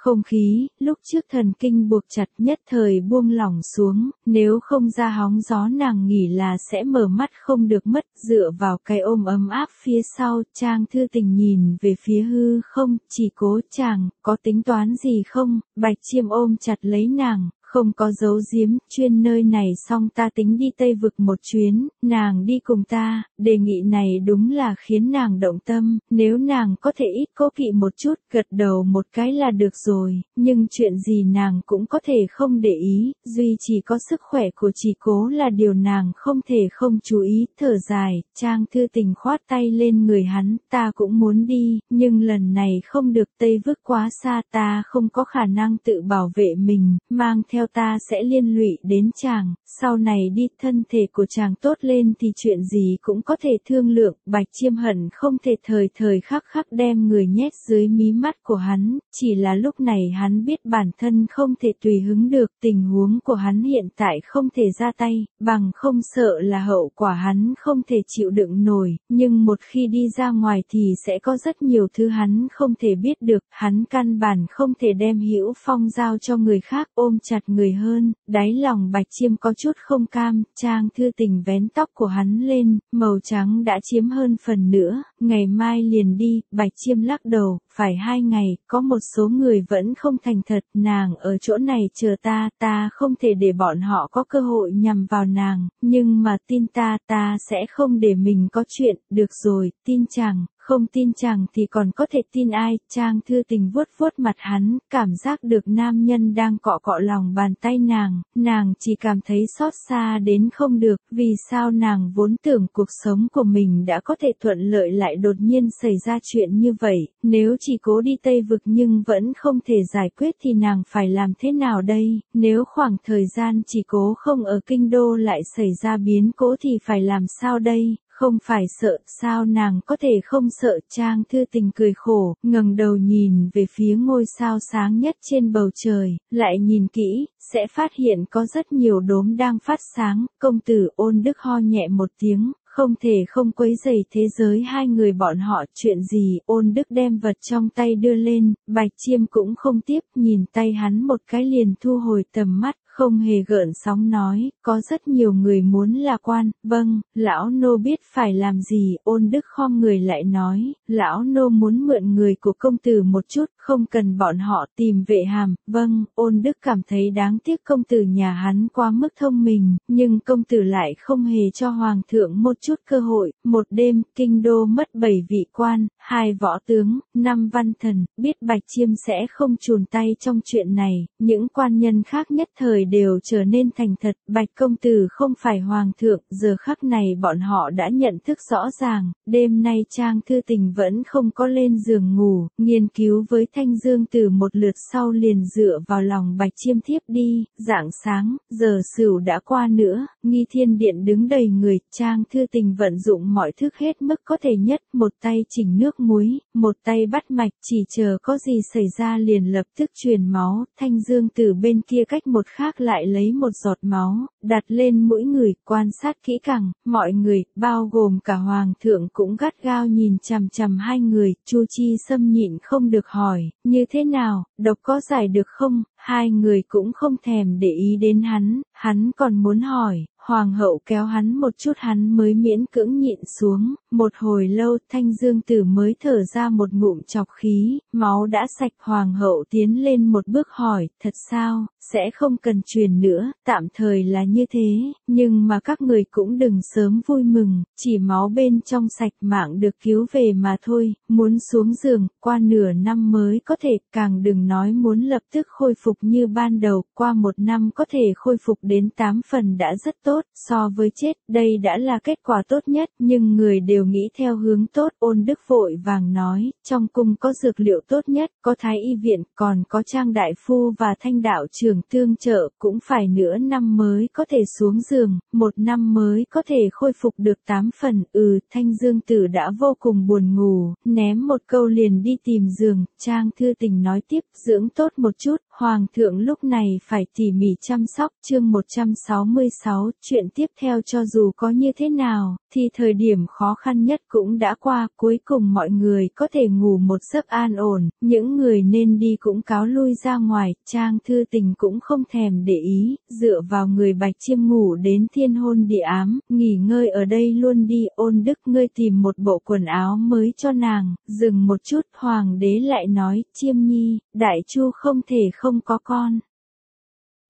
Không khí, lúc trước thần kinh buộc chặt nhất thời buông lỏng xuống, nếu không ra hóng gió nàng nghỉ là sẽ mở mắt không được mất, dựa vào cái ôm ấm áp phía sau, Trang Thư Tình nhìn về phía hư không, chỉ cố chàng, có tính toán gì không, Bạch Chiêm ôm chặt lấy nàng, không có dấu giếm, chuyên nơi này xong ta tính đi Tây Vực một chuyến, nàng đi cùng ta, đề nghị này đúng là khiến nàng động tâm, nếu nàng có thể ít cố kỵ một chút, gật đầu một cái là được rồi, nhưng chuyện gì nàng cũng có thể không để ý, duy chỉ có sức khỏe của chỉ cố là điều nàng không thể không chú ý, thở dài, Trang Thư Tình khoát tay lên người hắn, ta cũng muốn đi, nhưng lần này không được Tây Vực quá xa ta không có khả năng tự bảo vệ mình, mang theo theo ta sẽ liên lụy đến chàng, sau này đi thân thể của chàng tốt lên thì chuyện gì cũng có thể thương lượng, bạch chiêm hận không thể thời thời khắc khắc đem người nhét dưới mí mắt của hắn, chỉ là lúc này hắn biết bản thân không thể tùy hứng được, tình huống của hắn hiện tại không thể ra tay, bằng không sợ là hậu quả hắn không thể chịu đựng nổi, nhưng một khi đi ra ngoài thì sẽ có rất nhiều thứ hắn không thể biết được, hắn căn bản không thể đem hữu phong giao cho người khác ôm chặt người hơn, đáy lòng bạch chiêm có chút không cam, trang thư tình vén tóc của hắn lên, màu trắng đã chiếm hơn phần nữa, ngày mai liền đi, bạch chiêm lắc đầu, phải hai ngày, có một số người vẫn không thành thật, nàng ở chỗ này chờ ta, ta không thể để bọn họ có cơ hội nhằm vào nàng, nhưng mà tin ta, ta sẽ không để mình có chuyện, được rồi, tin chàng, không tin chàng thì còn có thể tin ai, Trang thư tình vuốt vuốt mặt hắn, cảm giác được nam nhân đang cọ cọ lòng bàn tay nàng, nàng chỉ cảm thấy xót xa đến không được, vì sao nàng vốn tưởng cuộc sống của mình đã có thể thuận lợi lại đột nhiên xảy ra chuyện như vậy, nếu chỉ cố đi Tây Vực nhưng vẫn không thể giải quyết thì nàng phải làm thế nào đây, nếu khoảng thời gian chỉ cố không ở Kinh Đô lại xảy ra biến cố thì phải làm sao đây, không phải sợ, sao nàng có thể không sợ, Trang Thư Tình cười khổ, ngẩng đầu nhìn về phía ngôi sao sáng nhất trên bầu trời, lại nhìn kỹ, sẽ phát hiện có rất nhiều đốm đang phát sáng, công tử ôn đức ho nhẹ một tiếng, không thể không quấy dày thế giới hai người bọn họ chuyện gì, ôn đức đem vật trong tay đưa lên, bạch chiêm cũng không tiếp, nhìn tay hắn một cái liền thu hồi tầm mắt, không hề gợn sóng nói, có rất nhiều người muốn là quan, vâng, lão nô biết phải làm gì, ôn đức khom người lại nói, lão nô muốn mượn người của công tử một chút, không cần bọn họ tìm vệ hàm, vâng, ôn đức cảm thấy đáng tiếc công tử nhà hắn quá mức thông minh, nhưng công tử lại không hề cho hoàng thượng một chút cơ hội, một đêm, kinh đô mất bảy vị quan, hai võ tướng, năm văn thần, biết bạch chiêm sẽ không chùn tay trong chuyện này, những quan nhân khác nhất thời người đều trở nên thành thật, bạch công tử không phải hoàng thượng, giờ khắc này bọn họ đã nhận thức rõ ràng, đêm nay Trang Thư Tình vẫn không có lên giường ngủ, nghiên cứu với Thanh Dương tử một lượt sau liền dựa vào lòng bạch chiêm thiếp đi, dạng sáng, giờ sửu đã qua nữa, nghi thiên điện đứng đầy người, Trang Thư Tình vận dụng mọi thức hết mức có thể nhất, một tay chỉnh nước muối, một tay bắt mạch, chỉ chờ có gì xảy ra liền lập tức truyền máu, Thanh Dương tử bên kia cách một khác khác lại lấy một giọt máu, đặt lên mũi người, quan sát kỹ càng, mọi người, bao gồm cả hoàng thượng cũng gắt gao nhìn chằm chằm hai người, Chu Chi xâm nhịn không được hỏi, như thế nào, độc có giải được không, hai người cũng không thèm để ý đến hắn, hắn còn muốn hỏi, hoàng hậu kéo hắn một chút hắn mới miễn cưỡng nhịn xuống, một hồi lâu thanh dương tử mới thở ra một ngụm chọc khí, máu đã sạch hoàng hậu tiến lên một bước hỏi, thật sao, sẽ không cần truyền nữa, tạm thời là như thế, nhưng mà các người cũng đừng sớm vui mừng, chỉ máu bên trong sạch mạng được cứu về mà thôi, muốn xuống giường, qua nửa năm mới có thể, càng đừng nói muốn lập tức khôi phục như ban đầu, qua một năm có thể khôi phục đến 8 phần đã rất tốt tốt, so với chết, đây đã là kết quả tốt nhất, nhưng người đều nghĩ theo hướng tốt, ôn đức vội vàng nói, trong cung có dược liệu tốt nhất, có thái y viện, còn có trang đại phu và thanh đạo trường tương trợ, cũng phải nửa năm mới có thể xuống giường, một năm mới có thể khôi phục được tám phần, ừ, thanh dương tử đã vô cùng buồn ngủ, ném một câu liền đi tìm giường, trang thư tình nói tiếp, dưỡng tốt một chút, hoàng thượng lúc này phải tỉ mỉ chăm sóc, chương 166, chuyện tiếp theo cho dù có như thế nào, thì thời điểm khó khăn nhất cũng đã qua, cuối cùng mọi người có thể ngủ một giấc an ổn, những người nên đi cũng cáo lui ra ngoài, Trang Thư Tình cũng không thèm để ý, dựa vào người Bạch Chiêm ngủ đến thiên hôn địa ám, nghỉ ngơi ở đây luôn đi, ôn đức ngươi tìm một bộ quần áo mới cho nàng, dừng một chút, Hoàng đế lại nói, Chiêm Nhi, Đại Chu không thể không có con.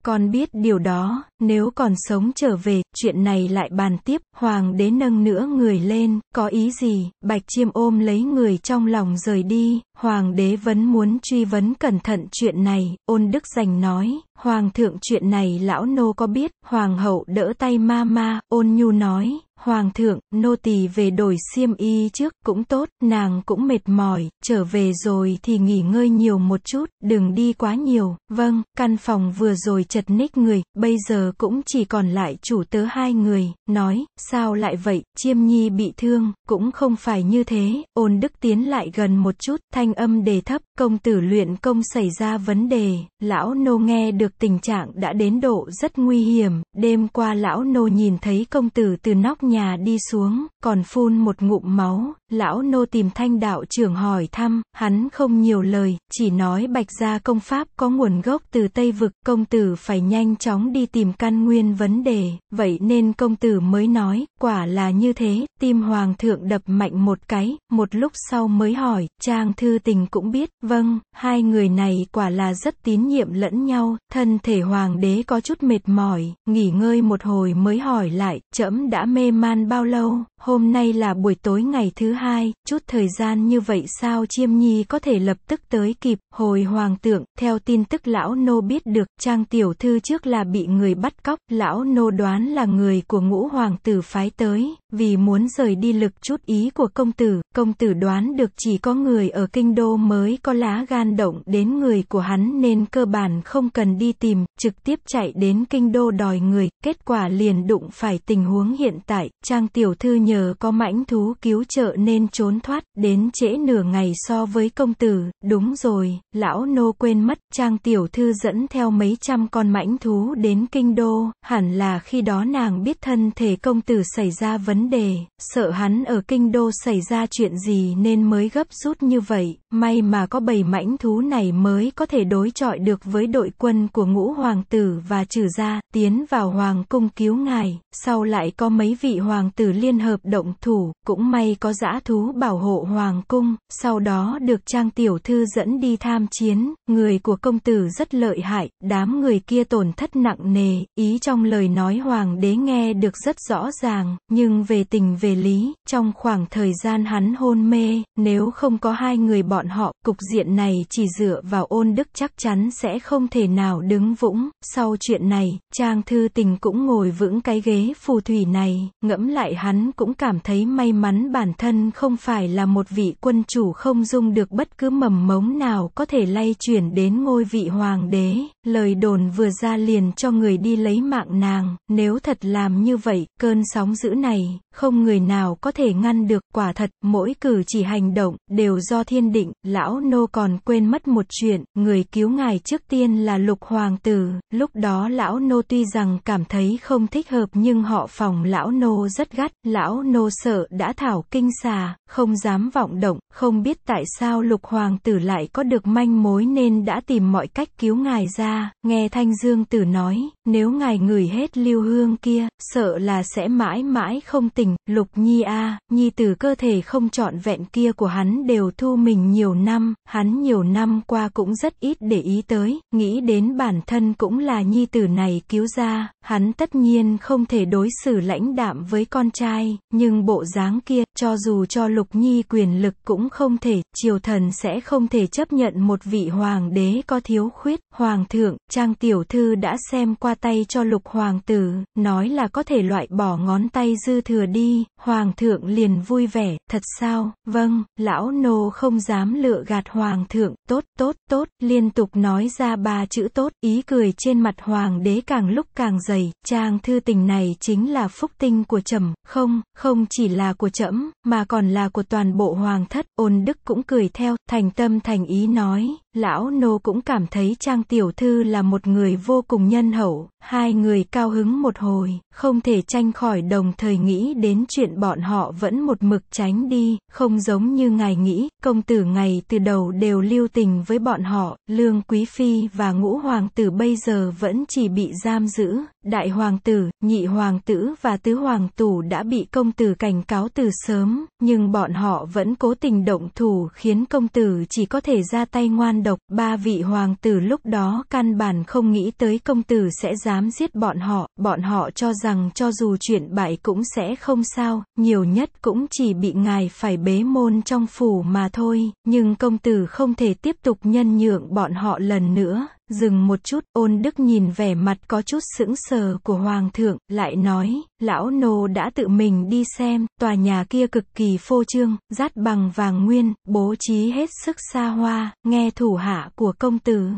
Con biết điều đó, nếu còn sống trở về, chuyện này lại bàn tiếp, hoàng đế nâng nữa người lên, có ý gì, bạch chiêm ôm lấy người trong lòng rời đi, hoàng đế vẫn muốn truy vấn cẩn thận chuyện này, ôn đức giành nói, hoàng thượng chuyện này lão nô có biết, hoàng hậu đỡ tay ma ma, ôn nhu nói, hoàng thượng, nô tỳ về đổi xiêm y trước, cũng tốt, nàng cũng mệt mỏi, trở về rồi thì nghỉ ngơi nhiều một chút, đừng đi quá nhiều, vâng, căn phòng vừa rồi chật ních người, bây giờ cũng chỉ còn lại chủ tớ hai người, nói, sao lại vậy, chiêm nhi bị thương, cũng không phải như thế, ôn đức tiến lại gần một chút, thanh âm đề thấp, công tử luyện công xảy ra vấn đề, lão nô nghe được tình trạng đã đến độ rất nguy hiểm, đêm qua lão nô nhìn thấy công tử từ nóc nhà đi xuống, còn phun một ngụm máu, lão nô tìm thanh đạo trưởng hỏi thăm, hắn không nhiều lời, chỉ nói bạch gia công pháp có nguồn gốc từ Tây Vực, công tử phải nhanh chóng đi tìm căn nguyên vấn đề, vậy nên công tử mới nói, quả là như thế, tim hoàng thượng đập mạnh một cái, một lúc sau mới hỏi, trang thư tình cũng biết, vâng, hai người này quả là rất tín nhiệm lẫn nhau, thân thể hoàng đế có chút mệt mỏi, nghỉ ngơi một hồi mới hỏi lại, trẫm đã mê man bao lâu Hôm nay là buổi tối ngày thứ hai, chút thời gian như vậy sao Chiêm Nhi có thể lập tức tới kịp, hồi hoàng tượng, theo tin tức lão nô biết được, trang tiểu thư trước là bị người bắt cóc, lão nô đoán là người của ngũ hoàng tử phái tới, vì muốn rời đi lực chút ý của công tử, công tử đoán được chỉ có người ở kinh đô mới có lá gan động đến người của hắn nên cơ bản không cần đi tìm, trực tiếp chạy đến kinh đô đòi người, kết quả liền đụng phải tình huống hiện tại, trang tiểu thư nhớ nhờ có mãnh thú cứu trợ nên trốn thoát, đến trễ nửa ngày so với công tử, đúng rồi, lão nô quên mất, trang tiểu thư dẫn theo mấy trăm con mãnh thú đến kinh đô, hẳn là khi đó nàng biết thân thể công tử xảy ra vấn đề, sợ hắn ở kinh đô xảy ra chuyện gì nên mới gấp rút như vậy, may mà có bầy mãnh thú này mới có thể đối chọi được với đội quân của ngũ hoàng tử và trừ ra tiến vào hoàng cung cứu ngài, sau lại có mấy vị hoàng tử liên hợp động thủ, cũng may có dã thú bảo hộ hoàng cung, sau đó được trang tiểu thư dẫn đi tham chiến, người của công tử rất lợi hại, đám người kia tổn thất nặng nề, ý trong lời nói hoàng đế nghe được rất rõ ràng, nhưng về tình về lý, trong khoảng thời gian hắn hôn mê, nếu không có hai người bọn họ, cục diện này chỉ dựa vào ôn đức chắc chắn sẽ không thể nào đứng vững, sau chuyện này, trang thư tình cũng ngồi vững cái ghế phù thủy này, ngẫm lại hắn cũng cũng cảm thấy may mắn bản thân không phải là một vị quân chủ không dung được bất cứ mầm mống nào có thể lay chuyển đến ngôi vị hoàng đế. Lời đồn vừa ra liền cho người đi lấy mạng nàng, nếu thật làm như vậy, cơn sóng dữ này, không người nào có thể ngăn được quả thật, mỗi cử chỉ hành động, đều do thiên định, lão nô còn quên mất một chuyện, người cứu ngài trước tiên là lục hoàng tử, lúc đó lão nô tuy rằng cảm thấy không thích hợp nhưng họ phòng lão nô rất gắt, lão lão nô sợ đã thảo kinh xà, không dám vọng động, không biết tại sao lục hoàng tử lại có được manh mối nên đã tìm mọi cách cứu ngài ra, nghe thanh dương tử nói, nếu ngài ngửi hết lưu hương kia, sợ là sẽ mãi mãi không tỉnh, lục nhi a nhi từ cơ thể không trọn vẹn kia của hắn đều thu mình nhiều năm, hắn nhiều năm qua cũng rất ít để ý tới, nghĩ đến bản thân cũng là nhi tử này cứu ra, hắn tất nhiên không thể đối xử lãnh đạm với con trai, nhưng bộ dáng kia, cho dù cho lục nhi quyền lực cũng không thể, triều thần sẽ không thể chấp nhận một vị hoàng đế có thiếu khuyết, hoàng thượng, trang tiểu thư đã xem qua tay cho lục hoàng tử, nói là có thể loại bỏ ngón tay dư thừa đi, hoàng thượng liền vui vẻ, thật sao, vâng, lão nô không dám lựa gạt hoàng thượng, tốt, tốt, tốt, liên tục nói ra ba chữ tốt, ý cười trên mặt hoàng đế càng lúc càng dày, trang thư tình này chính là phúc tinh của trầm, không, không chỉ là của trẫm, mà còn là của toàn bộ hoàng thất, ôn đức cũng cười theo, thành tâm thành ý nói, lão nô cũng cảm thấy Trang Tiểu Thư là một người vô cùng nhân hậu, Hai người cao hứng một hồi, không thể tranh khỏi đồng thời nghĩ đến chuyện bọn họ vẫn một mực tránh đi, không giống như ngài nghĩ, công tử ngày từ đầu đều lưu tình với bọn họ, lương quý phi và ngũ hoàng tử bây giờ vẫn chỉ bị giam giữ, đại hoàng tử, nhị hoàng tử và tứ hoàng tử đã bị công tử cảnh cáo từ sớm, nhưng bọn họ vẫn cố tình động thủ khiến công tử chỉ có thể ra tay ngoan độc, ba vị hoàng tử lúc đó căn bản không nghĩ tới công tử sẽ dám dám giết bọn họ, bọn họ cho rằng cho dù chuyện bại cũng sẽ không sao, nhiều nhất cũng chỉ bị ngài phải bế môn trong phủ mà thôi, nhưng công tử không thể tiếp tục nhân nhượng bọn họ lần nữa, dừng một chút, ôn đức nhìn vẻ mặt có chút sững sờ của hoàng thượng, lại nói, lão nô đã tự mình đi xem, tòa nhà kia cực kỳ phô trương, dát bằng vàng nguyên, bố trí hết sức xa hoa, nghe thủ hạ của công tử.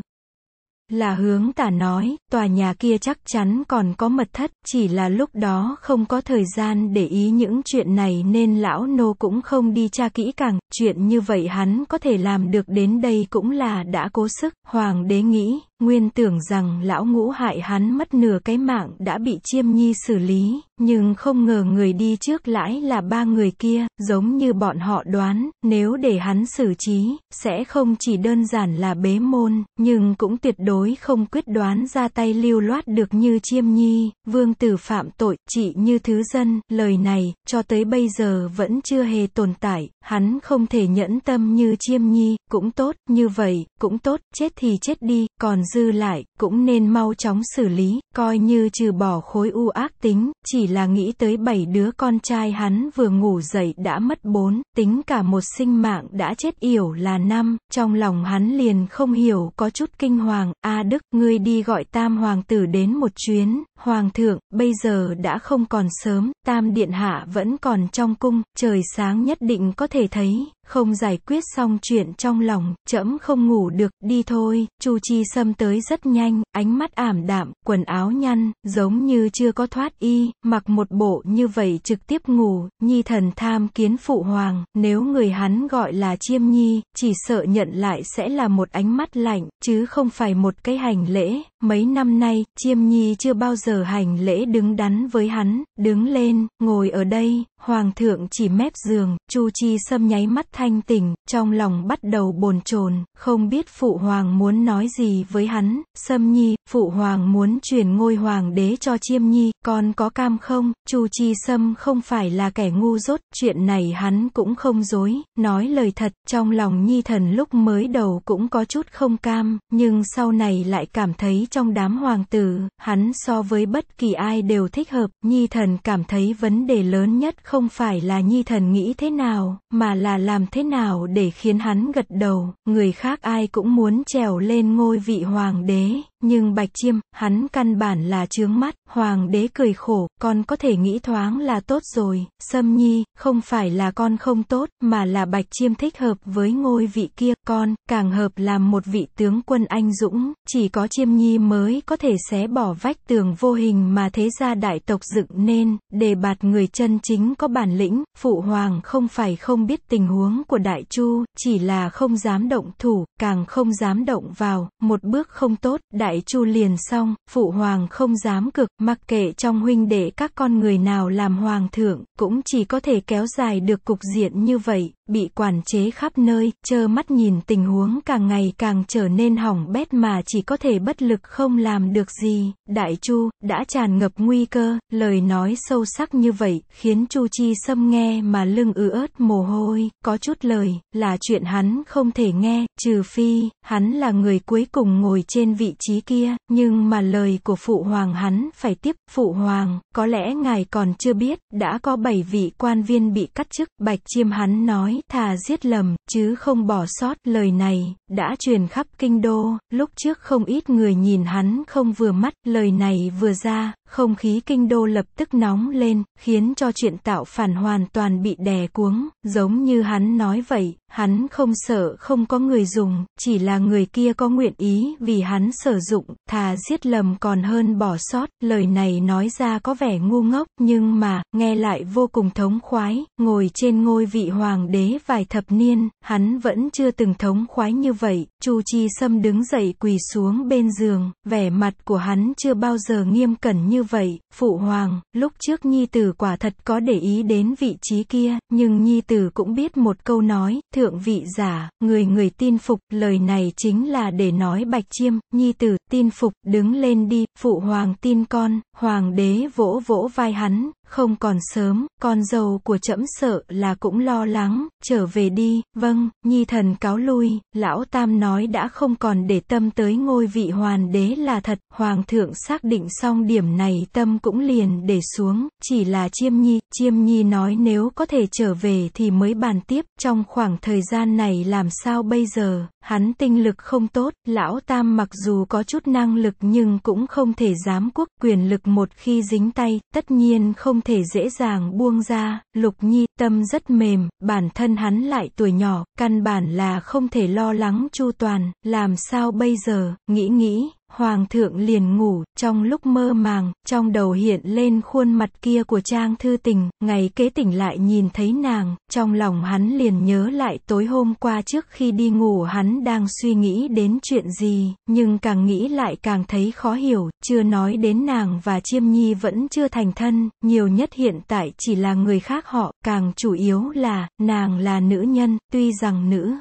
Là hướng tả nói, tòa nhà kia chắc chắn còn có mật thất, chỉ là lúc đó không có thời gian để ý những chuyện này nên lão nô cũng không đi tra kỹ càng, chuyện như vậy hắn có thể làm được đến đây cũng là đã cố sức, hoàng đế nghĩ, Nguyên tưởng rằng lão ngũ hại hắn mất nửa cái mạng đã bị chiêm nhi xử lý, nhưng không ngờ người đi trước lãi là ba người kia, giống như bọn họ đoán, nếu để hắn xử trí, sẽ không chỉ đơn giản là bế môn, nhưng cũng tuyệt đối không quyết đoán ra tay lưu loát được như chiêm nhi, vương tử phạm tội, trị như thứ dân, lời này, cho tới bây giờ vẫn chưa hề tồn tại, hắn không thể nhẫn tâm như chiêm nhi, cũng tốt, như vậy, cũng tốt, chết thì chết đi, còn dư lại, cũng nên mau chóng xử lý, coi như trừ bỏ khối u ác tính, chỉ là nghĩ tới bảy đứa con trai hắn vừa ngủ dậy đã mất bốn, tính cả một sinh mạng đã chết yểu là năm, trong lòng hắn liền không hiểu có chút kinh hoàng, a Đức, ngươi đi gọi tam hoàng tử đến một chuyến, Hoàng thượng, bây giờ đã không còn sớm, tam điện hạ vẫn còn trong cung, trời sáng nhất định có thể thấy, không giải quyết xong chuyện trong lòng, trẫm không ngủ được, đi thôi, Chu Chi xâm tới rất nhanh, ánh mắt ảm đạm, quần áo nhăn, giống như chưa có thoát y, mặc một bộ như vậy trực tiếp ngủ, nhi thần tham kiến phụ hoàng, nếu người hắn gọi là chiêm nhi, chỉ sợ nhận lại sẽ là một ánh mắt lạnh, chứ không phải một cái hành lễ, mấy năm nay, chiêm nhi chưa bao giờ giờ hành lễ đứng đắn với hắn, đứng lên, ngồi ở đây, Hoàng thượng chỉ mép giường, Chu Chi Sâm nháy mắt thanh tỉnh, trong lòng bắt đầu bồn chồn, không biết phụ hoàng muốn nói gì với hắn, Sâm Nhi, phụ hoàng muốn truyền ngôi hoàng đế cho Chiêm Nhi, con có cam không? Chu Chi Sâm không phải là kẻ ngu dốt, chuyện này hắn cũng không dối, nói lời thật, trong lòng Nhi thần lúc mới đầu cũng có chút không cam, nhưng sau này lại cảm thấy trong đám hoàng tử, hắn so với bất kỳ ai đều thích hợp, Nhi thần cảm thấy vấn đề lớn nhất không không phải là nhi thần nghĩ thế nào, mà là làm thế nào để khiến hắn gật đầu, người khác ai cũng muốn trèo lên ngôi vị hoàng đế, nhưng Bạch Chiêm, hắn căn bản là trướng mắt, hoàng đế cười khổ, con có thể nghĩ thoáng là tốt rồi, Sâm Nhi, không phải là con không tốt, mà là Bạch Chiêm thích hợp với ngôi vị kia, con, càng hợp làm một vị tướng quân anh dũng, chỉ có Chiêm Nhi mới có thể xé bỏ vách tường vô hình mà thế gia đại tộc dựng nên, đề bạt người chân chính có bản lĩnh, phụ hoàng không phải không biết tình huống của Đại Chu, chỉ là không dám động thủ, càng không dám động vào, một bước không tốt, đại đại chu liền xong, phụ hoàng không dám cực, mặc kệ trong huynh đệ các con người nào làm hoàng thượng, cũng chỉ có thể kéo dài được cục diện như vậy, bị quản chế khắp nơi, chơ mắt nhìn tình huống càng ngày càng trở nên hỏng bét mà chỉ có thể bất lực không làm được gì. Đại Chu đã tràn ngập nguy cơ, lời nói sâu sắc như vậy khiến Chu Chi Sâm nghe mà lưng ứ ớt mồ hôi, có chút lời là chuyện hắn không thể nghe, trừ phi hắn là người cuối cùng ngồi trên vị trí kia, nhưng mà lời của phụ hoàng hắn phải tiếp, phụ hoàng, có lẽ ngài còn chưa biết, đã có bảy vị quan viên bị cắt chức, bạch chiêm hắn nói, thà giết lầm, chứ không bỏ sót, lời này, đã truyền khắp kinh đô, lúc trước không ít người nhìn hắn không vừa mắt, lời này vừa ra, không khí kinh đô lập tức nóng lên, khiến cho chuyện tạo phản hoàn toàn bị đè cuống, giống như hắn nói vậy, hắn không sợ không có người dùng, chỉ là người kia có nguyện ý vì hắn sử dụng, thà giết lầm còn hơn bỏ sót, lời này nói ra có vẻ ngu ngốc, nhưng mà, nghe lại vô cùng thống khoái, ngồi trên ngôi vị hoàng đế vài thập niên, hắn vẫn chưa từng thống khoái như vậy, Chu Chi Sâm đứng dậy quỳ xuống bên giường, vẻ mặt của hắn chưa bao giờ nghiêm cẩn như như vậy, phụ hoàng, lúc trước nhi tử quả thật có để ý đến vị trí kia, nhưng nhi tử cũng biết một câu nói, thượng vị giả, người người tin phục, lời này chính là để nói bạch chiêm, nhi tử, tin phục, đứng lên đi, phụ hoàng tin con, hoàng đế vỗ vỗ vai hắn, không còn sớm, con dâu của trẫm sợ là cũng lo lắng, trở về đi, vâng, nhi thần cáo lui, lão tam nói đã không còn để tâm tới ngôi vị hoàn đế là thật, hoàng thượng xác định xong điểm này tâm cũng liền để xuống, chỉ là chiêm nhi, chiêm nhi nói nếu có thể trở về thì mới bàn tiếp, trong khoảng thời gian này làm sao bây giờ, hắn tinh lực không tốt, lão tam mặc dù có chút năng lực nhưng cũng không thể dám quốc quyền lực một khi dính tay, tất nhiên không thể dễ dàng buông ra, lục nhi tâm rất mềm, bản thân hắn lại tuổi nhỏ, căn bản là không thể lo lắng chu toàn, làm sao bây giờ, nghĩ nghĩ, Hoàng thượng liền ngủ, trong lúc mơ màng, trong đầu hiện lên khuôn mặt kia của Trang Thư Tình, ngày kế tỉnh lại nhìn thấy nàng, trong lòng hắn liền nhớ lại tối hôm qua trước khi đi ngủ hắn đang suy nghĩ đến chuyện gì, nhưng càng nghĩ lại càng thấy khó hiểu, chưa nói đến nàng và Chiêm Nhi vẫn chưa thành thân, nhiều nhất hiện tại chỉ là người khác họ, càng chủ yếu là, nàng là nữ nhân, tuy rằng nữ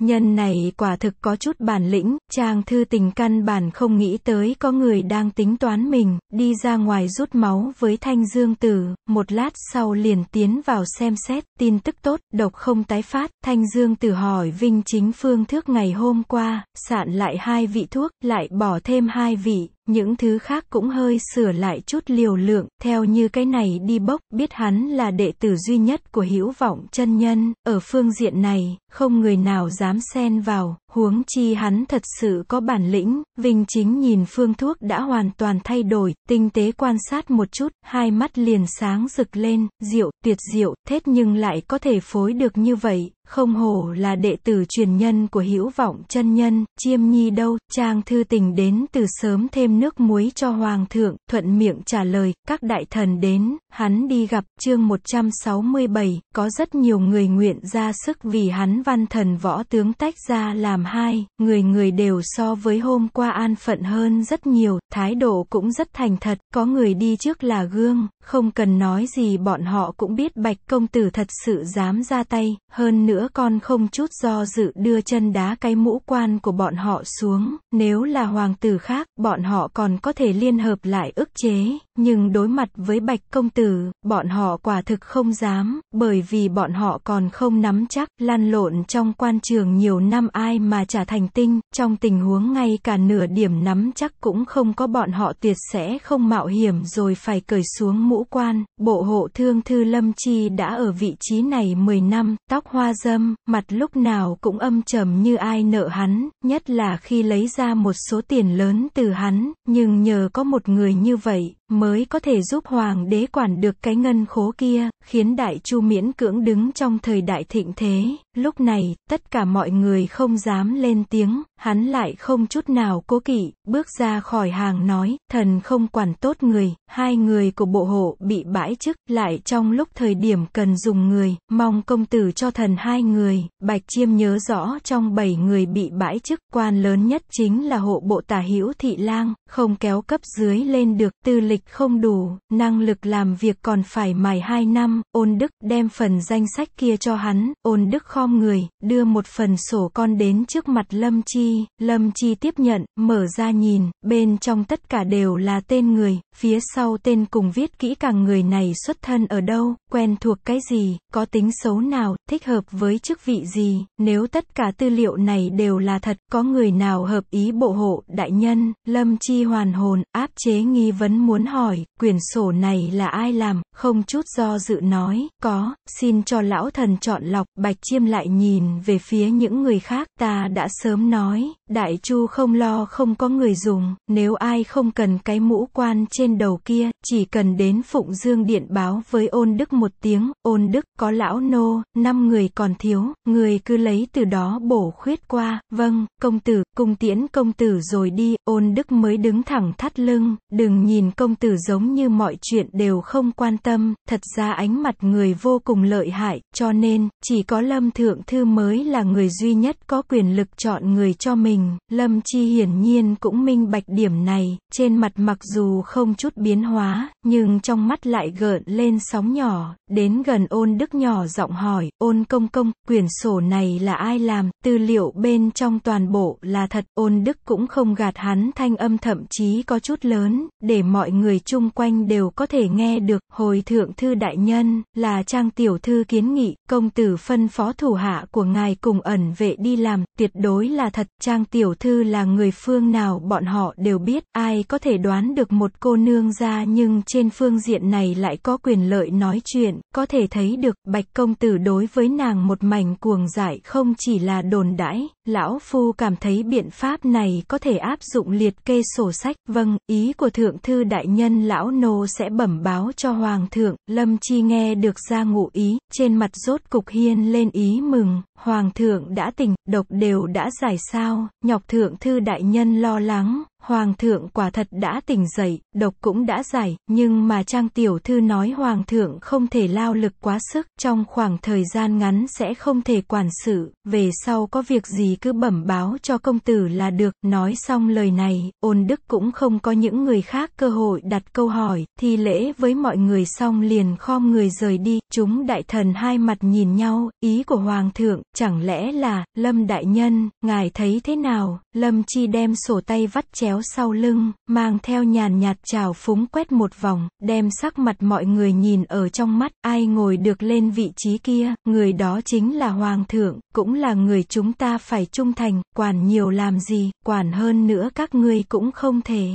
Nhân này quả thực có chút bản lĩnh, trang thư tình căn bản không nghĩ tới có người đang tính toán mình, đi ra ngoài rút máu với thanh dương tử, một lát sau liền tiến vào xem xét, tin tức tốt, độc không tái phát, thanh dương tử hỏi vinh chính phương thước ngày hôm qua, sạn lại hai vị thuốc, lại bỏ thêm hai vị, những thứ khác cũng hơi sửa lại chút liều lượng, theo như cái này đi bốc, biết hắn là đệ tử duy nhất của hữu vọng chân nhân, ở phương diện này, không người nào dám xen vào, huống chi hắn thật sự có bản lĩnh, Vinh chính nhìn phương thuốc đã hoàn toàn thay đổi, tinh tế quan sát một chút, hai mắt liền sáng rực lên, rượu, tuyệt rượu, thết nhưng lại có thể phối được như vậy, không hổ là đệ tử truyền nhân của Hữu Vọng chân nhân, Chiêm Nhi đâu, Trang thư tình đến từ sớm thêm nước muối cho hoàng thượng, thuận miệng trả lời, các đại thần đến, hắn đi gặp, chương 167, có rất nhiều người nguyện ra sức vì hắn văn thần võ tướng tách ra làm hai, người người đều so với hôm qua an phận hơn rất nhiều, thái độ cũng rất thành thật, có người đi trước là gương, không cần nói gì bọn họ cũng biết bạch công tử thật sự dám ra tay, hơn nữa con không chút do dự đưa chân đá cái mũ quan của bọn họ xuống, nếu là hoàng tử khác, bọn họ còn có thể liên hợp lại ức chế, nhưng đối mặt với bạch công tử, bọn họ quả thực không dám, bởi vì bọn họ còn không nắm chắc, lăn lộn trong quan trường nhiều năm ai mà trả thành tinh, trong tình huống ngay cả nửa điểm nắm chắc cũng không có bọn họ tuyệt sẽ không mạo hiểm rồi phải cởi xuống mũ mũ quan, bộ hộ thương thư lâm chi đã ở vị trí này 10 năm, tóc hoa dâm, mặt lúc nào cũng âm trầm như ai nợ hắn, nhất là khi lấy ra một số tiền lớn từ hắn, nhưng nhờ có một người như vậy, mới có thể giúp hoàng đế quản được cái ngân khố kia, khiến đại chu miễn cưỡng đứng trong thời đại thịnh thế. Lúc này, tất cả mọi người không dám lên tiếng, hắn lại không chút nào cố kỵ, bước ra khỏi hàng nói, thần không quản tốt người, hai người của bộ hộ bị bãi chức, lại trong lúc thời điểm cần dùng người, mong công tử cho thần hai người, Bạch Chiêm nhớ rõ trong bảy người bị bãi chức, quan lớn nhất chính là hộ bộ tà hữu thị lang, không kéo cấp dưới lên được, tư lịch không đủ, năng lực làm việc còn phải mài 2 năm, ôn đức đem phần danh sách kia cho hắn, ôn đức khom người, đưa một phần sổ con đến trước mặt Lâm Chi, Lâm Chi tiếp nhận, mở ra nhìn, bên trong tất cả đều là tên người, phía sau tên cùng viết kỹ càng người này xuất thân ở đâu, quen thuộc cái gì, có tính xấu nào, thích hợp với chức vị gì, nếu tất cả tư liệu này đều là thật, có người nào hợp ý bộ hộ đại nhân, Lâm Chi hoàn hồn, áp chế nghi vấn muốn hắn hỏi, quyển sổ này là ai làm, không chút do dự nói, có, xin cho lão thần chọn lọc, bạch chiêm lại nhìn về phía những người khác, ta đã sớm nói, đại chu không lo không có người dùng, nếu ai không cần cái mũ quan trên đầu kia, chỉ cần đến Phụng Dương Điện báo với ôn đức một tiếng, ôn đức, có lão nô, năm người còn thiếu, người cứ lấy từ đó bổ khuyết qua, vâng, công tử, cung tiễn công tử rồi đi, ôn đức mới đứng thẳng thắt lưng, đừng nhìn công công tử giống như mọi chuyện đều không quan tâm, thật ra ánh mặt người vô cùng lợi hại, cho nên, chỉ có Lâm Thượng Thư mới là người duy nhất có quyền lực chọn người cho mình. Lâm Chi hiển nhiên cũng minh bạch điểm này, trên mặt mặc dù không chút biến hóa, nhưng trong mắt lại gợn lên sóng nhỏ, đến gần ôn đức nhỏ giọng hỏi, ôn công công, quyển sổ này là ai làm, tư liệu bên trong toàn bộ là thật, ôn đức cũng không gạt hắn thanh âm thậm chí có chút lớn, để mọi người người chung quanh đều có thể nghe được, hồi thượng thư đại nhân, là trang tiểu thư kiến nghị, công tử phân phó thủ hạ của ngài cùng ẩn vệ đi làm, tuyệt đối là thật, trang tiểu thư là người phương nào bọn họ đều biết, ai có thể đoán được một cô nương ra nhưng trên phương diện này lại có quyền lợi nói chuyện, có thể thấy được, bạch công tử đối với nàng một mảnh cuồng giải không chỉ là đồn đãi. Lão Phu cảm thấy biện pháp này có thể áp dụng liệt kê sổ sách, vâng, ý của Thượng Thư Đại Nhân Lão Nô sẽ bẩm báo cho Hoàng Thượng, Lâm Chi nghe được ra ngụ ý, trên mặt rốt cục hiên lên ý mừng, Hoàng Thượng đã tỉnh, độc đều đã giải sao, nhọc Thượng Thư Đại Nhân lo lắng, Hoàng thượng quả thật đã tỉnh dậy, độc cũng đã giải, nhưng mà Trang Tiểu Thư nói Hoàng thượng không thể lao lực quá sức, trong khoảng thời gian ngắn sẽ không thể quản sự, về sau có việc gì cứ bẩm báo cho công tử là được. Nói xong lời này, ôn đức cũng không có những người khác cơ hội đặt câu hỏi, thi lễ với mọi người xong liền khom người rời đi, chúng đại thần hai mặt nhìn nhau, ý của Hoàng thượng, chẳng lẽ là, Lâm Đại Nhân, ngài thấy thế nào, Lâm Chi đem sổ tay vắt chéo chéo sau lưng, mang theo nhàn nhạt trào phúng quét một vòng, đem sắc mặt mọi người nhìn ở trong mắt, ai ngồi được lên vị trí kia, người đó chính là hoàng thượng, cũng là người chúng ta phải trung thành, quản nhiều làm gì, quản hơn nữa các ngươi cũng không thể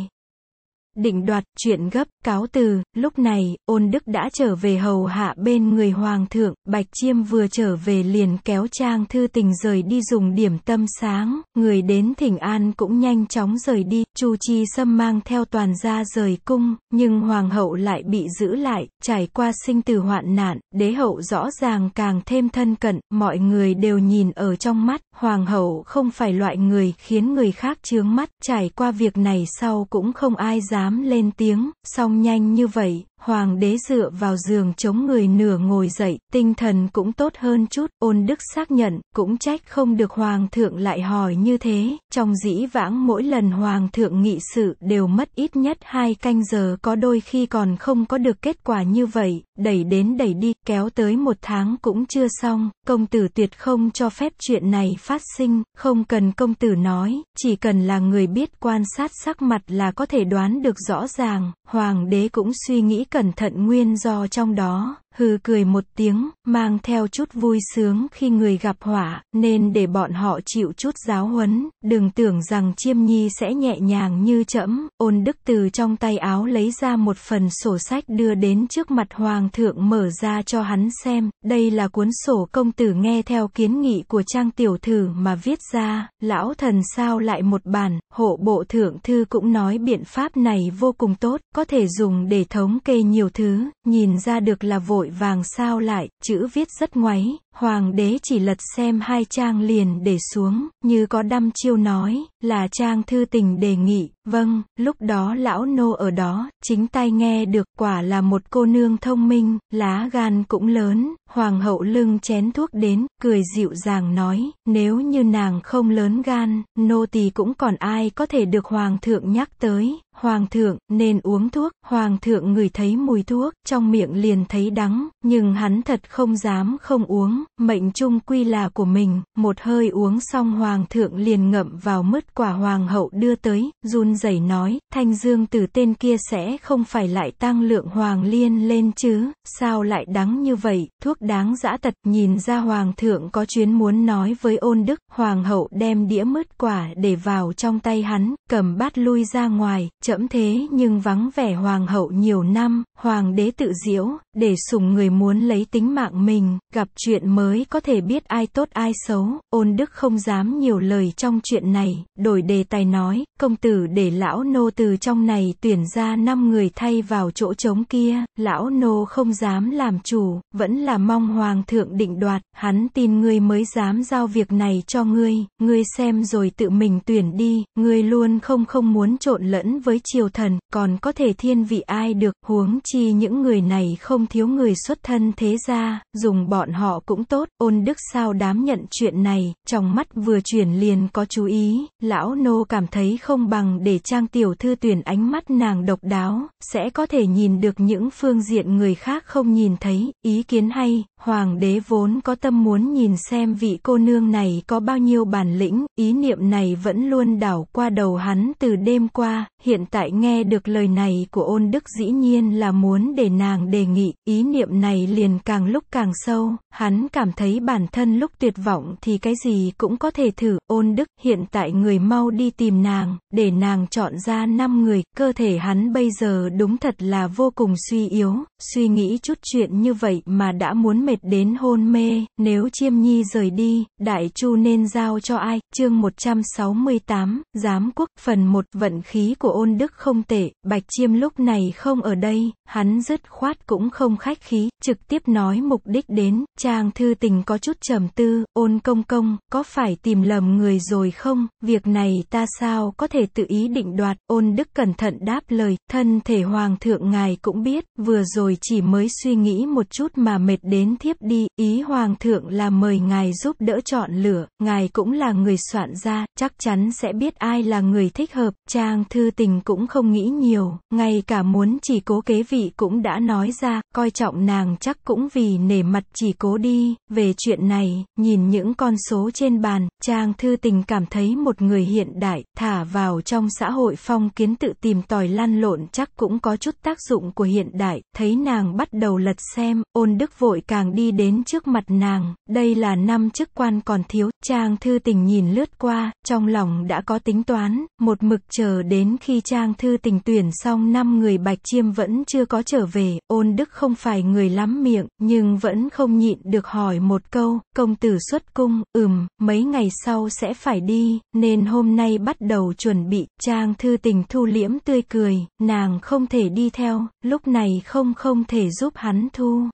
định đoạt, chuyện gấp, cáo từ, lúc này, ôn đức đã trở về hầu hạ bên người hoàng thượng, bạch chiêm vừa trở về liền kéo trang thư tình rời đi dùng điểm tâm sáng, người đến thỉnh an cũng nhanh chóng rời đi, chu chi sâm mang theo toàn gia rời cung, nhưng hoàng hậu lại bị giữ lại, trải qua sinh tử hoạn nạn, đế hậu rõ ràng càng thêm thân cận, mọi người đều nhìn ở trong mắt, hoàng hậu không phải loại người khiến người khác chướng mắt, trải qua việc này sau cũng không ai dám dám lên tiếng, xong nhanh như vậy, hoàng đế dựa vào giường chống người nửa ngồi dậy, tinh thần cũng tốt hơn chút, ôn đức xác nhận, cũng trách không được hoàng thượng lại hỏi như thế, trong dĩ vãng mỗi lần hoàng thượng nghị sự đều mất ít nhất hai canh giờ có đôi khi còn không có được kết quả như vậy, đẩy đến đẩy đi, kéo tới một tháng cũng chưa xong, công tử tuyệt không cho phép chuyện này phát sinh, không cần công tử nói, chỉ cần là người biết quan sát sắc mặt là có thể đoán được rõ ràng, hoàng đế cũng suy nghĩ cẩn thận nguyên do trong đó hừ cười một tiếng, mang theo chút vui sướng khi người gặp họa, nên để bọn họ chịu chút giáo huấn, đừng tưởng rằng chiêm nhi sẽ nhẹ nhàng như trẫm, ôn đức từ trong tay áo lấy ra một phần sổ sách đưa đến trước mặt hoàng thượng mở ra cho hắn xem, đây là cuốn sổ công tử nghe theo kiến nghị của trang tiểu thử mà viết ra, lão thần sao lại một bản, hộ bộ thượng thư cũng nói biện pháp này vô cùng tốt, có thể dùng để thống kê nhiều thứ, nhìn ra được là vội vội vàng sao lại, chữ viết rất ngoáy, hoàng đế chỉ lật xem hai trang liền để xuống, như có đăm chiêu nói, là trang thư tình đề nghị, vâng, lúc đó lão nô ở đó, chính tay nghe được quả là một cô nương thông minh, lá gan cũng lớn, hoàng hậu lưng chén thuốc đến, cười dịu dàng nói, nếu như nàng không lớn gan, nô tỳ cũng còn ai có thể được hoàng thượng nhắc tới, Hoàng thượng, nên uống thuốc, hoàng thượng ngửi thấy mùi thuốc, trong miệng liền thấy đắng, nhưng hắn thật không dám không uống, mệnh trung quy là của mình, một hơi uống xong hoàng thượng liền ngậm vào mứt quả hoàng hậu đưa tới, run rẩy nói, thanh dương từ tên kia sẽ không phải lại tăng lượng hoàng liên lên chứ, sao lại đắng như vậy, thuốc đáng dã tật, nhìn ra hoàng thượng có chuyến muốn nói với ôn đức, hoàng hậu đem đĩa mứt quả để vào trong tay hắn, cầm bát lui ra ngoài, trẫm thế nhưng vắng vẻ hoàng hậu nhiều năm, hoàng đế tự diễu, để sủng người muốn lấy tính mạng mình, gặp chuyện mới có thể biết ai tốt ai xấu, ôn đức không dám nhiều lời trong chuyện này, đổi đề tài nói, công tử để lão nô từ trong này tuyển ra 5 người thay vào chỗ trống kia, lão nô không dám làm chủ, vẫn là mong hoàng thượng định đoạt, hắn tin ngươi mới dám giao việc này cho ngươi, ngươi xem rồi tự mình tuyển đi, ngươi luôn không không muốn trộn lẫn với với triều thần, còn có thể thiên vị ai được, huống chi những người này không thiếu người xuất thân thế gia, dùng bọn họ cũng tốt, ôn đức sao đám nhận chuyện này, trong mắt vừa chuyển liền có chú ý, lão nô cảm thấy không bằng để trang tiểu thư tuyển ánh mắt nàng độc đáo, sẽ có thể nhìn được những phương diện người khác không nhìn thấy, ý kiến hay, hoàng đế vốn có tâm muốn nhìn xem vị cô nương này có bao nhiêu bản lĩnh, ý niệm này vẫn luôn đảo qua đầu hắn từ đêm qua, hiện tại nghe được lời này của ôn đức dĩ nhiên là muốn để nàng đề nghị, ý niệm này liền càng lúc càng sâu, hắn cảm thấy bản thân lúc tuyệt vọng thì cái gì cũng có thể thử, ôn đức hiện tại người mau đi tìm nàng, để nàng chọn ra 5 người, cơ thể hắn bây giờ đúng thật là vô cùng suy yếu, suy nghĩ chút chuyện như vậy mà đã muốn mệt đến hôn mê, nếu Chiêm Nhi rời đi, Đại Chu nên giao cho ai? Chương 168, Giám Quốc, phần 1, vận khí của ôn đức không tệ, Bạch Chiêm lúc này không ở đây, hắn dứt khoát cũng không khách khí, trực tiếp nói mục đích đến, chàng thư tình có chút trầm tư, ôn công công, có phải tìm lầm người rồi không? Việc này ta sao có thể tự ý định đoạt, ôn đức cẩn thận đáp lời, thân thể hoàng thượng ngài cũng biết, vừa rồi chỉ mới suy nghĩ một chút mà mệt đến thiếp đi, ý hoàng thượng là mời ngài giúp đỡ chọn lửa, ngài cũng là người soạn ra, chắc chắn sẽ biết ai là người thích hợp, trang thư tình cũng không nghĩ nhiều, ngay cả muốn chỉ cố kế vị cũng đã nói ra, coi trọng nàng chắc cũng vì nể mặt chỉ cố đi, về chuyện này, nhìn những con số trên bàn, Trang thư tình cảm thấy một người hiện đại, thả vào trong xã hội phong kiến tự tìm tòi lan lộn chắc cũng có chút tác dụng của hiện đại, thấy nàng bắt đầu lật xem, ôn đức vội càng đi đến trước mặt nàng, đây là năm chức quan còn thiếu, Trang thư tình nhìn lướt qua, trong lòng đã có tính toán, một mực chờ đến khi Trang thư tình tuyển xong năm người bạch chiêm vẫn chưa có trở về, ôn đức không phải người lắm miệng, nhưng vẫn không nhịn được hỏi một câu, công tử xuất cung, ừm, mấy ngày sau sẽ phải đi, nên hôm nay bắt đầu chuẩn bị, Trang Thư Tình thu liễm tươi cười, nàng không thể đi theo, lúc này không không thể giúp hắn thu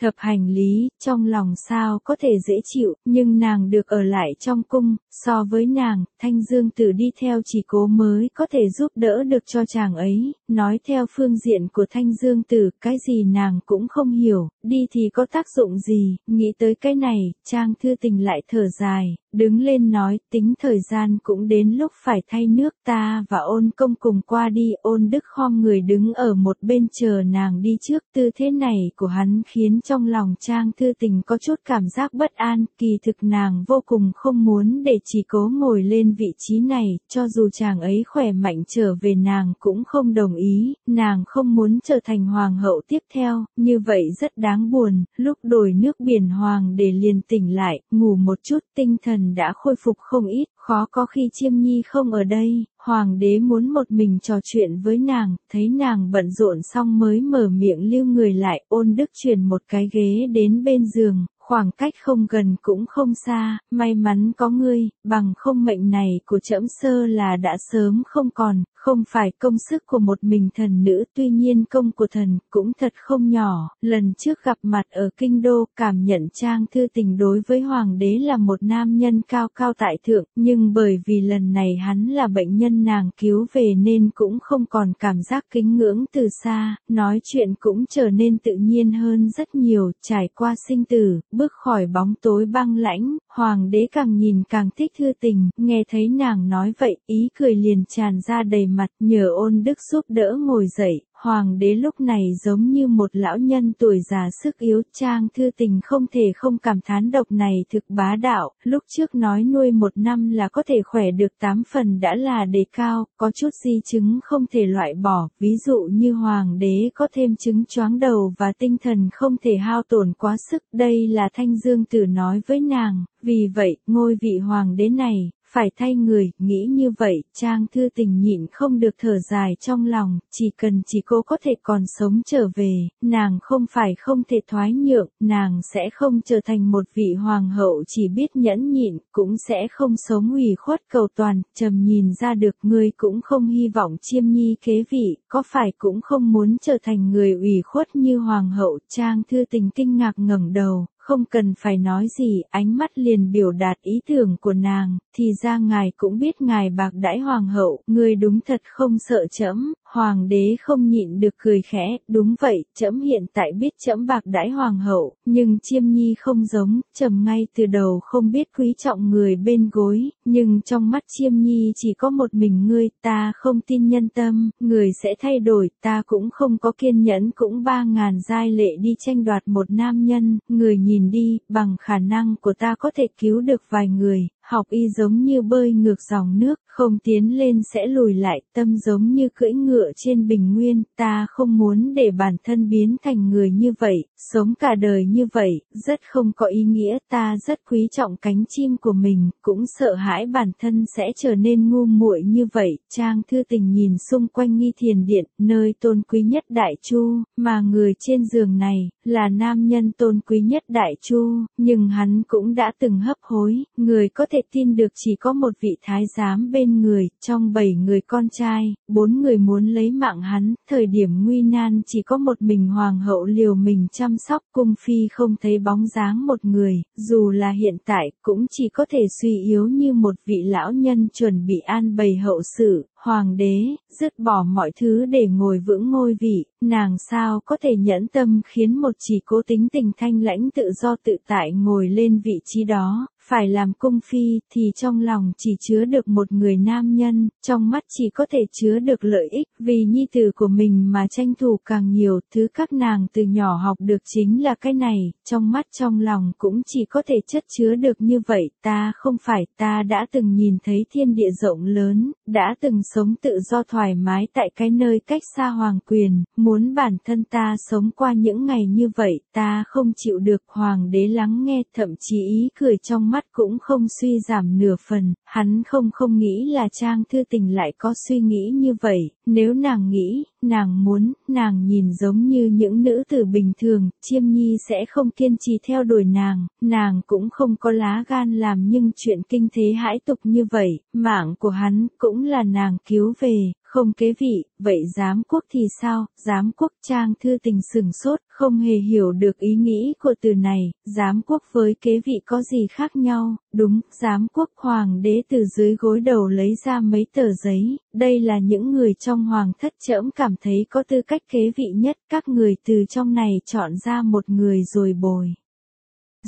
thập hành lý, trong lòng sao có thể dễ chịu, nhưng nàng được ở lại trong cung, so với nàng, thanh dương tử đi theo chỉ cố mới có thể giúp đỡ được cho chàng ấy, nói theo phương diện của thanh dương tử, cái gì nàng cũng không hiểu, đi thì có tác dụng gì, nghĩ tới cái này, trang thư tình lại thở dài, đứng lên nói tính thời gian cũng đến lúc phải thay nước ta và ôn công cùng qua đi ôn đức khom người đứng ở một bên chờ nàng đi trước tư thế này của hắn khiến trong lòng trang thư tình có chút cảm giác bất an kỳ thực nàng vô cùng không muốn để chỉ cố ngồi lên vị trí này cho dù chàng ấy khỏe mạnh trở về nàng cũng không đồng ý nàng không muốn trở thành hoàng hậu tiếp theo như vậy rất đáng buồn lúc đổi nước biển hoàng để liền tỉnh lại ngủ một chút tinh thần thần đã khôi phục không ít, khó có khi chiêm nhi không ở đây, hoàng đế muốn một mình trò chuyện với nàng, thấy nàng bận rộn xong mới mở miệng lưu người lại ôn đức truyền một cái ghế đến bên giường, khoảng cách không gần cũng không xa, may mắn có ngươi, bằng không mệnh này của trẫm sơ là đã sớm không còn, không phải công sức của một mình thần nữ, tuy nhiên công của thần cũng thật không nhỏ, lần trước gặp mặt ở kinh đô, cảm nhận trang thư tình đối với hoàng đế là một nam nhân cao cao tại thượng, nhưng bởi vì lần này hắn là bệnh nhân nàng cứu về nên cũng không còn cảm giác kính ngưỡng từ xa, nói chuyện cũng trở nên tự nhiên hơn rất nhiều, trải qua sinh tử, bước khỏi bóng tối băng lãnh, hoàng đế càng nhìn càng thích thư tình, nghe thấy nàng nói vậy, ý cười liền tràn ra đầy mặt nhờ ôn đức giúp đỡ ngồi dậy, hoàng đế lúc này giống như một lão nhân tuổi già sức yếu trang thư tình không thể không cảm thán độc này thực bá đạo, lúc trước nói nuôi một năm là có thể khỏe được tám phần đã là đề cao, có chút di chứng không thể loại bỏ, ví dụ như hoàng đế có thêm chứng choáng đầu và tinh thần không thể hao tổn quá sức, đây là thanh dương tử nói với nàng, vì vậy, ngôi vị hoàng đế này, phải thay người, nghĩ như vậy, Trang Thư Tình nhịn không được thở dài trong lòng, chỉ cần chỉ cô có thể còn sống trở về, nàng không phải không thể thoái nhượng, nàng sẽ không trở thành một vị hoàng hậu chỉ biết nhẫn nhịn, cũng sẽ không sống ủy khuất cầu toàn, trầm nhìn ra được người cũng không hy vọng chiêm nhi kế vị, có phải cũng không muốn trở thành người ủy khuất như hoàng hậu, Trang Thư Tình kinh ngạc ngẩng đầu, không cần phải nói gì, ánh mắt liền biểu đạt ý tưởng của nàng, thì ra ngài cũng biết ngài bạc đãi hoàng hậu, người đúng thật không sợ chấm, hoàng đế không nhịn được cười khẽ, đúng vậy, chấm hiện tại biết chấm bạc đãi hoàng hậu, nhưng chiêm nhi không giống, trầm ngay từ đầu không biết quý trọng người bên gối, nhưng trong mắt chiêm nhi chỉ có một mình ngươi, ta không tin nhân tâm, người sẽ thay đổi, ta cũng không có kiên nhẫn cũng ba ngàn giai lệ đi tranh đoạt một nam nhân, người nhìn nhìn đi, bằng khả năng của ta có thể cứu được vài người, học y giống như bơi ngược dòng nước, không tiến lên sẽ lùi lại, tâm giống như cưỡi ngựa trên bình nguyên, ta không muốn để bản thân biến thành người như vậy, sống cả đời như vậy, rất không có ý nghĩa, ta rất quý trọng cánh chim của mình, cũng sợ hãi bản thân sẽ trở nên ngu muội như vậy, Trang Thư Tình nhìn xung quanh nghi thiền điện, nơi tôn quý nhất đại chu, mà người trên giường này, là nam nhân tôn quý nhất đại chu, nhưng hắn cũng đã từng hấp hối, người có thể thể tin được chỉ có một vị thái giám bên người, trong bảy người con trai, bốn người muốn lấy mạng hắn, thời điểm nguy nan chỉ có một mình hoàng hậu liều mình chăm sóc cung phi không thấy bóng dáng một người, dù là hiện tại cũng chỉ có thể suy yếu như một vị lão nhân chuẩn bị an bày hậu sự, hoàng đế, dứt bỏ mọi thứ để ngồi vững ngôi vị, nàng sao có thể nhẫn tâm khiến một chỉ cố tính tình thanh lãnh tự do tự tại ngồi lên vị trí đó, phải làm cung phi thì trong lòng chỉ chứa được một người nam nhân, trong mắt chỉ có thể chứa được lợi ích vì nhi tử của mình mà tranh thủ càng nhiều thứ các nàng từ nhỏ học được chính là cái này, trong mắt trong lòng cũng chỉ có thể chất chứa được như vậy, ta không phải ta đã từng nhìn thấy thiên địa rộng lớn, đã từng sống tự do thoải mái tại cái nơi cách xa hoàng quyền, muốn bản thân ta sống qua những ngày như vậy, ta không chịu được hoàng đế lắng nghe thậm chí ý cười trong mắt mắt cũng không suy giảm nửa phần, hắn không không nghĩ là Trang Thư Tình lại có suy nghĩ như vậy, nếu nàng nghĩ, nàng muốn, nàng nhìn giống như những nữ tử bình thường, Chiêm Nhi sẽ không kiên trì theo đuổi nàng, nàng cũng không có lá gan làm nhưng chuyện kinh thế hãi tục như vậy, mạng của hắn cũng là nàng cứu về, không kế vị, vậy giám quốc thì sao? Giám quốc trang thư tình sừng sốt, không hề hiểu được ý nghĩ của từ này, giám quốc với kế vị có gì khác nhau, đúng, giám quốc hoàng đế từ dưới gối đầu lấy ra mấy tờ giấy, đây là những người trong hoàng thất trẫm cảm thấy có tư cách kế vị nhất, các người từ trong này chọn ra một người rồi bồi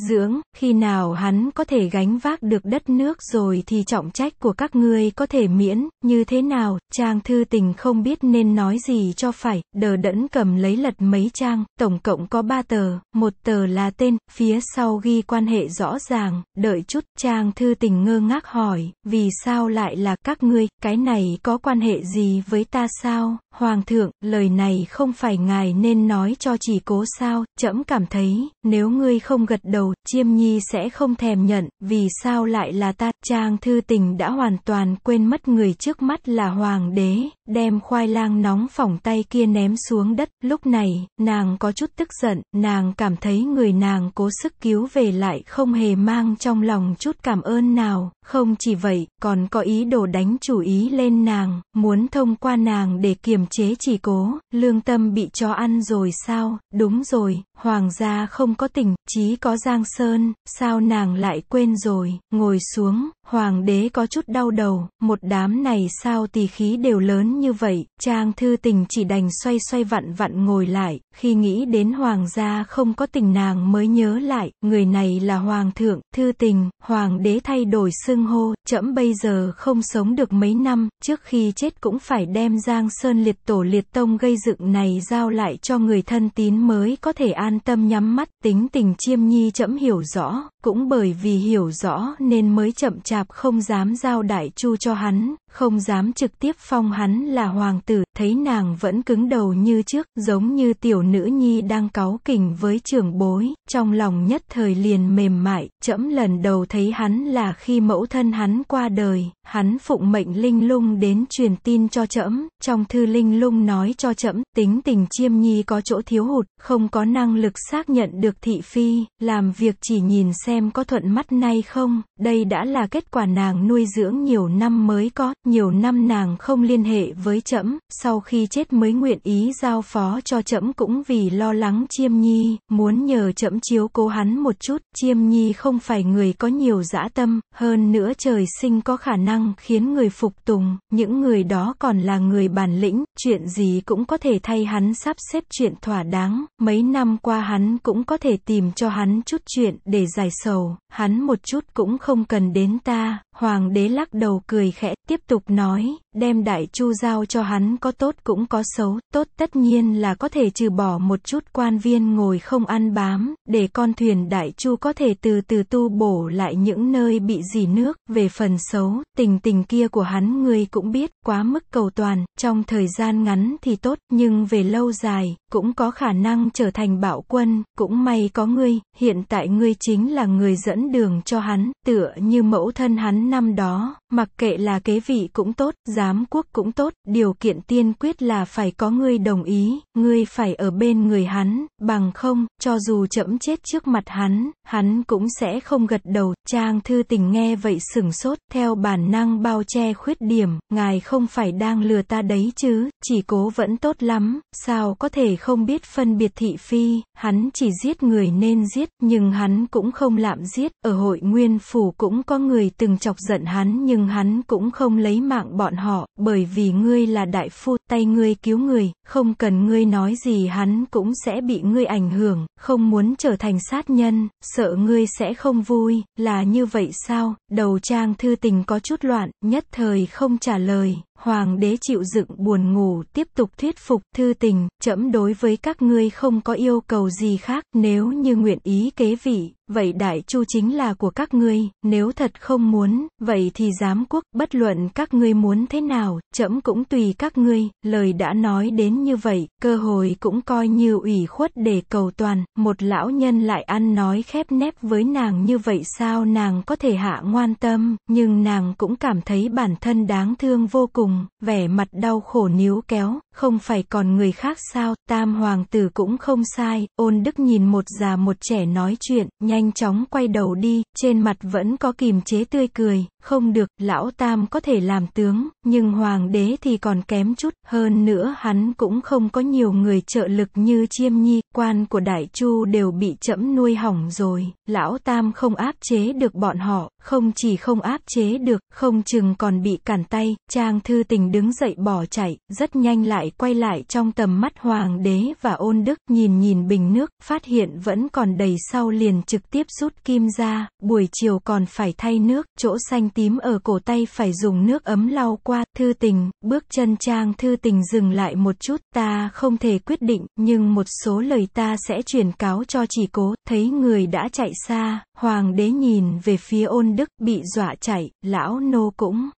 dưỡng, khi nào hắn có thể gánh vác được đất nước rồi thì trọng trách của các ngươi có thể miễn, như thế nào, trang thư tình không biết nên nói gì cho phải, đờ đẫn cầm lấy lật mấy trang, tổng cộng có ba tờ, một tờ là tên, phía sau ghi quan hệ rõ ràng, đợi chút, trang thư tình ngơ ngác hỏi, vì sao lại là các ngươi, cái này có quan hệ gì với ta sao, hoàng thượng, lời này không phải ngài nên nói cho chỉ cố sao, trẫm cảm thấy, nếu ngươi không gật đầu đầu, Chiêm Nhi sẽ không thèm nhận, vì sao lại là ta, Trang Thư Tình đã hoàn toàn quên mất người trước mắt là Hoàng đế, đem khoai lang nóng phỏng tay kia ném xuống đất, lúc này, nàng có chút tức giận, nàng cảm thấy người nàng cố sức cứu về lại không hề mang trong lòng chút cảm ơn nào, không chỉ vậy, còn có ý đồ đánh chủ ý lên nàng, muốn thông qua nàng để kiềm chế chỉ cố, lương tâm bị cho ăn rồi sao, đúng rồi, hoàng gia không có tình, chí có giang sơn, sao nàng lại quên rồi, ngồi xuống, Hoàng đế có chút đau đầu, một đám này sao tỳ khí đều lớn như vậy, Trang Thư Tình chỉ đành xoay xoay vặn vặn ngồi lại, khi nghĩ đến Hoàng gia không có tình nàng mới nhớ lại, người này là Hoàng thượng, Thư Tình, Hoàng đế thay đổi xưng hô, Chậm bây giờ không sống được mấy năm, trước khi chết cũng phải đem Giang Sơn liệt tổ liệt tông gây dựng này giao lại cho người thân tín mới có thể an tâm nhắm mắt, tính tình chiêm nhi Chậm hiểu rõ, cũng bởi vì hiểu rõ nên mới chậm chạp không dám giao đại chu cho hắn, không dám trực tiếp phong hắn là hoàng tử, thấy nàng vẫn cứng đầu như trước, giống như tiểu nữ nhi đang cáu kỉnh với trưởng bối, trong lòng nhất thời liền mềm mại, trẫm lần đầu thấy hắn là khi mẫu thân hắn qua đời, hắn phụng mệnh linh lung đến truyền tin cho trẫm, trong thư linh lung nói cho trẫm, tính tình chiêm nhi có chỗ thiếu hụt, không có năng lực xác nhận được thị phi, làm việc chỉ nhìn xem có thuận mắt nay không, đây đã là kết quả nàng nuôi dưỡng nhiều năm mới có, nhiều năm nàng không liên hệ với trẫm, sau khi chết mới nguyện ý giao phó cho trẫm cũng vì lo lắng Chiêm Nhi, muốn nhờ trẫm chiếu cố hắn một chút, Chiêm Nhi không phải người có nhiều dã tâm, hơn nữa trời sinh có khả năng khiến người phục tùng, những người đó còn là người bản lĩnh, chuyện gì cũng có thể thay hắn sắp xếp chuyện thỏa đáng, mấy năm qua hắn cũng có thể tìm cho hắn chút chuyện để giải sầu, hắn một chút cũng không cần đến ta, hoàng đế lắc đầu cười khẽ, tiếp tục nói đem đại chu giao cho hắn có tốt cũng có xấu, tốt tất nhiên là có thể trừ bỏ một chút quan viên ngồi không ăn bám, để con thuyền đại chu có thể từ từ tu bổ lại những nơi bị dì nước, về phần xấu, tình tình kia của hắn người cũng biết, quá mức cầu toàn, trong thời gian ngắn thì tốt, nhưng về lâu dài, cũng có khả năng trở thành bạo quân, cũng may có ngươi, hiện tại ngươi chính là người dẫn đường cho hắn, tựa như mẫu thân hắn năm đó, mặc kệ là kế vị cũng tốt, giám quốc cũng tốt, điều kiện tiên quyết là phải có ngươi đồng ý, ngươi phải ở bên người hắn, bằng không, cho dù chậm chết trước mặt hắn, hắn cũng sẽ không gật đầu. Trang thư tình nghe vậy sửng sốt, theo bản năng bao che khuyết điểm, ngài không phải đang lừa ta đấy chứ, chỉ cố vẫn tốt lắm, sao có thể không biết phân biệt thị phi, hắn chỉ giết người nên giết, nhưng hắn cũng không lạm giết, ở hội nguyên phủ cũng có người từng chọc giận hắn nhưng hắn cũng không lấy mạng bọn họ họ, bởi vì ngươi là đại phu, tay ngươi cứu người, không cần ngươi nói gì hắn cũng sẽ bị ngươi ảnh hưởng, không muốn trở thành sát nhân, sợ ngươi sẽ không vui, là như vậy sao, đầu trang thư tình có chút loạn, nhất thời không trả lời hoàng đế chịu dựng buồn ngủ tiếp tục thuyết phục thư tình trẫm đối với các ngươi không có yêu cầu gì khác nếu như nguyện ý kế vị vậy đại chu chính là của các ngươi nếu thật không muốn vậy thì giám quốc bất luận các ngươi muốn thế nào trẫm cũng tùy các ngươi lời đã nói đến như vậy cơ hội cũng coi như ủy khuất để cầu toàn một lão nhân lại ăn nói khép nép với nàng như vậy sao nàng có thể hạ ngoan tâm nhưng nàng cũng cảm thấy bản thân đáng thương vô cùng Tùng, vẻ mặt đau khổ níu kéo, không phải còn người khác sao, tam hoàng tử cũng không sai, ôn đức nhìn một già một trẻ nói chuyện, nhanh chóng quay đầu đi, trên mặt vẫn có kìm chế tươi cười, không được, lão tam có thể làm tướng, nhưng hoàng đế thì còn kém chút, hơn nữa hắn cũng không có nhiều người trợ lực như chiêm nhi, quan của đại chu đều bị chẫm nuôi hỏng rồi, lão tam không áp chế được bọn họ, không chỉ không áp chế được, không chừng còn bị cản tay, trang thư tư tình đứng dậy bỏ chạy, rất nhanh lại quay lại trong tầm mắt hoàng đế và ôn đức, nhìn nhìn bình nước, phát hiện vẫn còn đầy sau liền trực tiếp rút kim ra, buổi chiều còn phải thay nước, chỗ xanh tím ở cổ tay phải dùng nước ấm lau qua, thư tình, bước chân trang thư tình dừng lại một chút, ta không thể quyết định, nhưng một số lời ta sẽ truyền cáo cho chỉ cố, thấy người đã chạy xa, hoàng đế nhìn về phía ôn đức, bị dọa chạy, lão nô cũng.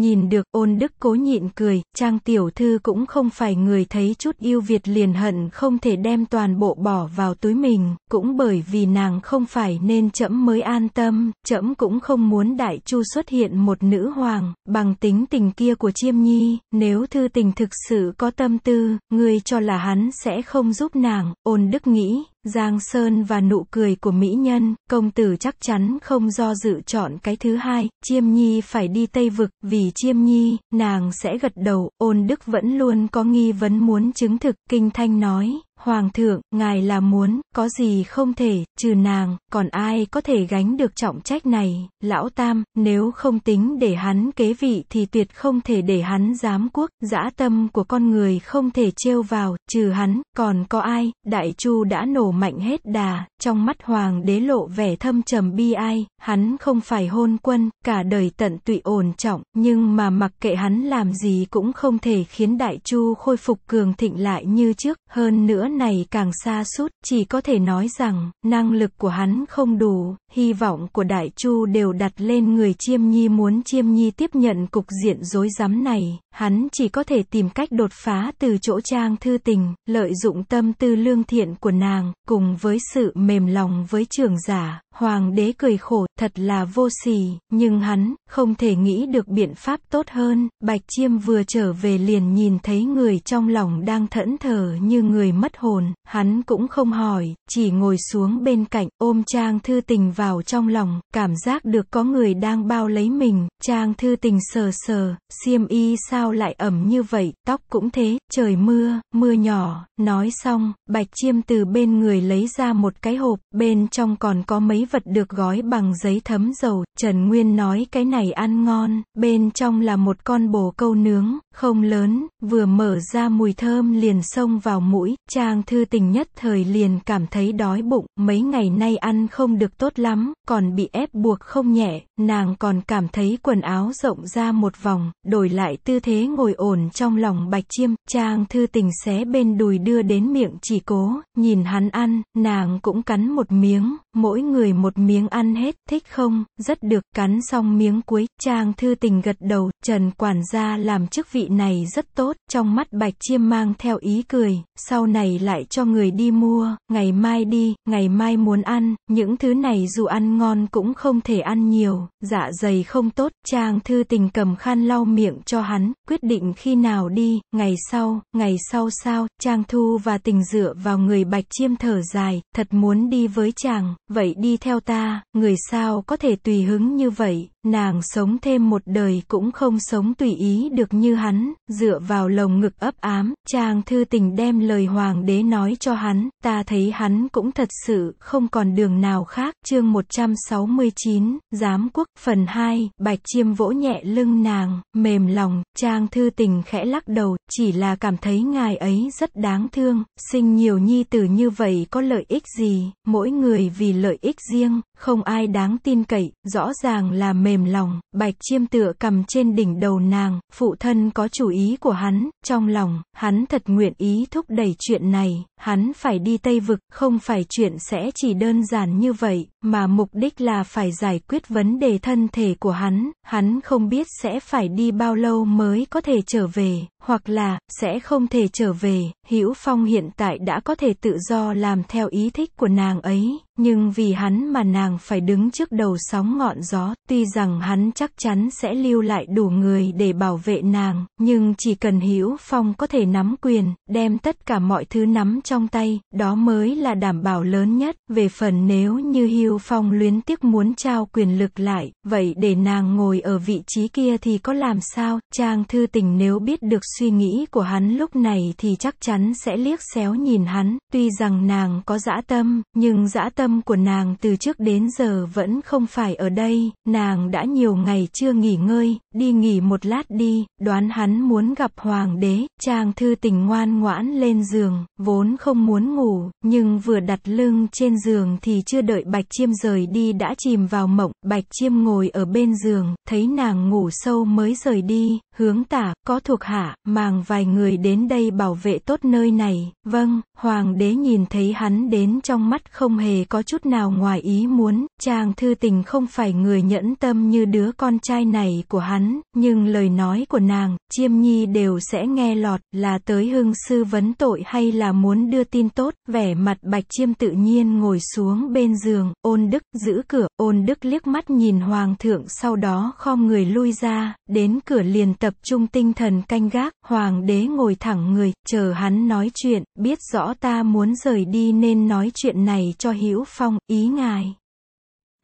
Nhìn được ôn đức cố nhịn cười, trang tiểu thư cũng không phải người thấy chút yêu Việt liền hận không thể đem toàn bộ bỏ vào túi mình, cũng bởi vì nàng không phải nên trẫm mới an tâm, trẫm cũng không muốn đại chu xuất hiện một nữ hoàng, bằng tính tình kia của chiêm nhi, nếu thư tình thực sự có tâm tư, người cho là hắn sẽ không giúp nàng, ôn đức nghĩ, Giang Sơn và nụ cười của mỹ nhân, công tử chắc chắn không do dự chọn cái thứ hai, Chiêm Nhi phải đi Tây Vực, vì Chiêm Nhi, nàng sẽ gật đầu, ôn đức vẫn luôn có nghi vấn muốn chứng thực, Kinh Thanh nói, Hoàng thượng, ngài là muốn, có gì không thể, trừ nàng, còn ai có thể gánh được trọng trách này, lão tam, nếu không tính để hắn kế vị thì tuyệt không thể để hắn giám quốc, dã tâm của con người không thể trêu vào, trừ hắn, còn có ai, đại chu đã nổ mạnh hết đà, trong mắt hoàng đế lộ vẻ thâm trầm bi ai, hắn không phải hôn quân, cả đời tận tụy ổn trọng, nhưng mà mặc kệ hắn làm gì cũng không thể khiến đại chu khôi phục cường thịnh lại như trước, hơn nữa này càng xa suốt chỉ có thể nói rằng năng lực của hắn không đủ hy vọng của Đại Chu đều đặt lên người Chiêm Nhi muốn Chiêm Nhi tiếp nhận cục diện rối rắm này, hắn chỉ có thể tìm cách đột phá từ chỗ trang thư tình, lợi dụng tâm tư lương thiện của nàng, cùng với sự mềm lòng với trường giả, hoàng đế cười khổ, thật là vô sỉ, nhưng hắn, không thể nghĩ được biện pháp tốt hơn, Bạch Chiêm vừa trở về liền nhìn thấy người trong lòng đang thẫn thờ như người mất hồn, hắn cũng không hỏi, chỉ ngồi xuống bên cạnh, ôm trang thư tình và vào trong lòng, cảm giác được có người đang bao lấy mình, Trang Thư Tình sờ sờ, xiêm y sao lại ẩm như vậy, tóc cũng thế, trời mưa, mưa nhỏ, nói xong, Bạch Chiêm từ bên người lấy ra một cái hộp, bên trong còn có mấy vật được gói bằng giấy thấm dầu, Trần Nguyên nói cái này ăn ngon, bên trong là một con bồ câu nướng, không lớn, vừa mở ra mùi thơm liền xông vào mũi, Trang Thư Tình nhất thời liền cảm thấy đói bụng, mấy ngày nay ăn không được tốt lắm, lắm, còn bị ép buộc không nhẹ, nàng còn cảm thấy quần áo rộng ra một vòng, đổi lại tư thế ngồi ổn trong lòng bạch chiêm, trang thư tình xé bên đùi đưa đến miệng chỉ cố, nhìn hắn ăn, nàng cũng cắn một miếng, mỗi người một miếng ăn hết, thích không, rất được, cắn xong miếng cuối, trang thư tình gật đầu, trần quản gia làm chức vị này rất tốt, trong mắt bạch chiêm mang theo ý cười, sau này lại cho người đi mua, ngày mai đi, ngày mai muốn ăn, những thứ này dù ăn ngon cũng không thể ăn nhiều, dạ dày không tốt, Trang Thư Tình cầm khăn lau miệng cho hắn, quyết định khi nào đi, ngày sau, ngày sau sao, Trang Thu và Tình dựa vào người Bạch Chiêm thở dài, thật muốn đi với chàng, vậy đi theo ta, người sao có thể tùy hứng như vậy, nàng sống thêm một đời cũng không sống tùy ý được như hắn, dựa vào lồng ngực ấp ám, chàng thư tình đem lời hoàng đế nói cho hắn, ta thấy hắn cũng thật sự không còn đường nào khác. Chương 169, Giám Quốc, phần 2, Bạch Chiêm vỗ nhẹ lưng nàng, mềm lòng, chàng thư tình khẽ lắc đầu, chỉ là cảm thấy ngài ấy rất đáng thương, sinh nhiều nhi tử như vậy có lợi ích gì, mỗi người vì lợi ích riêng, không ai đáng tin cậy, rõ ràng là mềm lòng, bạch chiêm tựa cầm trên đỉnh đầu nàng, phụ thân có chủ ý của hắn, trong lòng, hắn thật nguyện ý thúc đẩy chuyện này, hắn phải đi Tây Vực, không phải chuyện sẽ chỉ đơn giản như vậy, mà mục đích là phải giải quyết vấn đề thân thể của hắn, hắn không biết sẽ phải đi bao lâu mới có thể trở về, hoặc là sẽ không thể trở về hữu phong hiện tại đã có thể tự do làm theo ý thích của nàng ấy nhưng vì hắn mà nàng phải đứng trước đầu sóng ngọn gió tuy rằng hắn chắc chắn sẽ lưu lại đủ người để bảo vệ nàng nhưng chỉ cần hữu phong có thể nắm quyền đem tất cả mọi thứ nắm trong tay đó mới là đảm bảo lớn nhất về phần nếu như hữu phong luyến tiếc muốn trao quyền lực lại vậy để nàng ngồi ở vị trí kia thì có làm sao trang thư tình nếu biết được suy nghĩ của hắn lúc này thì chắc chắn sẽ liếc xéo nhìn hắn, tuy rằng nàng có dã tâm, nhưng dã tâm của nàng từ trước đến giờ vẫn không phải ở đây, nàng đã nhiều ngày chưa nghỉ ngơi, đi nghỉ một lát đi, đoán hắn muốn gặp hoàng đế, chàng thư tình ngoan ngoãn lên giường, vốn không muốn ngủ, nhưng vừa đặt lưng trên giường thì chưa đợi bạch chiêm rời đi đã chìm vào mộng, bạch chiêm ngồi ở bên giường, thấy nàng ngủ sâu mới rời đi, hướng tả, có thuộc hạ, màng vài người đến đây bảo vệ tốt nơi này, vâng, hoàng đế nhìn thấy hắn đến trong mắt không hề có chút nào ngoài ý muốn, chàng thư tình không phải người nhẫn tâm như đứa con trai này của hắn, nhưng lời nói của nàng, chiêm nhi đều sẽ nghe lọt, là tới hưng sư vấn tội hay là muốn đưa tin tốt, vẻ mặt bạch chiêm tự nhiên ngồi xuống bên giường, ôn đức, giữ cửa, ôn đức liếc mắt nhìn hoàng thượng sau đó khom người lui ra, đến cửa liền tập tập trung tinh thần canh gác, hoàng đế ngồi thẳng người, chờ hắn nói chuyện, biết rõ ta muốn rời đi nên nói chuyện này cho Hữu Phong, ý ngài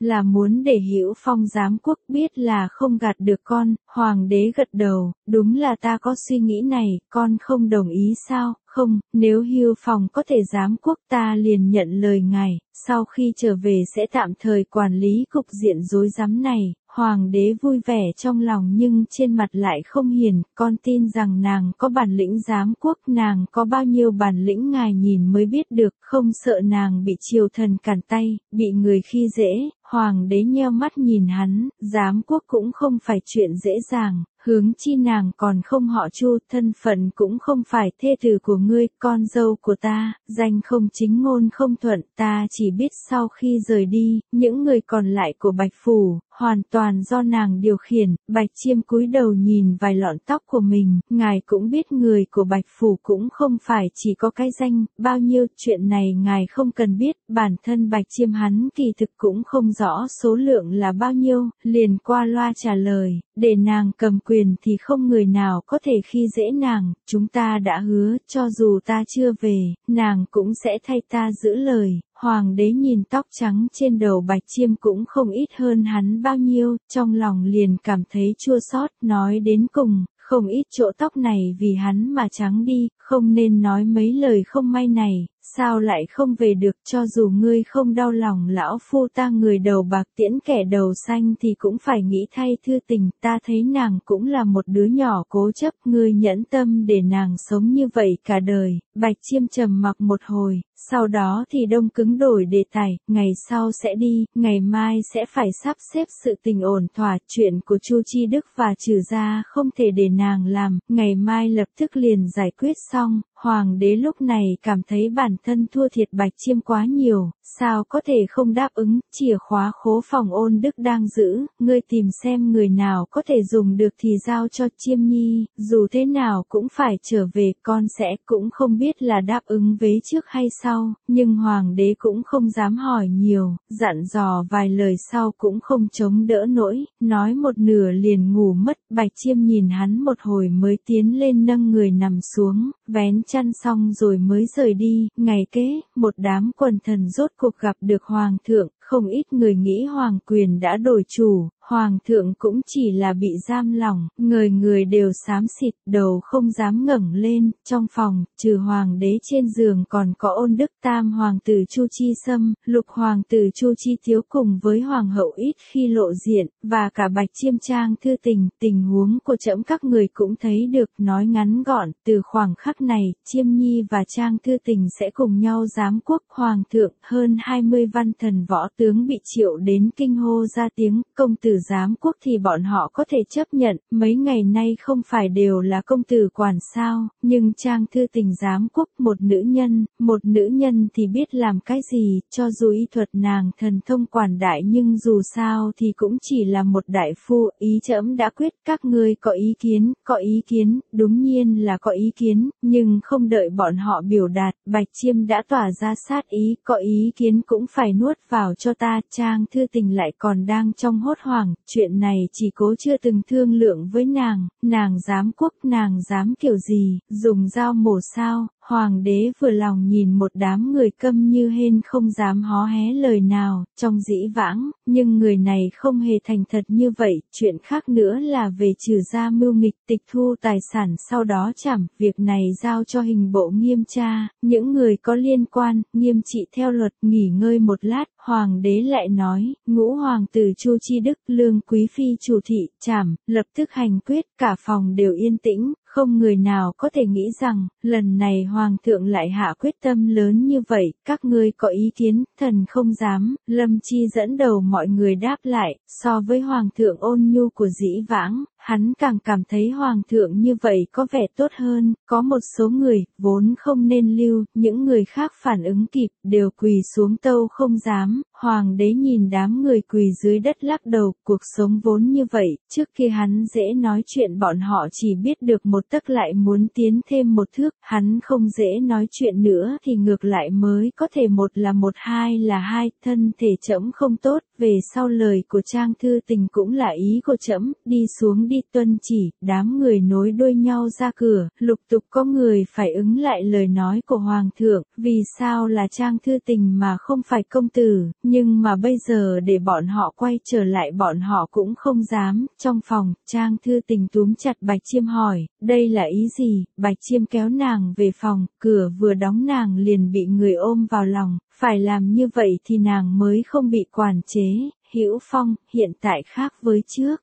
là muốn để Hữu Phong giám quốc biết là không gạt được con, hoàng đế gật đầu, đúng là ta có suy nghĩ này, con không đồng ý sao? Không, nếu Hưu Phong có thể giám quốc ta liền nhận lời ngài, sau khi trở về sẽ tạm thời quản lý cục diện rối rắm này, Hoàng đế vui vẻ trong lòng nhưng trên mặt lại không hiền, con tin rằng nàng có bản lĩnh giám quốc, nàng có bao nhiêu bản lĩnh ngài nhìn mới biết được, không sợ nàng bị triều thần cản tay, bị người khi dễ, hoàng đế nheo mắt nhìn hắn, giám quốc cũng không phải chuyện dễ dàng, hướng chi nàng còn không họ chu, thân phận cũng không phải thê tử của ngươi, con dâu của ta, danh không chính ngôn không thuận, ta chỉ biết sau khi rời đi, những người còn lại của Bạch Phủ, hoàn toàn do nàng điều khiển, Bạch Chiêm cúi đầu nhìn vài lọn tóc của mình, ngài cũng biết người của Bạch Phủ cũng không phải chỉ có cái danh, bao nhiêu chuyện này ngài không cần biết, bản thân Bạch Chiêm hắn kỳ thực cũng không rõ rõ số lượng là bao nhiêu, liền qua loa trả lời, để nàng cầm quyền thì không người nào có thể khi dễ nàng, chúng ta đã hứa, cho dù ta chưa về, nàng cũng sẽ thay ta giữ lời, hoàng đế nhìn tóc trắng trên đầu bạch chiêm cũng không ít hơn hắn bao nhiêu, trong lòng liền cảm thấy chua xót nói đến cùng, không ít chỗ tóc này vì hắn mà trắng đi, không nên nói mấy lời không may này, sao lại không về được cho dù ngươi không đau lòng lão phu ta người đầu bạc tiễn kẻ đầu xanh thì cũng phải nghĩ thay thư tình ta thấy nàng cũng là một đứa nhỏ cố chấp ngươi nhẫn tâm để nàng sống như vậy cả đời bạch chiêm trầm mặc một hồi sau đó thì đông cứng đổi đề tài ngày sau sẽ đi ngày mai sẽ phải sắp xếp sự tình ổn thỏa chuyện của chu chi đức và trừ gia không thể để nàng làm ngày mai lập tức liền giải quyết xong Hoàng đế lúc này cảm thấy bản thân thua thiệt bạch chiêm quá nhiều, sao có thể không đáp ứng, chìa khóa khố phòng ôn đức đang giữ, ngươi tìm xem người nào có thể dùng được thì giao cho chiêm nhi, dù thế nào cũng phải trở về, con sẽ cũng không biết là đáp ứng với trước hay sau, nhưng hoàng đế cũng không dám hỏi nhiều, dặn dò vài lời sau cũng không chống đỡ nổi, nói một nửa liền ngủ mất, bạch chiêm nhìn hắn một hồi mới tiến lên nâng người nằm xuống, vén chăn xong rồi mới rời đi, ngày kế, một đám quần thần rốt cuộc gặp được Hoàng thượng, không ít người nghĩ hoàng quyền đã đổi chủ, hoàng thượng cũng chỉ là bị giam lỏng, người người đều xám xịt, đầu không dám ngẩng lên, trong phòng, trừ hoàng đế trên giường còn có ôn đức tam hoàng tử Chu Chi Sâm, lục hoàng tử Chu Chi Thiếu cùng với hoàng hậu ít khi lộ diện, và cả bạch chiêm trang thư tình, tình huống của trẫm các người cũng thấy được nói ngắn gọn, từ khoảng khắc này, chiêm nhi và trang thư tình sẽ cùng nhau giám quốc hoàng thượng hơn 20 văn thần võ tướng bị triệu đến kinh hô ra tiếng, công tử giám quốc thì bọn họ có thể chấp nhận, mấy ngày nay không phải đều là công tử quản sao, nhưng trang thư tình giám quốc một nữ nhân, một nữ nhân thì biết làm cái gì, cho dù y thuật nàng thần thông quản đại nhưng dù sao thì cũng chỉ là một đại phu, ý chấm đã quyết, các ngươi có ý kiến, có ý kiến, đúng nhiên là có ý kiến, nhưng không đợi bọn họ biểu đạt, bạch chiêm đã tỏa ra sát ý, có ý kiến cũng phải nuốt vào cho ta, Trang Thư Tình lại còn đang trong hốt hoảng, chuyện này chỉ cố chưa từng thương lượng với nàng, nàng dám quốc nàng dám kiểu gì, dùng dao mổ sao, Hoàng đế vừa lòng nhìn một đám người câm như hên không dám hó hé lời nào, trong dĩ vãng, nhưng người này không hề thành thật như vậy, chuyện khác nữa là về trừ ra mưu nghịch tịch thu tài sản sau đó chẳng, việc này giao cho hình bộ nghiêm tra, những người có liên quan, nghiêm trị theo luật, nghỉ ngơi một lát, hoàng đế lại nói, ngũ hoàng tử Chu Chi Đức, lương quý phi chủ thị, chảm, lập tức hành quyết, cả phòng đều yên tĩnh, không người nào có thể nghĩ rằng, lần này Hoàng thượng lại hạ quyết tâm lớn như vậy, các ngươi có ý kiến, thần không dám, Lâm Chi dẫn đầu mọi người đáp lại, so với Hoàng thượng ôn nhu của dĩ vãng, Hắn càng cảm thấy hoàng thượng như vậy có vẻ tốt hơn, có một số người, vốn không nên lưu, những người khác phản ứng kịp, đều quỳ xuống tâu không dám, hoàng đế nhìn đám người quỳ dưới đất lắc đầu, cuộc sống vốn như vậy, trước kia hắn dễ nói chuyện bọn họ chỉ biết được một tấc lại muốn tiến thêm một thước, hắn không dễ nói chuyện nữa thì ngược lại mới có thể một là một hai là hai, thân thể trẫm không tốt, về sau lời của trang thư tình cũng là ý của trẫm đi xuống đi đi tuân chỉ, đám người nối đuôi nhau ra cửa, lục tục có người phải ứng lại lời nói của Hoàng thượng, vì sao là trang thư tình mà không phải công tử, nhưng mà bây giờ để bọn họ quay trở lại bọn họ cũng không dám, trong phòng, trang thư tình túm chặt bạch chiêm hỏi, đây là ý gì, bạch chiêm kéo nàng về phòng, cửa vừa đóng nàng liền bị người ôm vào lòng, phải làm như vậy thì nàng mới không bị quản chế, Hữu Phong, hiện tại khác với trước.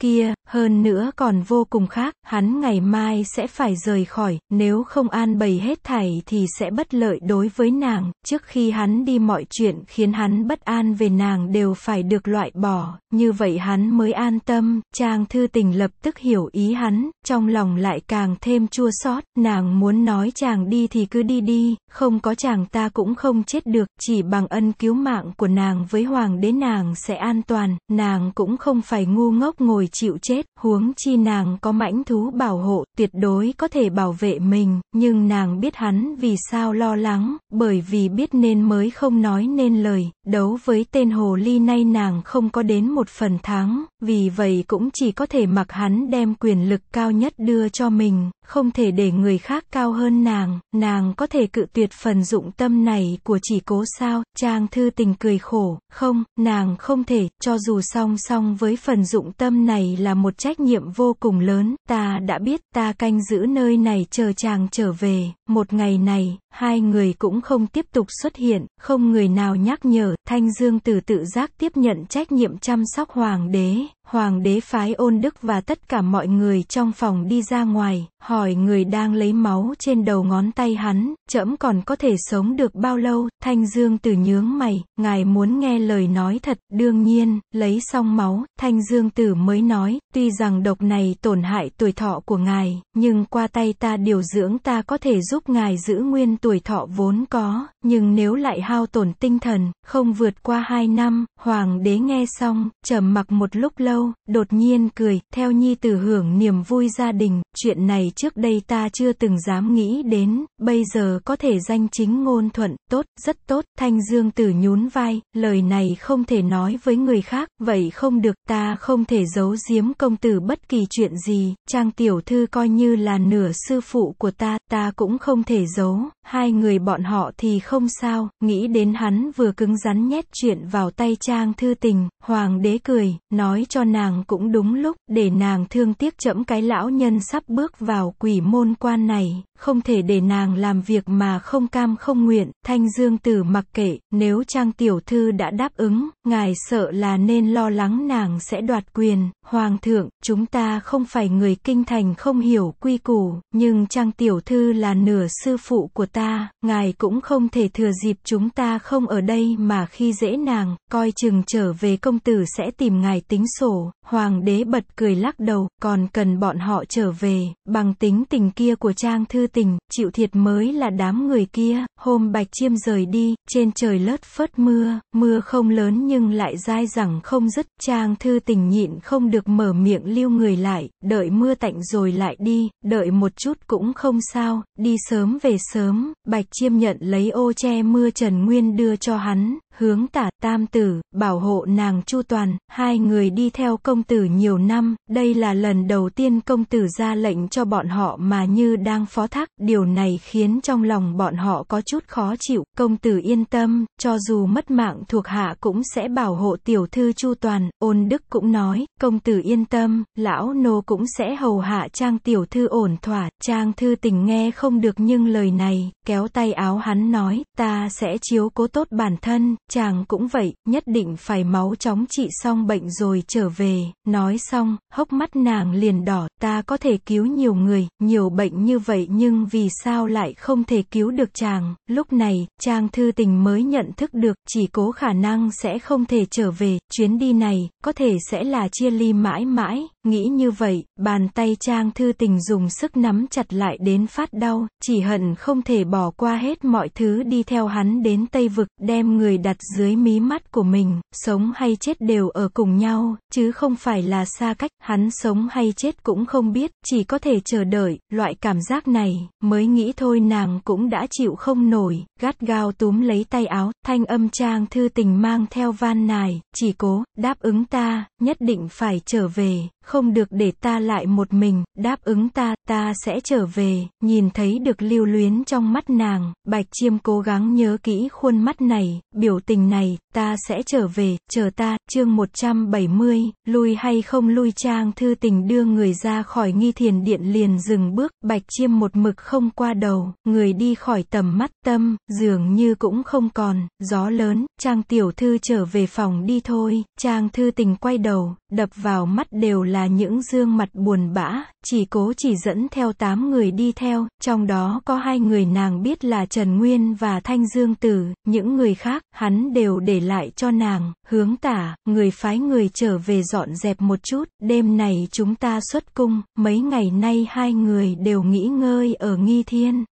Kia, hơn nữa còn vô cùng khác, hắn ngày mai sẽ phải rời khỏi, nếu không an bày hết thảy thì sẽ bất lợi đối với nàng, trước khi hắn đi mọi chuyện khiến hắn bất an về nàng đều phải được loại bỏ, như vậy hắn mới an tâm, Trang Thư Tình lập tức hiểu ý hắn, trong lòng lại càng thêm chua xót, nàng muốn nói chàng đi thì cứ đi đi, không có chàng ta cũng không chết được, chỉ bằng ân cứu mạng của nàng với hoàng đế nàng sẽ an toàn, nàng cũng không phải ngu ngốc ngồi chịu chết chết, huống chi nàng có mãnh thú bảo hộ, tuyệt đối có thể bảo vệ mình, nhưng nàng biết hắn vì sao lo lắng, bởi vì biết nên mới không nói nên lời, đấu với tên hồ ly nay nàng không có đến một phần thắng, vì vậy cũng chỉ có thể mặc hắn đem quyền lực cao nhất đưa cho mình, không thể để người khác cao hơn nàng, nàng có thể cự tuyệt phần dụng tâm này của chỉ cố sao, trang thư tình cười khổ, không, nàng không thể, cho dù song song với phần dụng tâm này là một một trách nhiệm vô cùng lớn, ta đã biết, ta canh giữ nơi này chờ chàng trở về. Một ngày này, hai người cũng không tiếp tục xuất hiện, không người nào nhắc nhở, Thanh Dương Tử tự giác tiếp nhận trách nhiệm chăm sóc Hoàng đế, Hoàng đế phái ôn đức và tất cả mọi người trong phòng đi ra ngoài, hỏi người đang lấy máu trên đầu ngón tay hắn, trẫm còn có thể sống được bao lâu, Thanh Dương Tử nhướng mày, ngài muốn nghe lời nói thật, đương nhiên, lấy xong máu, Thanh Dương Tử mới nói, tuy rằng độc này tổn hại tuổi thọ của ngài, nhưng qua tay ta điều dưỡng ta có thể giúp giúp ngài giữ nguyên tuổi thọ vốn có, nhưng nếu lại hao tổn tinh thần, không vượt qua hai năm, hoàng đế nghe xong, trầm mặc một lúc lâu, đột nhiên cười, theo nhi tử hưởng niềm vui gia đình, chuyện này trước đây ta chưa từng dám nghĩ đến, bây giờ có thể danh chính ngôn thuận, tốt, rất tốt, thanh dương tử nhún vai, lời này không thể nói với người khác, vậy không được, ta không thể giấu giếm công tử bất kỳ chuyện gì, trang tiểu thư coi như là nửa sư phụ của ta, ta cũng không không thể giấu, hai người bọn họ thì không sao, nghĩ đến hắn vừa cứng rắn nhét chuyện vào tay Trang Thư Tình, hoàng đế cười, nói cho nàng cũng đúng lúc, để nàng thương tiếc chậm cái lão nhân sắp bước vào quỷ môn quan này, không thể để nàng làm việc mà không cam không nguyện, Thanh Dương Tử mặc kệ, nếu Trang Tiểu Thư đã đáp ứng, ngài sợ là nên lo lắng nàng sẽ đoạt quyền, Hoàng thượng, chúng ta không phải người kinh thành không hiểu quy củ, nhưng Trang Tiểu Thư là nửa sư phụ của ta, ngài cũng không thể thừa dịp chúng ta không ở đây mà khi dễ nàng, coi chừng trở về công tử sẽ tìm ngài tính sổ, Hoàng đế bật cười lắc đầu, còn cần bọn họ trở về, bằng tính tình kia của Trang Thư tình, chịu thiệt mới là đám người kia, hôm Bạch Chiêm rời đi, trên trời lất phớt mưa, mưa không lớn nhưng lại dai dẳng không dứt, Trang Thư Tình nhịn không được mở miệng lưu người lại, đợi mưa tạnh rồi lại đi, đợi một chút cũng không sao, đi sớm về sớm, Bạch Chiêm nhận lấy ô che mưa Trần Nguyên đưa cho hắn, hướng tả tam tử, bảo hộ nàng chu toàn, hai người đi theo công tử nhiều năm, đây là lần đầu tiên công tử ra lệnh cho bọn họ mà như đang phó thác thác, điều này khiến trong lòng bọn họ có chút khó chịu, công tử yên tâm, cho dù mất mạng thuộc hạ cũng sẽ bảo hộ tiểu thư chu toàn, ôn đức cũng nói, công tử yên tâm, lão nô cũng sẽ hầu hạ trang tiểu thư ổn thỏa, trang thư tình nghe không được nhưng lời này, kéo tay áo hắn nói, ta sẽ chiếu cố tốt bản thân, chàng cũng vậy, nhất định phải máu chóng trị xong bệnh rồi trở về, nói xong, hốc mắt nàng liền đỏ, ta có thể cứu nhiều người, nhiều bệnh như vậy như nhưng vì sao lại không thể cứu được chàng, lúc này, chàng thư tình mới nhận thức được, chỉ cố khả năng sẽ không thể trở về, chuyến đi này, có thể sẽ là chia ly mãi mãi, Nghĩ như vậy, bàn tay Trang Thư Tình dùng sức nắm chặt lại đến phát đau, chỉ hận không thể bỏ qua hết mọi thứ đi theo hắn đến Tây Vực, đem người đặt dưới mí mắt của mình, sống hay chết đều ở cùng nhau, chứ không phải là xa cách, hắn sống hay chết cũng không biết, chỉ có thể chờ đợi, loại cảm giác này, mới nghĩ thôi nàng cũng đã chịu không nổi, gắt gao túm lấy tay áo, thanh âm Trang Thư Tình mang theo van nài, chỉ cố, đáp ứng ta, nhất định phải trở về, không được để ta lại một mình, đáp ứng ta, ta sẽ trở về, nhìn thấy được lưu luyến trong mắt nàng, bạch chiêm cố gắng nhớ kỹ khuôn mắt này, biểu tình này, ta sẽ trở về, chờ ta, chương 170, lui hay không lui trang thư tình đưa người ra khỏi nghi thiền điện liền dừng bước, bạch chiêm một mực không qua đầu, người đi khỏi tầm mắt tâm, dường như cũng không còn, gió lớn, trang tiểu thư trở về phòng đi thôi, trang thư tình quay đầu, đập vào mắt đều là những gương mặt buồn bã, chỉ cố chỉ dẫn theo 8 người đi theo, trong đó có hai người nàng biết là Trần Nguyên và Thanh Dương Tử, những người khác, hắn đều để lại cho nàng, hướng tả, người phái người trở về dọn dẹp một chút, đêm này chúng ta xuất cung, mấy ngày nay hai người đều nghỉ ngơi ở nghi thiên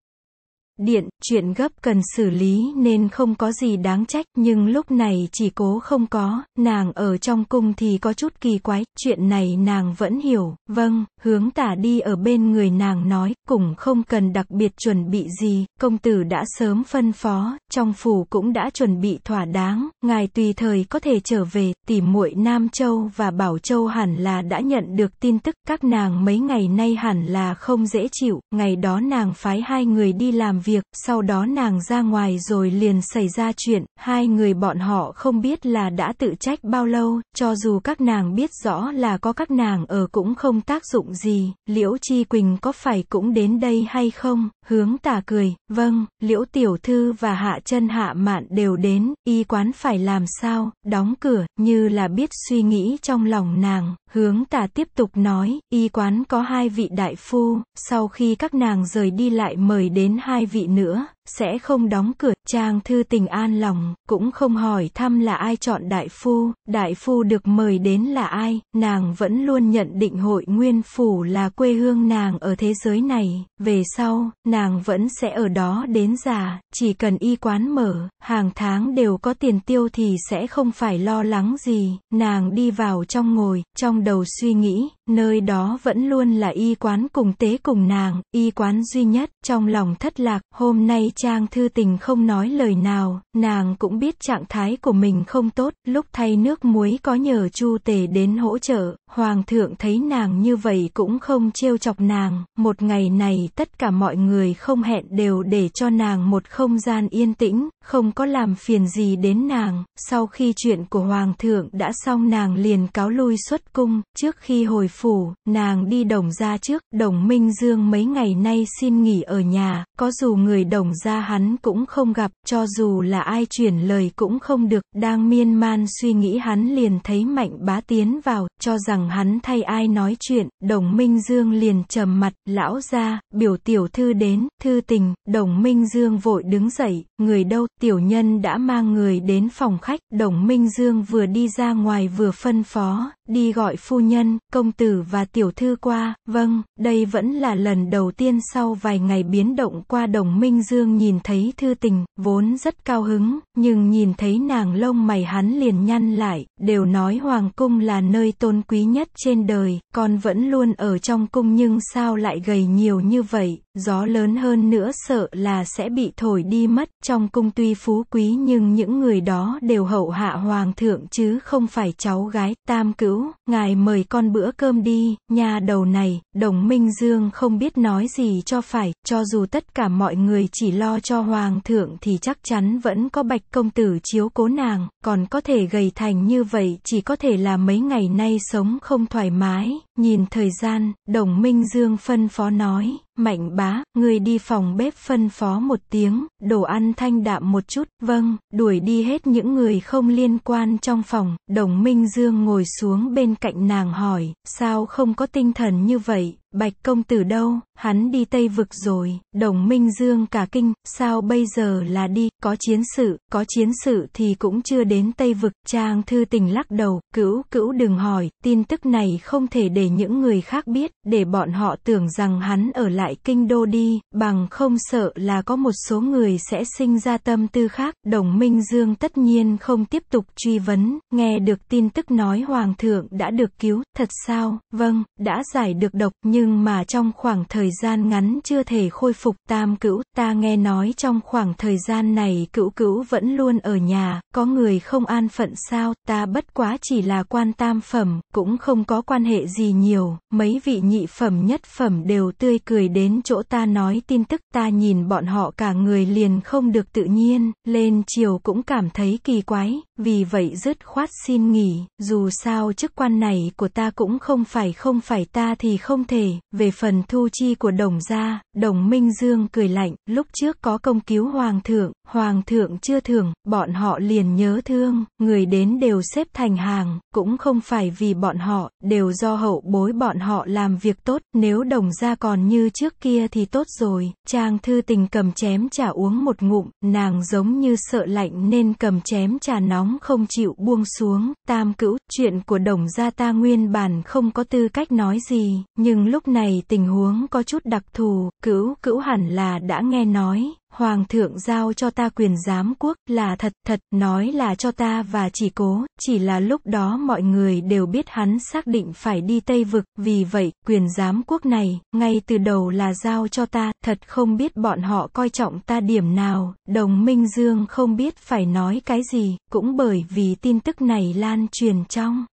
điện, chuyện gấp cần xử lý nên không có gì đáng trách, nhưng lúc này chỉ cố không có, nàng ở trong cung thì có chút kỳ quái, chuyện này nàng vẫn hiểu, vâng, hướng tả đi ở bên người nàng nói, cũng không cần đặc biệt chuẩn bị gì, công tử đã sớm phân phó, trong phủ cũng đã chuẩn bị thỏa đáng, ngài tùy thời có thể trở về, tỉ muội Nam Châu và Bảo Châu hẳn là đã nhận được tin tức, các nàng mấy ngày nay hẳn là không dễ chịu, ngày đó nàng phái hai người đi làm việc, sau đó nàng ra ngoài rồi liền xảy ra chuyện, hai người bọn họ không biết là đã tự trách bao lâu, cho dù các nàng biết rõ là có các nàng ở cũng không tác dụng gì, liễu chi quỳnh có phải cũng đến đây hay không, hướng tả cười, vâng, liễu tiểu thư và hạ chân hạ mạn đều đến, y quán phải làm sao, đóng cửa, như là biết suy nghĩ trong lòng nàng, hướng tả tiếp tục nói, y quán có hai vị đại phu, sau khi các nàng rời đi lại mời đến hai vị vị nữa sẽ không đóng cửa, Trang Thư Tình an lòng, cũng không hỏi thăm là ai chọn đại phu, đại phu được mời đến là ai, nàng vẫn luôn nhận định hội nguyên phủ là quê hương nàng ở thế giới này, về sau, nàng vẫn sẽ ở đó đến già, chỉ cần y quán mở, hàng tháng đều có tiền tiêu thì sẽ không phải lo lắng gì, nàng đi vào trong ngồi, trong đầu suy nghĩ, nơi đó vẫn luôn là y quán cùng tế cùng nàng, y quán duy nhất, trong lòng thất lạc, hôm nay Trang thư tình không nói lời nào, nàng cũng biết trạng thái của mình không tốt, lúc thay nước muối có nhờ Chu Tề đến hỗ trợ, Hoàng thượng thấy nàng như vậy cũng không trêu chọc nàng, một ngày này tất cả mọi người không hẹn đều để cho nàng một không gian yên tĩnh, không có làm phiền gì đến nàng, sau khi chuyện của Hoàng thượng đã xong nàng liền cáo lui xuất cung, trước khi hồi phủ, nàng đi đồng ra trước, đồng Minh Dương mấy ngày nay xin nghỉ ở nhà, có dù người đồng ra ra hắn cũng không gặp, cho dù là ai chuyển lời cũng không được, đang miên man suy nghĩ hắn liền thấy mạnh bá tiến vào, cho rằng hắn thay ai nói chuyện, đồng minh dương liền trầm mặt, lão ra, biểu tiểu thư đến, thư tình, đồng minh dương vội đứng dậy, người đâu, tiểu nhân đã mang người đến phòng khách, đồng minh dương vừa đi ra ngoài vừa phân phó, Đi gọi phu nhân, công tử và tiểu thư qua, vâng, đây vẫn là lần đầu tiên sau vài ngày biến động qua đồng Minh Dương nhìn thấy thư tình, vốn rất cao hứng, nhưng nhìn thấy nàng lông mày hắn liền nhăn lại, đều nói Hoàng Cung là nơi tôn quý nhất trên đời, con vẫn luôn ở trong cung nhưng sao lại gầy nhiều như vậy, Gió lớn hơn nữa sợ là sẽ bị thổi đi mất, trong cung tuy phú quý nhưng những người đó đều hậu hạ hoàng thượng chứ không phải cháu gái, tam cữu, ngài mời con bữa cơm đi, nhà đầu này, đồng minh dương không biết nói gì cho phải, cho dù tất cả mọi người chỉ lo cho hoàng thượng thì chắc chắn vẫn có bạch công tử chiếu cố nàng, còn có thể gầy thành như vậy chỉ có thể là mấy ngày nay sống không thoải mái, Nhìn thời gian, đồng minh Dương phân phó nói, mạnh bá, người đi phòng bếp phân phó một tiếng, đồ ăn thanh đạm một chút, vâng, đuổi đi hết những người không liên quan trong phòng, đồng minh Dương ngồi xuống bên cạnh nàng hỏi, sao không có tinh thần như vậy, Bạch công tử đâu, hắn đi Tây vực rồi, đồng minh dương cả kinh, sao bây giờ là đi, có chiến sự, có chiến sự thì cũng chưa đến Tây vực, trang thư tình lắc đầu, cữu cữu đừng hỏi, tin tức này không thể để những người khác biết, để bọn họ tưởng rằng hắn ở lại kinh đô đi, bằng không sợ là có một số người sẽ sinh ra tâm tư khác, đồng minh dương tất nhiên không tiếp tục truy vấn, nghe được tin tức nói hoàng thượng đã được cứu, thật sao, vâng, đã giải được độc, nhưng nhưng mà trong khoảng thời gian ngắn chưa thể khôi phục tam cữu, ta nghe nói trong khoảng thời gian này cữu cữu vẫn luôn ở nhà, có người không an phận sao, ta bất quá chỉ là quan tam phẩm, cũng không có quan hệ gì nhiều, mấy vị nhị phẩm nhất phẩm đều tươi cười đến chỗ ta nói tin tức ta nhìn bọn họ cả người liền không được tự nhiên, lên chiều cũng cảm thấy kỳ quái, vì vậy dứt khoát xin nghỉ, dù sao chức quan này của ta cũng không phải không phải ta thì không thể. Về phần thu chi của đồng gia, đồng Minh Dương cười lạnh, lúc trước có công cứu hoàng thượng, hoàng thượng chưa thưởng, bọn họ liền nhớ thương, người đến đều xếp thành hàng, cũng không phải vì bọn họ, đều do hậu bối bọn họ làm việc tốt, nếu đồng gia còn như trước kia thì tốt rồi. Trang thư tình cầm chém trà uống một ngụm, nàng giống như sợ lạnh nên cầm chém trà nóng sóng không chịu buông xuống, tam cữu, chuyện của đồng gia ta nguyên bản không có tư cách nói gì, nhưng lúc này tình huống có chút đặc thù, cữu cữu hẳn là đã nghe nói, Hoàng thượng giao cho ta quyền giám quốc, là thật, thật, nói là cho ta và chỉ cố, chỉ là lúc đó mọi người đều biết hắn xác định phải đi Tây Vực, vì vậy, quyền giám quốc này, ngay từ đầu là giao cho ta, thật không biết bọn họ coi trọng ta điểm nào, đồng minh dương không biết phải nói cái gì, cũng bởi vì tin tức này lan truyền trong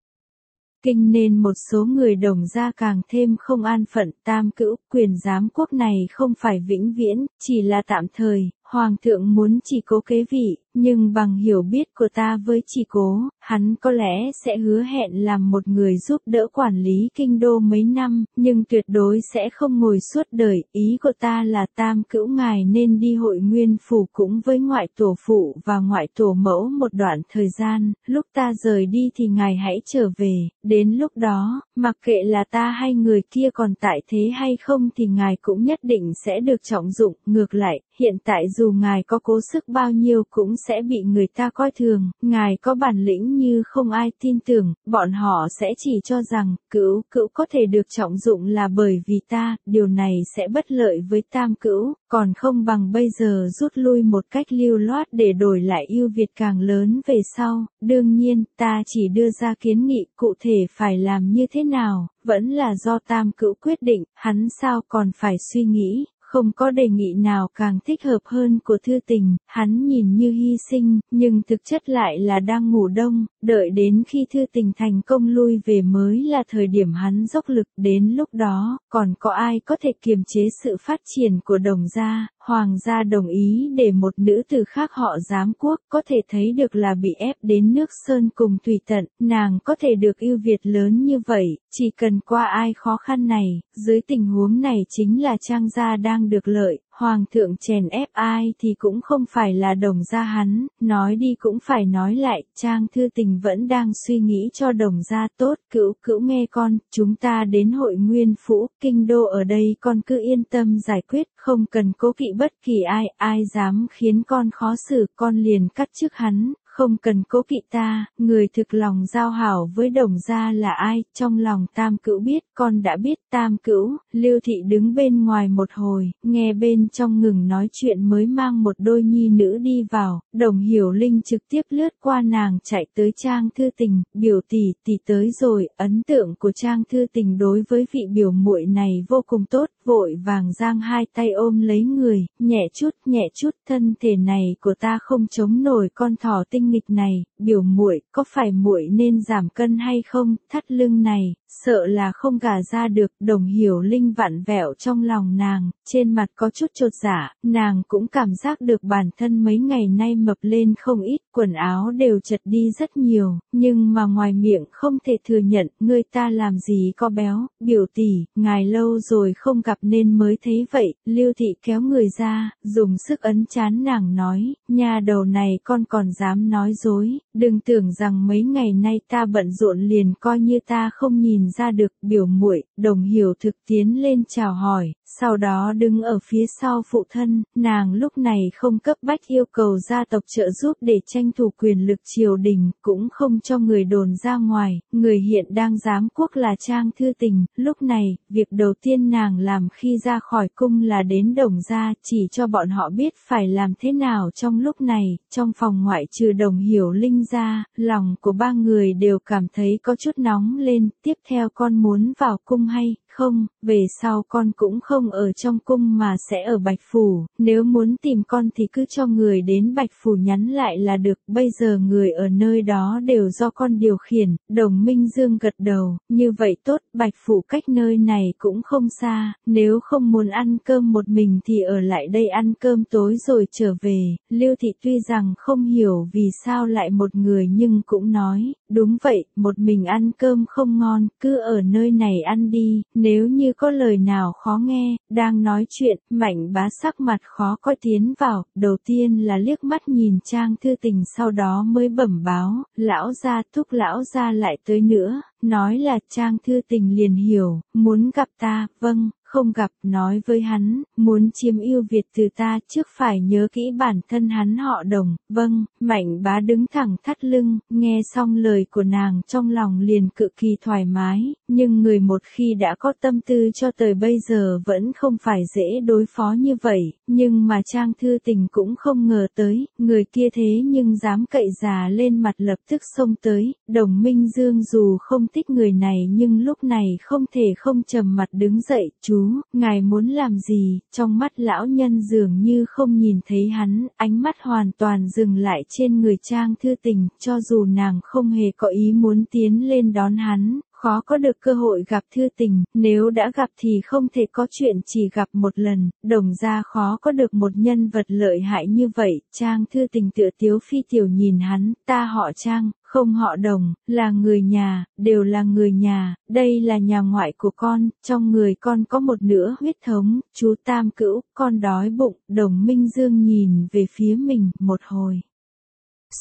kinh nên một số người đồng gia càng thêm không an phận tam cữu quyền giám quốc này không phải vĩnh viễn, chỉ là tạm thời, Hoàng thượng muốn chỉ cố kế vị, nhưng bằng hiểu biết của ta với chỉ cố, hắn có lẽ sẽ hứa hẹn làm một người giúp đỡ quản lý kinh đô mấy năm, nhưng tuyệt đối sẽ không ngồi suốt đời. Ý của ta là tam cữu ngài nên đi hội nguyên phủ cũng với ngoại tổ phụ và ngoại tổ mẫu một đoạn thời gian, lúc ta rời đi thì ngài hãy trở về, đến lúc đó, mặc kệ là ta hay người kia còn tại thế hay không thì ngài cũng nhất định sẽ được trọng dụng, ngược lại, hiện tại dù ngài có cố sức bao nhiêu cũng sẽ bị người ta coi thường, ngài có bản lĩnh như không ai tin tưởng, bọn họ sẽ chỉ cho rằng, cữu, cữu có thể được trọng dụng là bởi vì ta, điều này sẽ bất lợi với tam cữu, còn không bằng bây giờ rút lui một cách lưu loát để đổi lại ưu việt càng lớn về sau, đương nhiên, ta chỉ đưa ra kiến nghị cụ thể phải làm như thế nào, vẫn là do tam cữu quyết định, hắn sao còn phải suy nghĩ, không có đề nghị nào càng thích hợp hơn của thư tình, hắn nhìn như hy sinh, nhưng thực chất lại là đang ngủ đông, đợi đến khi thư tình thành công lui về mới là thời điểm hắn dốc lực đến lúc đó, còn có ai có thể kiềm chế sự phát triển của đồng gia, hoàng gia đồng ý để một nữ tử khác họ giám quốc có thể thấy được là bị ép đến nước sơn cùng tùy tận, nàng có thể được ưu việt lớn như vậy, chỉ cần qua ai khó khăn này, dưới tình huống này chính là trang gia đang được lợi, hoàng thượng chèn ép ai thì cũng không phải là đồng gia hắn, nói đi cũng phải nói lại, Trang Thư Tình vẫn đang suy nghĩ cho đồng gia tốt, cữu cữu nghe con, chúng ta đến hội nguyên phủ, kinh đô ở đây con cứ yên tâm giải quyết, không cần cố kỵ bất kỳ ai, ai dám khiến con khó xử, con liền cắt trước hắn, không cần cố kỵ ta, người thực lòng giao hảo với đồng gia là ai, trong lòng tam cữu biết, con đã biết tam cữu, lưu thị đứng bên ngoài một hồi, nghe bên trong ngừng nói chuyện mới mang một đôi nhi nữ đi vào, đồng hiểu linh trực tiếp lướt qua nàng chạy tới trang thư tình, biểu tỷ tỷ tới rồi, ấn tượng của trang thư tình đối với vị biểu muội này vô cùng tốt, vội vàng giang hai tay ôm lấy người, nhẹ chút nhẹ chút thân thể này của ta không chống nổi con thỏ tinh tinh nghịch này, biểu muội, có phải muội nên giảm cân hay không? Thắt lưng này, sợ là không gả ra được, Đồng Hiểu Linh vặn vẹo trong lòng nàng, trên mặt có chút chột giả, dạ, nàng cũng cảm giác được bản thân mấy ngày nay mập lên không ít, quần áo đều chật đi rất nhiều, nhưng mà ngoài miệng không thể thừa nhận, người ta làm gì có béo, biểu tỷ, ngài lâu rồi không gặp nên mới thấy vậy, Lưu thị kéo người ra, dùng sức ấn chán nàng nói, nhà đầu này con còn dám nói dối, đừng tưởng rằng mấy ngày nay ta bận rộn liền coi như ta không nhìn ra được biểu muội, đồng hiểu thực tiến lên chào hỏi, sau đó đứng ở phía sau phụ thân, nàng lúc này không cấp bách yêu cầu gia tộc trợ giúp để tranh thủ quyền lực triều đình, cũng không cho người đồn ra ngoài, người hiện đang giám quốc là Trang Thư Tình, lúc này, việc đầu tiên nàng làm khi ra khỏi cung là đến đồng gia chỉ cho bọn họ biết phải làm thế nào trong lúc này, trong phòng ngoại trừ đồng hiểu linh ra, lòng của ba người đều cảm thấy có chút nóng lên, tiếp theo con muốn vào cung hay không, về sau con cũng không ở trong cung mà sẽ ở Bạch Phủ, nếu muốn tìm con thì cứ cho người đến Bạch Phủ nhắn lại là được, bây giờ người ở nơi đó đều do con điều khiển, đồng minh dương gật đầu, như vậy tốt, Bạch Phủ cách nơi này cũng không xa, nếu không muốn ăn cơm một mình thì ở lại đây ăn cơm tối rồi trở về, Lưu Thị tuy rằng không hiểu vì sao lại một người nhưng cũng nói, đúng vậy, một mình ăn cơm không ngon, cứ ở nơi này ăn đi, nếu như có lời nào khó nghe, đang nói chuyện, mạnh bá sắc mặt khó có tiến vào, đầu tiên là liếc mắt nhìn trang thư tình sau đó mới bẩm báo, lão gia thúc lão gia lại tới nữa, nói là trang thư tình liền hiểu, muốn gặp ta, vâng, không gặp nói với hắn, muốn chiếm yêu Việt từ ta trước phải nhớ kỹ bản thân hắn họ đồng, vâng, mạnh bá đứng thẳng thắt lưng, nghe xong lời của nàng trong lòng liền cực kỳ thoải mái, nhưng người một khi đã có tâm tư cho tới bây giờ vẫn không phải dễ đối phó như vậy, nhưng mà trang thư tình cũng không ngờ tới, người kia thế nhưng dám cậy già lên mặt lập tức xông tới, đồng minh dương dù không thích người này nhưng lúc này không thể không trầm mặt đứng dậy, chú chú, ngài muốn làm gì, trong mắt lão nhân dường như không nhìn thấy hắn, ánh mắt hoàn toàn dừng lại trên người trang thư tình, cho dù nàng không hề có ý muốn tiến lên đón hắn, khó có được cơ hội gặp thư tình, nếu đã gặp thì không thể có chuyện chỉ gặp một lần, đồng ra khó có được một nhân vật lợi hại như vậy, Trang thư tình tựa tiếu phi tiểu nhìn hắn, ta họ Trang, không họ đồng, là người nhà, đều là người nhà, đây là nhà ngoại của con, trong người con có một nửa huyết thống, chú Tam Cữu, con đói bụng, đồng Minh Dương nhìn về phía mình, một hồi.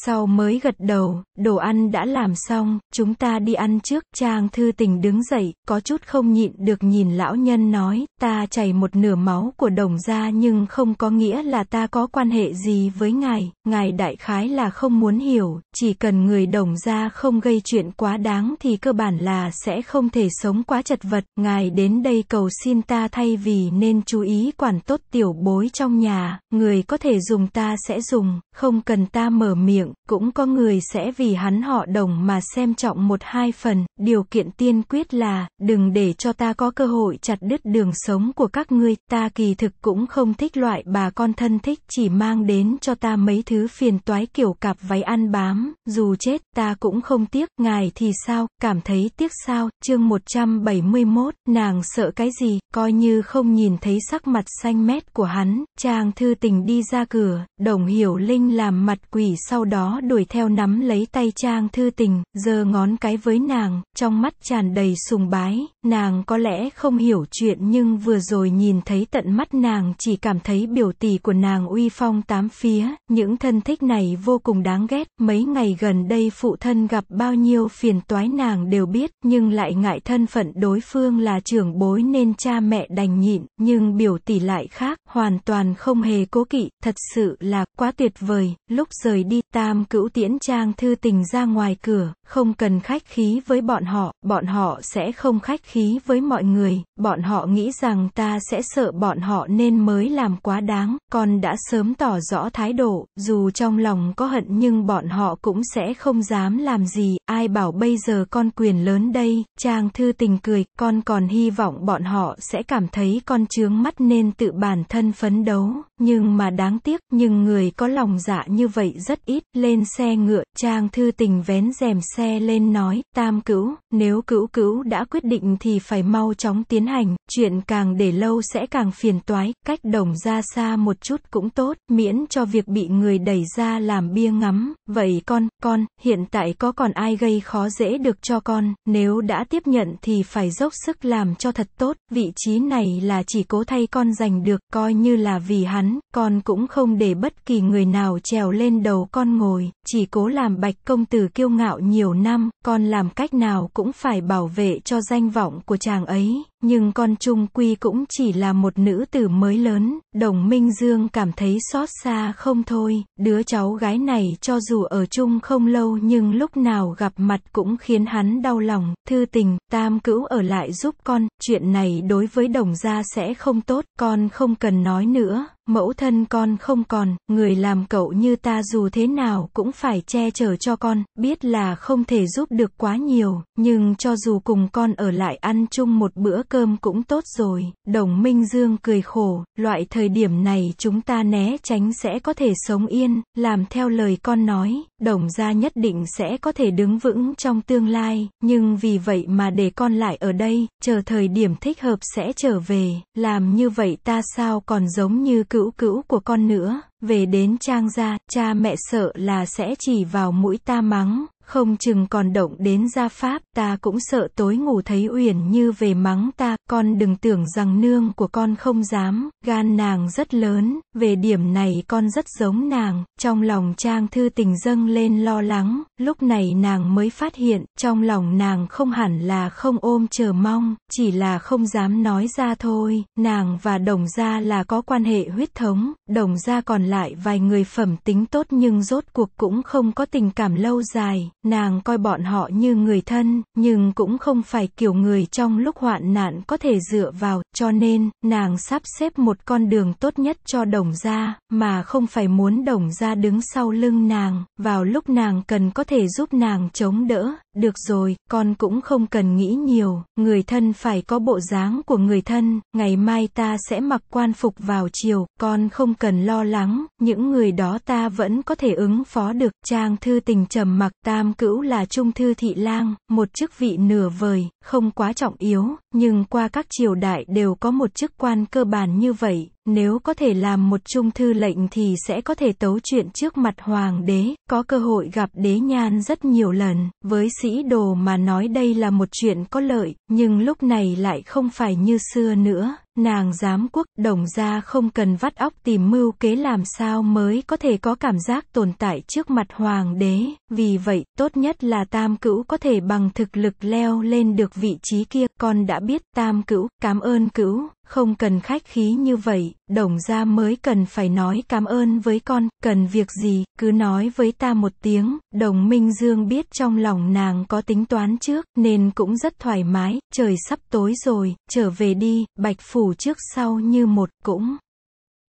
Sau mới gật đầu, đồ ăn đã làm xong, chúng ta đi ăn trước, Trang thư tình đứng dậy, có chút không nhịn được nhìn lão nhân nói, ta chảy một nửa máu của đồng gia nhưng không có nghĩa là ta có quan hệ gì với ngài, ngài đại khái là không muốn hiểu, chỉ cần người đồng gia không gây chuyện quá đáng thì cơ bản là sẽ không thể sống quá chật vật, ngài đến đây cầu xin ta thay vì nên chú ý quản tốt tiểu bối trong nhà, người có thể dùng ta sẽ dùng, không cần ta mở miệng miệng, cũng có người sẽ vì hắn họ đồng mà xem trọng một hai phần, điều kiện tiên quyết là, đừng để cho ta có cơ hội chặt đứt đường sống của các ngươi, ta kỳ thực cũng không thích loại bà con thân thích chỉ mang đến cho ta mấy thứ phiền toái kiểu cặp váy ăn bám, dù chết ta cũng không tiếc, ngài thì sao, cảm thấy tiếc sao, chương 171, nàng sợ cái gì, coi như không nhìn thấy sắc mặt xanh mét của hắn, chàng thư tình đi ra cửa, đồng hiểu linh làm mặt quỷ sau đó đuổi theo nắm lấy tay Trang Thư Tình, giơ ngón cái với nàng, trong mắt tràn đầy sùng bái, nàng có lẽ không hiểu chuyện nhưng vừa rồi nhìn thấy tận mắt nàng chỉ cảm thấy biểu tỷ của nàng uy phong tám phía, những thân thích này vô cùng đáng ghét, mấy ngày gần đây phụ thân gặp bao nhiêu phiền toái nàng đều biết, nhưng lại ngại thân phận đối phương là trưởng bối nên cha mẹ đành nhịn, nhưng biểu tỷ lại khác, hoàn toàn không hề cố kỵ, thật sự là quá tuyệt vời, lúc rời đi ta Tam Cửu tiễn Trang Thư Tình ra ngoài cửa, không cần khách khí với bọn họ, bọn họ sẽ không khách khí với mọi người, bọn họ nghĩ rằng ta sẽ sợ bọn họ nên mới làm quá đáng, con đã sớm tỏ rõ thái độ, dù trong lòng có hận nhưng bọn họ cũng sẽ không dám làm gì, ai bảo bây giờ con quyền lớn đây, Trang Thư Tình cười, con còn hy vọng bọn họ sẽ cảm thấy con chướng mắt nên tự bản thân phấn đấu, nhưng mà đáng tiếc, nhưng người có lòng dạ như vậy rất ít, lên xe ngựa, Trang Thư Tình vén rèm xe lên nói, tam cữu, nếu cữu cữu đã quyết định thì phải mau chóng tiến hành, chuyện càng để lâu sẽ càng phiền toái, cách đồng ra xa một chút cũng tốt, miễn cho việc bị người đẩy ra làm bia ngắm, vậy con, con, hiện tại có còn ai gây khó dễ được cho con, nếu đã tiếp nhận thì phải dốc sức làm cho thật tốt, vị trí này là chỉ cố thay con giành được, coi như là vì hắn, con cũng không để bất kỳ người nào trèo lên đầu con ngồi, chỉ cố làm bạch công tử kiêu ngạo nhiều năm, con làm cách nào cũng phải bảo vệ cho danh vọng của chàng ấy nhưng con trung quy cũng chỉ là một nữ tử mới lớn, đồng Minh Dương cảm thấy xót xa không thôi, đứa cháu gái này cho dù ở chung không lâu nhưng lúc nào gặp mặt cũng khiến hắn đau lòng, thư tình, tam cữu ở lại giúp con, chuyện này đối với đồng gia sẽ không tốt, con không cần nói nữa, mẫu thân con không còn, người làm cậu như ta dù thế nào cũng phải che chở cho con, biết là không thể giúp được quá nhiều, nhưng cho dù cùng con ở lại ăn chung một bữa cơm cũng tốt rồi. Đồng Minh Dương cười khổ, loại thời điểm này chúng ta né tránh sẽ có thể sống yên, làm theo lời con nói, đồng gia nhất định sẽ có thể đứng vững trong tương lai, nhưng vì vậy mà để con lại ở đây, chờ thời điểm thích hợp sẽ trở về, làm như vậy ta sao còn giống như cựu cữu cữu của con nữa, về đến trang gia, cha mẹ sợ là sẽ chỉ vào mũi ta mắng, không chừng còn động đến gia pháp, ta cũng sợ tối ngủ thấy Uyển Như về mắng ta, con đừng tưởng rằng nương của con không dám, gan nàng rất lớn, về điểm này con rất giống nàng, trong lòng Trang Thư Tình dâng lên lo lắng, lúc này nàng mới phát hiện, trong lòng nàng không hẳn là không ôm chờ mong, chỉ là không dám nói ra thôi, nàng và Đồng Gia là có quan hệ huyết thống, Đồng Gia còn lại vài người phẩm tính tốt nhưng rốt cuộc cũng không có tình cảm lâu dài, Nàng coi bọn họ như người thân, nhưng cũng không phải kiểu người trong lúc hoạn nạn có thể dựa vào, cho nên, nàng sắp xếp một con đường tốt nhất cho đồng gia, mà không phải muốn đồng gia đứng sau lưng nàng, vào lúc nàng cần có thể giúp nàng chống đỡ, được rồi, con cũng không cần nghĩ nhiều, người thân phải có bộ dáng của người thân, ngày mai ta sẽ mặc quan phục vào chiều, con không cần lo lắng, những người đó ta vẫn có thể ứng phó được, trang thư tình trầm mặc tam Tam là Trung Thư Thị Lang, một chức vị nửa vời, không quá trọng yếu, nhưng qua các triều đại đều có một chức quan cơ bản như vậy, nếu có thể làm một trung thư lệnh thì sẽ có thể tấu chuyện trước mặt hoàng đế, có cơ hội gặp đế nhan rất nhiều lần, với sĩ đồ mà nói đây là một chuyện có lợi, nhưng lúc này lại không phải như xưa nữa, nàng giám quốc đồng gia không cần vắt óc tìm mưu kế làm sao mới có thể có cảm giác tồn tại trước mặt hoàng đế, vì vậy, tốt nhất là tam cữu có thể bằng thực lực leo lên được vị trí kia, con đã biết tam cữu, cảm ơn cữu. Không cần khách khí như vậy, đồng gia mới cần phải nói cảm ơn với con, cần việc gì, cứ nói với ta một tiếng, đồng minh dương biết trong lòng nàng có tính toán trước, nên cũng rất thoải mái, trời sắp tối rồi, trở về đi, bạch phủ trước sau như một cũng.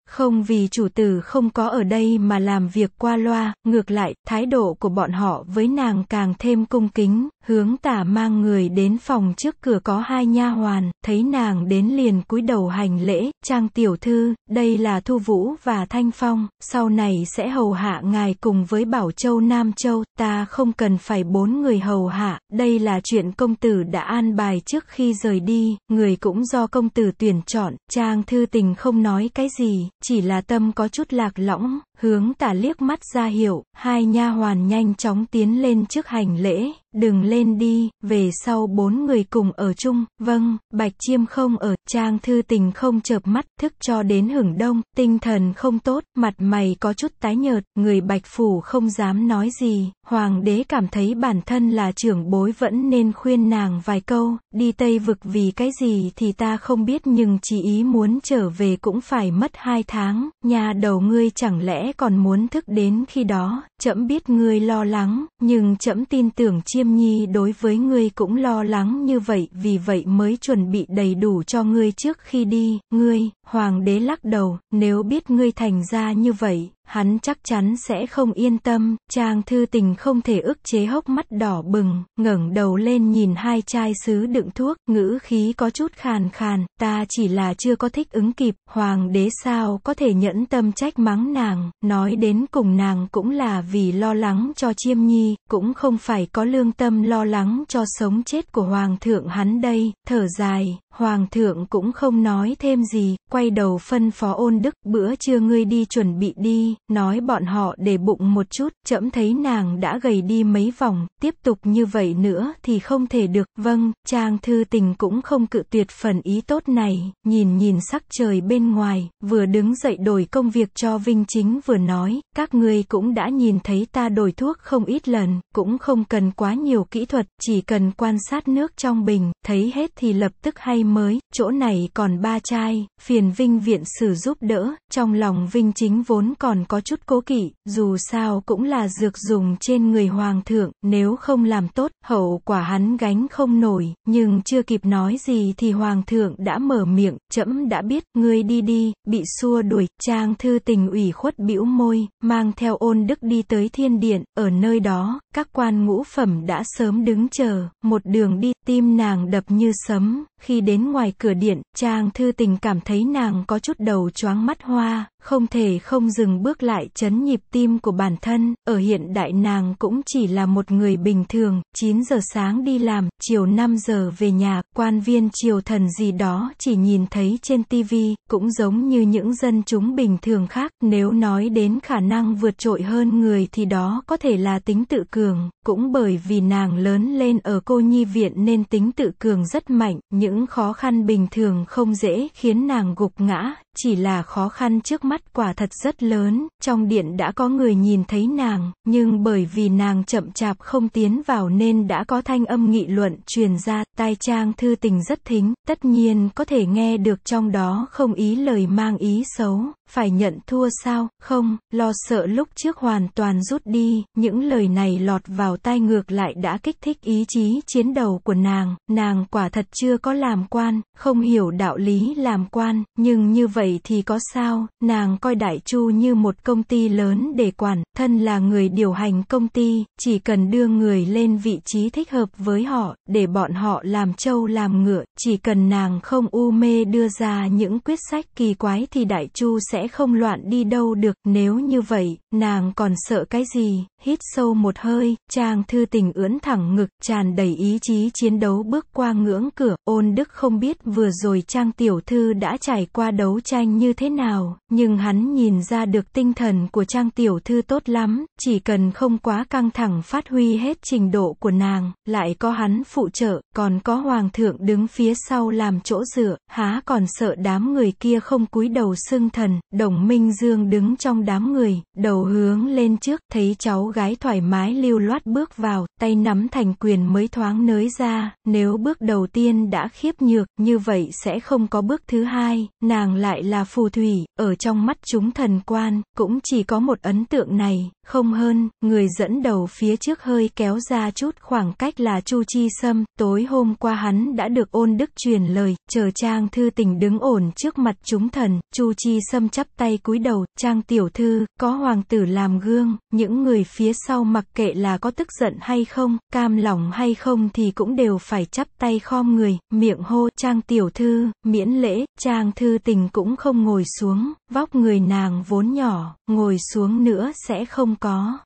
Không vì chủ tử không có ở đây mà làm việc qua loa, ngược lại, thái độ của bọn họ với nàng càng thêm cung kính, Hướng tả mang người đến phòng trước cửa có hai nha hoàn, thấy nàng đến liền cúi đầu hành lễ, trang tiểu thư, đây là Thu Vũ và Thanh Phong, sau này sẽ hầu hạ ngài cùng với Bảo Châu Nam Châu, ta không cần phải bốn người hầu hạ, đây là chuyện công tử đã an bài trước khi rời đi, người cũng do công tử tuyển chọn, trang thư tình không nói cái gì, chỉ là tâm có chút lạc lõng, hướng tả liếc mắt ra hiệu, hai nha hoàn nhanh chóng tiến lên trước hành lễ, đừng lên đi, về sau bốn người cùng ở chung, vâng, bạch chiêm không ở, trang thư tình không chợp mắt, thức cho đến hưởng đông, tinh thần không tốt, mặt mày có chút tái nhợt, người bạch phủ không dám nói gì, hoàng đế cảm thấy bản thân là trưởng bối vẫn nên khuyên nàng vài câu, đi tây vực vì cái gì thì ta không biết nhưng chỉ ý muốn trở về cũng phải mất hai tháng, nhà đầu ngươi chẳng lẽ còn muốn thức đến khi đó, trẫm biết ngươi lo lắng, nhưng trẫm tin tưởng Chiêm Nhi đối với ngươi cũng lo lắng như vậy, vì vậy mới chuẩn bị đầy đủ cho ngươi trước khi đi. Ngươi, hoàng đế lắc đầu, nếu biết ngươi thành ra như vậy, hắn chắc chắn sẽ không yên tâm, Trang Thư Tình không thể ức chế hốc mắt đỏ bừng, ngẩng đầu lên nhìn hai chai sứ đựng thuốc, ngữ khí có chút khàn khàn, ta chỉ là chưa có thích ứng kịp, hoàng đế sao có thể nhẫn tâm trách mắng nàng, nói đến cùng nàng cũng là vì lo lắng cho chiêm nhi, cũng không phải có lương tâm lo lắng cho sống chết của hoàng thượng hắn đây, thở dài, Hoàng thượng cũng không nói thêm gì, quay đầu phân phó ôn đức, bữa trưa ngươi đi chuẩn bị đi, nói bọn họ để bụng một chút, chậm thấy nàng đã gầy đi mấy vòng, tiếp tục như vậy nữa thì không thể được, vâng, trang thư tình cũng không cự tuyệt phần ý tốt này, nhìn nhìn sắc trời bên ngoài, vừa đứng dậy đổi công việc cho Vinh Chính vừa nói, các ngươi cũng đã nhìn thấy ta đổi thuốc không ít lần, cũng không cần quá nhiều kỹ thuật, chỉ cần quan sát nước trong bình, thấy hết thì lập tức hay may mới, chỗ này còn ba chai, phiền Vinh viện sử giúp đỡ, trong lòng Vinh chính vốn còn có chút cố kỵ, dù sao cũng là dược dùng trên người hoàng thượng, nếu không làm tốt, hậu quả hắn gánh không nổi, nhưng chưa kịp nói gì thì hoàng thượng đã mở miệng, trẫm đã biết, ngươi đi đi, bị xua đuổi, trang thư tình ủy khuất bĩu môi, mang theo ôn đức đi tới thiên điện, ở nơi đó, các quan ngũ phẩm đã sớm đứng chờ, một đường đi, tim nàng đập như sấm, khi đến ngoài cửa điện, chàng Thư Tình cảm thấy nàng có chút đầu choáng mắt hoa, không thể không dừng bước lại chấn nhịp tim của bản thân, ở hiện đại nàng cũng chỉ là một người bình thường, 9 giờ sáng đi làm, chiều 5 giờ về nhà, quan viên triều thần gì đó chỉ nhìn thấy trên tivi, cũng giống như những dân chúng bình thường khác, nếu nói đến khả năng vượt trội hơn người thì đó có thể là tính tự cường, cũng bởi vì nàng lớn lên ở cô nhi viện nên tính tự cường rất mạnh, những khó khăn bình thường không dễ khiến nàng gục ngã, chỉ là khó khăn trước mắt quả thật rất lớn, trong điện đã có người nhìn thấy nàng, nhưng bởi vì nàng chậm chạp không tiến vào nên đã có thanh âm nghị luận truyền ra, tai trang thư tình rất thính, tất nhiên có thể nghe được trong đó không ý lời mang ý xấu, phải nhận thua sao, không, lo sợ lúc trước hoàn toàn rút đi, những lời này lọt vào tai ngược lại đã kích thích ý chí chiến đầu của nàng, nàng quả thật chưa có làm quan, không hiểu đạo lý làm quan, nhưng như vậy vậy thì có sao, nàng coi Đại Chu như một công ty lớn để quản, thân là người điều hành công ty, chỉ cần đưa người lên vị trí thích hợp với họ, để bọn họ làm trâu làm ngựa, chỉ cần nàng không u mê đưa ra những quyết sách kỳ quái thì Đại Chu sẽ không loạn đi đâu được, nếu như vậy, nàng còn sợ cái gì, hít sâu một hơi, trang thư tình ưỡn thẳng ngực, tràn đầy ý chí chiến đấu bước qua ngưỡng cửa, ôn đức không biết vừa rồi trang tiểu thư đã trải qua đấu tranh như thế nào, nhưng hắn nhìn ra được tinh thần của Trang tiểu thư tốt lắm, chỉ cần không quá căng thẳng phát huy hết trình độ của nàng, lại có hắn phụ trợ, còn có hoàng thượng đứng phía sau làm chỗ dựa, há còn sợ đám người kia không cúi đầu xưng thần, đồng minh dương đứng trong đám người, đầu hướng lên trước, thấy cháu gái thoải mái lưu loát bước vào, tay nắm thành quyền mới thoáng nới ra, nếu bước đầu tiên đã khiếp nhược, như vậy sẽ không có bước thứ hai, nàng lại lại là phù thủy, ở trong mắt chúng thần quan, cũng chỉ có một ấn tượng này, không hơn, người dẫn đầu phía trước hơi kéo ra chút khoảng cách là Chu Chi Sâm, tối hôm qua hắn đã được ôn đức truyền lời, chờ Trang Thư Tình đứng ổn trước mặt chúng thần, Chu Chi Sâm chắp tay cúi đầu, Trang Tiểu Thư, có hoàng tử làm gương, những người phía sau mặc kệ là có tức giận hay không, cam lòng hay không thì cũng đều phải chắp tay khom người, miệng hô, Trang Tiểu Thư, miễn lễ, Trang Thư Tình cũng không ngồi xuống, vóc người nàng vốn nhỏ, ngồi xuống nữa sẽ không có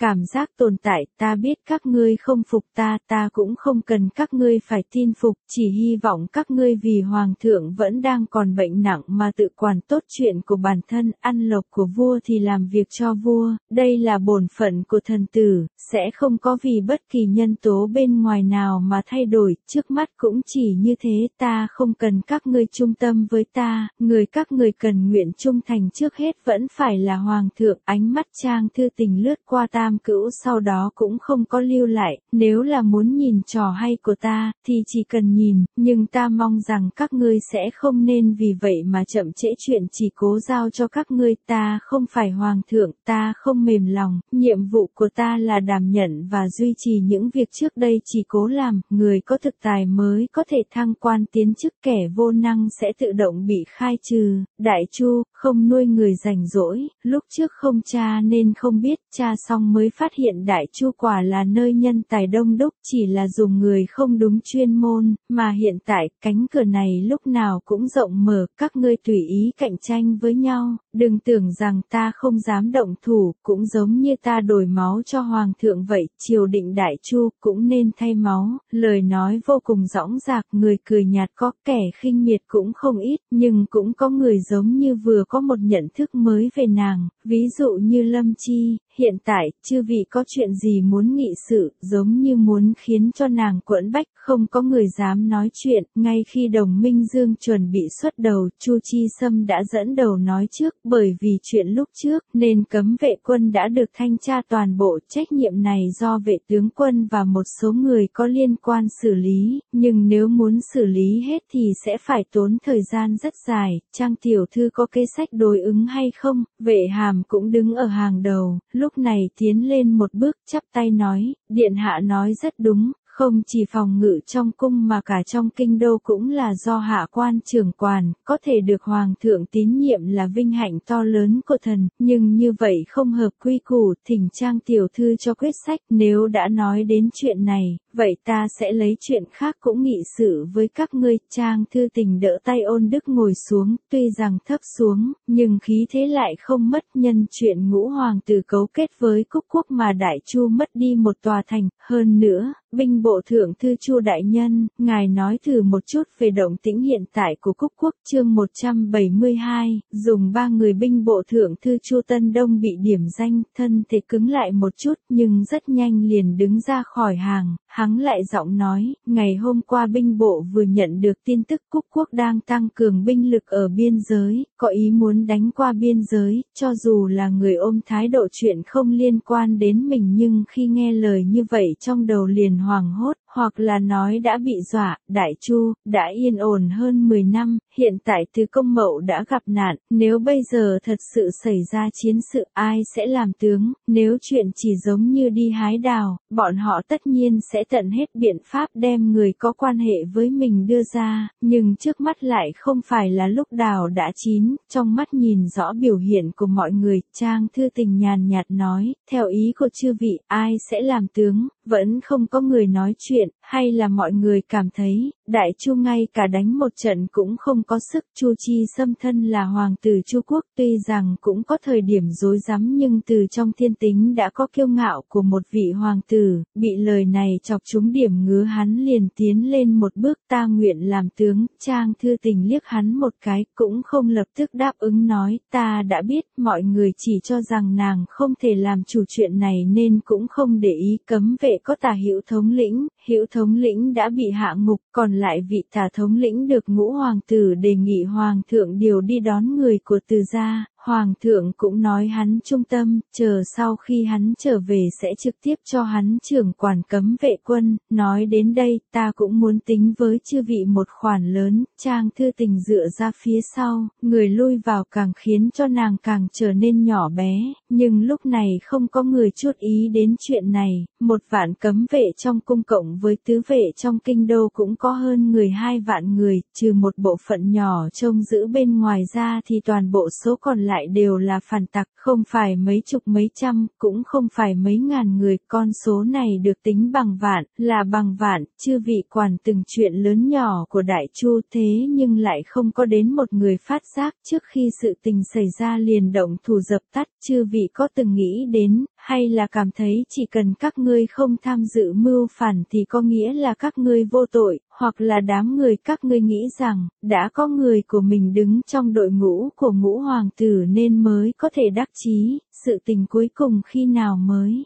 Cảm giác tồn tại, ta biết các ngươi không phục ta, ta cũng không cần các ngươi phải tin phục, chỉ hy vọng các ngươi vì Hoàng thượng vẫn đang còn bệnh nặng mà tự quản tốt chuyện của bản thân, ăn lộc của vua thì làm việc cho vua, đây là bổn phận của thần tử, sẽ không có vì bất kỳ nhân tố bên ngoài nào mà thay đổi, trước mắt cũng chỉ như thế, ta không cần các ngươi trung tâm với ta, người các người cần nguyện trung thành trước hết vẫn phải là Hoàng thượng, ánh mắt trang thư tình lướt qua ta Tam cữu sau đó cũng không có lưu lại, nếu là muốn nhìn trò hay của ta, thì chỉ cần nhìn, nhưng ta mong rằng các ngươi sẽ không nên vì vậy mà chậm trễ chuyện chỉ cố giao cho các ngươi, ta không phải hoàng thượng, ta không mềm lòng, nhiệm vụ của ta là đảm nhận và duy trì những việc trước đây chỉ cố làm, người có thực tài mới có thể thăng quan tiến chức kẻ vô năng sẽ tự động bị khai trừ, đại chu, không nuôi người rảnh rỗi, lúc trước không cha nên không biết, cha xong mới phát hiện Đại Chu quả là nơi nhân tài đông đúc chỉ là dùng người không đúng chuyên môn, mà hiện tại cánh cửa này lúc nào cũng rộng mở, các ngươi tùy ý cạnh tranh với nhau, Đừng tưởng rằng ta không dám động thủ, cũng giống như ta đổi máu cho hoàng thượng vậy, triều định đại chu cũng nên thay máu, lời nói vô cùng rõng rạc, người cười nhạt có kẻ khinh miệt cũng không ít, nhưng cũng có người giống như vừa có một nhận thức mới về nàng, ví dụ như Lâm Chi, hiện tại, chư vị có chuyện gì muốn nghị sự, giống như muốn khiến cho nàng quẫn bách, không có người dám nói chuyện, ngay khi đồng minh Dương chuẩn bị xuất đầu, Chu Chi Sâm đã dẫn đầu nói trước, bởi vì chuyện lúc trước nên cấm vệ quân đã được thanh tra toàn bộ trách nhiệm này do vệ tướng quân và một số người có liên quan xử lý, nhưng nếu muốn xử lý hết thì sẽ phải tốn thời gian rất dài, trang tiểu thư có kế sách đối ứng hay không, vệ hàm cũng đứng ở hàng đầu, lúc này tiến lên một bước chắp tay nói, điện hạ nói rất đúng, không chỉ phòng ngự trong cung mà cả trong kinh đô cũng là do hạ quan trưởng quản, có thể được hoàng thượng tín nhiệm là vinh hạnh to lớn của thần, nhưng như vậy không hợp quy củ, thỉnh trang tiểu thư cho quyết sách, nếu đã nói đến chuyện này, vậy ta sẽ lấy chuyện khác cũng nghị sự với các ngươi, trang thư tình đỡ tay ôn đức ngồi xuống, tuy rằng thấp xuống, nhưng khí thế lại không mất nhân chuyện ngũ hoàng tử cấu kết với cúc quốc mà đại chu mất đi một tòa thành, hơn nữa, binh bộ thượng thư Chu đại nhân, ngài nói thử một chút về động tĩnh hiện tại của Cúc Quốc chương 172, dùng ba người binh bộ thượng thư Chu Tân Đông bị điểm danh, thân thể cứng lại một chút nhưng rất nhanh liền đứng ra khỏi hàng, hắn lại giọng nói, ngày hôm qua binh bộ vừa nhận được tin tức Cúc Quốc đang tăng cường binh lực ở biên giới, có ý muốn đánh qua biên giới, cho dù là người ôm thái độ chuyện không liên quan đến mình nhưng khi nghe lời như vậy trong đầu liền hoàng hốt, hoặc là nói đã bị dọa, Đại Chu, đã yên ổn hơn 10 năm, hiện tại tứ công mậu đã gặp nạn, nếu bây giờ thật sự xảy ra chiến sự ai sẽ làm tướng, nếu chuyện chỉ giống như đi hái đào, bọn họ tất nhiên sẽ tận hết biện pháp đem người có quan hệ với mình đưa ra, nhưng trước mắt lại không phải là lúc đào đã chín, trong mắt nhìn rõ biểu hiện của mọi người, Trang Thư Tình nhàn nhạt nói, theo ý của chư vị, ai sẽ làm tướng, vẫn không có người nói chuyện, hay là mọi người cảm thấy, đại chu ngay cả đánh một trận cũng không có sức chu chi xâm thân là hoàng tử chu quốc tuy rằng cũng có thời điểm dối rắm nhưng từ trong thiên tính đã có kiêu ngạo của một vị hoàng tử, bị lời này chọc trúng điểm ngứa hắn liền tiến lên một bước ta nguyện làm tướng, trang thư tình liếc hắn một cái cũng không lập tức đáp ứng nói ta đã biết mọi người chỉ cho rằng nàng không thể làm chủ chuyện này nên cũng không để ý cấm vệ có tả hữu thống lĩnh, hữu thống lĩnh đã bị hạ ngục, còn lại vị tả thống lĩnh được ngũ hoàng tử đề nghị hoàng thượng điều đi đón người của từ gia, Hoàng thượng cũng nói hắn trung tâm, chờ sau khi hắn trở về sẽ trực tiếp cho hắn trưởng quản cấm vệ quân, nói đến đây ta cũng muốn tính với chư vị một khoản lớn, trang thư tình dựa ra phía sau, người lui vào càng khiến cho nàng càng trở nên nhỏ bé, nhưng lúc này không có người chút ý đến chuyện này, một vạn cấm vệ trong cung cộng với tứ vệ trong kinh đô cũng có hơn người hai vạn người, trừ một bộ phận nhỏ trông giữ bên ngoài ra thì toàn bộ số còn lại lại đều là phản tặc, không phải mấy chục mấy trăm, cũng không phải mấy ngàn người, con số này được tính bằng vạn, là bằng vạn, chưa vị quản từng chuyện lớn nhỏ của Đại Chu thế nhưng lại không có đến một người phát giác trước khi sự tình xảy ra liền động thủ dập tắt, chưa vị có từng nghĩ đến, hay là cảm thấy chỉ cần các ngươi không tham dự mưu phản thì có nghĩa là các ngươi vô tội, hoặc là đám người các ngươi nghĩ rằng, đã có người của mình đứng trong đội ngũ của ngũ hoàng tử nên mới có thể đắc chí, sự tình cuối cùng khi nào mới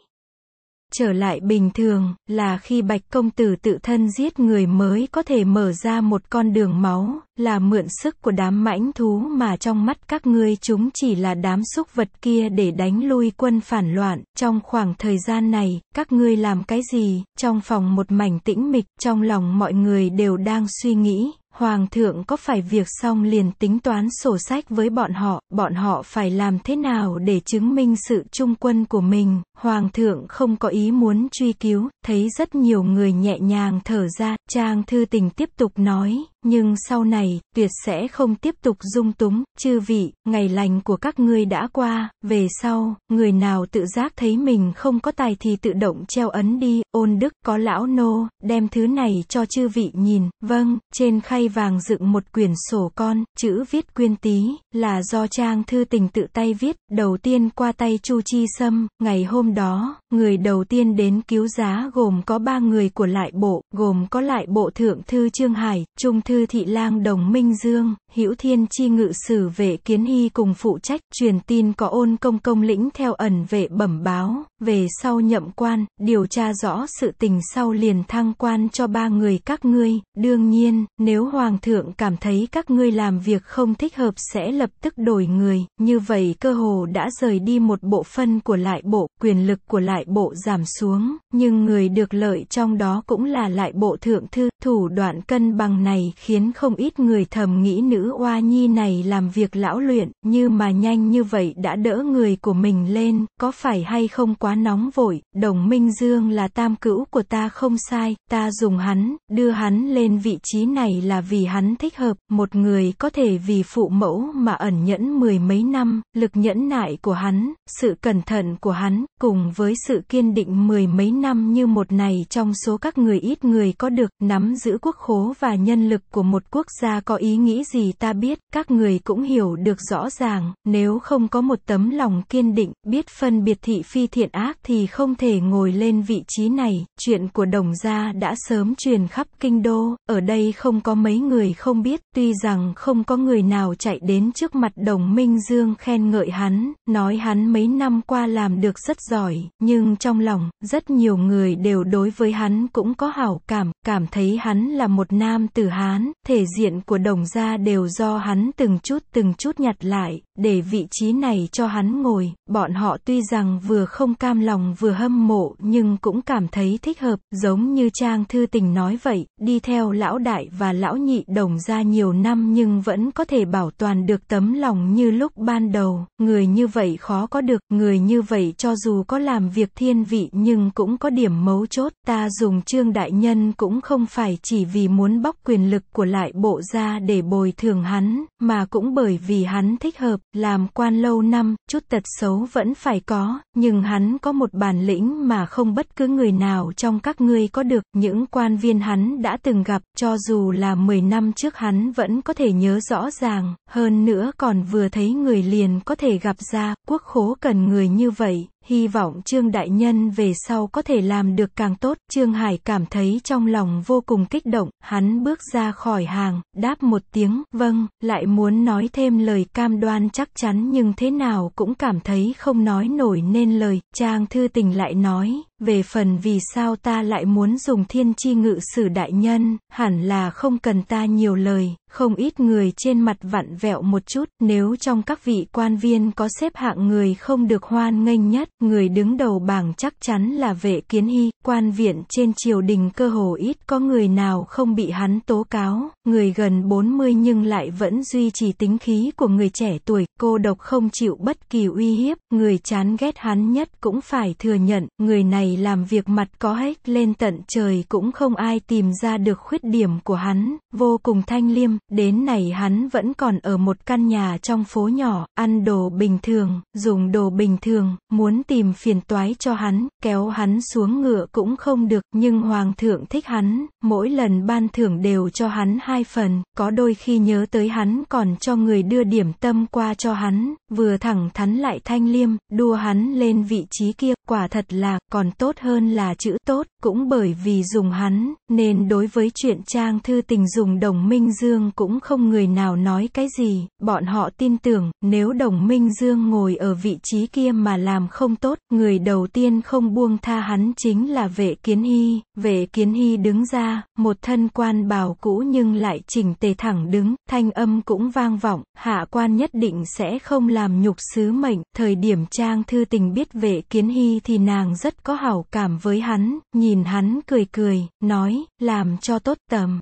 Trở lại bình thường, là khi Bạch Công Tử tự thân giết người mới có thể mở ra một con đường máu, là mượn sức của đám mãnh thú mà trong mắt các ngươi chúng chỉ là đám súc vật kia để đánh lui quân phản loạn. Trong khoảng thời gian này, các ngươi làm cái gì? Trong phòng một mảnh tĩnh mịch, trong lòng mọi người đều đang suy nghĩ, Hoàng thượng có phải việc xong liền tính toán sổ sách với bọn họ, bọn họ phải làm thế nào để chứng minh sự trung quân của mình. Hoàng thượng không có ý muốn truy cứu, thấy rất nhiều người nhẹ nhàng thở ra, Trang Thư Tình tiếp tục nói, nhưng sau này, tuyệt sẽ không tiếp tục dung túng, chư vị, ngày lành của các ngươi đã qua, về sau, người nào tự giác thấy mình không có tài thì tự động treo ấn đi, ôn đức, có lão nô, đem thứ này cho chư vị nhìn, vâng, trên khay vàng dựng một quyển sổ con, chữ viết quyên tí, là do trang thư tình tự tay viết, đầu tiên qua tay Chu Chi Sâm, ngày hôm đó, người đầu tiên đến cứu giá gồm có ba người của lại bộ, gồm có lại bộ thượng thư Trương Hải, Trung thư Thư Thị Lang Đồng Minh Dương Hữu Thiên Chi ngự sử vệ kiến hy cùng phụ trách, truyền tin có ôn công công lĩnh theo ẩn vệ bẩm báo, về sau nhậm quan, điều tra rõ sự tình sau liền thăng quan cho ba người các ngươi, đương nhiên, nếu Hoàng thượng cảm thấy các ngươi làm việc không thích hợp sẽ lập tức đổi người, như vậy cơ hồ đã rời đi một bộ phân của lại bộ, quyền lực của lại bộ giảm xuống, nhưng người được lợi trong đó cũng là lại bộ thượng thư, thủ đoạn cân bằng này khiến không ít người thầm nghĩ nữ nữ oa nhi này làm việc lão luyện, như mà nhanh như vậy đã đỡ người của mình lên, có phải hay không quá nóng vội, đồng minh dương là tam cữu của ta không sai, ta dùng hắn, đưa hắn lên vị trí này là vì hắn thích hợp, một người có thể vì phụ mẫu mà ẩn nhẫn mười mấy năm, lực nhẫn nại của hắn, sự cẩn thận của hắn, cùng với sự kiên định mười mấy năm như một này trong số các người ít người có được, nắm giữ quốc khố và nhân lực của một quốc gia có ý nghĩ gì ta biết, các người cũng hiểu được rõ ràng, nếu không có một tấm lòng kiên định, biết phân biệt thị phi thiện ác thì không thể ngồi lên vị trí này, chuyện của đồng gia đã sớm truyền khắp kinh đô, ở đây không có mấy người không biết, tuy rằng không có người nào chạy đến trước mặt đồng Minh Dương khen ngợi hắn, nói hắn mấy năm qua làm được rất giỏi, nhưng trong lòng, rất nhiều người đều đối với hắn cũng có hảo cảm, cảm thấy hắn là một nam tử Hán, thể diện của đồng gia đều đều do hắn từng chút từng chút nhặt lại, để vị trí này cho hắn ngồi, bọn họ tuy rằng vừa không cam lòng vừa hâm mộ nhưng cũng cảm thấy thích hợp, giống như Trang Thư Tình nói vậy, đi theo lão đại và lão nhị đồng ra nhiều năm nhưng vẫn có thể bảo toàn được tấm lòng như lúc ban đầu, người như vậy khó có được, người như vậy cho dù có làm việc thiên vị nhưng cũng có điểm mấu chốt, ta dùng Trương Đại Nhân cũng không phải chỉ vì muốn bóc quyền lực của lại bộ ra để bồi thường thường hắn, mà cũng bởi vì hắn thích hợp, làm quan lâu năm, chút tật xấu vẫn phải có, nhưng hắn có một bản lĩnh mà không bất cứ người nào trong các ngươi có được, những quan viên hắn đã từng gặp, cho dù là 10 năm trước hắn vẫn có thể nhớ rõ ràng, hơn nữa còn vừa thấy người liền có thể gặp ra, quốc khố cần người như vậy, hy vọng Trương Đại Nhân về sau có thể làm được càng tốt. Trương Hải cảm thấy trong lòng vô cùng kích động, hắn bước ra khỏi hàng, đáp một tiếng, vâng, lại muốn nói thêm lời cam đoan chắc chắn nhưng thế nào cũng cảm thấy không nói nổi nên lời. Trang Thư Tình lại nói, về phần vì sao ta lại muốn dùng thiên chi ngự sử đại nhân, hẳn là không cần ta nhiều lời, không ít người trên mặt vặn vẹo một chút, nếu trong các vị quan viên có xếp hạng người không được hoan nghênh nhất, người đứng đầu bảng chắc chắn là vệ kiến hy, quan viện trên triều đình cơ hồ ít có người nào không bị hắn tố cáo, người gần 40 nhưng lại vẫn duy trì tính khí của người trẻ tuổi, cô độc không chịu bất kỳ uy hiếp, người chán ghét hắn nhất cũng phải thừa nhận, người này ngày làm việc mặt có hết lên tận trời cũng không ai tìm ra được khuyết điểm của hắn, vô cùng thanh liêm, đến này hắn vẫn còn ở một căn nhà trong phố nhỏ, ăn đồ bình thường, dùng đồ bình thường, muốn tìm phiền toái cho hắn, kéo hắn xuống ngựa cũng không được, nhưng hoàng thượng thích hắn, mỗi lần ban thưởng đều cho hắn hai phần, có đôi khi nhớ tới hắn còn cho người đưa điểm tâm qua cho hắn, vừa thẳng thắn lại thanh liêm, đua hắn lên vị trí kia, quả thật là, còn tốt hơn là chữ tốt cũng bởi vì dùng hắn, nên đối với chuyện Trang Thư Tình dùng Đồng Minh Dương cũng không người nào nói cái gì, bọn họ tin tưởng, nếu Đồng Minh Dương ngồi ở vị trí kia mà làm không tốt, người đầu tiên không buông tha hắn chính là vệ kiến hy, vệ kiến hy đứng ra, một thân quan bào cũ nhưng lại chỉnh tề thẳng đứng, thanh âm cũng vang vọng, hạ quan nhất định sẽ không làm nhục sứ mệnh, thời điểm Trang Thư Tình biết vệ kiến hy thì nàng rất có hảo cảm với hắn, nhìn nhìn hắn cười cười, nói, làm cho tốt tầm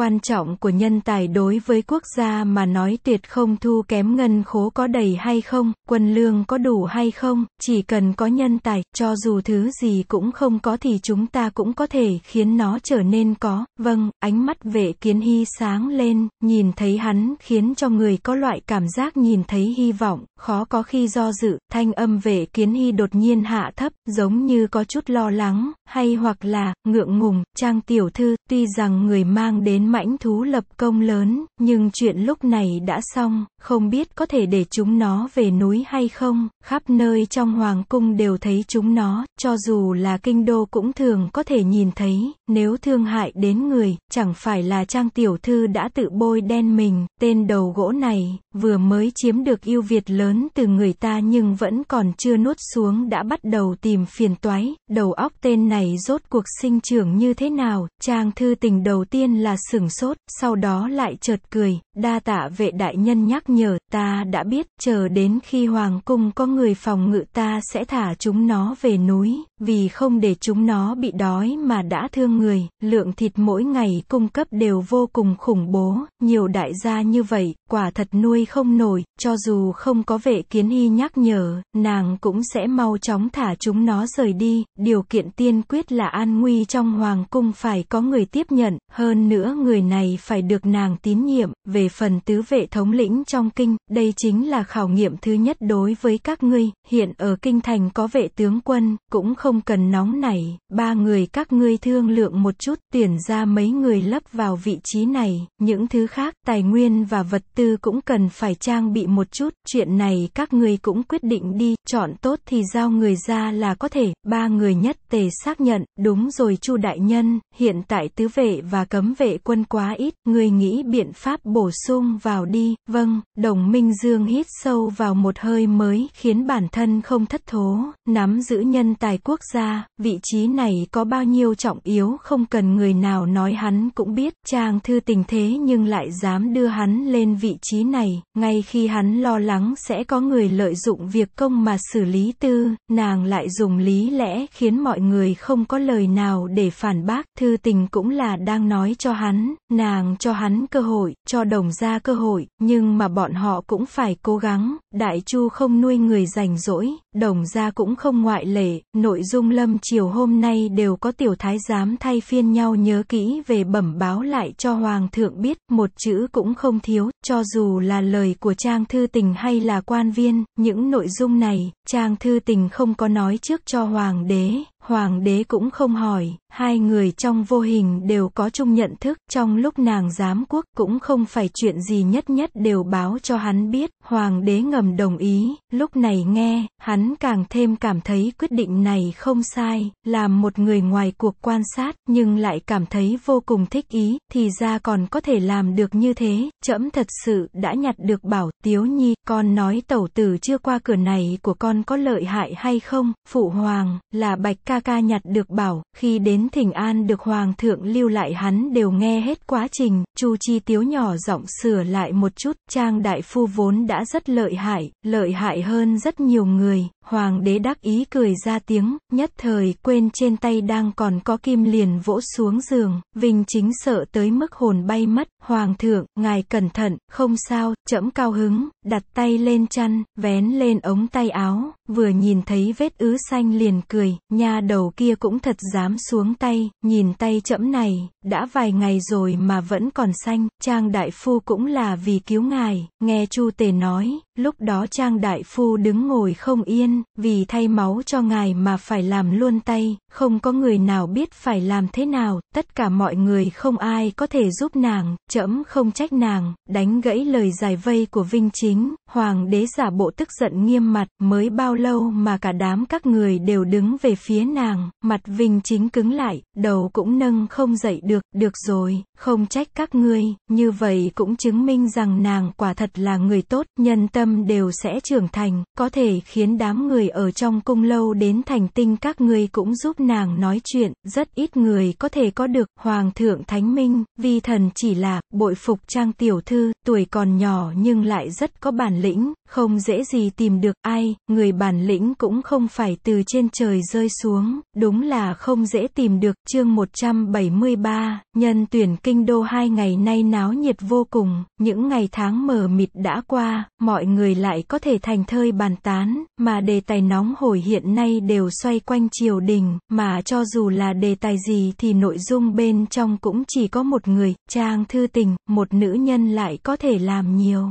quan trọng của nhân tài đối với quốc gia mà nói tuyệt không thu kém ngân khố có đầy hay không, quân lương có đủ hay không, chỉ cần có nhân tài, cho dù thứ gì cũng không có thì chúng ta cũng có thể khiến nó trở nên có. Vâng, ánh mắt vệ kiến hy sáng lên, nhìn thấy hắn khiến cho người có loại cảm giác nhìn thấy hy vọng, khó có khi do dự, thanh âm vệ kiến hy đột nhiên hạ thấp, giống như có chút lo lắng, hay hoặc là, ngượng ngùng, trang tiểu thư, tuy rằng người mang đến mãnh thú lập công lớn, nhưng chuyện lúc này đã xong, không biết có thể để chúng nó về núi hay không, khắp nơi trong hoàng cung đều thấy chúng nó, cho dù là kinh đô cũng thường có thể nhìn thấy, nếu thương hại đến người, chẳng phải là trang tiểu thư đã tự bôi đen mình, tên đầu gỗ này, vừa mới chiếm được yêu Việt lớn từ người ta nhưng vẫn còn chưa nuốt xuống đã bắt đầu tìm phiền toái, đầu óc tên này rốt cuộc sinh trưởng như thế nào, trang thư tình đầu tiên là sử sừng sốt, sau đó lại chợt cười, đa tạ vệ đại nhân nhắc nhở, ta đã biết, chờ đến khi hoàng cung có người phòng ngự ta sẽ thả chúng nó về núi, vì không để chúng nó bị đói mà đã thương người, lượng thịt mỗi ngày cung cấp đều vô cùng khủng bố, nhiều đại gia như vậy, quả thật nuôi không nổi, cho dù không có vệ kiến hy nhắc nhở, nàng cũng sẽ mau chóng thả chúng nó rời đi, điều kiện tiên quyết là an nguy trong hoàng cung phải có người tiếp nhận, hơn nữa người này phải được nàng tín nhiệm, về phần tứ vệ thống lĩnh trong kinh, đây chính là khảo nghiệm thứ nhất đối với các ngươi, hiện ở kinh thành có vệ tướng quân, cũng không cần nóng nảy, ba người các ngươi thương lượng một chút, tiền ra mấy người lấp vào vị trí này, những thứ khác, tài nguyên và vật tư cũng cần phải trang bị một chút, chuyện này các ngươi cũng quyết định đi, chọn tốt thì giao người ra là có thể, ba người nhất tề xác nhận, đúng rồi chu đại nhân, hiện tại tứ vệ và cấm vệ quân quá ít, người nghĩ biện pháp bổ sung vào đi, vâng, đồng minh dương hít sâu vào một hơi mới, khiến bản thân không thất thố, nắm giữ nhân tài quốc gia, vị trí này có bao nhiêu trọng yếu không cần người nào nói hắn cũng biết, trang thư tình thế nhưng lại dám đưa hắn lên vị trí này, ngay khi hắn lo lắng sẽ có người lợi dụng việc công mà xử lý tư, nàng lại dùng lý lẽ khiến mọi người không có lời nào để phản bác, thư tình cũng là đang nói cho hắn hắn, nàng cho hắn cơ hội, cho đồng gia cơ hội, nhưng mà bọn họ cũng phải cố gắng, đại chu không nuôi người rảnh rỗi, đồng gia cũng không ngoại lệ, nội dung lâm chiều hôm nay đều có tiểu thái giám thay phiên nhau nhớ kỹ về bẩm báo lại cho hoàng thượng biết, một chữ cũng không thiếu, cho dù là lời của trang thư tình hay là quan viên, những nội dung này, trang thư tình không có nói trước cho hoàng đế, Hoàng đế cũng không hỏi, hai người trong vô hình đều có chung nhận thức, trong lúc nàng giám quốc cũng không phải chuyện gì nhất nhất đều báo cho hắn biết, hoàng đế ngầm đồng ý, lúc này nghe, hắn càng thêm cảm thấy quyết định này không sai, làm một người ngoài cuộc quan sát, nhưng lại cảm thấy vô cùng thích ý, thì ra còn có thể làm được như thế, trẫm thật sự đã nhặt được bảo, tiếu nhi, con nói tẩu tử chưa qua cửa này của con có lợi hại hay không, phụ hoàng, là bạch ca ca ca nhặt được bảo, khi đến thỉnh an được hoàng thượng lưu lại hắn đều nghe hết quá trình, Chu Chi Tiếu nhỏ giọng sửa lại một chút, Trang Đại Phu vốn đã rất lợi hại, lợi hại hơn rất nhiều người, hoàng đế đắc ý cười ra tiếng, nhất thời quên trên tay đang còn có kim liền vỗ xuống giường, Vinh chính sợ tới mức hồn bay mất, hoàng thượng, ngài cẩn thận, không sao, chẫm cao hứng, đặt tay lên chăn, vén lên ống tay áo, vừa nhìn thấy vết ứ xanh liền cười, nha đầu kia cũng thật dám xuống tay, nhìn tay chẫm này, đã vài ngày rồi mà vẫn còn xanh, Trang Đại Phu cũng là vì cứu ngài, nghe Chu Tề nói, Lúc đó Trang Đại Phu đứng ngồi không yên, vì thay máu cho ngài mà phải làm luôn tay, không có người nào biết phải làm thế nào, tất cả mọi người không ai có thể giúp nàng, trẫm không trách nàng, đánh gãy lời giải vây của Vinh Chính, Hoàng đế giả bộ tức giận nghiêm mặt, mới bao lâu mà cả đám các người đều đứng về phía nàng, mặt Vinh Chính cứng lại, đầu cũng nâng không dậy được, được rồi, không trách các ngươi, như vậy cũng chứng minh rằng nàng quả thật là người tốt, nhân tâm tâm đều sẽ trưởng thành, có thể khiến đám người ở trong cung lâu đến thành tinh các ngươi cũng giúp nàng nói chuyện, rất ít người có thể có được, Hoàng thượng Thánh Minh, vi thần chỉ là, bội phục trang tiểu thư, tuổi còn nhỏ nhưng lại rất có bản lĩnh, không dễ gì tìm được ai, người bản lĩnh cũng không phải từ trên trời rơi xuống, đúng là không dễ tìm được, chương 173, nhân tuyển kinh đô hai ngày nay náo nhiệt vô cùng, những ngày tháng mờ mịt đã qua, mọi người người lại có thể thành thơi bàn tán, mà đề tài nóng hổi hiện nay đều xoay quanh triều đình, mà cho dù là đề tài gì thì nội dung bên trong cũng chỉ có một người, trang thư tình, một nữ nhân lại có thể làm nhiều.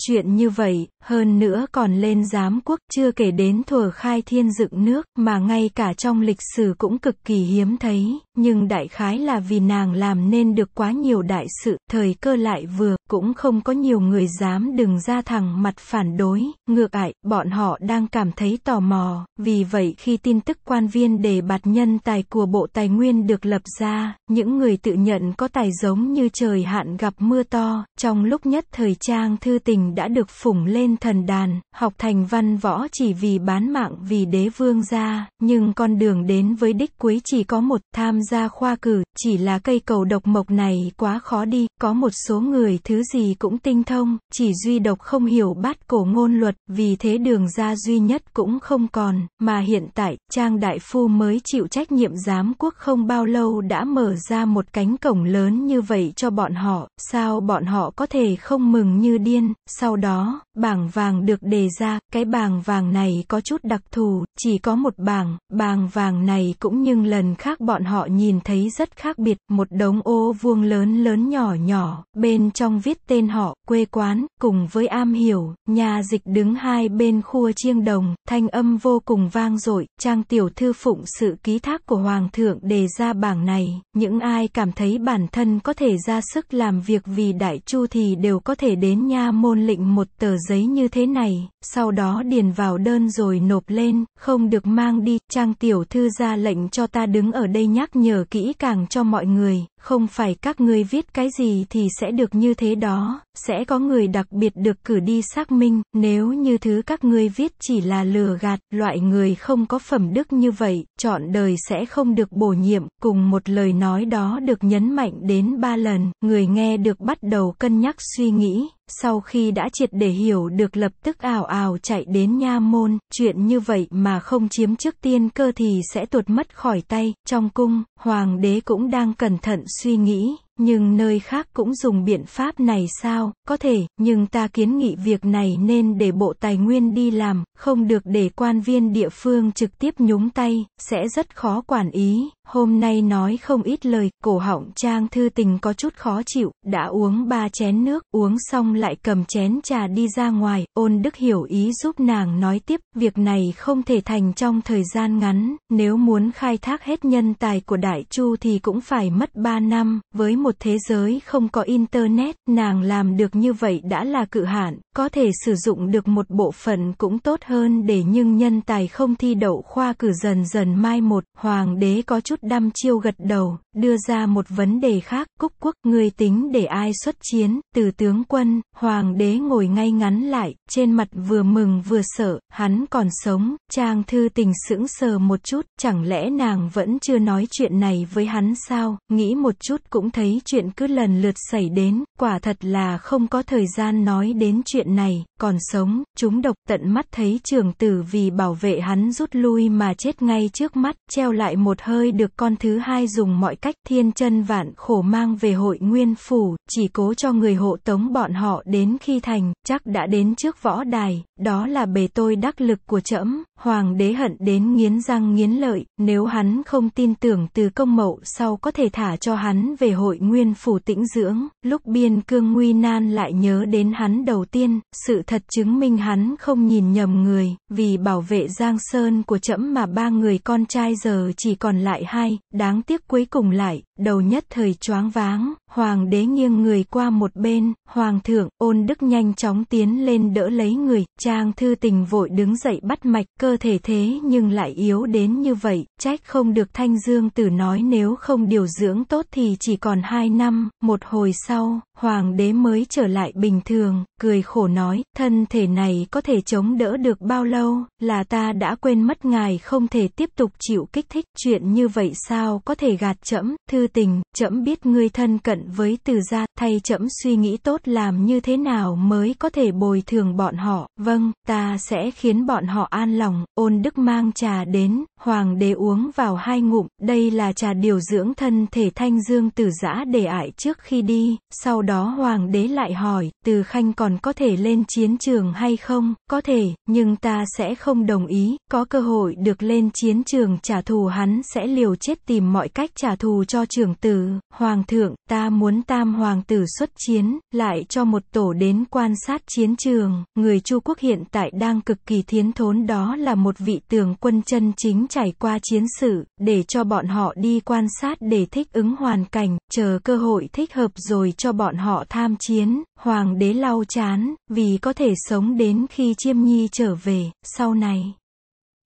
Chuyện như vậy, hơn nữa còn lên giám quốc chưa kể đến thuở khai thiên dựng nước mà ngay cả trong lịch sử cũng cực kỳ hiếm thấy, nhưng đại khái là vì nàng làm nên được quá nhiều đại sự, thời cơ lại vừa, cũng không có nhiều người dám đừng ra thẳng mặt phản đối, ngược lại, bọn họ đang cảm thấy tò mò, vì vậy khi tin tức quan viên đề bạt nhân tài của Bộ Tài nguyên được lập ra, những người tự nhận có tài giống như trời hạn gặp mưa to, trong lúc nhất thời trang thư tình đã được phủng lên thần đàn, học thành văn võ chỉ vì bán mạng vì đế vương gia, nhưng con đường đến với đích cuối chỉ có một, tham gia khoa cử, chỉ là cây cầu độc mộc này quá khó đi, có một số người thứ gì cũng tinh thông, chỉ duy độc không hiểu bát cổ ngôn luật, vì thế đường ra duy nhất cũng không còn, mà hiện tại, Trang Đại Phu mới chịu trách nhiệm giám quốc không bao lâu đã mở ra một cánh cổng lớn như vậy cho bọn họ, sao bọn họ có thể không mừng như điên, sau đó, bảng vàng được đề ra, cái bảng vàng này có chút đặc thù, chỉ có một bảng, bảng vàng này cũng nhưng lần khác bọn họ nhìn thấy rất khác biệt, một đống ô vuông lớn lớn nhỏ nhỏ, bên trong viết tên họ, quê quán, cùng với am hiểu, nhà dịch đứng hai bên khua chiêng đồng, thanh âm vô cùng vang dội, trang tiểu thư phụng sự ký thác của Hoàng thượng đề ra bảng này, những ai cảm thấy bản thân có thể ra sức làm việc vì đại chu thì đều có thể đến nha môn lịnh một tờ giấy như thế này, sau đó điền vào đơn rồi nộp lên, không được mang đi, trang tiểu thư ra lệnh cho ta đứng ở đây nhắc nhở kỹ càng cho mọi người, không phải các ngươi viết cái gì thì sẽ được như thế đó, sẽ có người đặc biệt được cử đi xác minh, nếu như thứ các ngươi viết chỉ là lừa gạt, loại người không có phẩm đức như vậy, chọn đời sẽ không được bổ nhiệm, cùng một lời nói đó được nhấn mạnh đến ba lần, người nghe được bắt đầu cân nhắc suy nghĩ, sau khi đã triệt để hiểu được lập tức ảo ảo chạy đến nha môn, chuyện như vậy mà không chiếm trước tiên cơ thì sẽ tuột mất khỏi tay, trong cung, hoàng đế cũng đang cẩn thận suy nghĩ, nhưng nơi khác cũng dùng biện pháp này sao, có thể, nhưng ta kiến nghị việc này nên để Bộ Tài nguyên đi làm, không được để quan viên địa phương trực tiếp nhúng tay, sẽ rất khó quản ý, hôm nay nói không ít lời, cổ họng Trang Thư Tình có chút khó chịu, đã uống ba chén nước, uống xong lại cầm chén trà đi ra ngoài, ôn đức hiểu ý giúp nàng nói tiếp, việc này không thể thành trong thời gian ngắn, nếu muốn khai thác hết nhân tài của Đại Chu thì cũng phải mất ba năm, với một thế giới không có Internet, nàng làm được như vậy đã là cự hạn, có thể sử dụng được một bộ phận cũng tốt hơn để nhưng nhân tài không thi đậu khoa cử dần dần mai một, hoàng đế có chút chút đăm chiêu gật đầu đưa ra một vấn đề khác, Cúc Quốc người tính để ai xuất chiến, từ tướng quân, hoàng đế ngồi ngay ngắn lại, trên mặt vừa mừng vừa sợ, hắn còn sống, trang thư tình sững sờ một chút, chẳng lẽ nàng vẫn chưa nói chuyện này với hắn sao, nghĩ một chút cũng thấy chuyện cứ lần lượt xảy đến, quả thật là không có thời gian nói đến chuyện này, còn sống, chúng độc tận mắt thấy trường tử vì bảo vệ hắn rút lui mà chết ngay trước mắt, treo lại một hơi được con thứ hai dùng mọi cách thiên chân vạn khổ mang về hội nguyên phủ, chỉ cố cho người hộ tống bọn họ đến khi thành, chắc đã đến trước võ đài, đó là bề tôi đắc lực của trẫm hoàng đế hận đến nghiến răng nghiến lợi, nếu hắn không tin tưởng từ công mậu sau có thể thả cho hắn về hội nguyên phủ tĩnh dưỡng, lúc biên cương nguy nan lại nhớ đến hắn đầu tiên, sự thật chứng minh hắn không nhìn nhầm người, vì bảo vệ giang sơn của trẫm mà ba người con trai giờ chỉ còn lại hai, đáng tiếc cuối cùng lại, đầu nhất thời choáng váng, hoàng đế nghiêng người qua một bên, hoàng thượng, ôn đức nhanh chóng tiến lên đỡ lấy người, trang thư tình vội đứng dậy bắt mạch, cơ thể thế nhưng lại yếu đến như vậy, trách không được thanh dương tử nói nếu không điều dưỡng tốt thì chỉ còn hai năm, một hồi sau, hoàng đế mới trở lại bình thường, cười khổ nói, thân thể này có thể chống đỡ được bao lâu, là ta đã quên mất ngài không thể tiếp tục chịu kích thích, chuyện như vậy sao có thể gạt trẫm, thư tình, trẫm biết ngươi thân cận với từ gia, thay trẫm suy nghĩ tốt làm như thế nào mới có thể bồi thường bọn họ, vâng, ta sẽ khiến bọn họ an lòng, ôn đức mang trà đến, hoàng đế uống vào hai ngụm, đây là trà điều dưỡng thân thể thanh dương tử giã để ải trước khi đi, sau đó hoàng đế lại hỏi, từ khanh còn có thể lên chiến trường hay không? Có thể, nhưng ta sẽ không đồng ý, có cơ hội được lên chiến trường trả thù hắn sẽ liều chết tìm mọi cách trả thù cho trưởng tử. Hoàng thượng, ta muốn tam hoàng tử xuất chiến, lại cho một tổ đến quan sát chiến trường. Người Chu Quốc hiện tại đang cực kỳ thiến thốn đó là một vị tường quân chân chính trải qua chiến sự, để cho bọn họ đi quan sát để thích ứng hoàn cảnh, chờ cơ hội thích hợp rồi cho bọn bọn họ tham chiến, hoàng đế lau chán, vì có thể sống đến khi chiêm nhi trở về, sau này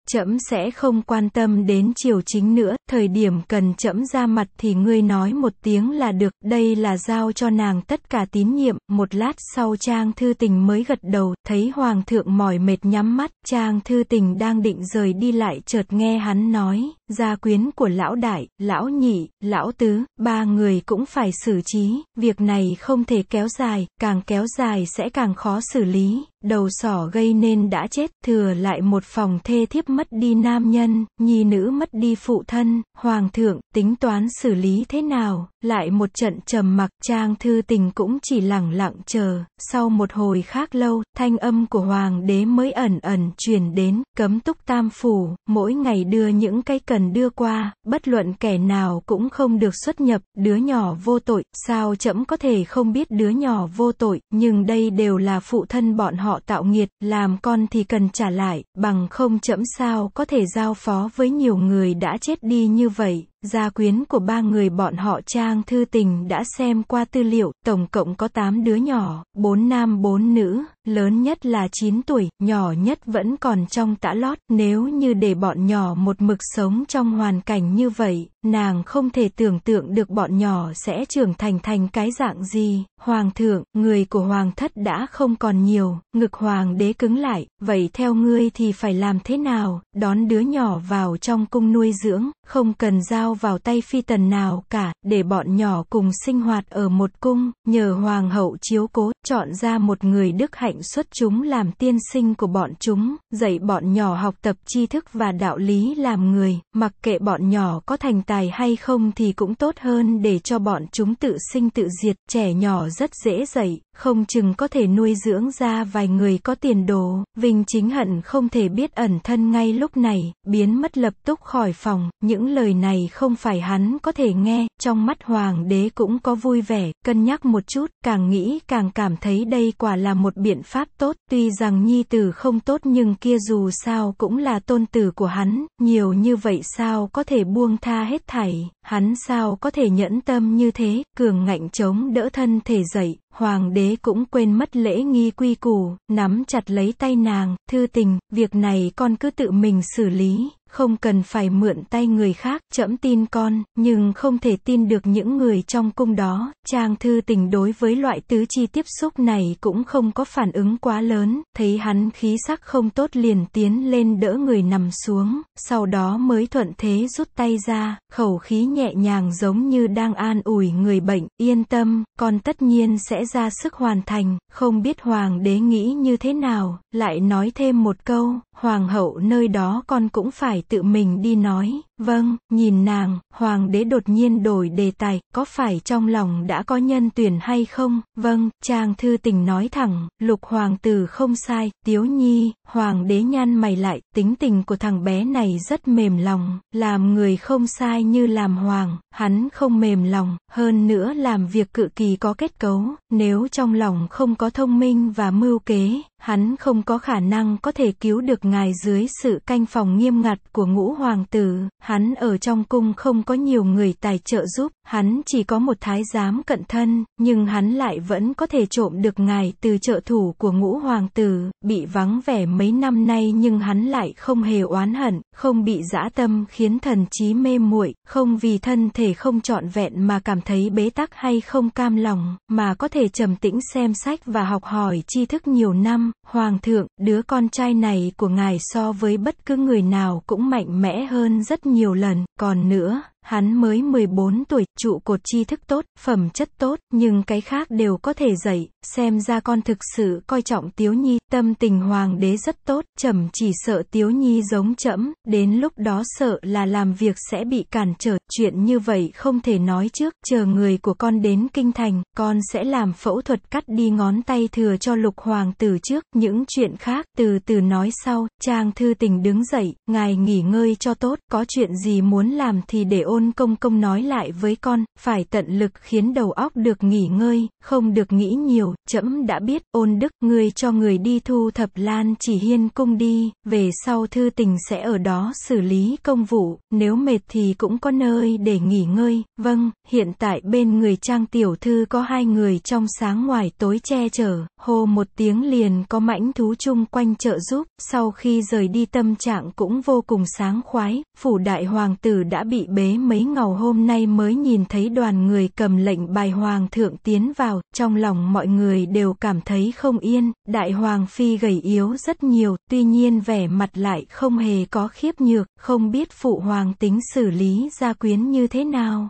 chậm sẽ không quan tâm đến triều chính nữa, thời điểm cần chậm ra mặt thì ngươi nói một tiếng là được, đây là giao cho nàng tất cả tín nhiệm, một lát sau Trang Thư Tình mới gật đầu, thấy Hoàng thượng mỏi mệt nhắm mắt, Trang Thư Tình đang định rời đi lại chợt nghe hắn nói, gia quyến của lão đại, lão nhị, lão tứ, ba người cũng phải xử trí, việc này không thể kéo dài, càng kéo dài sẽ càng khó xử lý, đầu sỏ gây nên đã chết, thừa lại một phòng thê thiếp mất đi nam nhân, nhi nữ mất đi phụ thân, hoàng thượng, tính toán xử lý thế nào? lại một trận trầm mặc, Trang Thư Tình cũng chỉ lẳng lặng chờ, sau một hồi khác lâu, thanh âm của hoàng đế mới ẩn ẩn truyền đến, cấm túc tam phủ, mỗi ngày đưa những cái cần đưa qua, bất luận kẻ nào cũng không được xuất nhập, đứa nhỏ vô tội, sao chậm có thể không biết đứa nhỏ vô tội, nhưng đây đều là phụ thân bọn họ tạo nghiệt, làm con thì cần trả lại, bằng không chậm sao có thể giao phó với nhiều người đã chết đi như vậy gia quyến của ba người bọn họ Trang Thư Tình đã xem qua tư liệu, tổng cộng có 8 đứa nhỏ, 4 nam 4 nữ, lớn nhất là 9 tuổi, nhỏ nhất vẫn còn trong tã lót, nếu như để bọn nhỏ một mực sống trong hoàn cảnh như vậy, nàng không thể tưởng tượng được bọn nhỏ sẽ trưởng thành thành cái dạng gì. Hoàng thượng, người của hoàng thất đã không còn nhiều, ngực hoàng đế cứng lại, vậy theo ngươi thì phải làm thế nào, đón đứa nhỏ vào trong cung nuôi dưỡng, không cần giao vào tay phi tần nào cả, để bọn nhỏ cùng sinh hoạt ở một cung, nhờ hoàng hậu chiếu cố, chọn ra một người đức hạnh mệnh xuất chúng làm tiên sinh của bọn chúng, dạy bọn nhỏ học tập tri thức và đạo lý làm người, mặc kệ bọn nhỏ có thành tài hay không thì cũng tốt hơn để cho bọn chúng tự sinh tự diệt, trẻ nhỏ rất dễ dạy không chừng có thể nuôi dưỡng ra vài người có tiền đồ, Vinh chính hận không thể biết ẩn thân ngay lúc này, biến mất lập tức khỏi phòng, những lời này không phải hắn có thể nghe, trong mắt hoàng đế cũng có vui vẻ, cân nhắc một chút, càng nghĩ càng cảm thấy đây quả là một biện pháp tốt, tuy rằng nhi tử không tốt nhưng kia dù sao cũng là tôn tử của hắn, nhiều như vậy sao có thể buông tha hết thảy. Hắn sao có thể nhẫn tâm như thế, cường ngạnh chống đỡ thân thể dậy, hoàng đế cũng quên mất lễ nghi quy củ, nắm chặt lấy tay nàng, thư tình, việc này con cứ tự mình xử lý không cần phải mượn tay người khác, trẫm tin con, nhưng không thể tin được những người trong cung đó, Trang Thư Tình đối với loại tứ chi tiếp xúc này cũng không có phản ứng quá lớn, thấy hắn khí sắc không tốt liền tiến lên đỡ người nằm xuống, sau đó mới thuận thế rút tay ra, khẩu khí nhẹ nhàng giống như đang an ủi người bệnh, yên tâm, con tất nhiên sẽ ra sức hoàn thành, không biết hoàng đế nghĩ như thế nào, lại nói thêm một câu, hoàng hậu nơi đó con cũng phải tự mình đi nói Vâng, nhìn nàng, hoàng đế đột nhiên đổi đề tài, có phải trong lòng đã có nhân tuyển hay không? Vâng, chàng thư tình nói thẳng, lục hoàng tử không sai, tiếu nhi, hoàng đế nhan mày lại, tính tình của thằng bé này rất mềm lòng, làm người không sai như làm hoàng, hắn không mềm lòng, hơn nữa làm việc cự kỳ có kết cấu, nếu trong lòng không có thông minh và mưu kế, hắn không có khả năng có thể cứu được ngài dưới sự canh phòng nghiêm ngặt của ngũ hoàng tử hắn ở trong cung không có nhiều người tài trợ giúp, hắn chỉ có một thái giám cận thân, nhưng hắn lại vẫn có thể trộm được ngài từ trợ thủ của ngũ hoàng tử, bị vắng vẻ mấy năm nay nhưng hắn lại không hề oán hận, không bị dã tâm khiến thần trí mê muội, không vì thân thể không trọn vẹn mà cảm thấy bế tắc hay không cam lòng, mà có thể trầm tĩnh xem sách và học hỏi tri thức nhiều năm, hoàng thượng, đứa con trai này của ngài so với bất cứ người nào cũng mạnh mẽ hơn rất nhiều nhiều lần, còn nữa, Hắn mới 14 tuổi, trụ cột tri thức tốt, phẩm chất tốt, nhưng cái khác đều có thể dạy, xem ra con thực sự coi trọng Tiếu Nhi, tâm tình hoàng đế rất tốt, chậm chỉ sợ Tiếu Nhi giống chậm đến lúc đó sợ là làm việc sẽ bị cản trở, chuyện như vậy không thể nói trước, chờ người của con đến kinh thành, con sẽ làm phẫu thuật cắt đi ngón tay thừa cho lục hoàng tử trước, những chuyện khác, từ từ nói sau, trang thư tình đứng dậy, ngài nghỉ ngơi cho tốt, có chuyện gì muốn làm thì để ôn ôn công công nói lại với con, phải tận lực khiến đầu óc được nghỉ ngơi, không được nghĩ nhiều, trẫm đã biết, ôn đức, ngươi cho người đi thu thập lan chỉ hiên cung đi, về sau thư tình sẽ ở đó xử lý công vụ, nếu mệt thì cũng có nơi để nghỉ ngơi, vâng, hiện tại bên người trang tiểu thư có hai người trong sáng ngoài tối che chở, hô một tiếng liền có mãnh thú chung quanh trợ giúp, sau khi rời đi tâm trạng cũng vô cùng sáng khoái, phủ đại hoàng tử đã bị bế mấy ngầu hôm nay mới nhìn thấy đoàn người cầm lệnh bài hoàng thượng tiến vào, trong lòng mọi người đều cảm thấy không yên, đại hoàng phi gầy yếu rất nhiều, tuy nhiên vẻ mặt lại không hề có khiếp nhược, không biết phụ hoàng tính xử lý gia quyến như thế nào.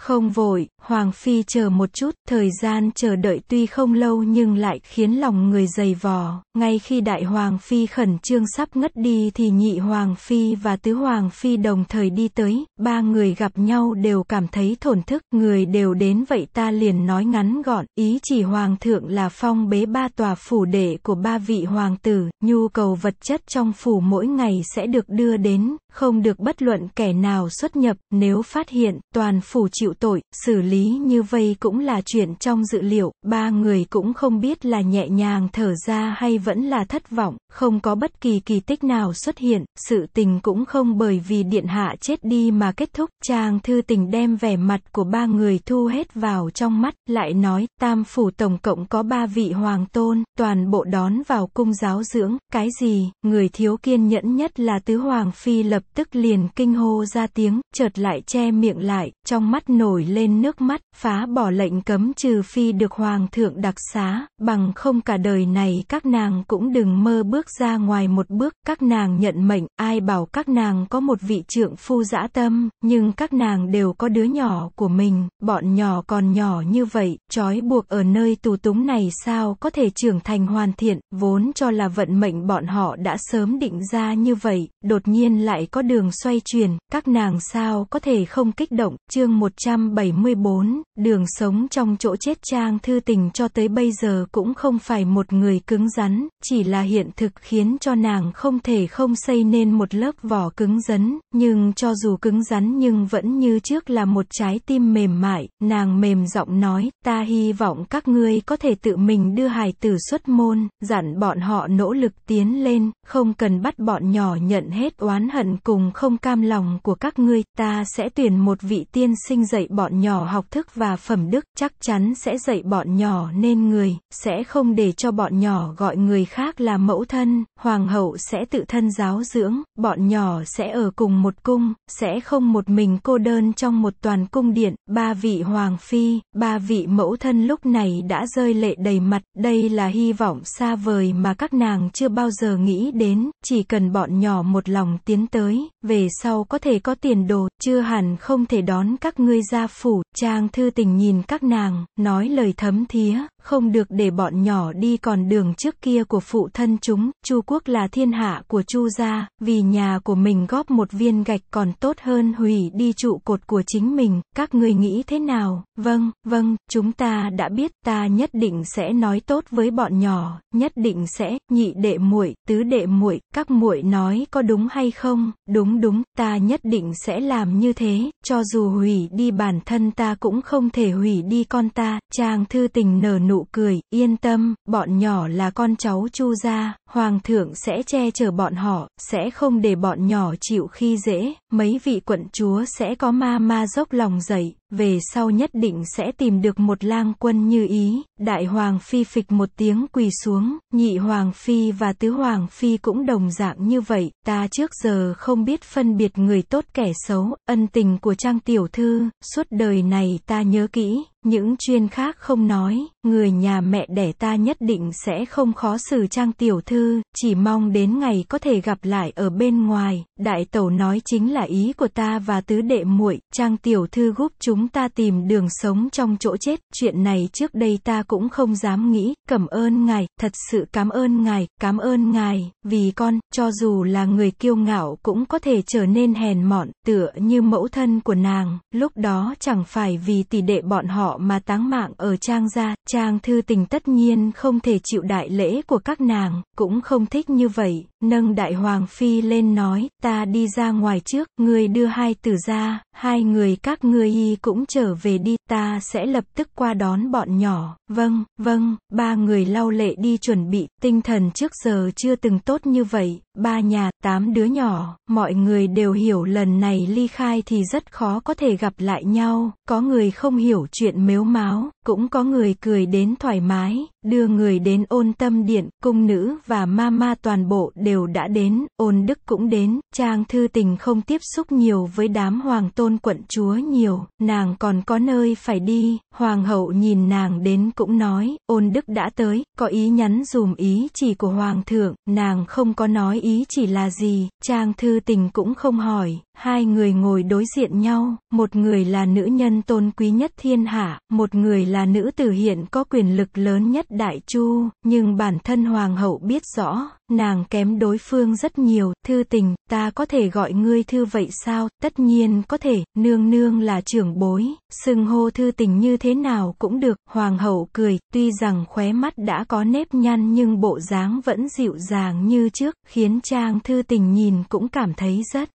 Không vội, Hoàng Phi chờ một chút, thời gian chờ đợi tuy không lâu nhưng lại khiến lòng người dày vò. Ngay khi Đại Hoàng Phi khẩn trương sắp ngất đi thì Nhị Hoàng Phi và Tứ Hoàng Phi đồng thời đi tới, ba người gặp nhau đều cảm thấy thổn thức, người đều đến vậy ta liền nói ngắn gọn, ý chỉ Hoàng thượng là phong bế ba tòa phủ đệ của ba vị hoàng tử, nhu cầu vật chất trong phủ mỗi ngày sẽ được đưa đến, không được bất luận kẻ nào xuất nhập, nếu phát hiện, toàn phủ chịu chịu tội, xử lý như vây cũng là chuyện trong dự liệu, ba người cũng không biết là nhẹ nhàng thở ra hay vẫn là thất vọng, không có bất kỳ kỳ tích nào xuất hiện, sự tình cũng không bởi vì điện hạ chết đi mà kết thúc, chàng thư tình đem vẻ mặt của ba người thu hết vào trong mắt, lại nói, tam phủ tổng cộng có ba vị hoàng tôn, toàn bộ đón vào cung giáo dưỡng, cái gì, người thiếu kiên nhẫn nhất là tứ hoàng phi lập tức liền kinh hô ra tiếng, chợt lại che miệng lại, trong mắt nổi lên nước mắt, phá bỏ lệnh cấm trừ phi được hoàng thượng đặc xá, bằng không cả đời này các nàng cũng đừng mơ bước ra ngoài một bước, các nàng nhận mệnh, ai bảo các nàng có một vị trượng phu dã tâm, nhưng các nàng đều có đứa nhỏ của mình, bọn nhỏ còn nhỏ như vậy, trói buộc ở nơi tù túng này sao có thể trưởng thành hoàn thiện, vốn cho là vận mệnh bọn họ đã sớm định ra như vậy, đột nhiên lại có đường xoay chuyển, các nàng sao có thể không kích động, chương 100 1974, đường sống trong chỗ chết Trang Thư Tình cho tới bây giờ cũng không phải một người cứng rắn, chỉ là hiện thực khiến cho nàng không thể không xây nên một lớp vỏ cứng rắn, nhưng cho dù cứng rắn nhưng vẫn như trước là một trái tim mềm mại, nàng mềm giọng nói, ta hy vọng các ngươi có thể tự mình đưa hài tử xuất môn, dặn bọn họ nỗ lực tiến lên, không cần bắt bọn nhỏ nhận hết oán hận cùng không cam lòng của các ngươi, ta sẽ tuyển một vị tiên sinh dạy bọn nhỏ học thức và phẩm đức, chắc chắn sẽ dạy bọn nhỏ nên người, sẽ không để cho bọn nhỏ gọi người khác là mẫu thân, hoàng hậu sẽ tự thân giáo dưỡng, bọn nhỏ sẽ ở cùng một cung, sẽ không một mình cô đơn trong một toàn cung điện, ba vị hoàng phi, ba vị mẫu thân lúc này đã rơi lệ đầy mặt, đây là hy vọng xa vời mà các nàng chưa bao giờ nghĩ đến, chỉ cần bọn nhỏ một lòng tiến tới, về sau có thể có tiền đồ, chưa hẳn không thể đón các ngươi Tây Gia Phủ, Trang Thư Tình nhìn các nàng, nói lời thấm thía, không được để bọn nhỏ đi còn đường trước kia của phụ thân chúng, Chu Quốc là thiên hạ của Chu gia, vì nhà của mình góp một viên gạch còn tốt hơn hủy đi trụ cột của chính mình, các người nghĩ thế nào? Vâng, vâng, chúng ta đã biết, ta nhất định sẽ nói tốt với bọn nhỏ, nhất định sẽ, nhị đệ muội, tứ đệ muội, các muội nói có đúng hay không? Đúng đúng, ta nhất định sẽ làm như thế, cho dù hủy đi bản thân ta cũng không thể hủy đi con ta, chàng thư tình nở nụ cười, yên tâm, bọn nhỏ là con cháu chu gia, Hoàng thượng sẽ che chở bọn họ, sẽ không để bọn nhỏ chịu khi dễ, mấy vị quận chúa sẽ có ma ma dốc lòng dậy, về sau nhất định sẽ tìm được một lang quân như ý. Đại hoàng phi phịch một tiếng quỳ xuống, nhị hoàng phi và tứ hoàng phi cũng đồng dạng như vậy, ta trước giờ không biết phân biệt người tốt kẻ xấu, ân tình của trang tiểu thư, suốt đời này ta nhớ kỹ, những chuyên khác không nói, người nhà mẹ đẻ ta nhất định sẽ không khó xử trang tiểu thư, chỉ mong đến ngày có thể gặp lại ở bên ngoài, đại tẩu nói chính là ý của ta và tứ đệ muội, trang tiểu thư giúp chúng ta tìm đường sống trong chỗ chết, chuyện này trước đây ta cũng không dám nghĩ, cảm ơn ngài, thật sự cảm ơn ngài, cảm ơn ngài, vì con, cho dù là người kiêu ngạo cũng có thể trở nên hèn mọn, tựa như mẫu thân của nàng, lúc đó chẳng phải vì tỷ đệ bọn họ mà táng mạng ở Trang gia, Trang Thư Tình tất nhiên không thể chịu đại lễ của các nàng, cũng không thích như vậy, nâng đại hoàng phi lên nói, ta đi ra ngoài trước, người đưa hai tử ra, hai người các ngươi y cũng trở về đi, ta sẽ lập tức qua đón bọn nhỏ, vâng, vâng, ba người lau lệ đi chuẩn bị, tinh thần trước giờ chưa từng tốt như vậy, ba nhà, tám đứa nhỏ, mọi người đều hiểu lần này ly khai thì rất khó có thể gặp lại nhau, có người không hiểu chuyện mếu máo, cũng có người cười đến thoải mái, Đưa người đến ôn tâm điện, cung nữ và ma ma toàn bộ đều đã đến, ôn đức cũng đến, trang thư tình không tiếp xúc nhiều với đám hoàng tôn quận chúa nhiều, nàng còn có nơi phải đi, hoàng hậu nhìn nàng đến cũng nói, ôn đức đã tới, có ý nhắn dùm ý chỉ của hoàng thượng, nàng không có nói ý chỉ là gì, trang thư tình cũng không hỏi, Hai người ngồi đối diện nhau, một người là nữ nhân tôn quý nhất thiên hạ, một người là nữ tử hiện có quyền lực lớn nhất đại chu, nhưng bản thân hoàng hậu biết rõ, nàng kém đối phương rất nhiều, thư tình, ta có thể gọi ngươi thư vậy sao, tất nhiên có thể, nương nương là trưởng bối, xưng hô thư tình như thế nào cũng được, hoàng hậu cười, tuy rằng khóe mắt đã có nếp nhăn nhưng bộ dáng vẫn dịu dàng như trước, khiến trang thư tình nhìn cũng cảm thấy rất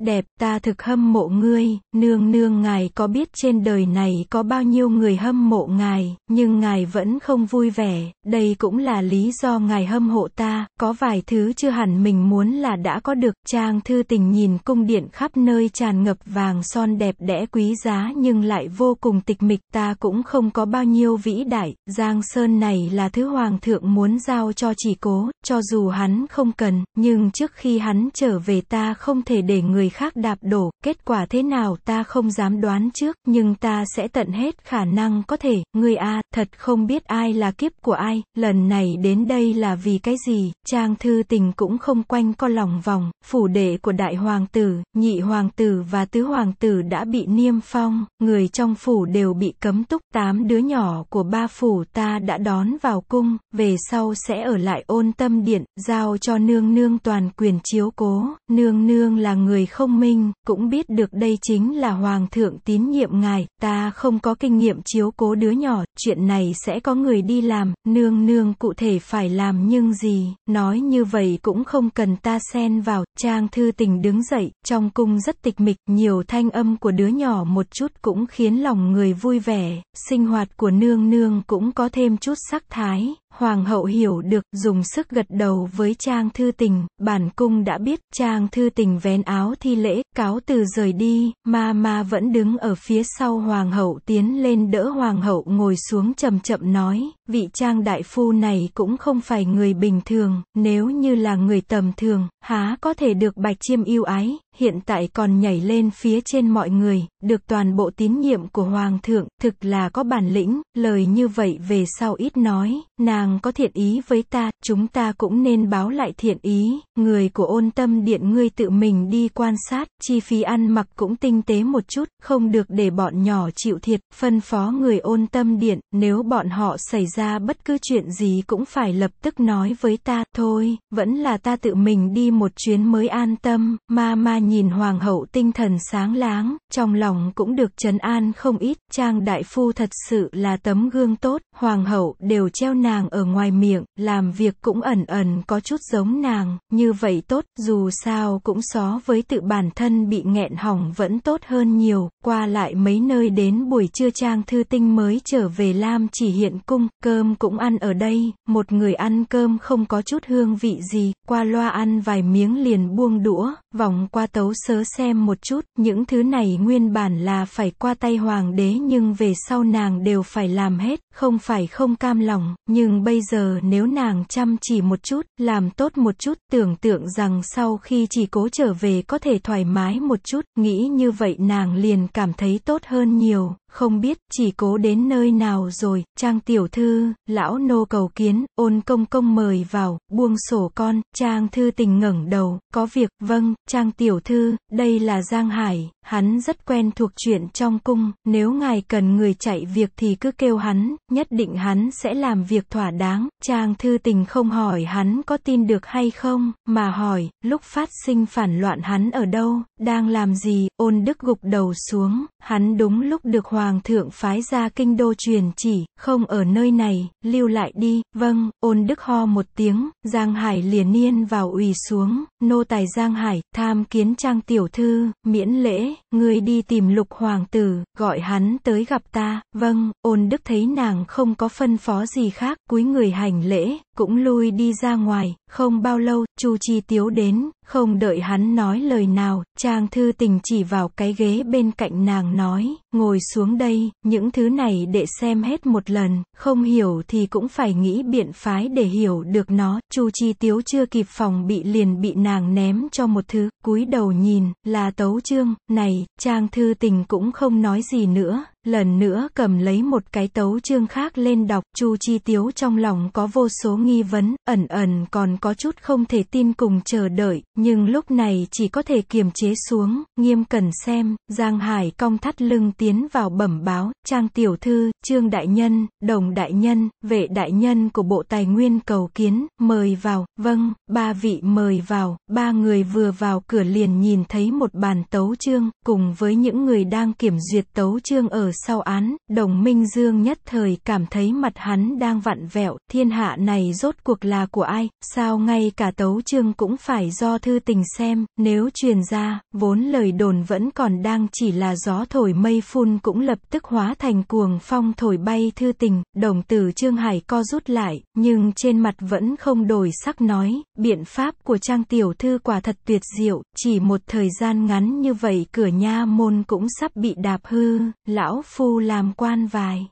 đẹp ta thực hâm mộ ngươi, nương nương ngài có biết trên đời này có bao nhiêu người hâm mộ ngài, nhưng ngài vẫn không vui vẻ, đây cũng là lý do ngài hâm mộ ta, có vài thứ chưa hẳn mình muốn là đã có được, trang thư tình nhìn cung điện khắp nơi tràn ngập vàng son đẹp đẽ quý giá nhưng lại vô cùng tịch mịch ta cũng không có bao nhiêu vĩ đại, giang sơn này là thứ hoàng thượng muốn giao cho chỉ cố, cho dù hắn không cần, nhưng trước khi hắn trở về ta không thể để người khác đạp đổ, kết quả thế nào ta không dám đoán trước, nhưng ta sẽ tận hết khả năng có thể, người A, thật không biết ai là kiếp của ai, lần này đến đây là vì cái gì, trang thư tình cũng không quanh co lòng vòng, phủ đệ của đại hoàng tử, nhị hoàng tử và tứ hoàng tử đã bị niêm phong, người trong phủ đều bị cấm túc, tám đứa nhỏ của ba phủ ta đã đón vào cung, về sau sẽ ở lại ôn tâm điện, giao cho nương nương toàn quyền chiếu cố, nương nương là người không minh, cũng biết được đây chính là hoàng thượng tín nhiệm ngài, ta không có kinh nghiệm chiếu cố đứa nhỏ, chuyện này sẽ có người đi làm, nương nương cụ thể phải làm nhưng gì, nói như vậy cũng không cần ta xen vào, trang thư tình đứng dậy, trong cung rất tịch mịch, nhiều thanh âm của đứa nhỏ một chút cũng khiến lòng người vui vẻ, sinh hoạt của nương nương cũng có thêm chút sắc thái, Hoàng hậu hiểu được, dùng sức gật đầu với Trang Thư Tình, bản cung đã biết, Trang Thư Tình vén áo thi lễ, cáo từ rời đi, ma ma vẫn đứng ở phía sau Hoàng hậu tiến lên đỡ Hoàng hậu ngồi xuống chậm chậm nói, vị Trang Đại Phu này cũng không phải người bình thường, nếu như là người tầm thường, há có thể được Bạch Chiêm yêu ái, hiện tại còn nhảy lên phía trên mọi người, được toàn bộ tín nhiệm của Hoàng thượng, thực là có bản lĩnh, lời như vậy về sau ít nói, nàng có thiện ý với ta, chúng ta cũng nên báo lại thiện ý, người của ôn tâm điện ngươi tự mình đi quan sát, chi phí ăn mặc cũng tinh tế một chút, không được để bọn nhỏ chịu thiệt, phân phó người ôn tâm điện, nếu bọn họ xảy ra bất cứ chuyện gì cũng phải lập tức nói với ta, thôi, vẫn là ta tự mình đi một chuyến mới an tâm, ma ma nhìn hoàng hậu tinh thần sáng láng, trong lòng cũng được trấn an không ít, trang đại phu thật sự là tấm gương tốt, hoàng hậu đều treo nàng ở ngoài miệng, làm việc cũng ẩn ẩn có chút giống nàng, như vậy tốt, dù sao cũng so với tự bản thân bị nghẹn hỏng vẫn tốt hơn nhiều, qua lại mấy nơi đến buổi trưa trang thư tinh mới trở về Lam chỉ hiện cung, cơm cũng ăn ở đây, một người ăn cơm không có chút hương vị gì, qua loa ăn vài miếng liền buông đũa, vòng qua tấu sớ xem một chút, những thứ này nguyên bản là phải qua tay hoàng đế nhưng về sau nàng đều phải làm hết, không phải không cam lòng, nhưng bây giờ nếu nàng chăm chỉ một chút, làm tốt một chút, tưởng tượng rằng sau khi chỉ cố trở về có thể thoải mái một chút, nghĩ như vậy nàng liền cảm thấy tốt hơn nhiều không biết, chỉ cố đến nơi nào rồi, trang tiểu thư, lão nô cầu kiến, ôn công công mời vào, buông sổ con, trang thư tình ngẩng đầu, có việc, vâng, trang tiểu thư, đây là Giang Hải, hắn rất quen thuộc chuyện trong cung, nếu ngài cần người chạy việc thì cứ kêu hắn, nhất định hắn sẽ làm việc thỏa đáng, trang thư tình không hỏi hắn có tin được hay không, mà hỏi, lúc phát sinh phản loạn hắn ở đâu, đang làm gì, ôn đức gục đầu xuống, hắn đúng lúc được hòa hoàng thượng phái ra kinh đô truyền chỉ, không ở nơi này, lưu lại đi, vâng, ôn đức ho một tiếng, Giang Hải liền niên vào ủy xuống, nô tài Giang Hải, tham kiến trang tiểu thư, miễn lễ, người đi tìm lục hoàng tử, gọi hắn tới gặp ta, vâng, ôn đức thấy nàng không có phân phó gì khác, cúi người hành lễ, cũng lui đi ra ngoài, không bao lâu, Chu Chi Tiếu đến, không đợi hắn nói lời nào, Trang Thư Tình chỉ vào cái ghế bên cạnh nàng nói, ngồi xuống đây, những thứ này để xem hết một lần, không hiểu thì cũng phải nghĩ biện phái để hiểu được nó. Chu Chi Tiếu chưa kịp phòng bị liền bị nàng ném cho một thứ, cúi đầu nhìn, là tấu chương, này, Trang Thư Tình cũng không nói gì nữa, Lần nữa cầm lấy một cái tấu chương khác lên đọc, Chu Chi Tiếu trong lòng có vô số nghi vấn, ẩn ẩn còn có chút không thể tin cùng chờ đợi, nhưng lúc này chỉ có thể kiềm chế xuống, nghiêm cần xem, Giang Hải cong thắt lưng tiến vào bẩm báo, Trang Tiểu Thư, Trương Đại Nhân, Đồng Đại Nhân, Vệ Đại Nhân của Bộ Tài Nguyên Cầu Kiến, mời vào, vâng, ba vị mời vào, ba người vừa vào cửa liền nhìn thấy một bàn tấu chương, cùng với những người đang kiểm duyệt tấu chương ở sau án, đồng minh dương nhất thời cảm thấy mặt hắn đang vặn vẹo, thiên hạ này rốt cuộc là của ai, sao ngay cả tấu chương cũng phải do thư tình xem, nếu truyền ra, vốn lời đồn vẫn còn đang chỉ là gió thổi mây phun cũng lập tức hóa thành cuồng phong thổi bay thư tình, đồng tử Trương Hải co rút lại, nhưng trên mặt vẫn không đổi sắc nói, biện pháp của trang tiểu thư quả thật tuyệt diệu, chỉ một thời gian ngắn như vậy cửa nha môn cũng sắp bị đạp hư, lão phu làm quan vài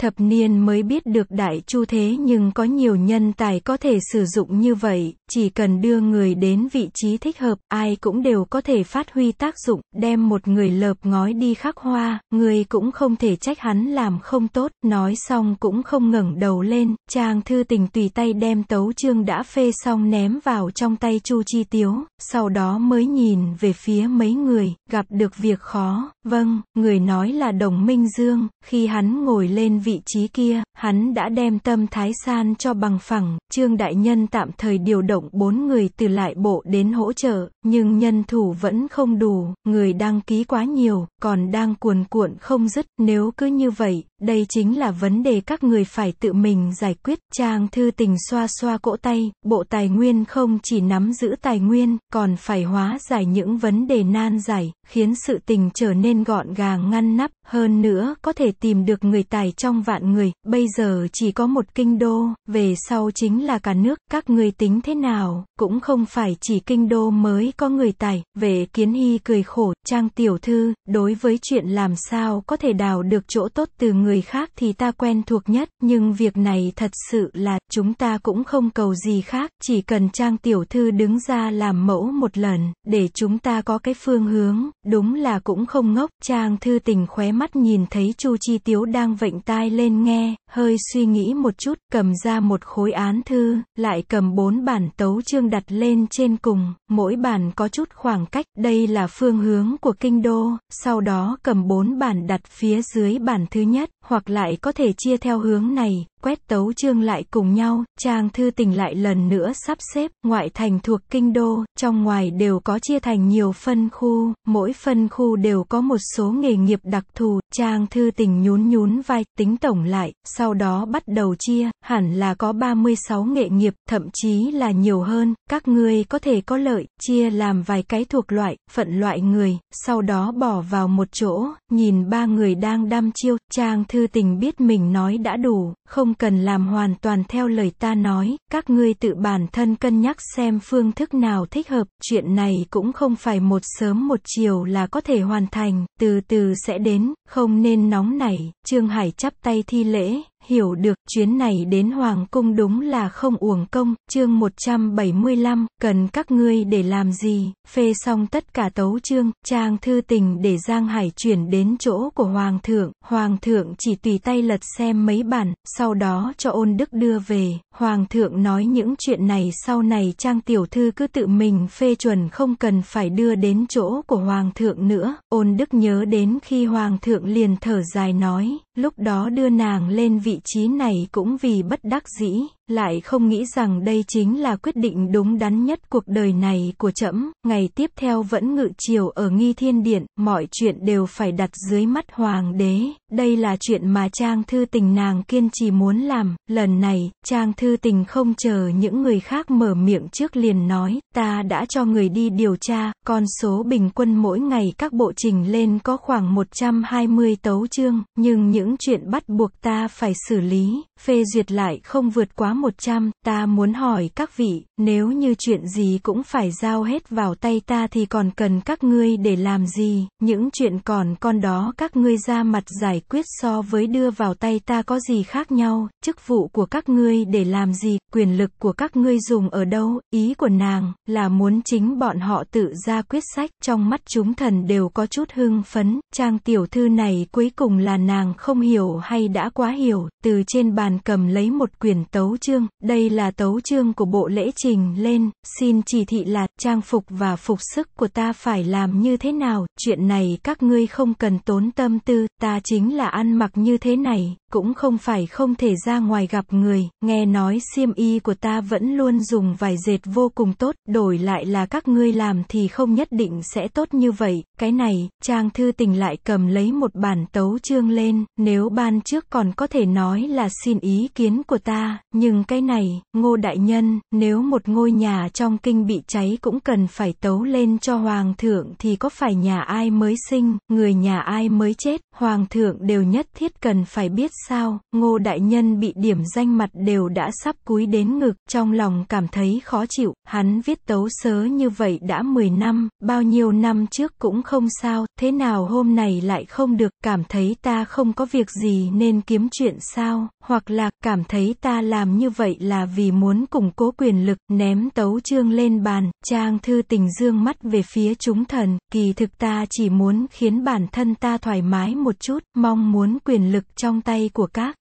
thập niên mới biết được đại chu thế nhưng có nhiều nhân tài có thể sử dụng như vậy, chỉ cần đưa người đến vị trí thích hợp, ai cũng đều có thể phát huy tác dụng, đem một người lợp ngói đi khắc hoa, người cũng không thể trách hắn làm không tốt, nói xong cũng không ngẩng đầu lên, chàng thư tình tùy tay đem tấu chương đã phê xong ném vào trong tay Chu Chi Tiếu, sau đó mới nhìn về phía mấy người, gặp được việc khó, vâng, người nói là đồng minh dương, khi hắn ngồi lên vị trí kia, hắn đã đem tâm thái san cho bằng phẳng, trương đại nhân tạm thời điều động động 4 người từ lại bộ đến hỗ trợ, nhưng nhân thủ vẫn không đủ, người đăng ký quá nhiều, còn đang cuồn cuộn không dứt, nếu cứ như vậy, đây chính là vấn đề các người phải tự mình giải quyết. Trang thư tình xoa xoa cỗ tay, bộ tài nguyên không chỉ nắm giữ tài nguyên, còn phải hóa giải những vấn đề nan giải, khiến sự tình trở nên gọn gàng ngăn nắp, hơn nữa có thể tìm được người tài trong vạn người, bây giờ chỉ có một kinh đô, về sau chính là cả nước, các người tính thế nào, cũng không phải chỉ kinh đô mới có người tài, về kiến hy cười khổ, trang tiểu thư, đối với chuyện làm sao có thể đào được chỗ tốt từ người người khác thì ta quen thuộc nhất, nhưng việc này thật sự là, chúng ta cũng không cầu gì khác, chỉ cần Trang Tiểu Thư đứng ra làm mẫu một lần, để chúng ta có cái phương hướng, đúng là cũng không ngốc, Trang Thư Tình khóe mắt nhìn thấy Chu Chi Tiếu đang vịnh tai lên nghe, hơi suy nghĩ một chút, cầm ra một khối án thư, lại cầm bốn bản tấu chương đặt lên trên cùng, mỗi bản có chút khoảng cách, đây là phương hướng của kinh đô, sau đó cầm bốn bản đặt phía dưới bản thứ nhất, hoặc lại có thể chia theo hướng này quét tấu chương lại cùng nhau, trang thư tình lại lần nữa sắp xếp, ngoại thành thuộc kinh đô, trong ngoài đều có chia thành nhiều phân khu, mỗi phân khu đều có một số nghề nghiệp đặc thù, trang thư tình nhún nhún vai, tính tổng lại, sau đó bắt đầu chia, hẳn là có 36 nghề nghiệp, thậm chí là nhiều hơn, các ngươi có thể có lợi, chia làm vài cái thuộc loại, phận loại người, sau đó bỏ vào một chỗ, nhìn ba người đang đam chiêu, trang thư tình biết mình nói đã đủ, không cần làm hoàn toàn theo lời ta nói, các ngươi tự bản thân cân nhắc xem phương thức nào thích hợp, chuyện này cũng không phải một sớm một chiều là có thể hoàn thành, từ từ sẽ đến, không nên nóng nảy, Trương Hải chắp tay thi lễ, hiểu được chuyến này đến Hoàng Cung đúng là không uổng công, chương 175, cần các ngươi để làm gì, phê xong tất cả tấu chương, trang thư tình để Giang Hải chuyển đến chỗ của Hoàng thượng, Hoàng thượng chỉ tùy tay lật xem mấy bản, sau đó cho ôn đức đưa về, Hoàng thượng nói những chuyện này sau này Trang tiểu thư cứ tự mình phê chuẩn không cần phải đưa đến chỗ của Hoàng thượng nữa. Ôn đức nhớ đến khi Hoàng thượng liền thở dài nói, lúc đó đưa nàng lên vị trí này cũng vì bất đắc dĩ lại không nghĩ rằng đây chính là quyết định đúng đắn nhất cuộc đời này của trẫm ngày tiếp theo vẫn ngự triều ở nghi thiên điện mọi chuyện đều phải đặt dưới mắt hoàng đế đây là chuyện mà trang thư tình nàng kiên trì muốn làm lần này trang thư tình không chờ những người khác mở miệng trước liền nói ta đã cho người đi điều tra con số bình quân mỗi ngày các bộ trình lên có khoảng 120 tấu chương nhưng những chuyện bắt buộc ta phải xử lý phê duyệt lại không vượt quá 100, ta muốn hỏi các vị, nếu như chuyện gì cũng phải giao hết vào tay ta thì còn cần các ngươi để làm gì, những chuyện còn con đó các ngươi ra mặt giải quyết so với đưa vào tay ta có gì khác nhau, chức vụ của các ngươi để làm gì, quyền lực của các ngươi dùng ở đâu, ý của nàng, là muốn chính bọn họ tự ra quyết sách, trong mắt chúng thần đều có chút hưng phấn, trang tiểu thư này cuối cùng là nàng không hiểu hay đã quá hiểu, từ trên bàn cầm lấy một quyển tấu chương, đây là tấu chương của bộ lễ trình lên, xin chỉ thị là trang phục và phục sức của ta phải làm như thế nào, chuyện này các ngươi không cần tốn tâm tư, ta chính là ăn mặc như thế này, cũng không phải không thể ra ngoài gặp người, nghe nói xiêm y của ta vẫn luôn dùng vải dệt vô cùng tốt, đổi lại là các ngươi làm thì không nhất định sẽ tốt như vậy, cái này, Trang Thư Tình lại cầm lấy một bản tấu chương lên, nếu ban trước còn có thể nói là xin ý kiến của ta, nhưng cái này, ngô đại nhân, nếu một ngôi nhà trong kinh bị cháy cũng cần phải tấu lên cho hoàng thượng thì có phải nhà ai mới sinh, người nhà ai mới chết, hoàng thượng đều nhất thiết cần phải biết sao, ngô đại nhân bị điểm danh mặt đều đã sắp cúi đến ngực, trong lòng cảm thấy khó chịu, hắn viết tấu sớ như vậy đã 10 năm, bao nhiêu năm trước cũng không sao, thế nào hôm nay lại không được, cảm thấy ta không có việc gì nên kiếm chuyện sao, hoặc là, cảm thấy ta làm như vậy là vì muốn củng cố quyền lực, ném tấu chương lên bàn, trang thư tình dương mắt về phía chúng thần, kỳ thực ta chỉ muốn khiến bản thân ta thoải mái một chút, mong muốn quyền lực trong tay của các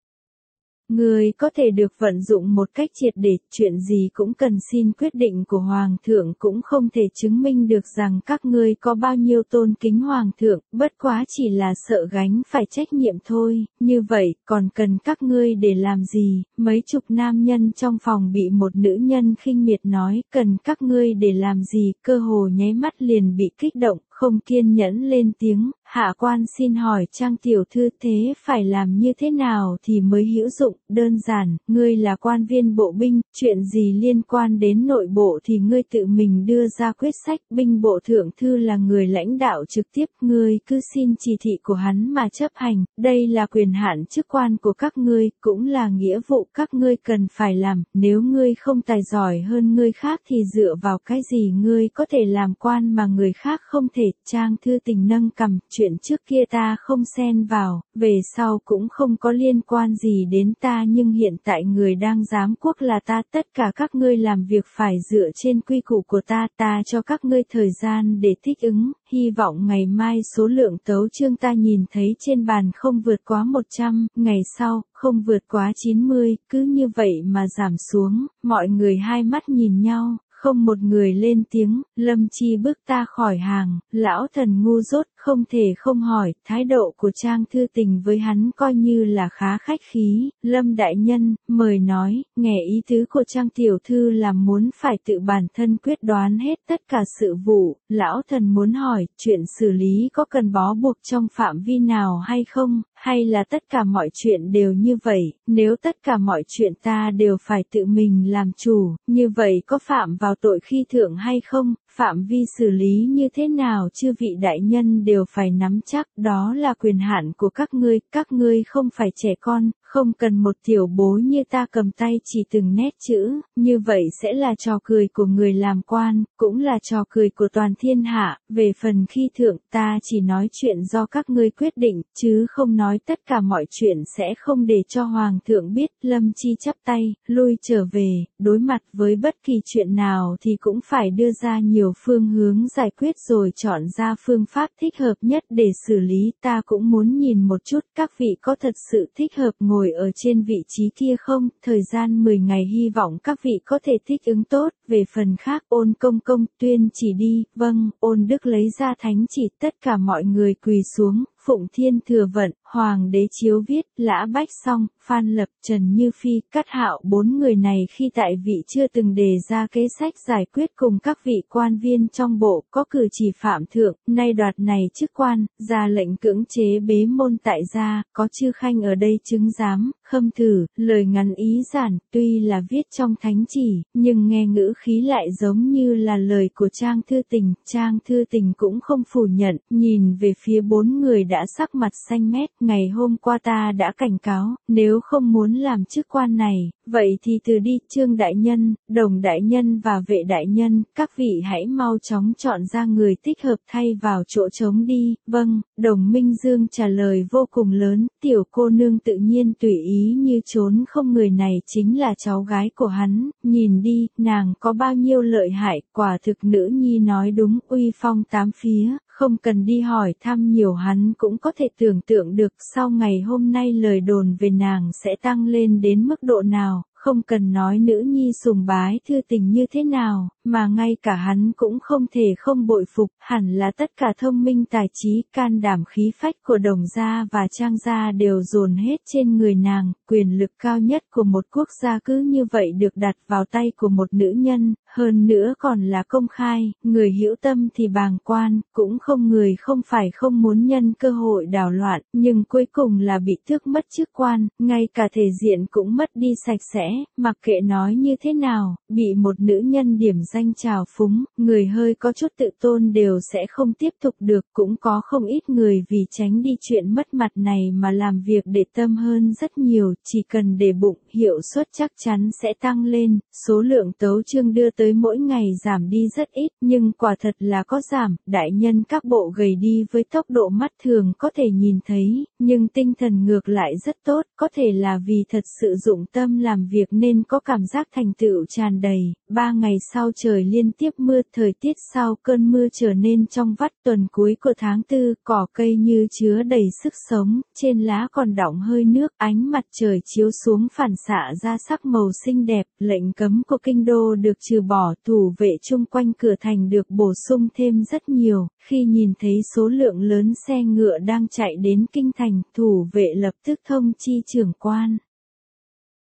người có thể được vận dụng một cách triệt để, chuyện gì cũng cần xin quyết định của Hoàng thượng cũng không thể chứng minh được rằng các ngươi có bao nhiêu tôn kính Hoàng thượng, bất quá chỉ là sợ gánh phải trách nhiệm thôi, như vậy, còn cần các ngươi để làm gì, mấy chục nam nhân trong phòng bị một nữ nhân khinh miệt nói, cần các ngươi để làm gì, cơ hồ nháy mắt liền bị kích động, không kiên nhẫn lên tiếng, hạ quan xin hỏi trang tiểu thư thế phải làm như thế nào thì mới hữu dụng, đơn giản, ngươi là quan viên bộ binh, chuyện gì liên quan đến nội bộ thì ngươi tự mình đưa ra quyết sách, binh bộ thượng thư là người lãnh đạo trực tiếp, ngươi cứ xin chỉ thị của hắn mà chấp hành, đây là quyền hạn chức quan của các ngươi, cũng là nghĩa vụ các ngươi cần phải làm, nếu ngươi không tài giỏi hơn ngươi khác thì dựa vào cái gì ngươi có thể làm quan mà người khác không thể Trang Thư Tình nâng cầm, chuyện trước kia ta không xen vào, về sau cũng không có liên quan gì đến ta nhưng hiện tại người đang giám quốc là ta tất cả các ngươi làm việc phải dựa trên quy củ của ta ta cho các ngươi thời gian để thích ứng, hy vọng ngày mai số lượng tấu chương ta nhìn thấy trên bàn không vượt quá 100, ngày sau, không vượt quá 90, cứ như vậy mà giảm xuống, mọi người hai mắt nhìn nhau, không một người lên tiếng, Lâm Chi bước ta khỏi hàng, lão thần ngu rốt không thể không hỏi, thái độ của Trang Thư Tình với hắn coi như là khá khách khí, Lâm Đại Nhân, mời nói, nghe ý tứ của Trang Tiểu Thư là muốn phải tự bản thân quyết đoán hết tất cả sự vụ, lão thần muốn hỏi, chuyện xử lý có cần bó buộc trong phạm vi nào hay không, hay là tất cả mọi chuyện đều như vậy, nếu tất cả mọi chuyện ta đều phải tự mình làm chủ, như vậy có phạm vào tội khi thượng hay không, phạm vi xử lý như thế nào chư vị đại nhân đều phải nắm chắc, đó là quyền hạn của các ngươi, các ngươi không phải trẻ con, không cần một tiểu bối như ta cầm tay chỉ từng nét chữ, như vậy sẽ là trò cười của người làm quan, cũng là trò cười của toàn thiên hạ, về phần khi thượng ta chỉ nói chuyện do các ngươi quyết định, chứ không nói tất cả mọi chuyện sẽ không để cho hoàng thượng biết, lâm chi chắp tay, lui trở về, đối mặt với bất kỳ chuyện nào thì cũng phải đưa ra nhiều phương hướng giải quyết rồi chọn ra phương pháp thích hợp nhất để xử lý ta cũng muốn nhìn một chút các vị có thật sự thích hợp ngồi ngồi ở trên vị trí kia không, thời gian 10 ngày hy vọng các vị có thể thích ứng tốt, về phần khác ôn công công tuyên chỉ đi, vâng, ôn đức lấy ra thánh chỉ tất cả mọi người quỳ xuống, Phụng Thiên Thừa Vận, Hoàng đế Chiếu Viết, Lã Bách Song, Phan Lập Trần Như Phi, Cát Hạo bốn người này khi tại vị chưa từng đề ra kế sách giải quyết cùng các vị quan viên trong bộ có cử chỉ phạm thượng, nay đoạt này chức quan, ra lệnh cưỡng chế bế môn tại gia, có chư khanh ở đây chứng giám, khâm thử, lời ngắn ý giản, tuy là viết trong thánh chỉ, nhưng nghe ngữ khí lại giống như là lời của Trang Thư Tình, Trang Thư Tình cũng không phủ nhận, nhìn về phía bốn người đã sắc mặt xanh mét, ngày hôm qua ta đã cảnh cáo, nếu không muốn làm chức quan này, vậy thì từ đi, Trương Đại Nhân, Đồng Đại Nhân và Vệ Đại Nhân, các vị hãy mau chóng chọn ra người thích hợp thay vào chỗ trống đi, vâng, Đồng Minh Dương trả lời vô cùng lớn, tiểu cô nương tự nhiên tùy ý ý như trốn không người này chính là cháu gái của hắn, nhìn đi, nàng có bao nhiêu lợi hại, quả thực nữ nhi nói đúng uy phong tám phía, không cần đi hỏi thăm nhiều hắn cũng có thể tưởng tượng được sau ngày hôm nay lời đồn về nàng sẽ tăng lên đến mức độ nào, không cần nói nữ nhi sùng bái thư tình như thế nào, mà ngay cả hắn cũng không thể không bội phục, hẳn là tất cả thông minh tài trí, can đảm khí phách của đồng gia và trang gia đều dồn hết trên người nàng, quyền lực cao nhất của một quốc gia cứ như vậy được đặt vào tay của một nữ nhân, hơn nữa còn là công khai, người hữu tâm thì bàng quan, cũng không người không phải không muốn nhân cơ hội đảo loạn, nhưng cuối cùng là bị tước mất chức quan, ngay cả thể diện cũng mất đi sạch sẽ, mặc kệ nói như thế nào, bị một nữ nhân điểm ra danh trào phúng, người hơi có chút tự tôn đều sẽ không tiếp tục được, cũng có không ít người vì tránh đi chuyện mất mặt này mà làm việc để tâm hơn rất nhiều, chỉ cần để bụng, hiệu suất chắc chắn sẽ tăng lên, số lượng tấu chương đưa tới mỗi ngày giảm đi rất ít, nhưng quả thật là có giảm, đại nhân các bộ gầy đi với tốc độ mắt thường có thể nhìn thấy, nhưng tinh thần ngược lại rất tốt, có thể là vì thật sự dụng tâm làm việc nên có cảm giác thành tựu tràn đầy, ba ngày sau trở trời liên tiếp mưa, thời tiết sau cơn mưa trở nên trong vắt tuần cuối của tháng tư, cỏ cây như chứa đầy sức sống, trên lá còn đọng hơi nước, ánh mặt trời chiếu xuống phản xạ ra sắc màu xinh đẹp, lệnh cấm của kinh đô được trừ bỏ, thủ vệ chung quanh cửa thành được bổ sung thêm rất nhiều, khi nhìn thấy số lượng lớn xe ngựa đang chạy đến kinh thành, thủ vệ lập tức thông chi trưởng quan.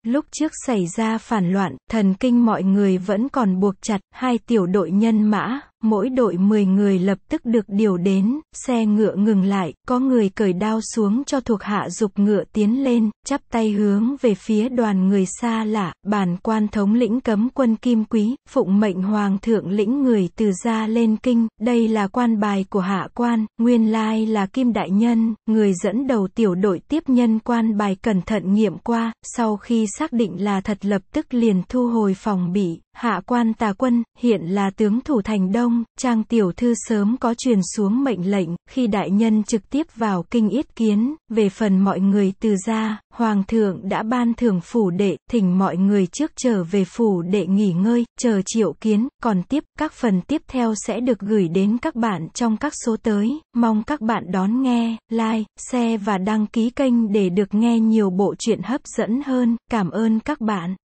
Lúc trước xảy ra phản loạn, thần kinh mọi người vẫn còn buộc chặt, hai tiểu đội nhân mã, mỗi đội 10 người lập tức được điều đến, xe ngựa ngừng lại, có người cởi đao xuống cho thuộc hạ dục ngựa tiến lên, chắp tay hướng về phía đoàn người xa lạ, bản quan thống lĩnh cấm quân kim quý, phụng mệnh hoàng thượng lĩnh người từ ra lên kinh, đây là quan bài của hạ quan, nguyên lai là kim đại nhân, người dẫn đầu tiểu đội tiếp nhân quan bài cẩn thận nghiệm qua, sau khi xác định là thật lập tức liền thu hồi phòng bị, hạ quan tà quân, hiện là tướng thủ thành đông, ông, trang tiểu thư sớm có truyền xuống mệnh lệnh, khi đại nhân trực tiếp vào kinh yết kiến, về phần mọi người từ gia, hoàng thượng đã ban thưởng phủ đệ, thỉnh mọi người trước trở về phủ đệ nghỉ ngơi, chờ triệu kiến, còn tiếp, các phần tiếp theo sẽ được gửi đến các bạn trong các số tới, mong các bạn đón nghe, like, share và đăng ký kênh để được nghe nhiều bộ truyện hấp dẫn hơn, cảm ơn các bạn.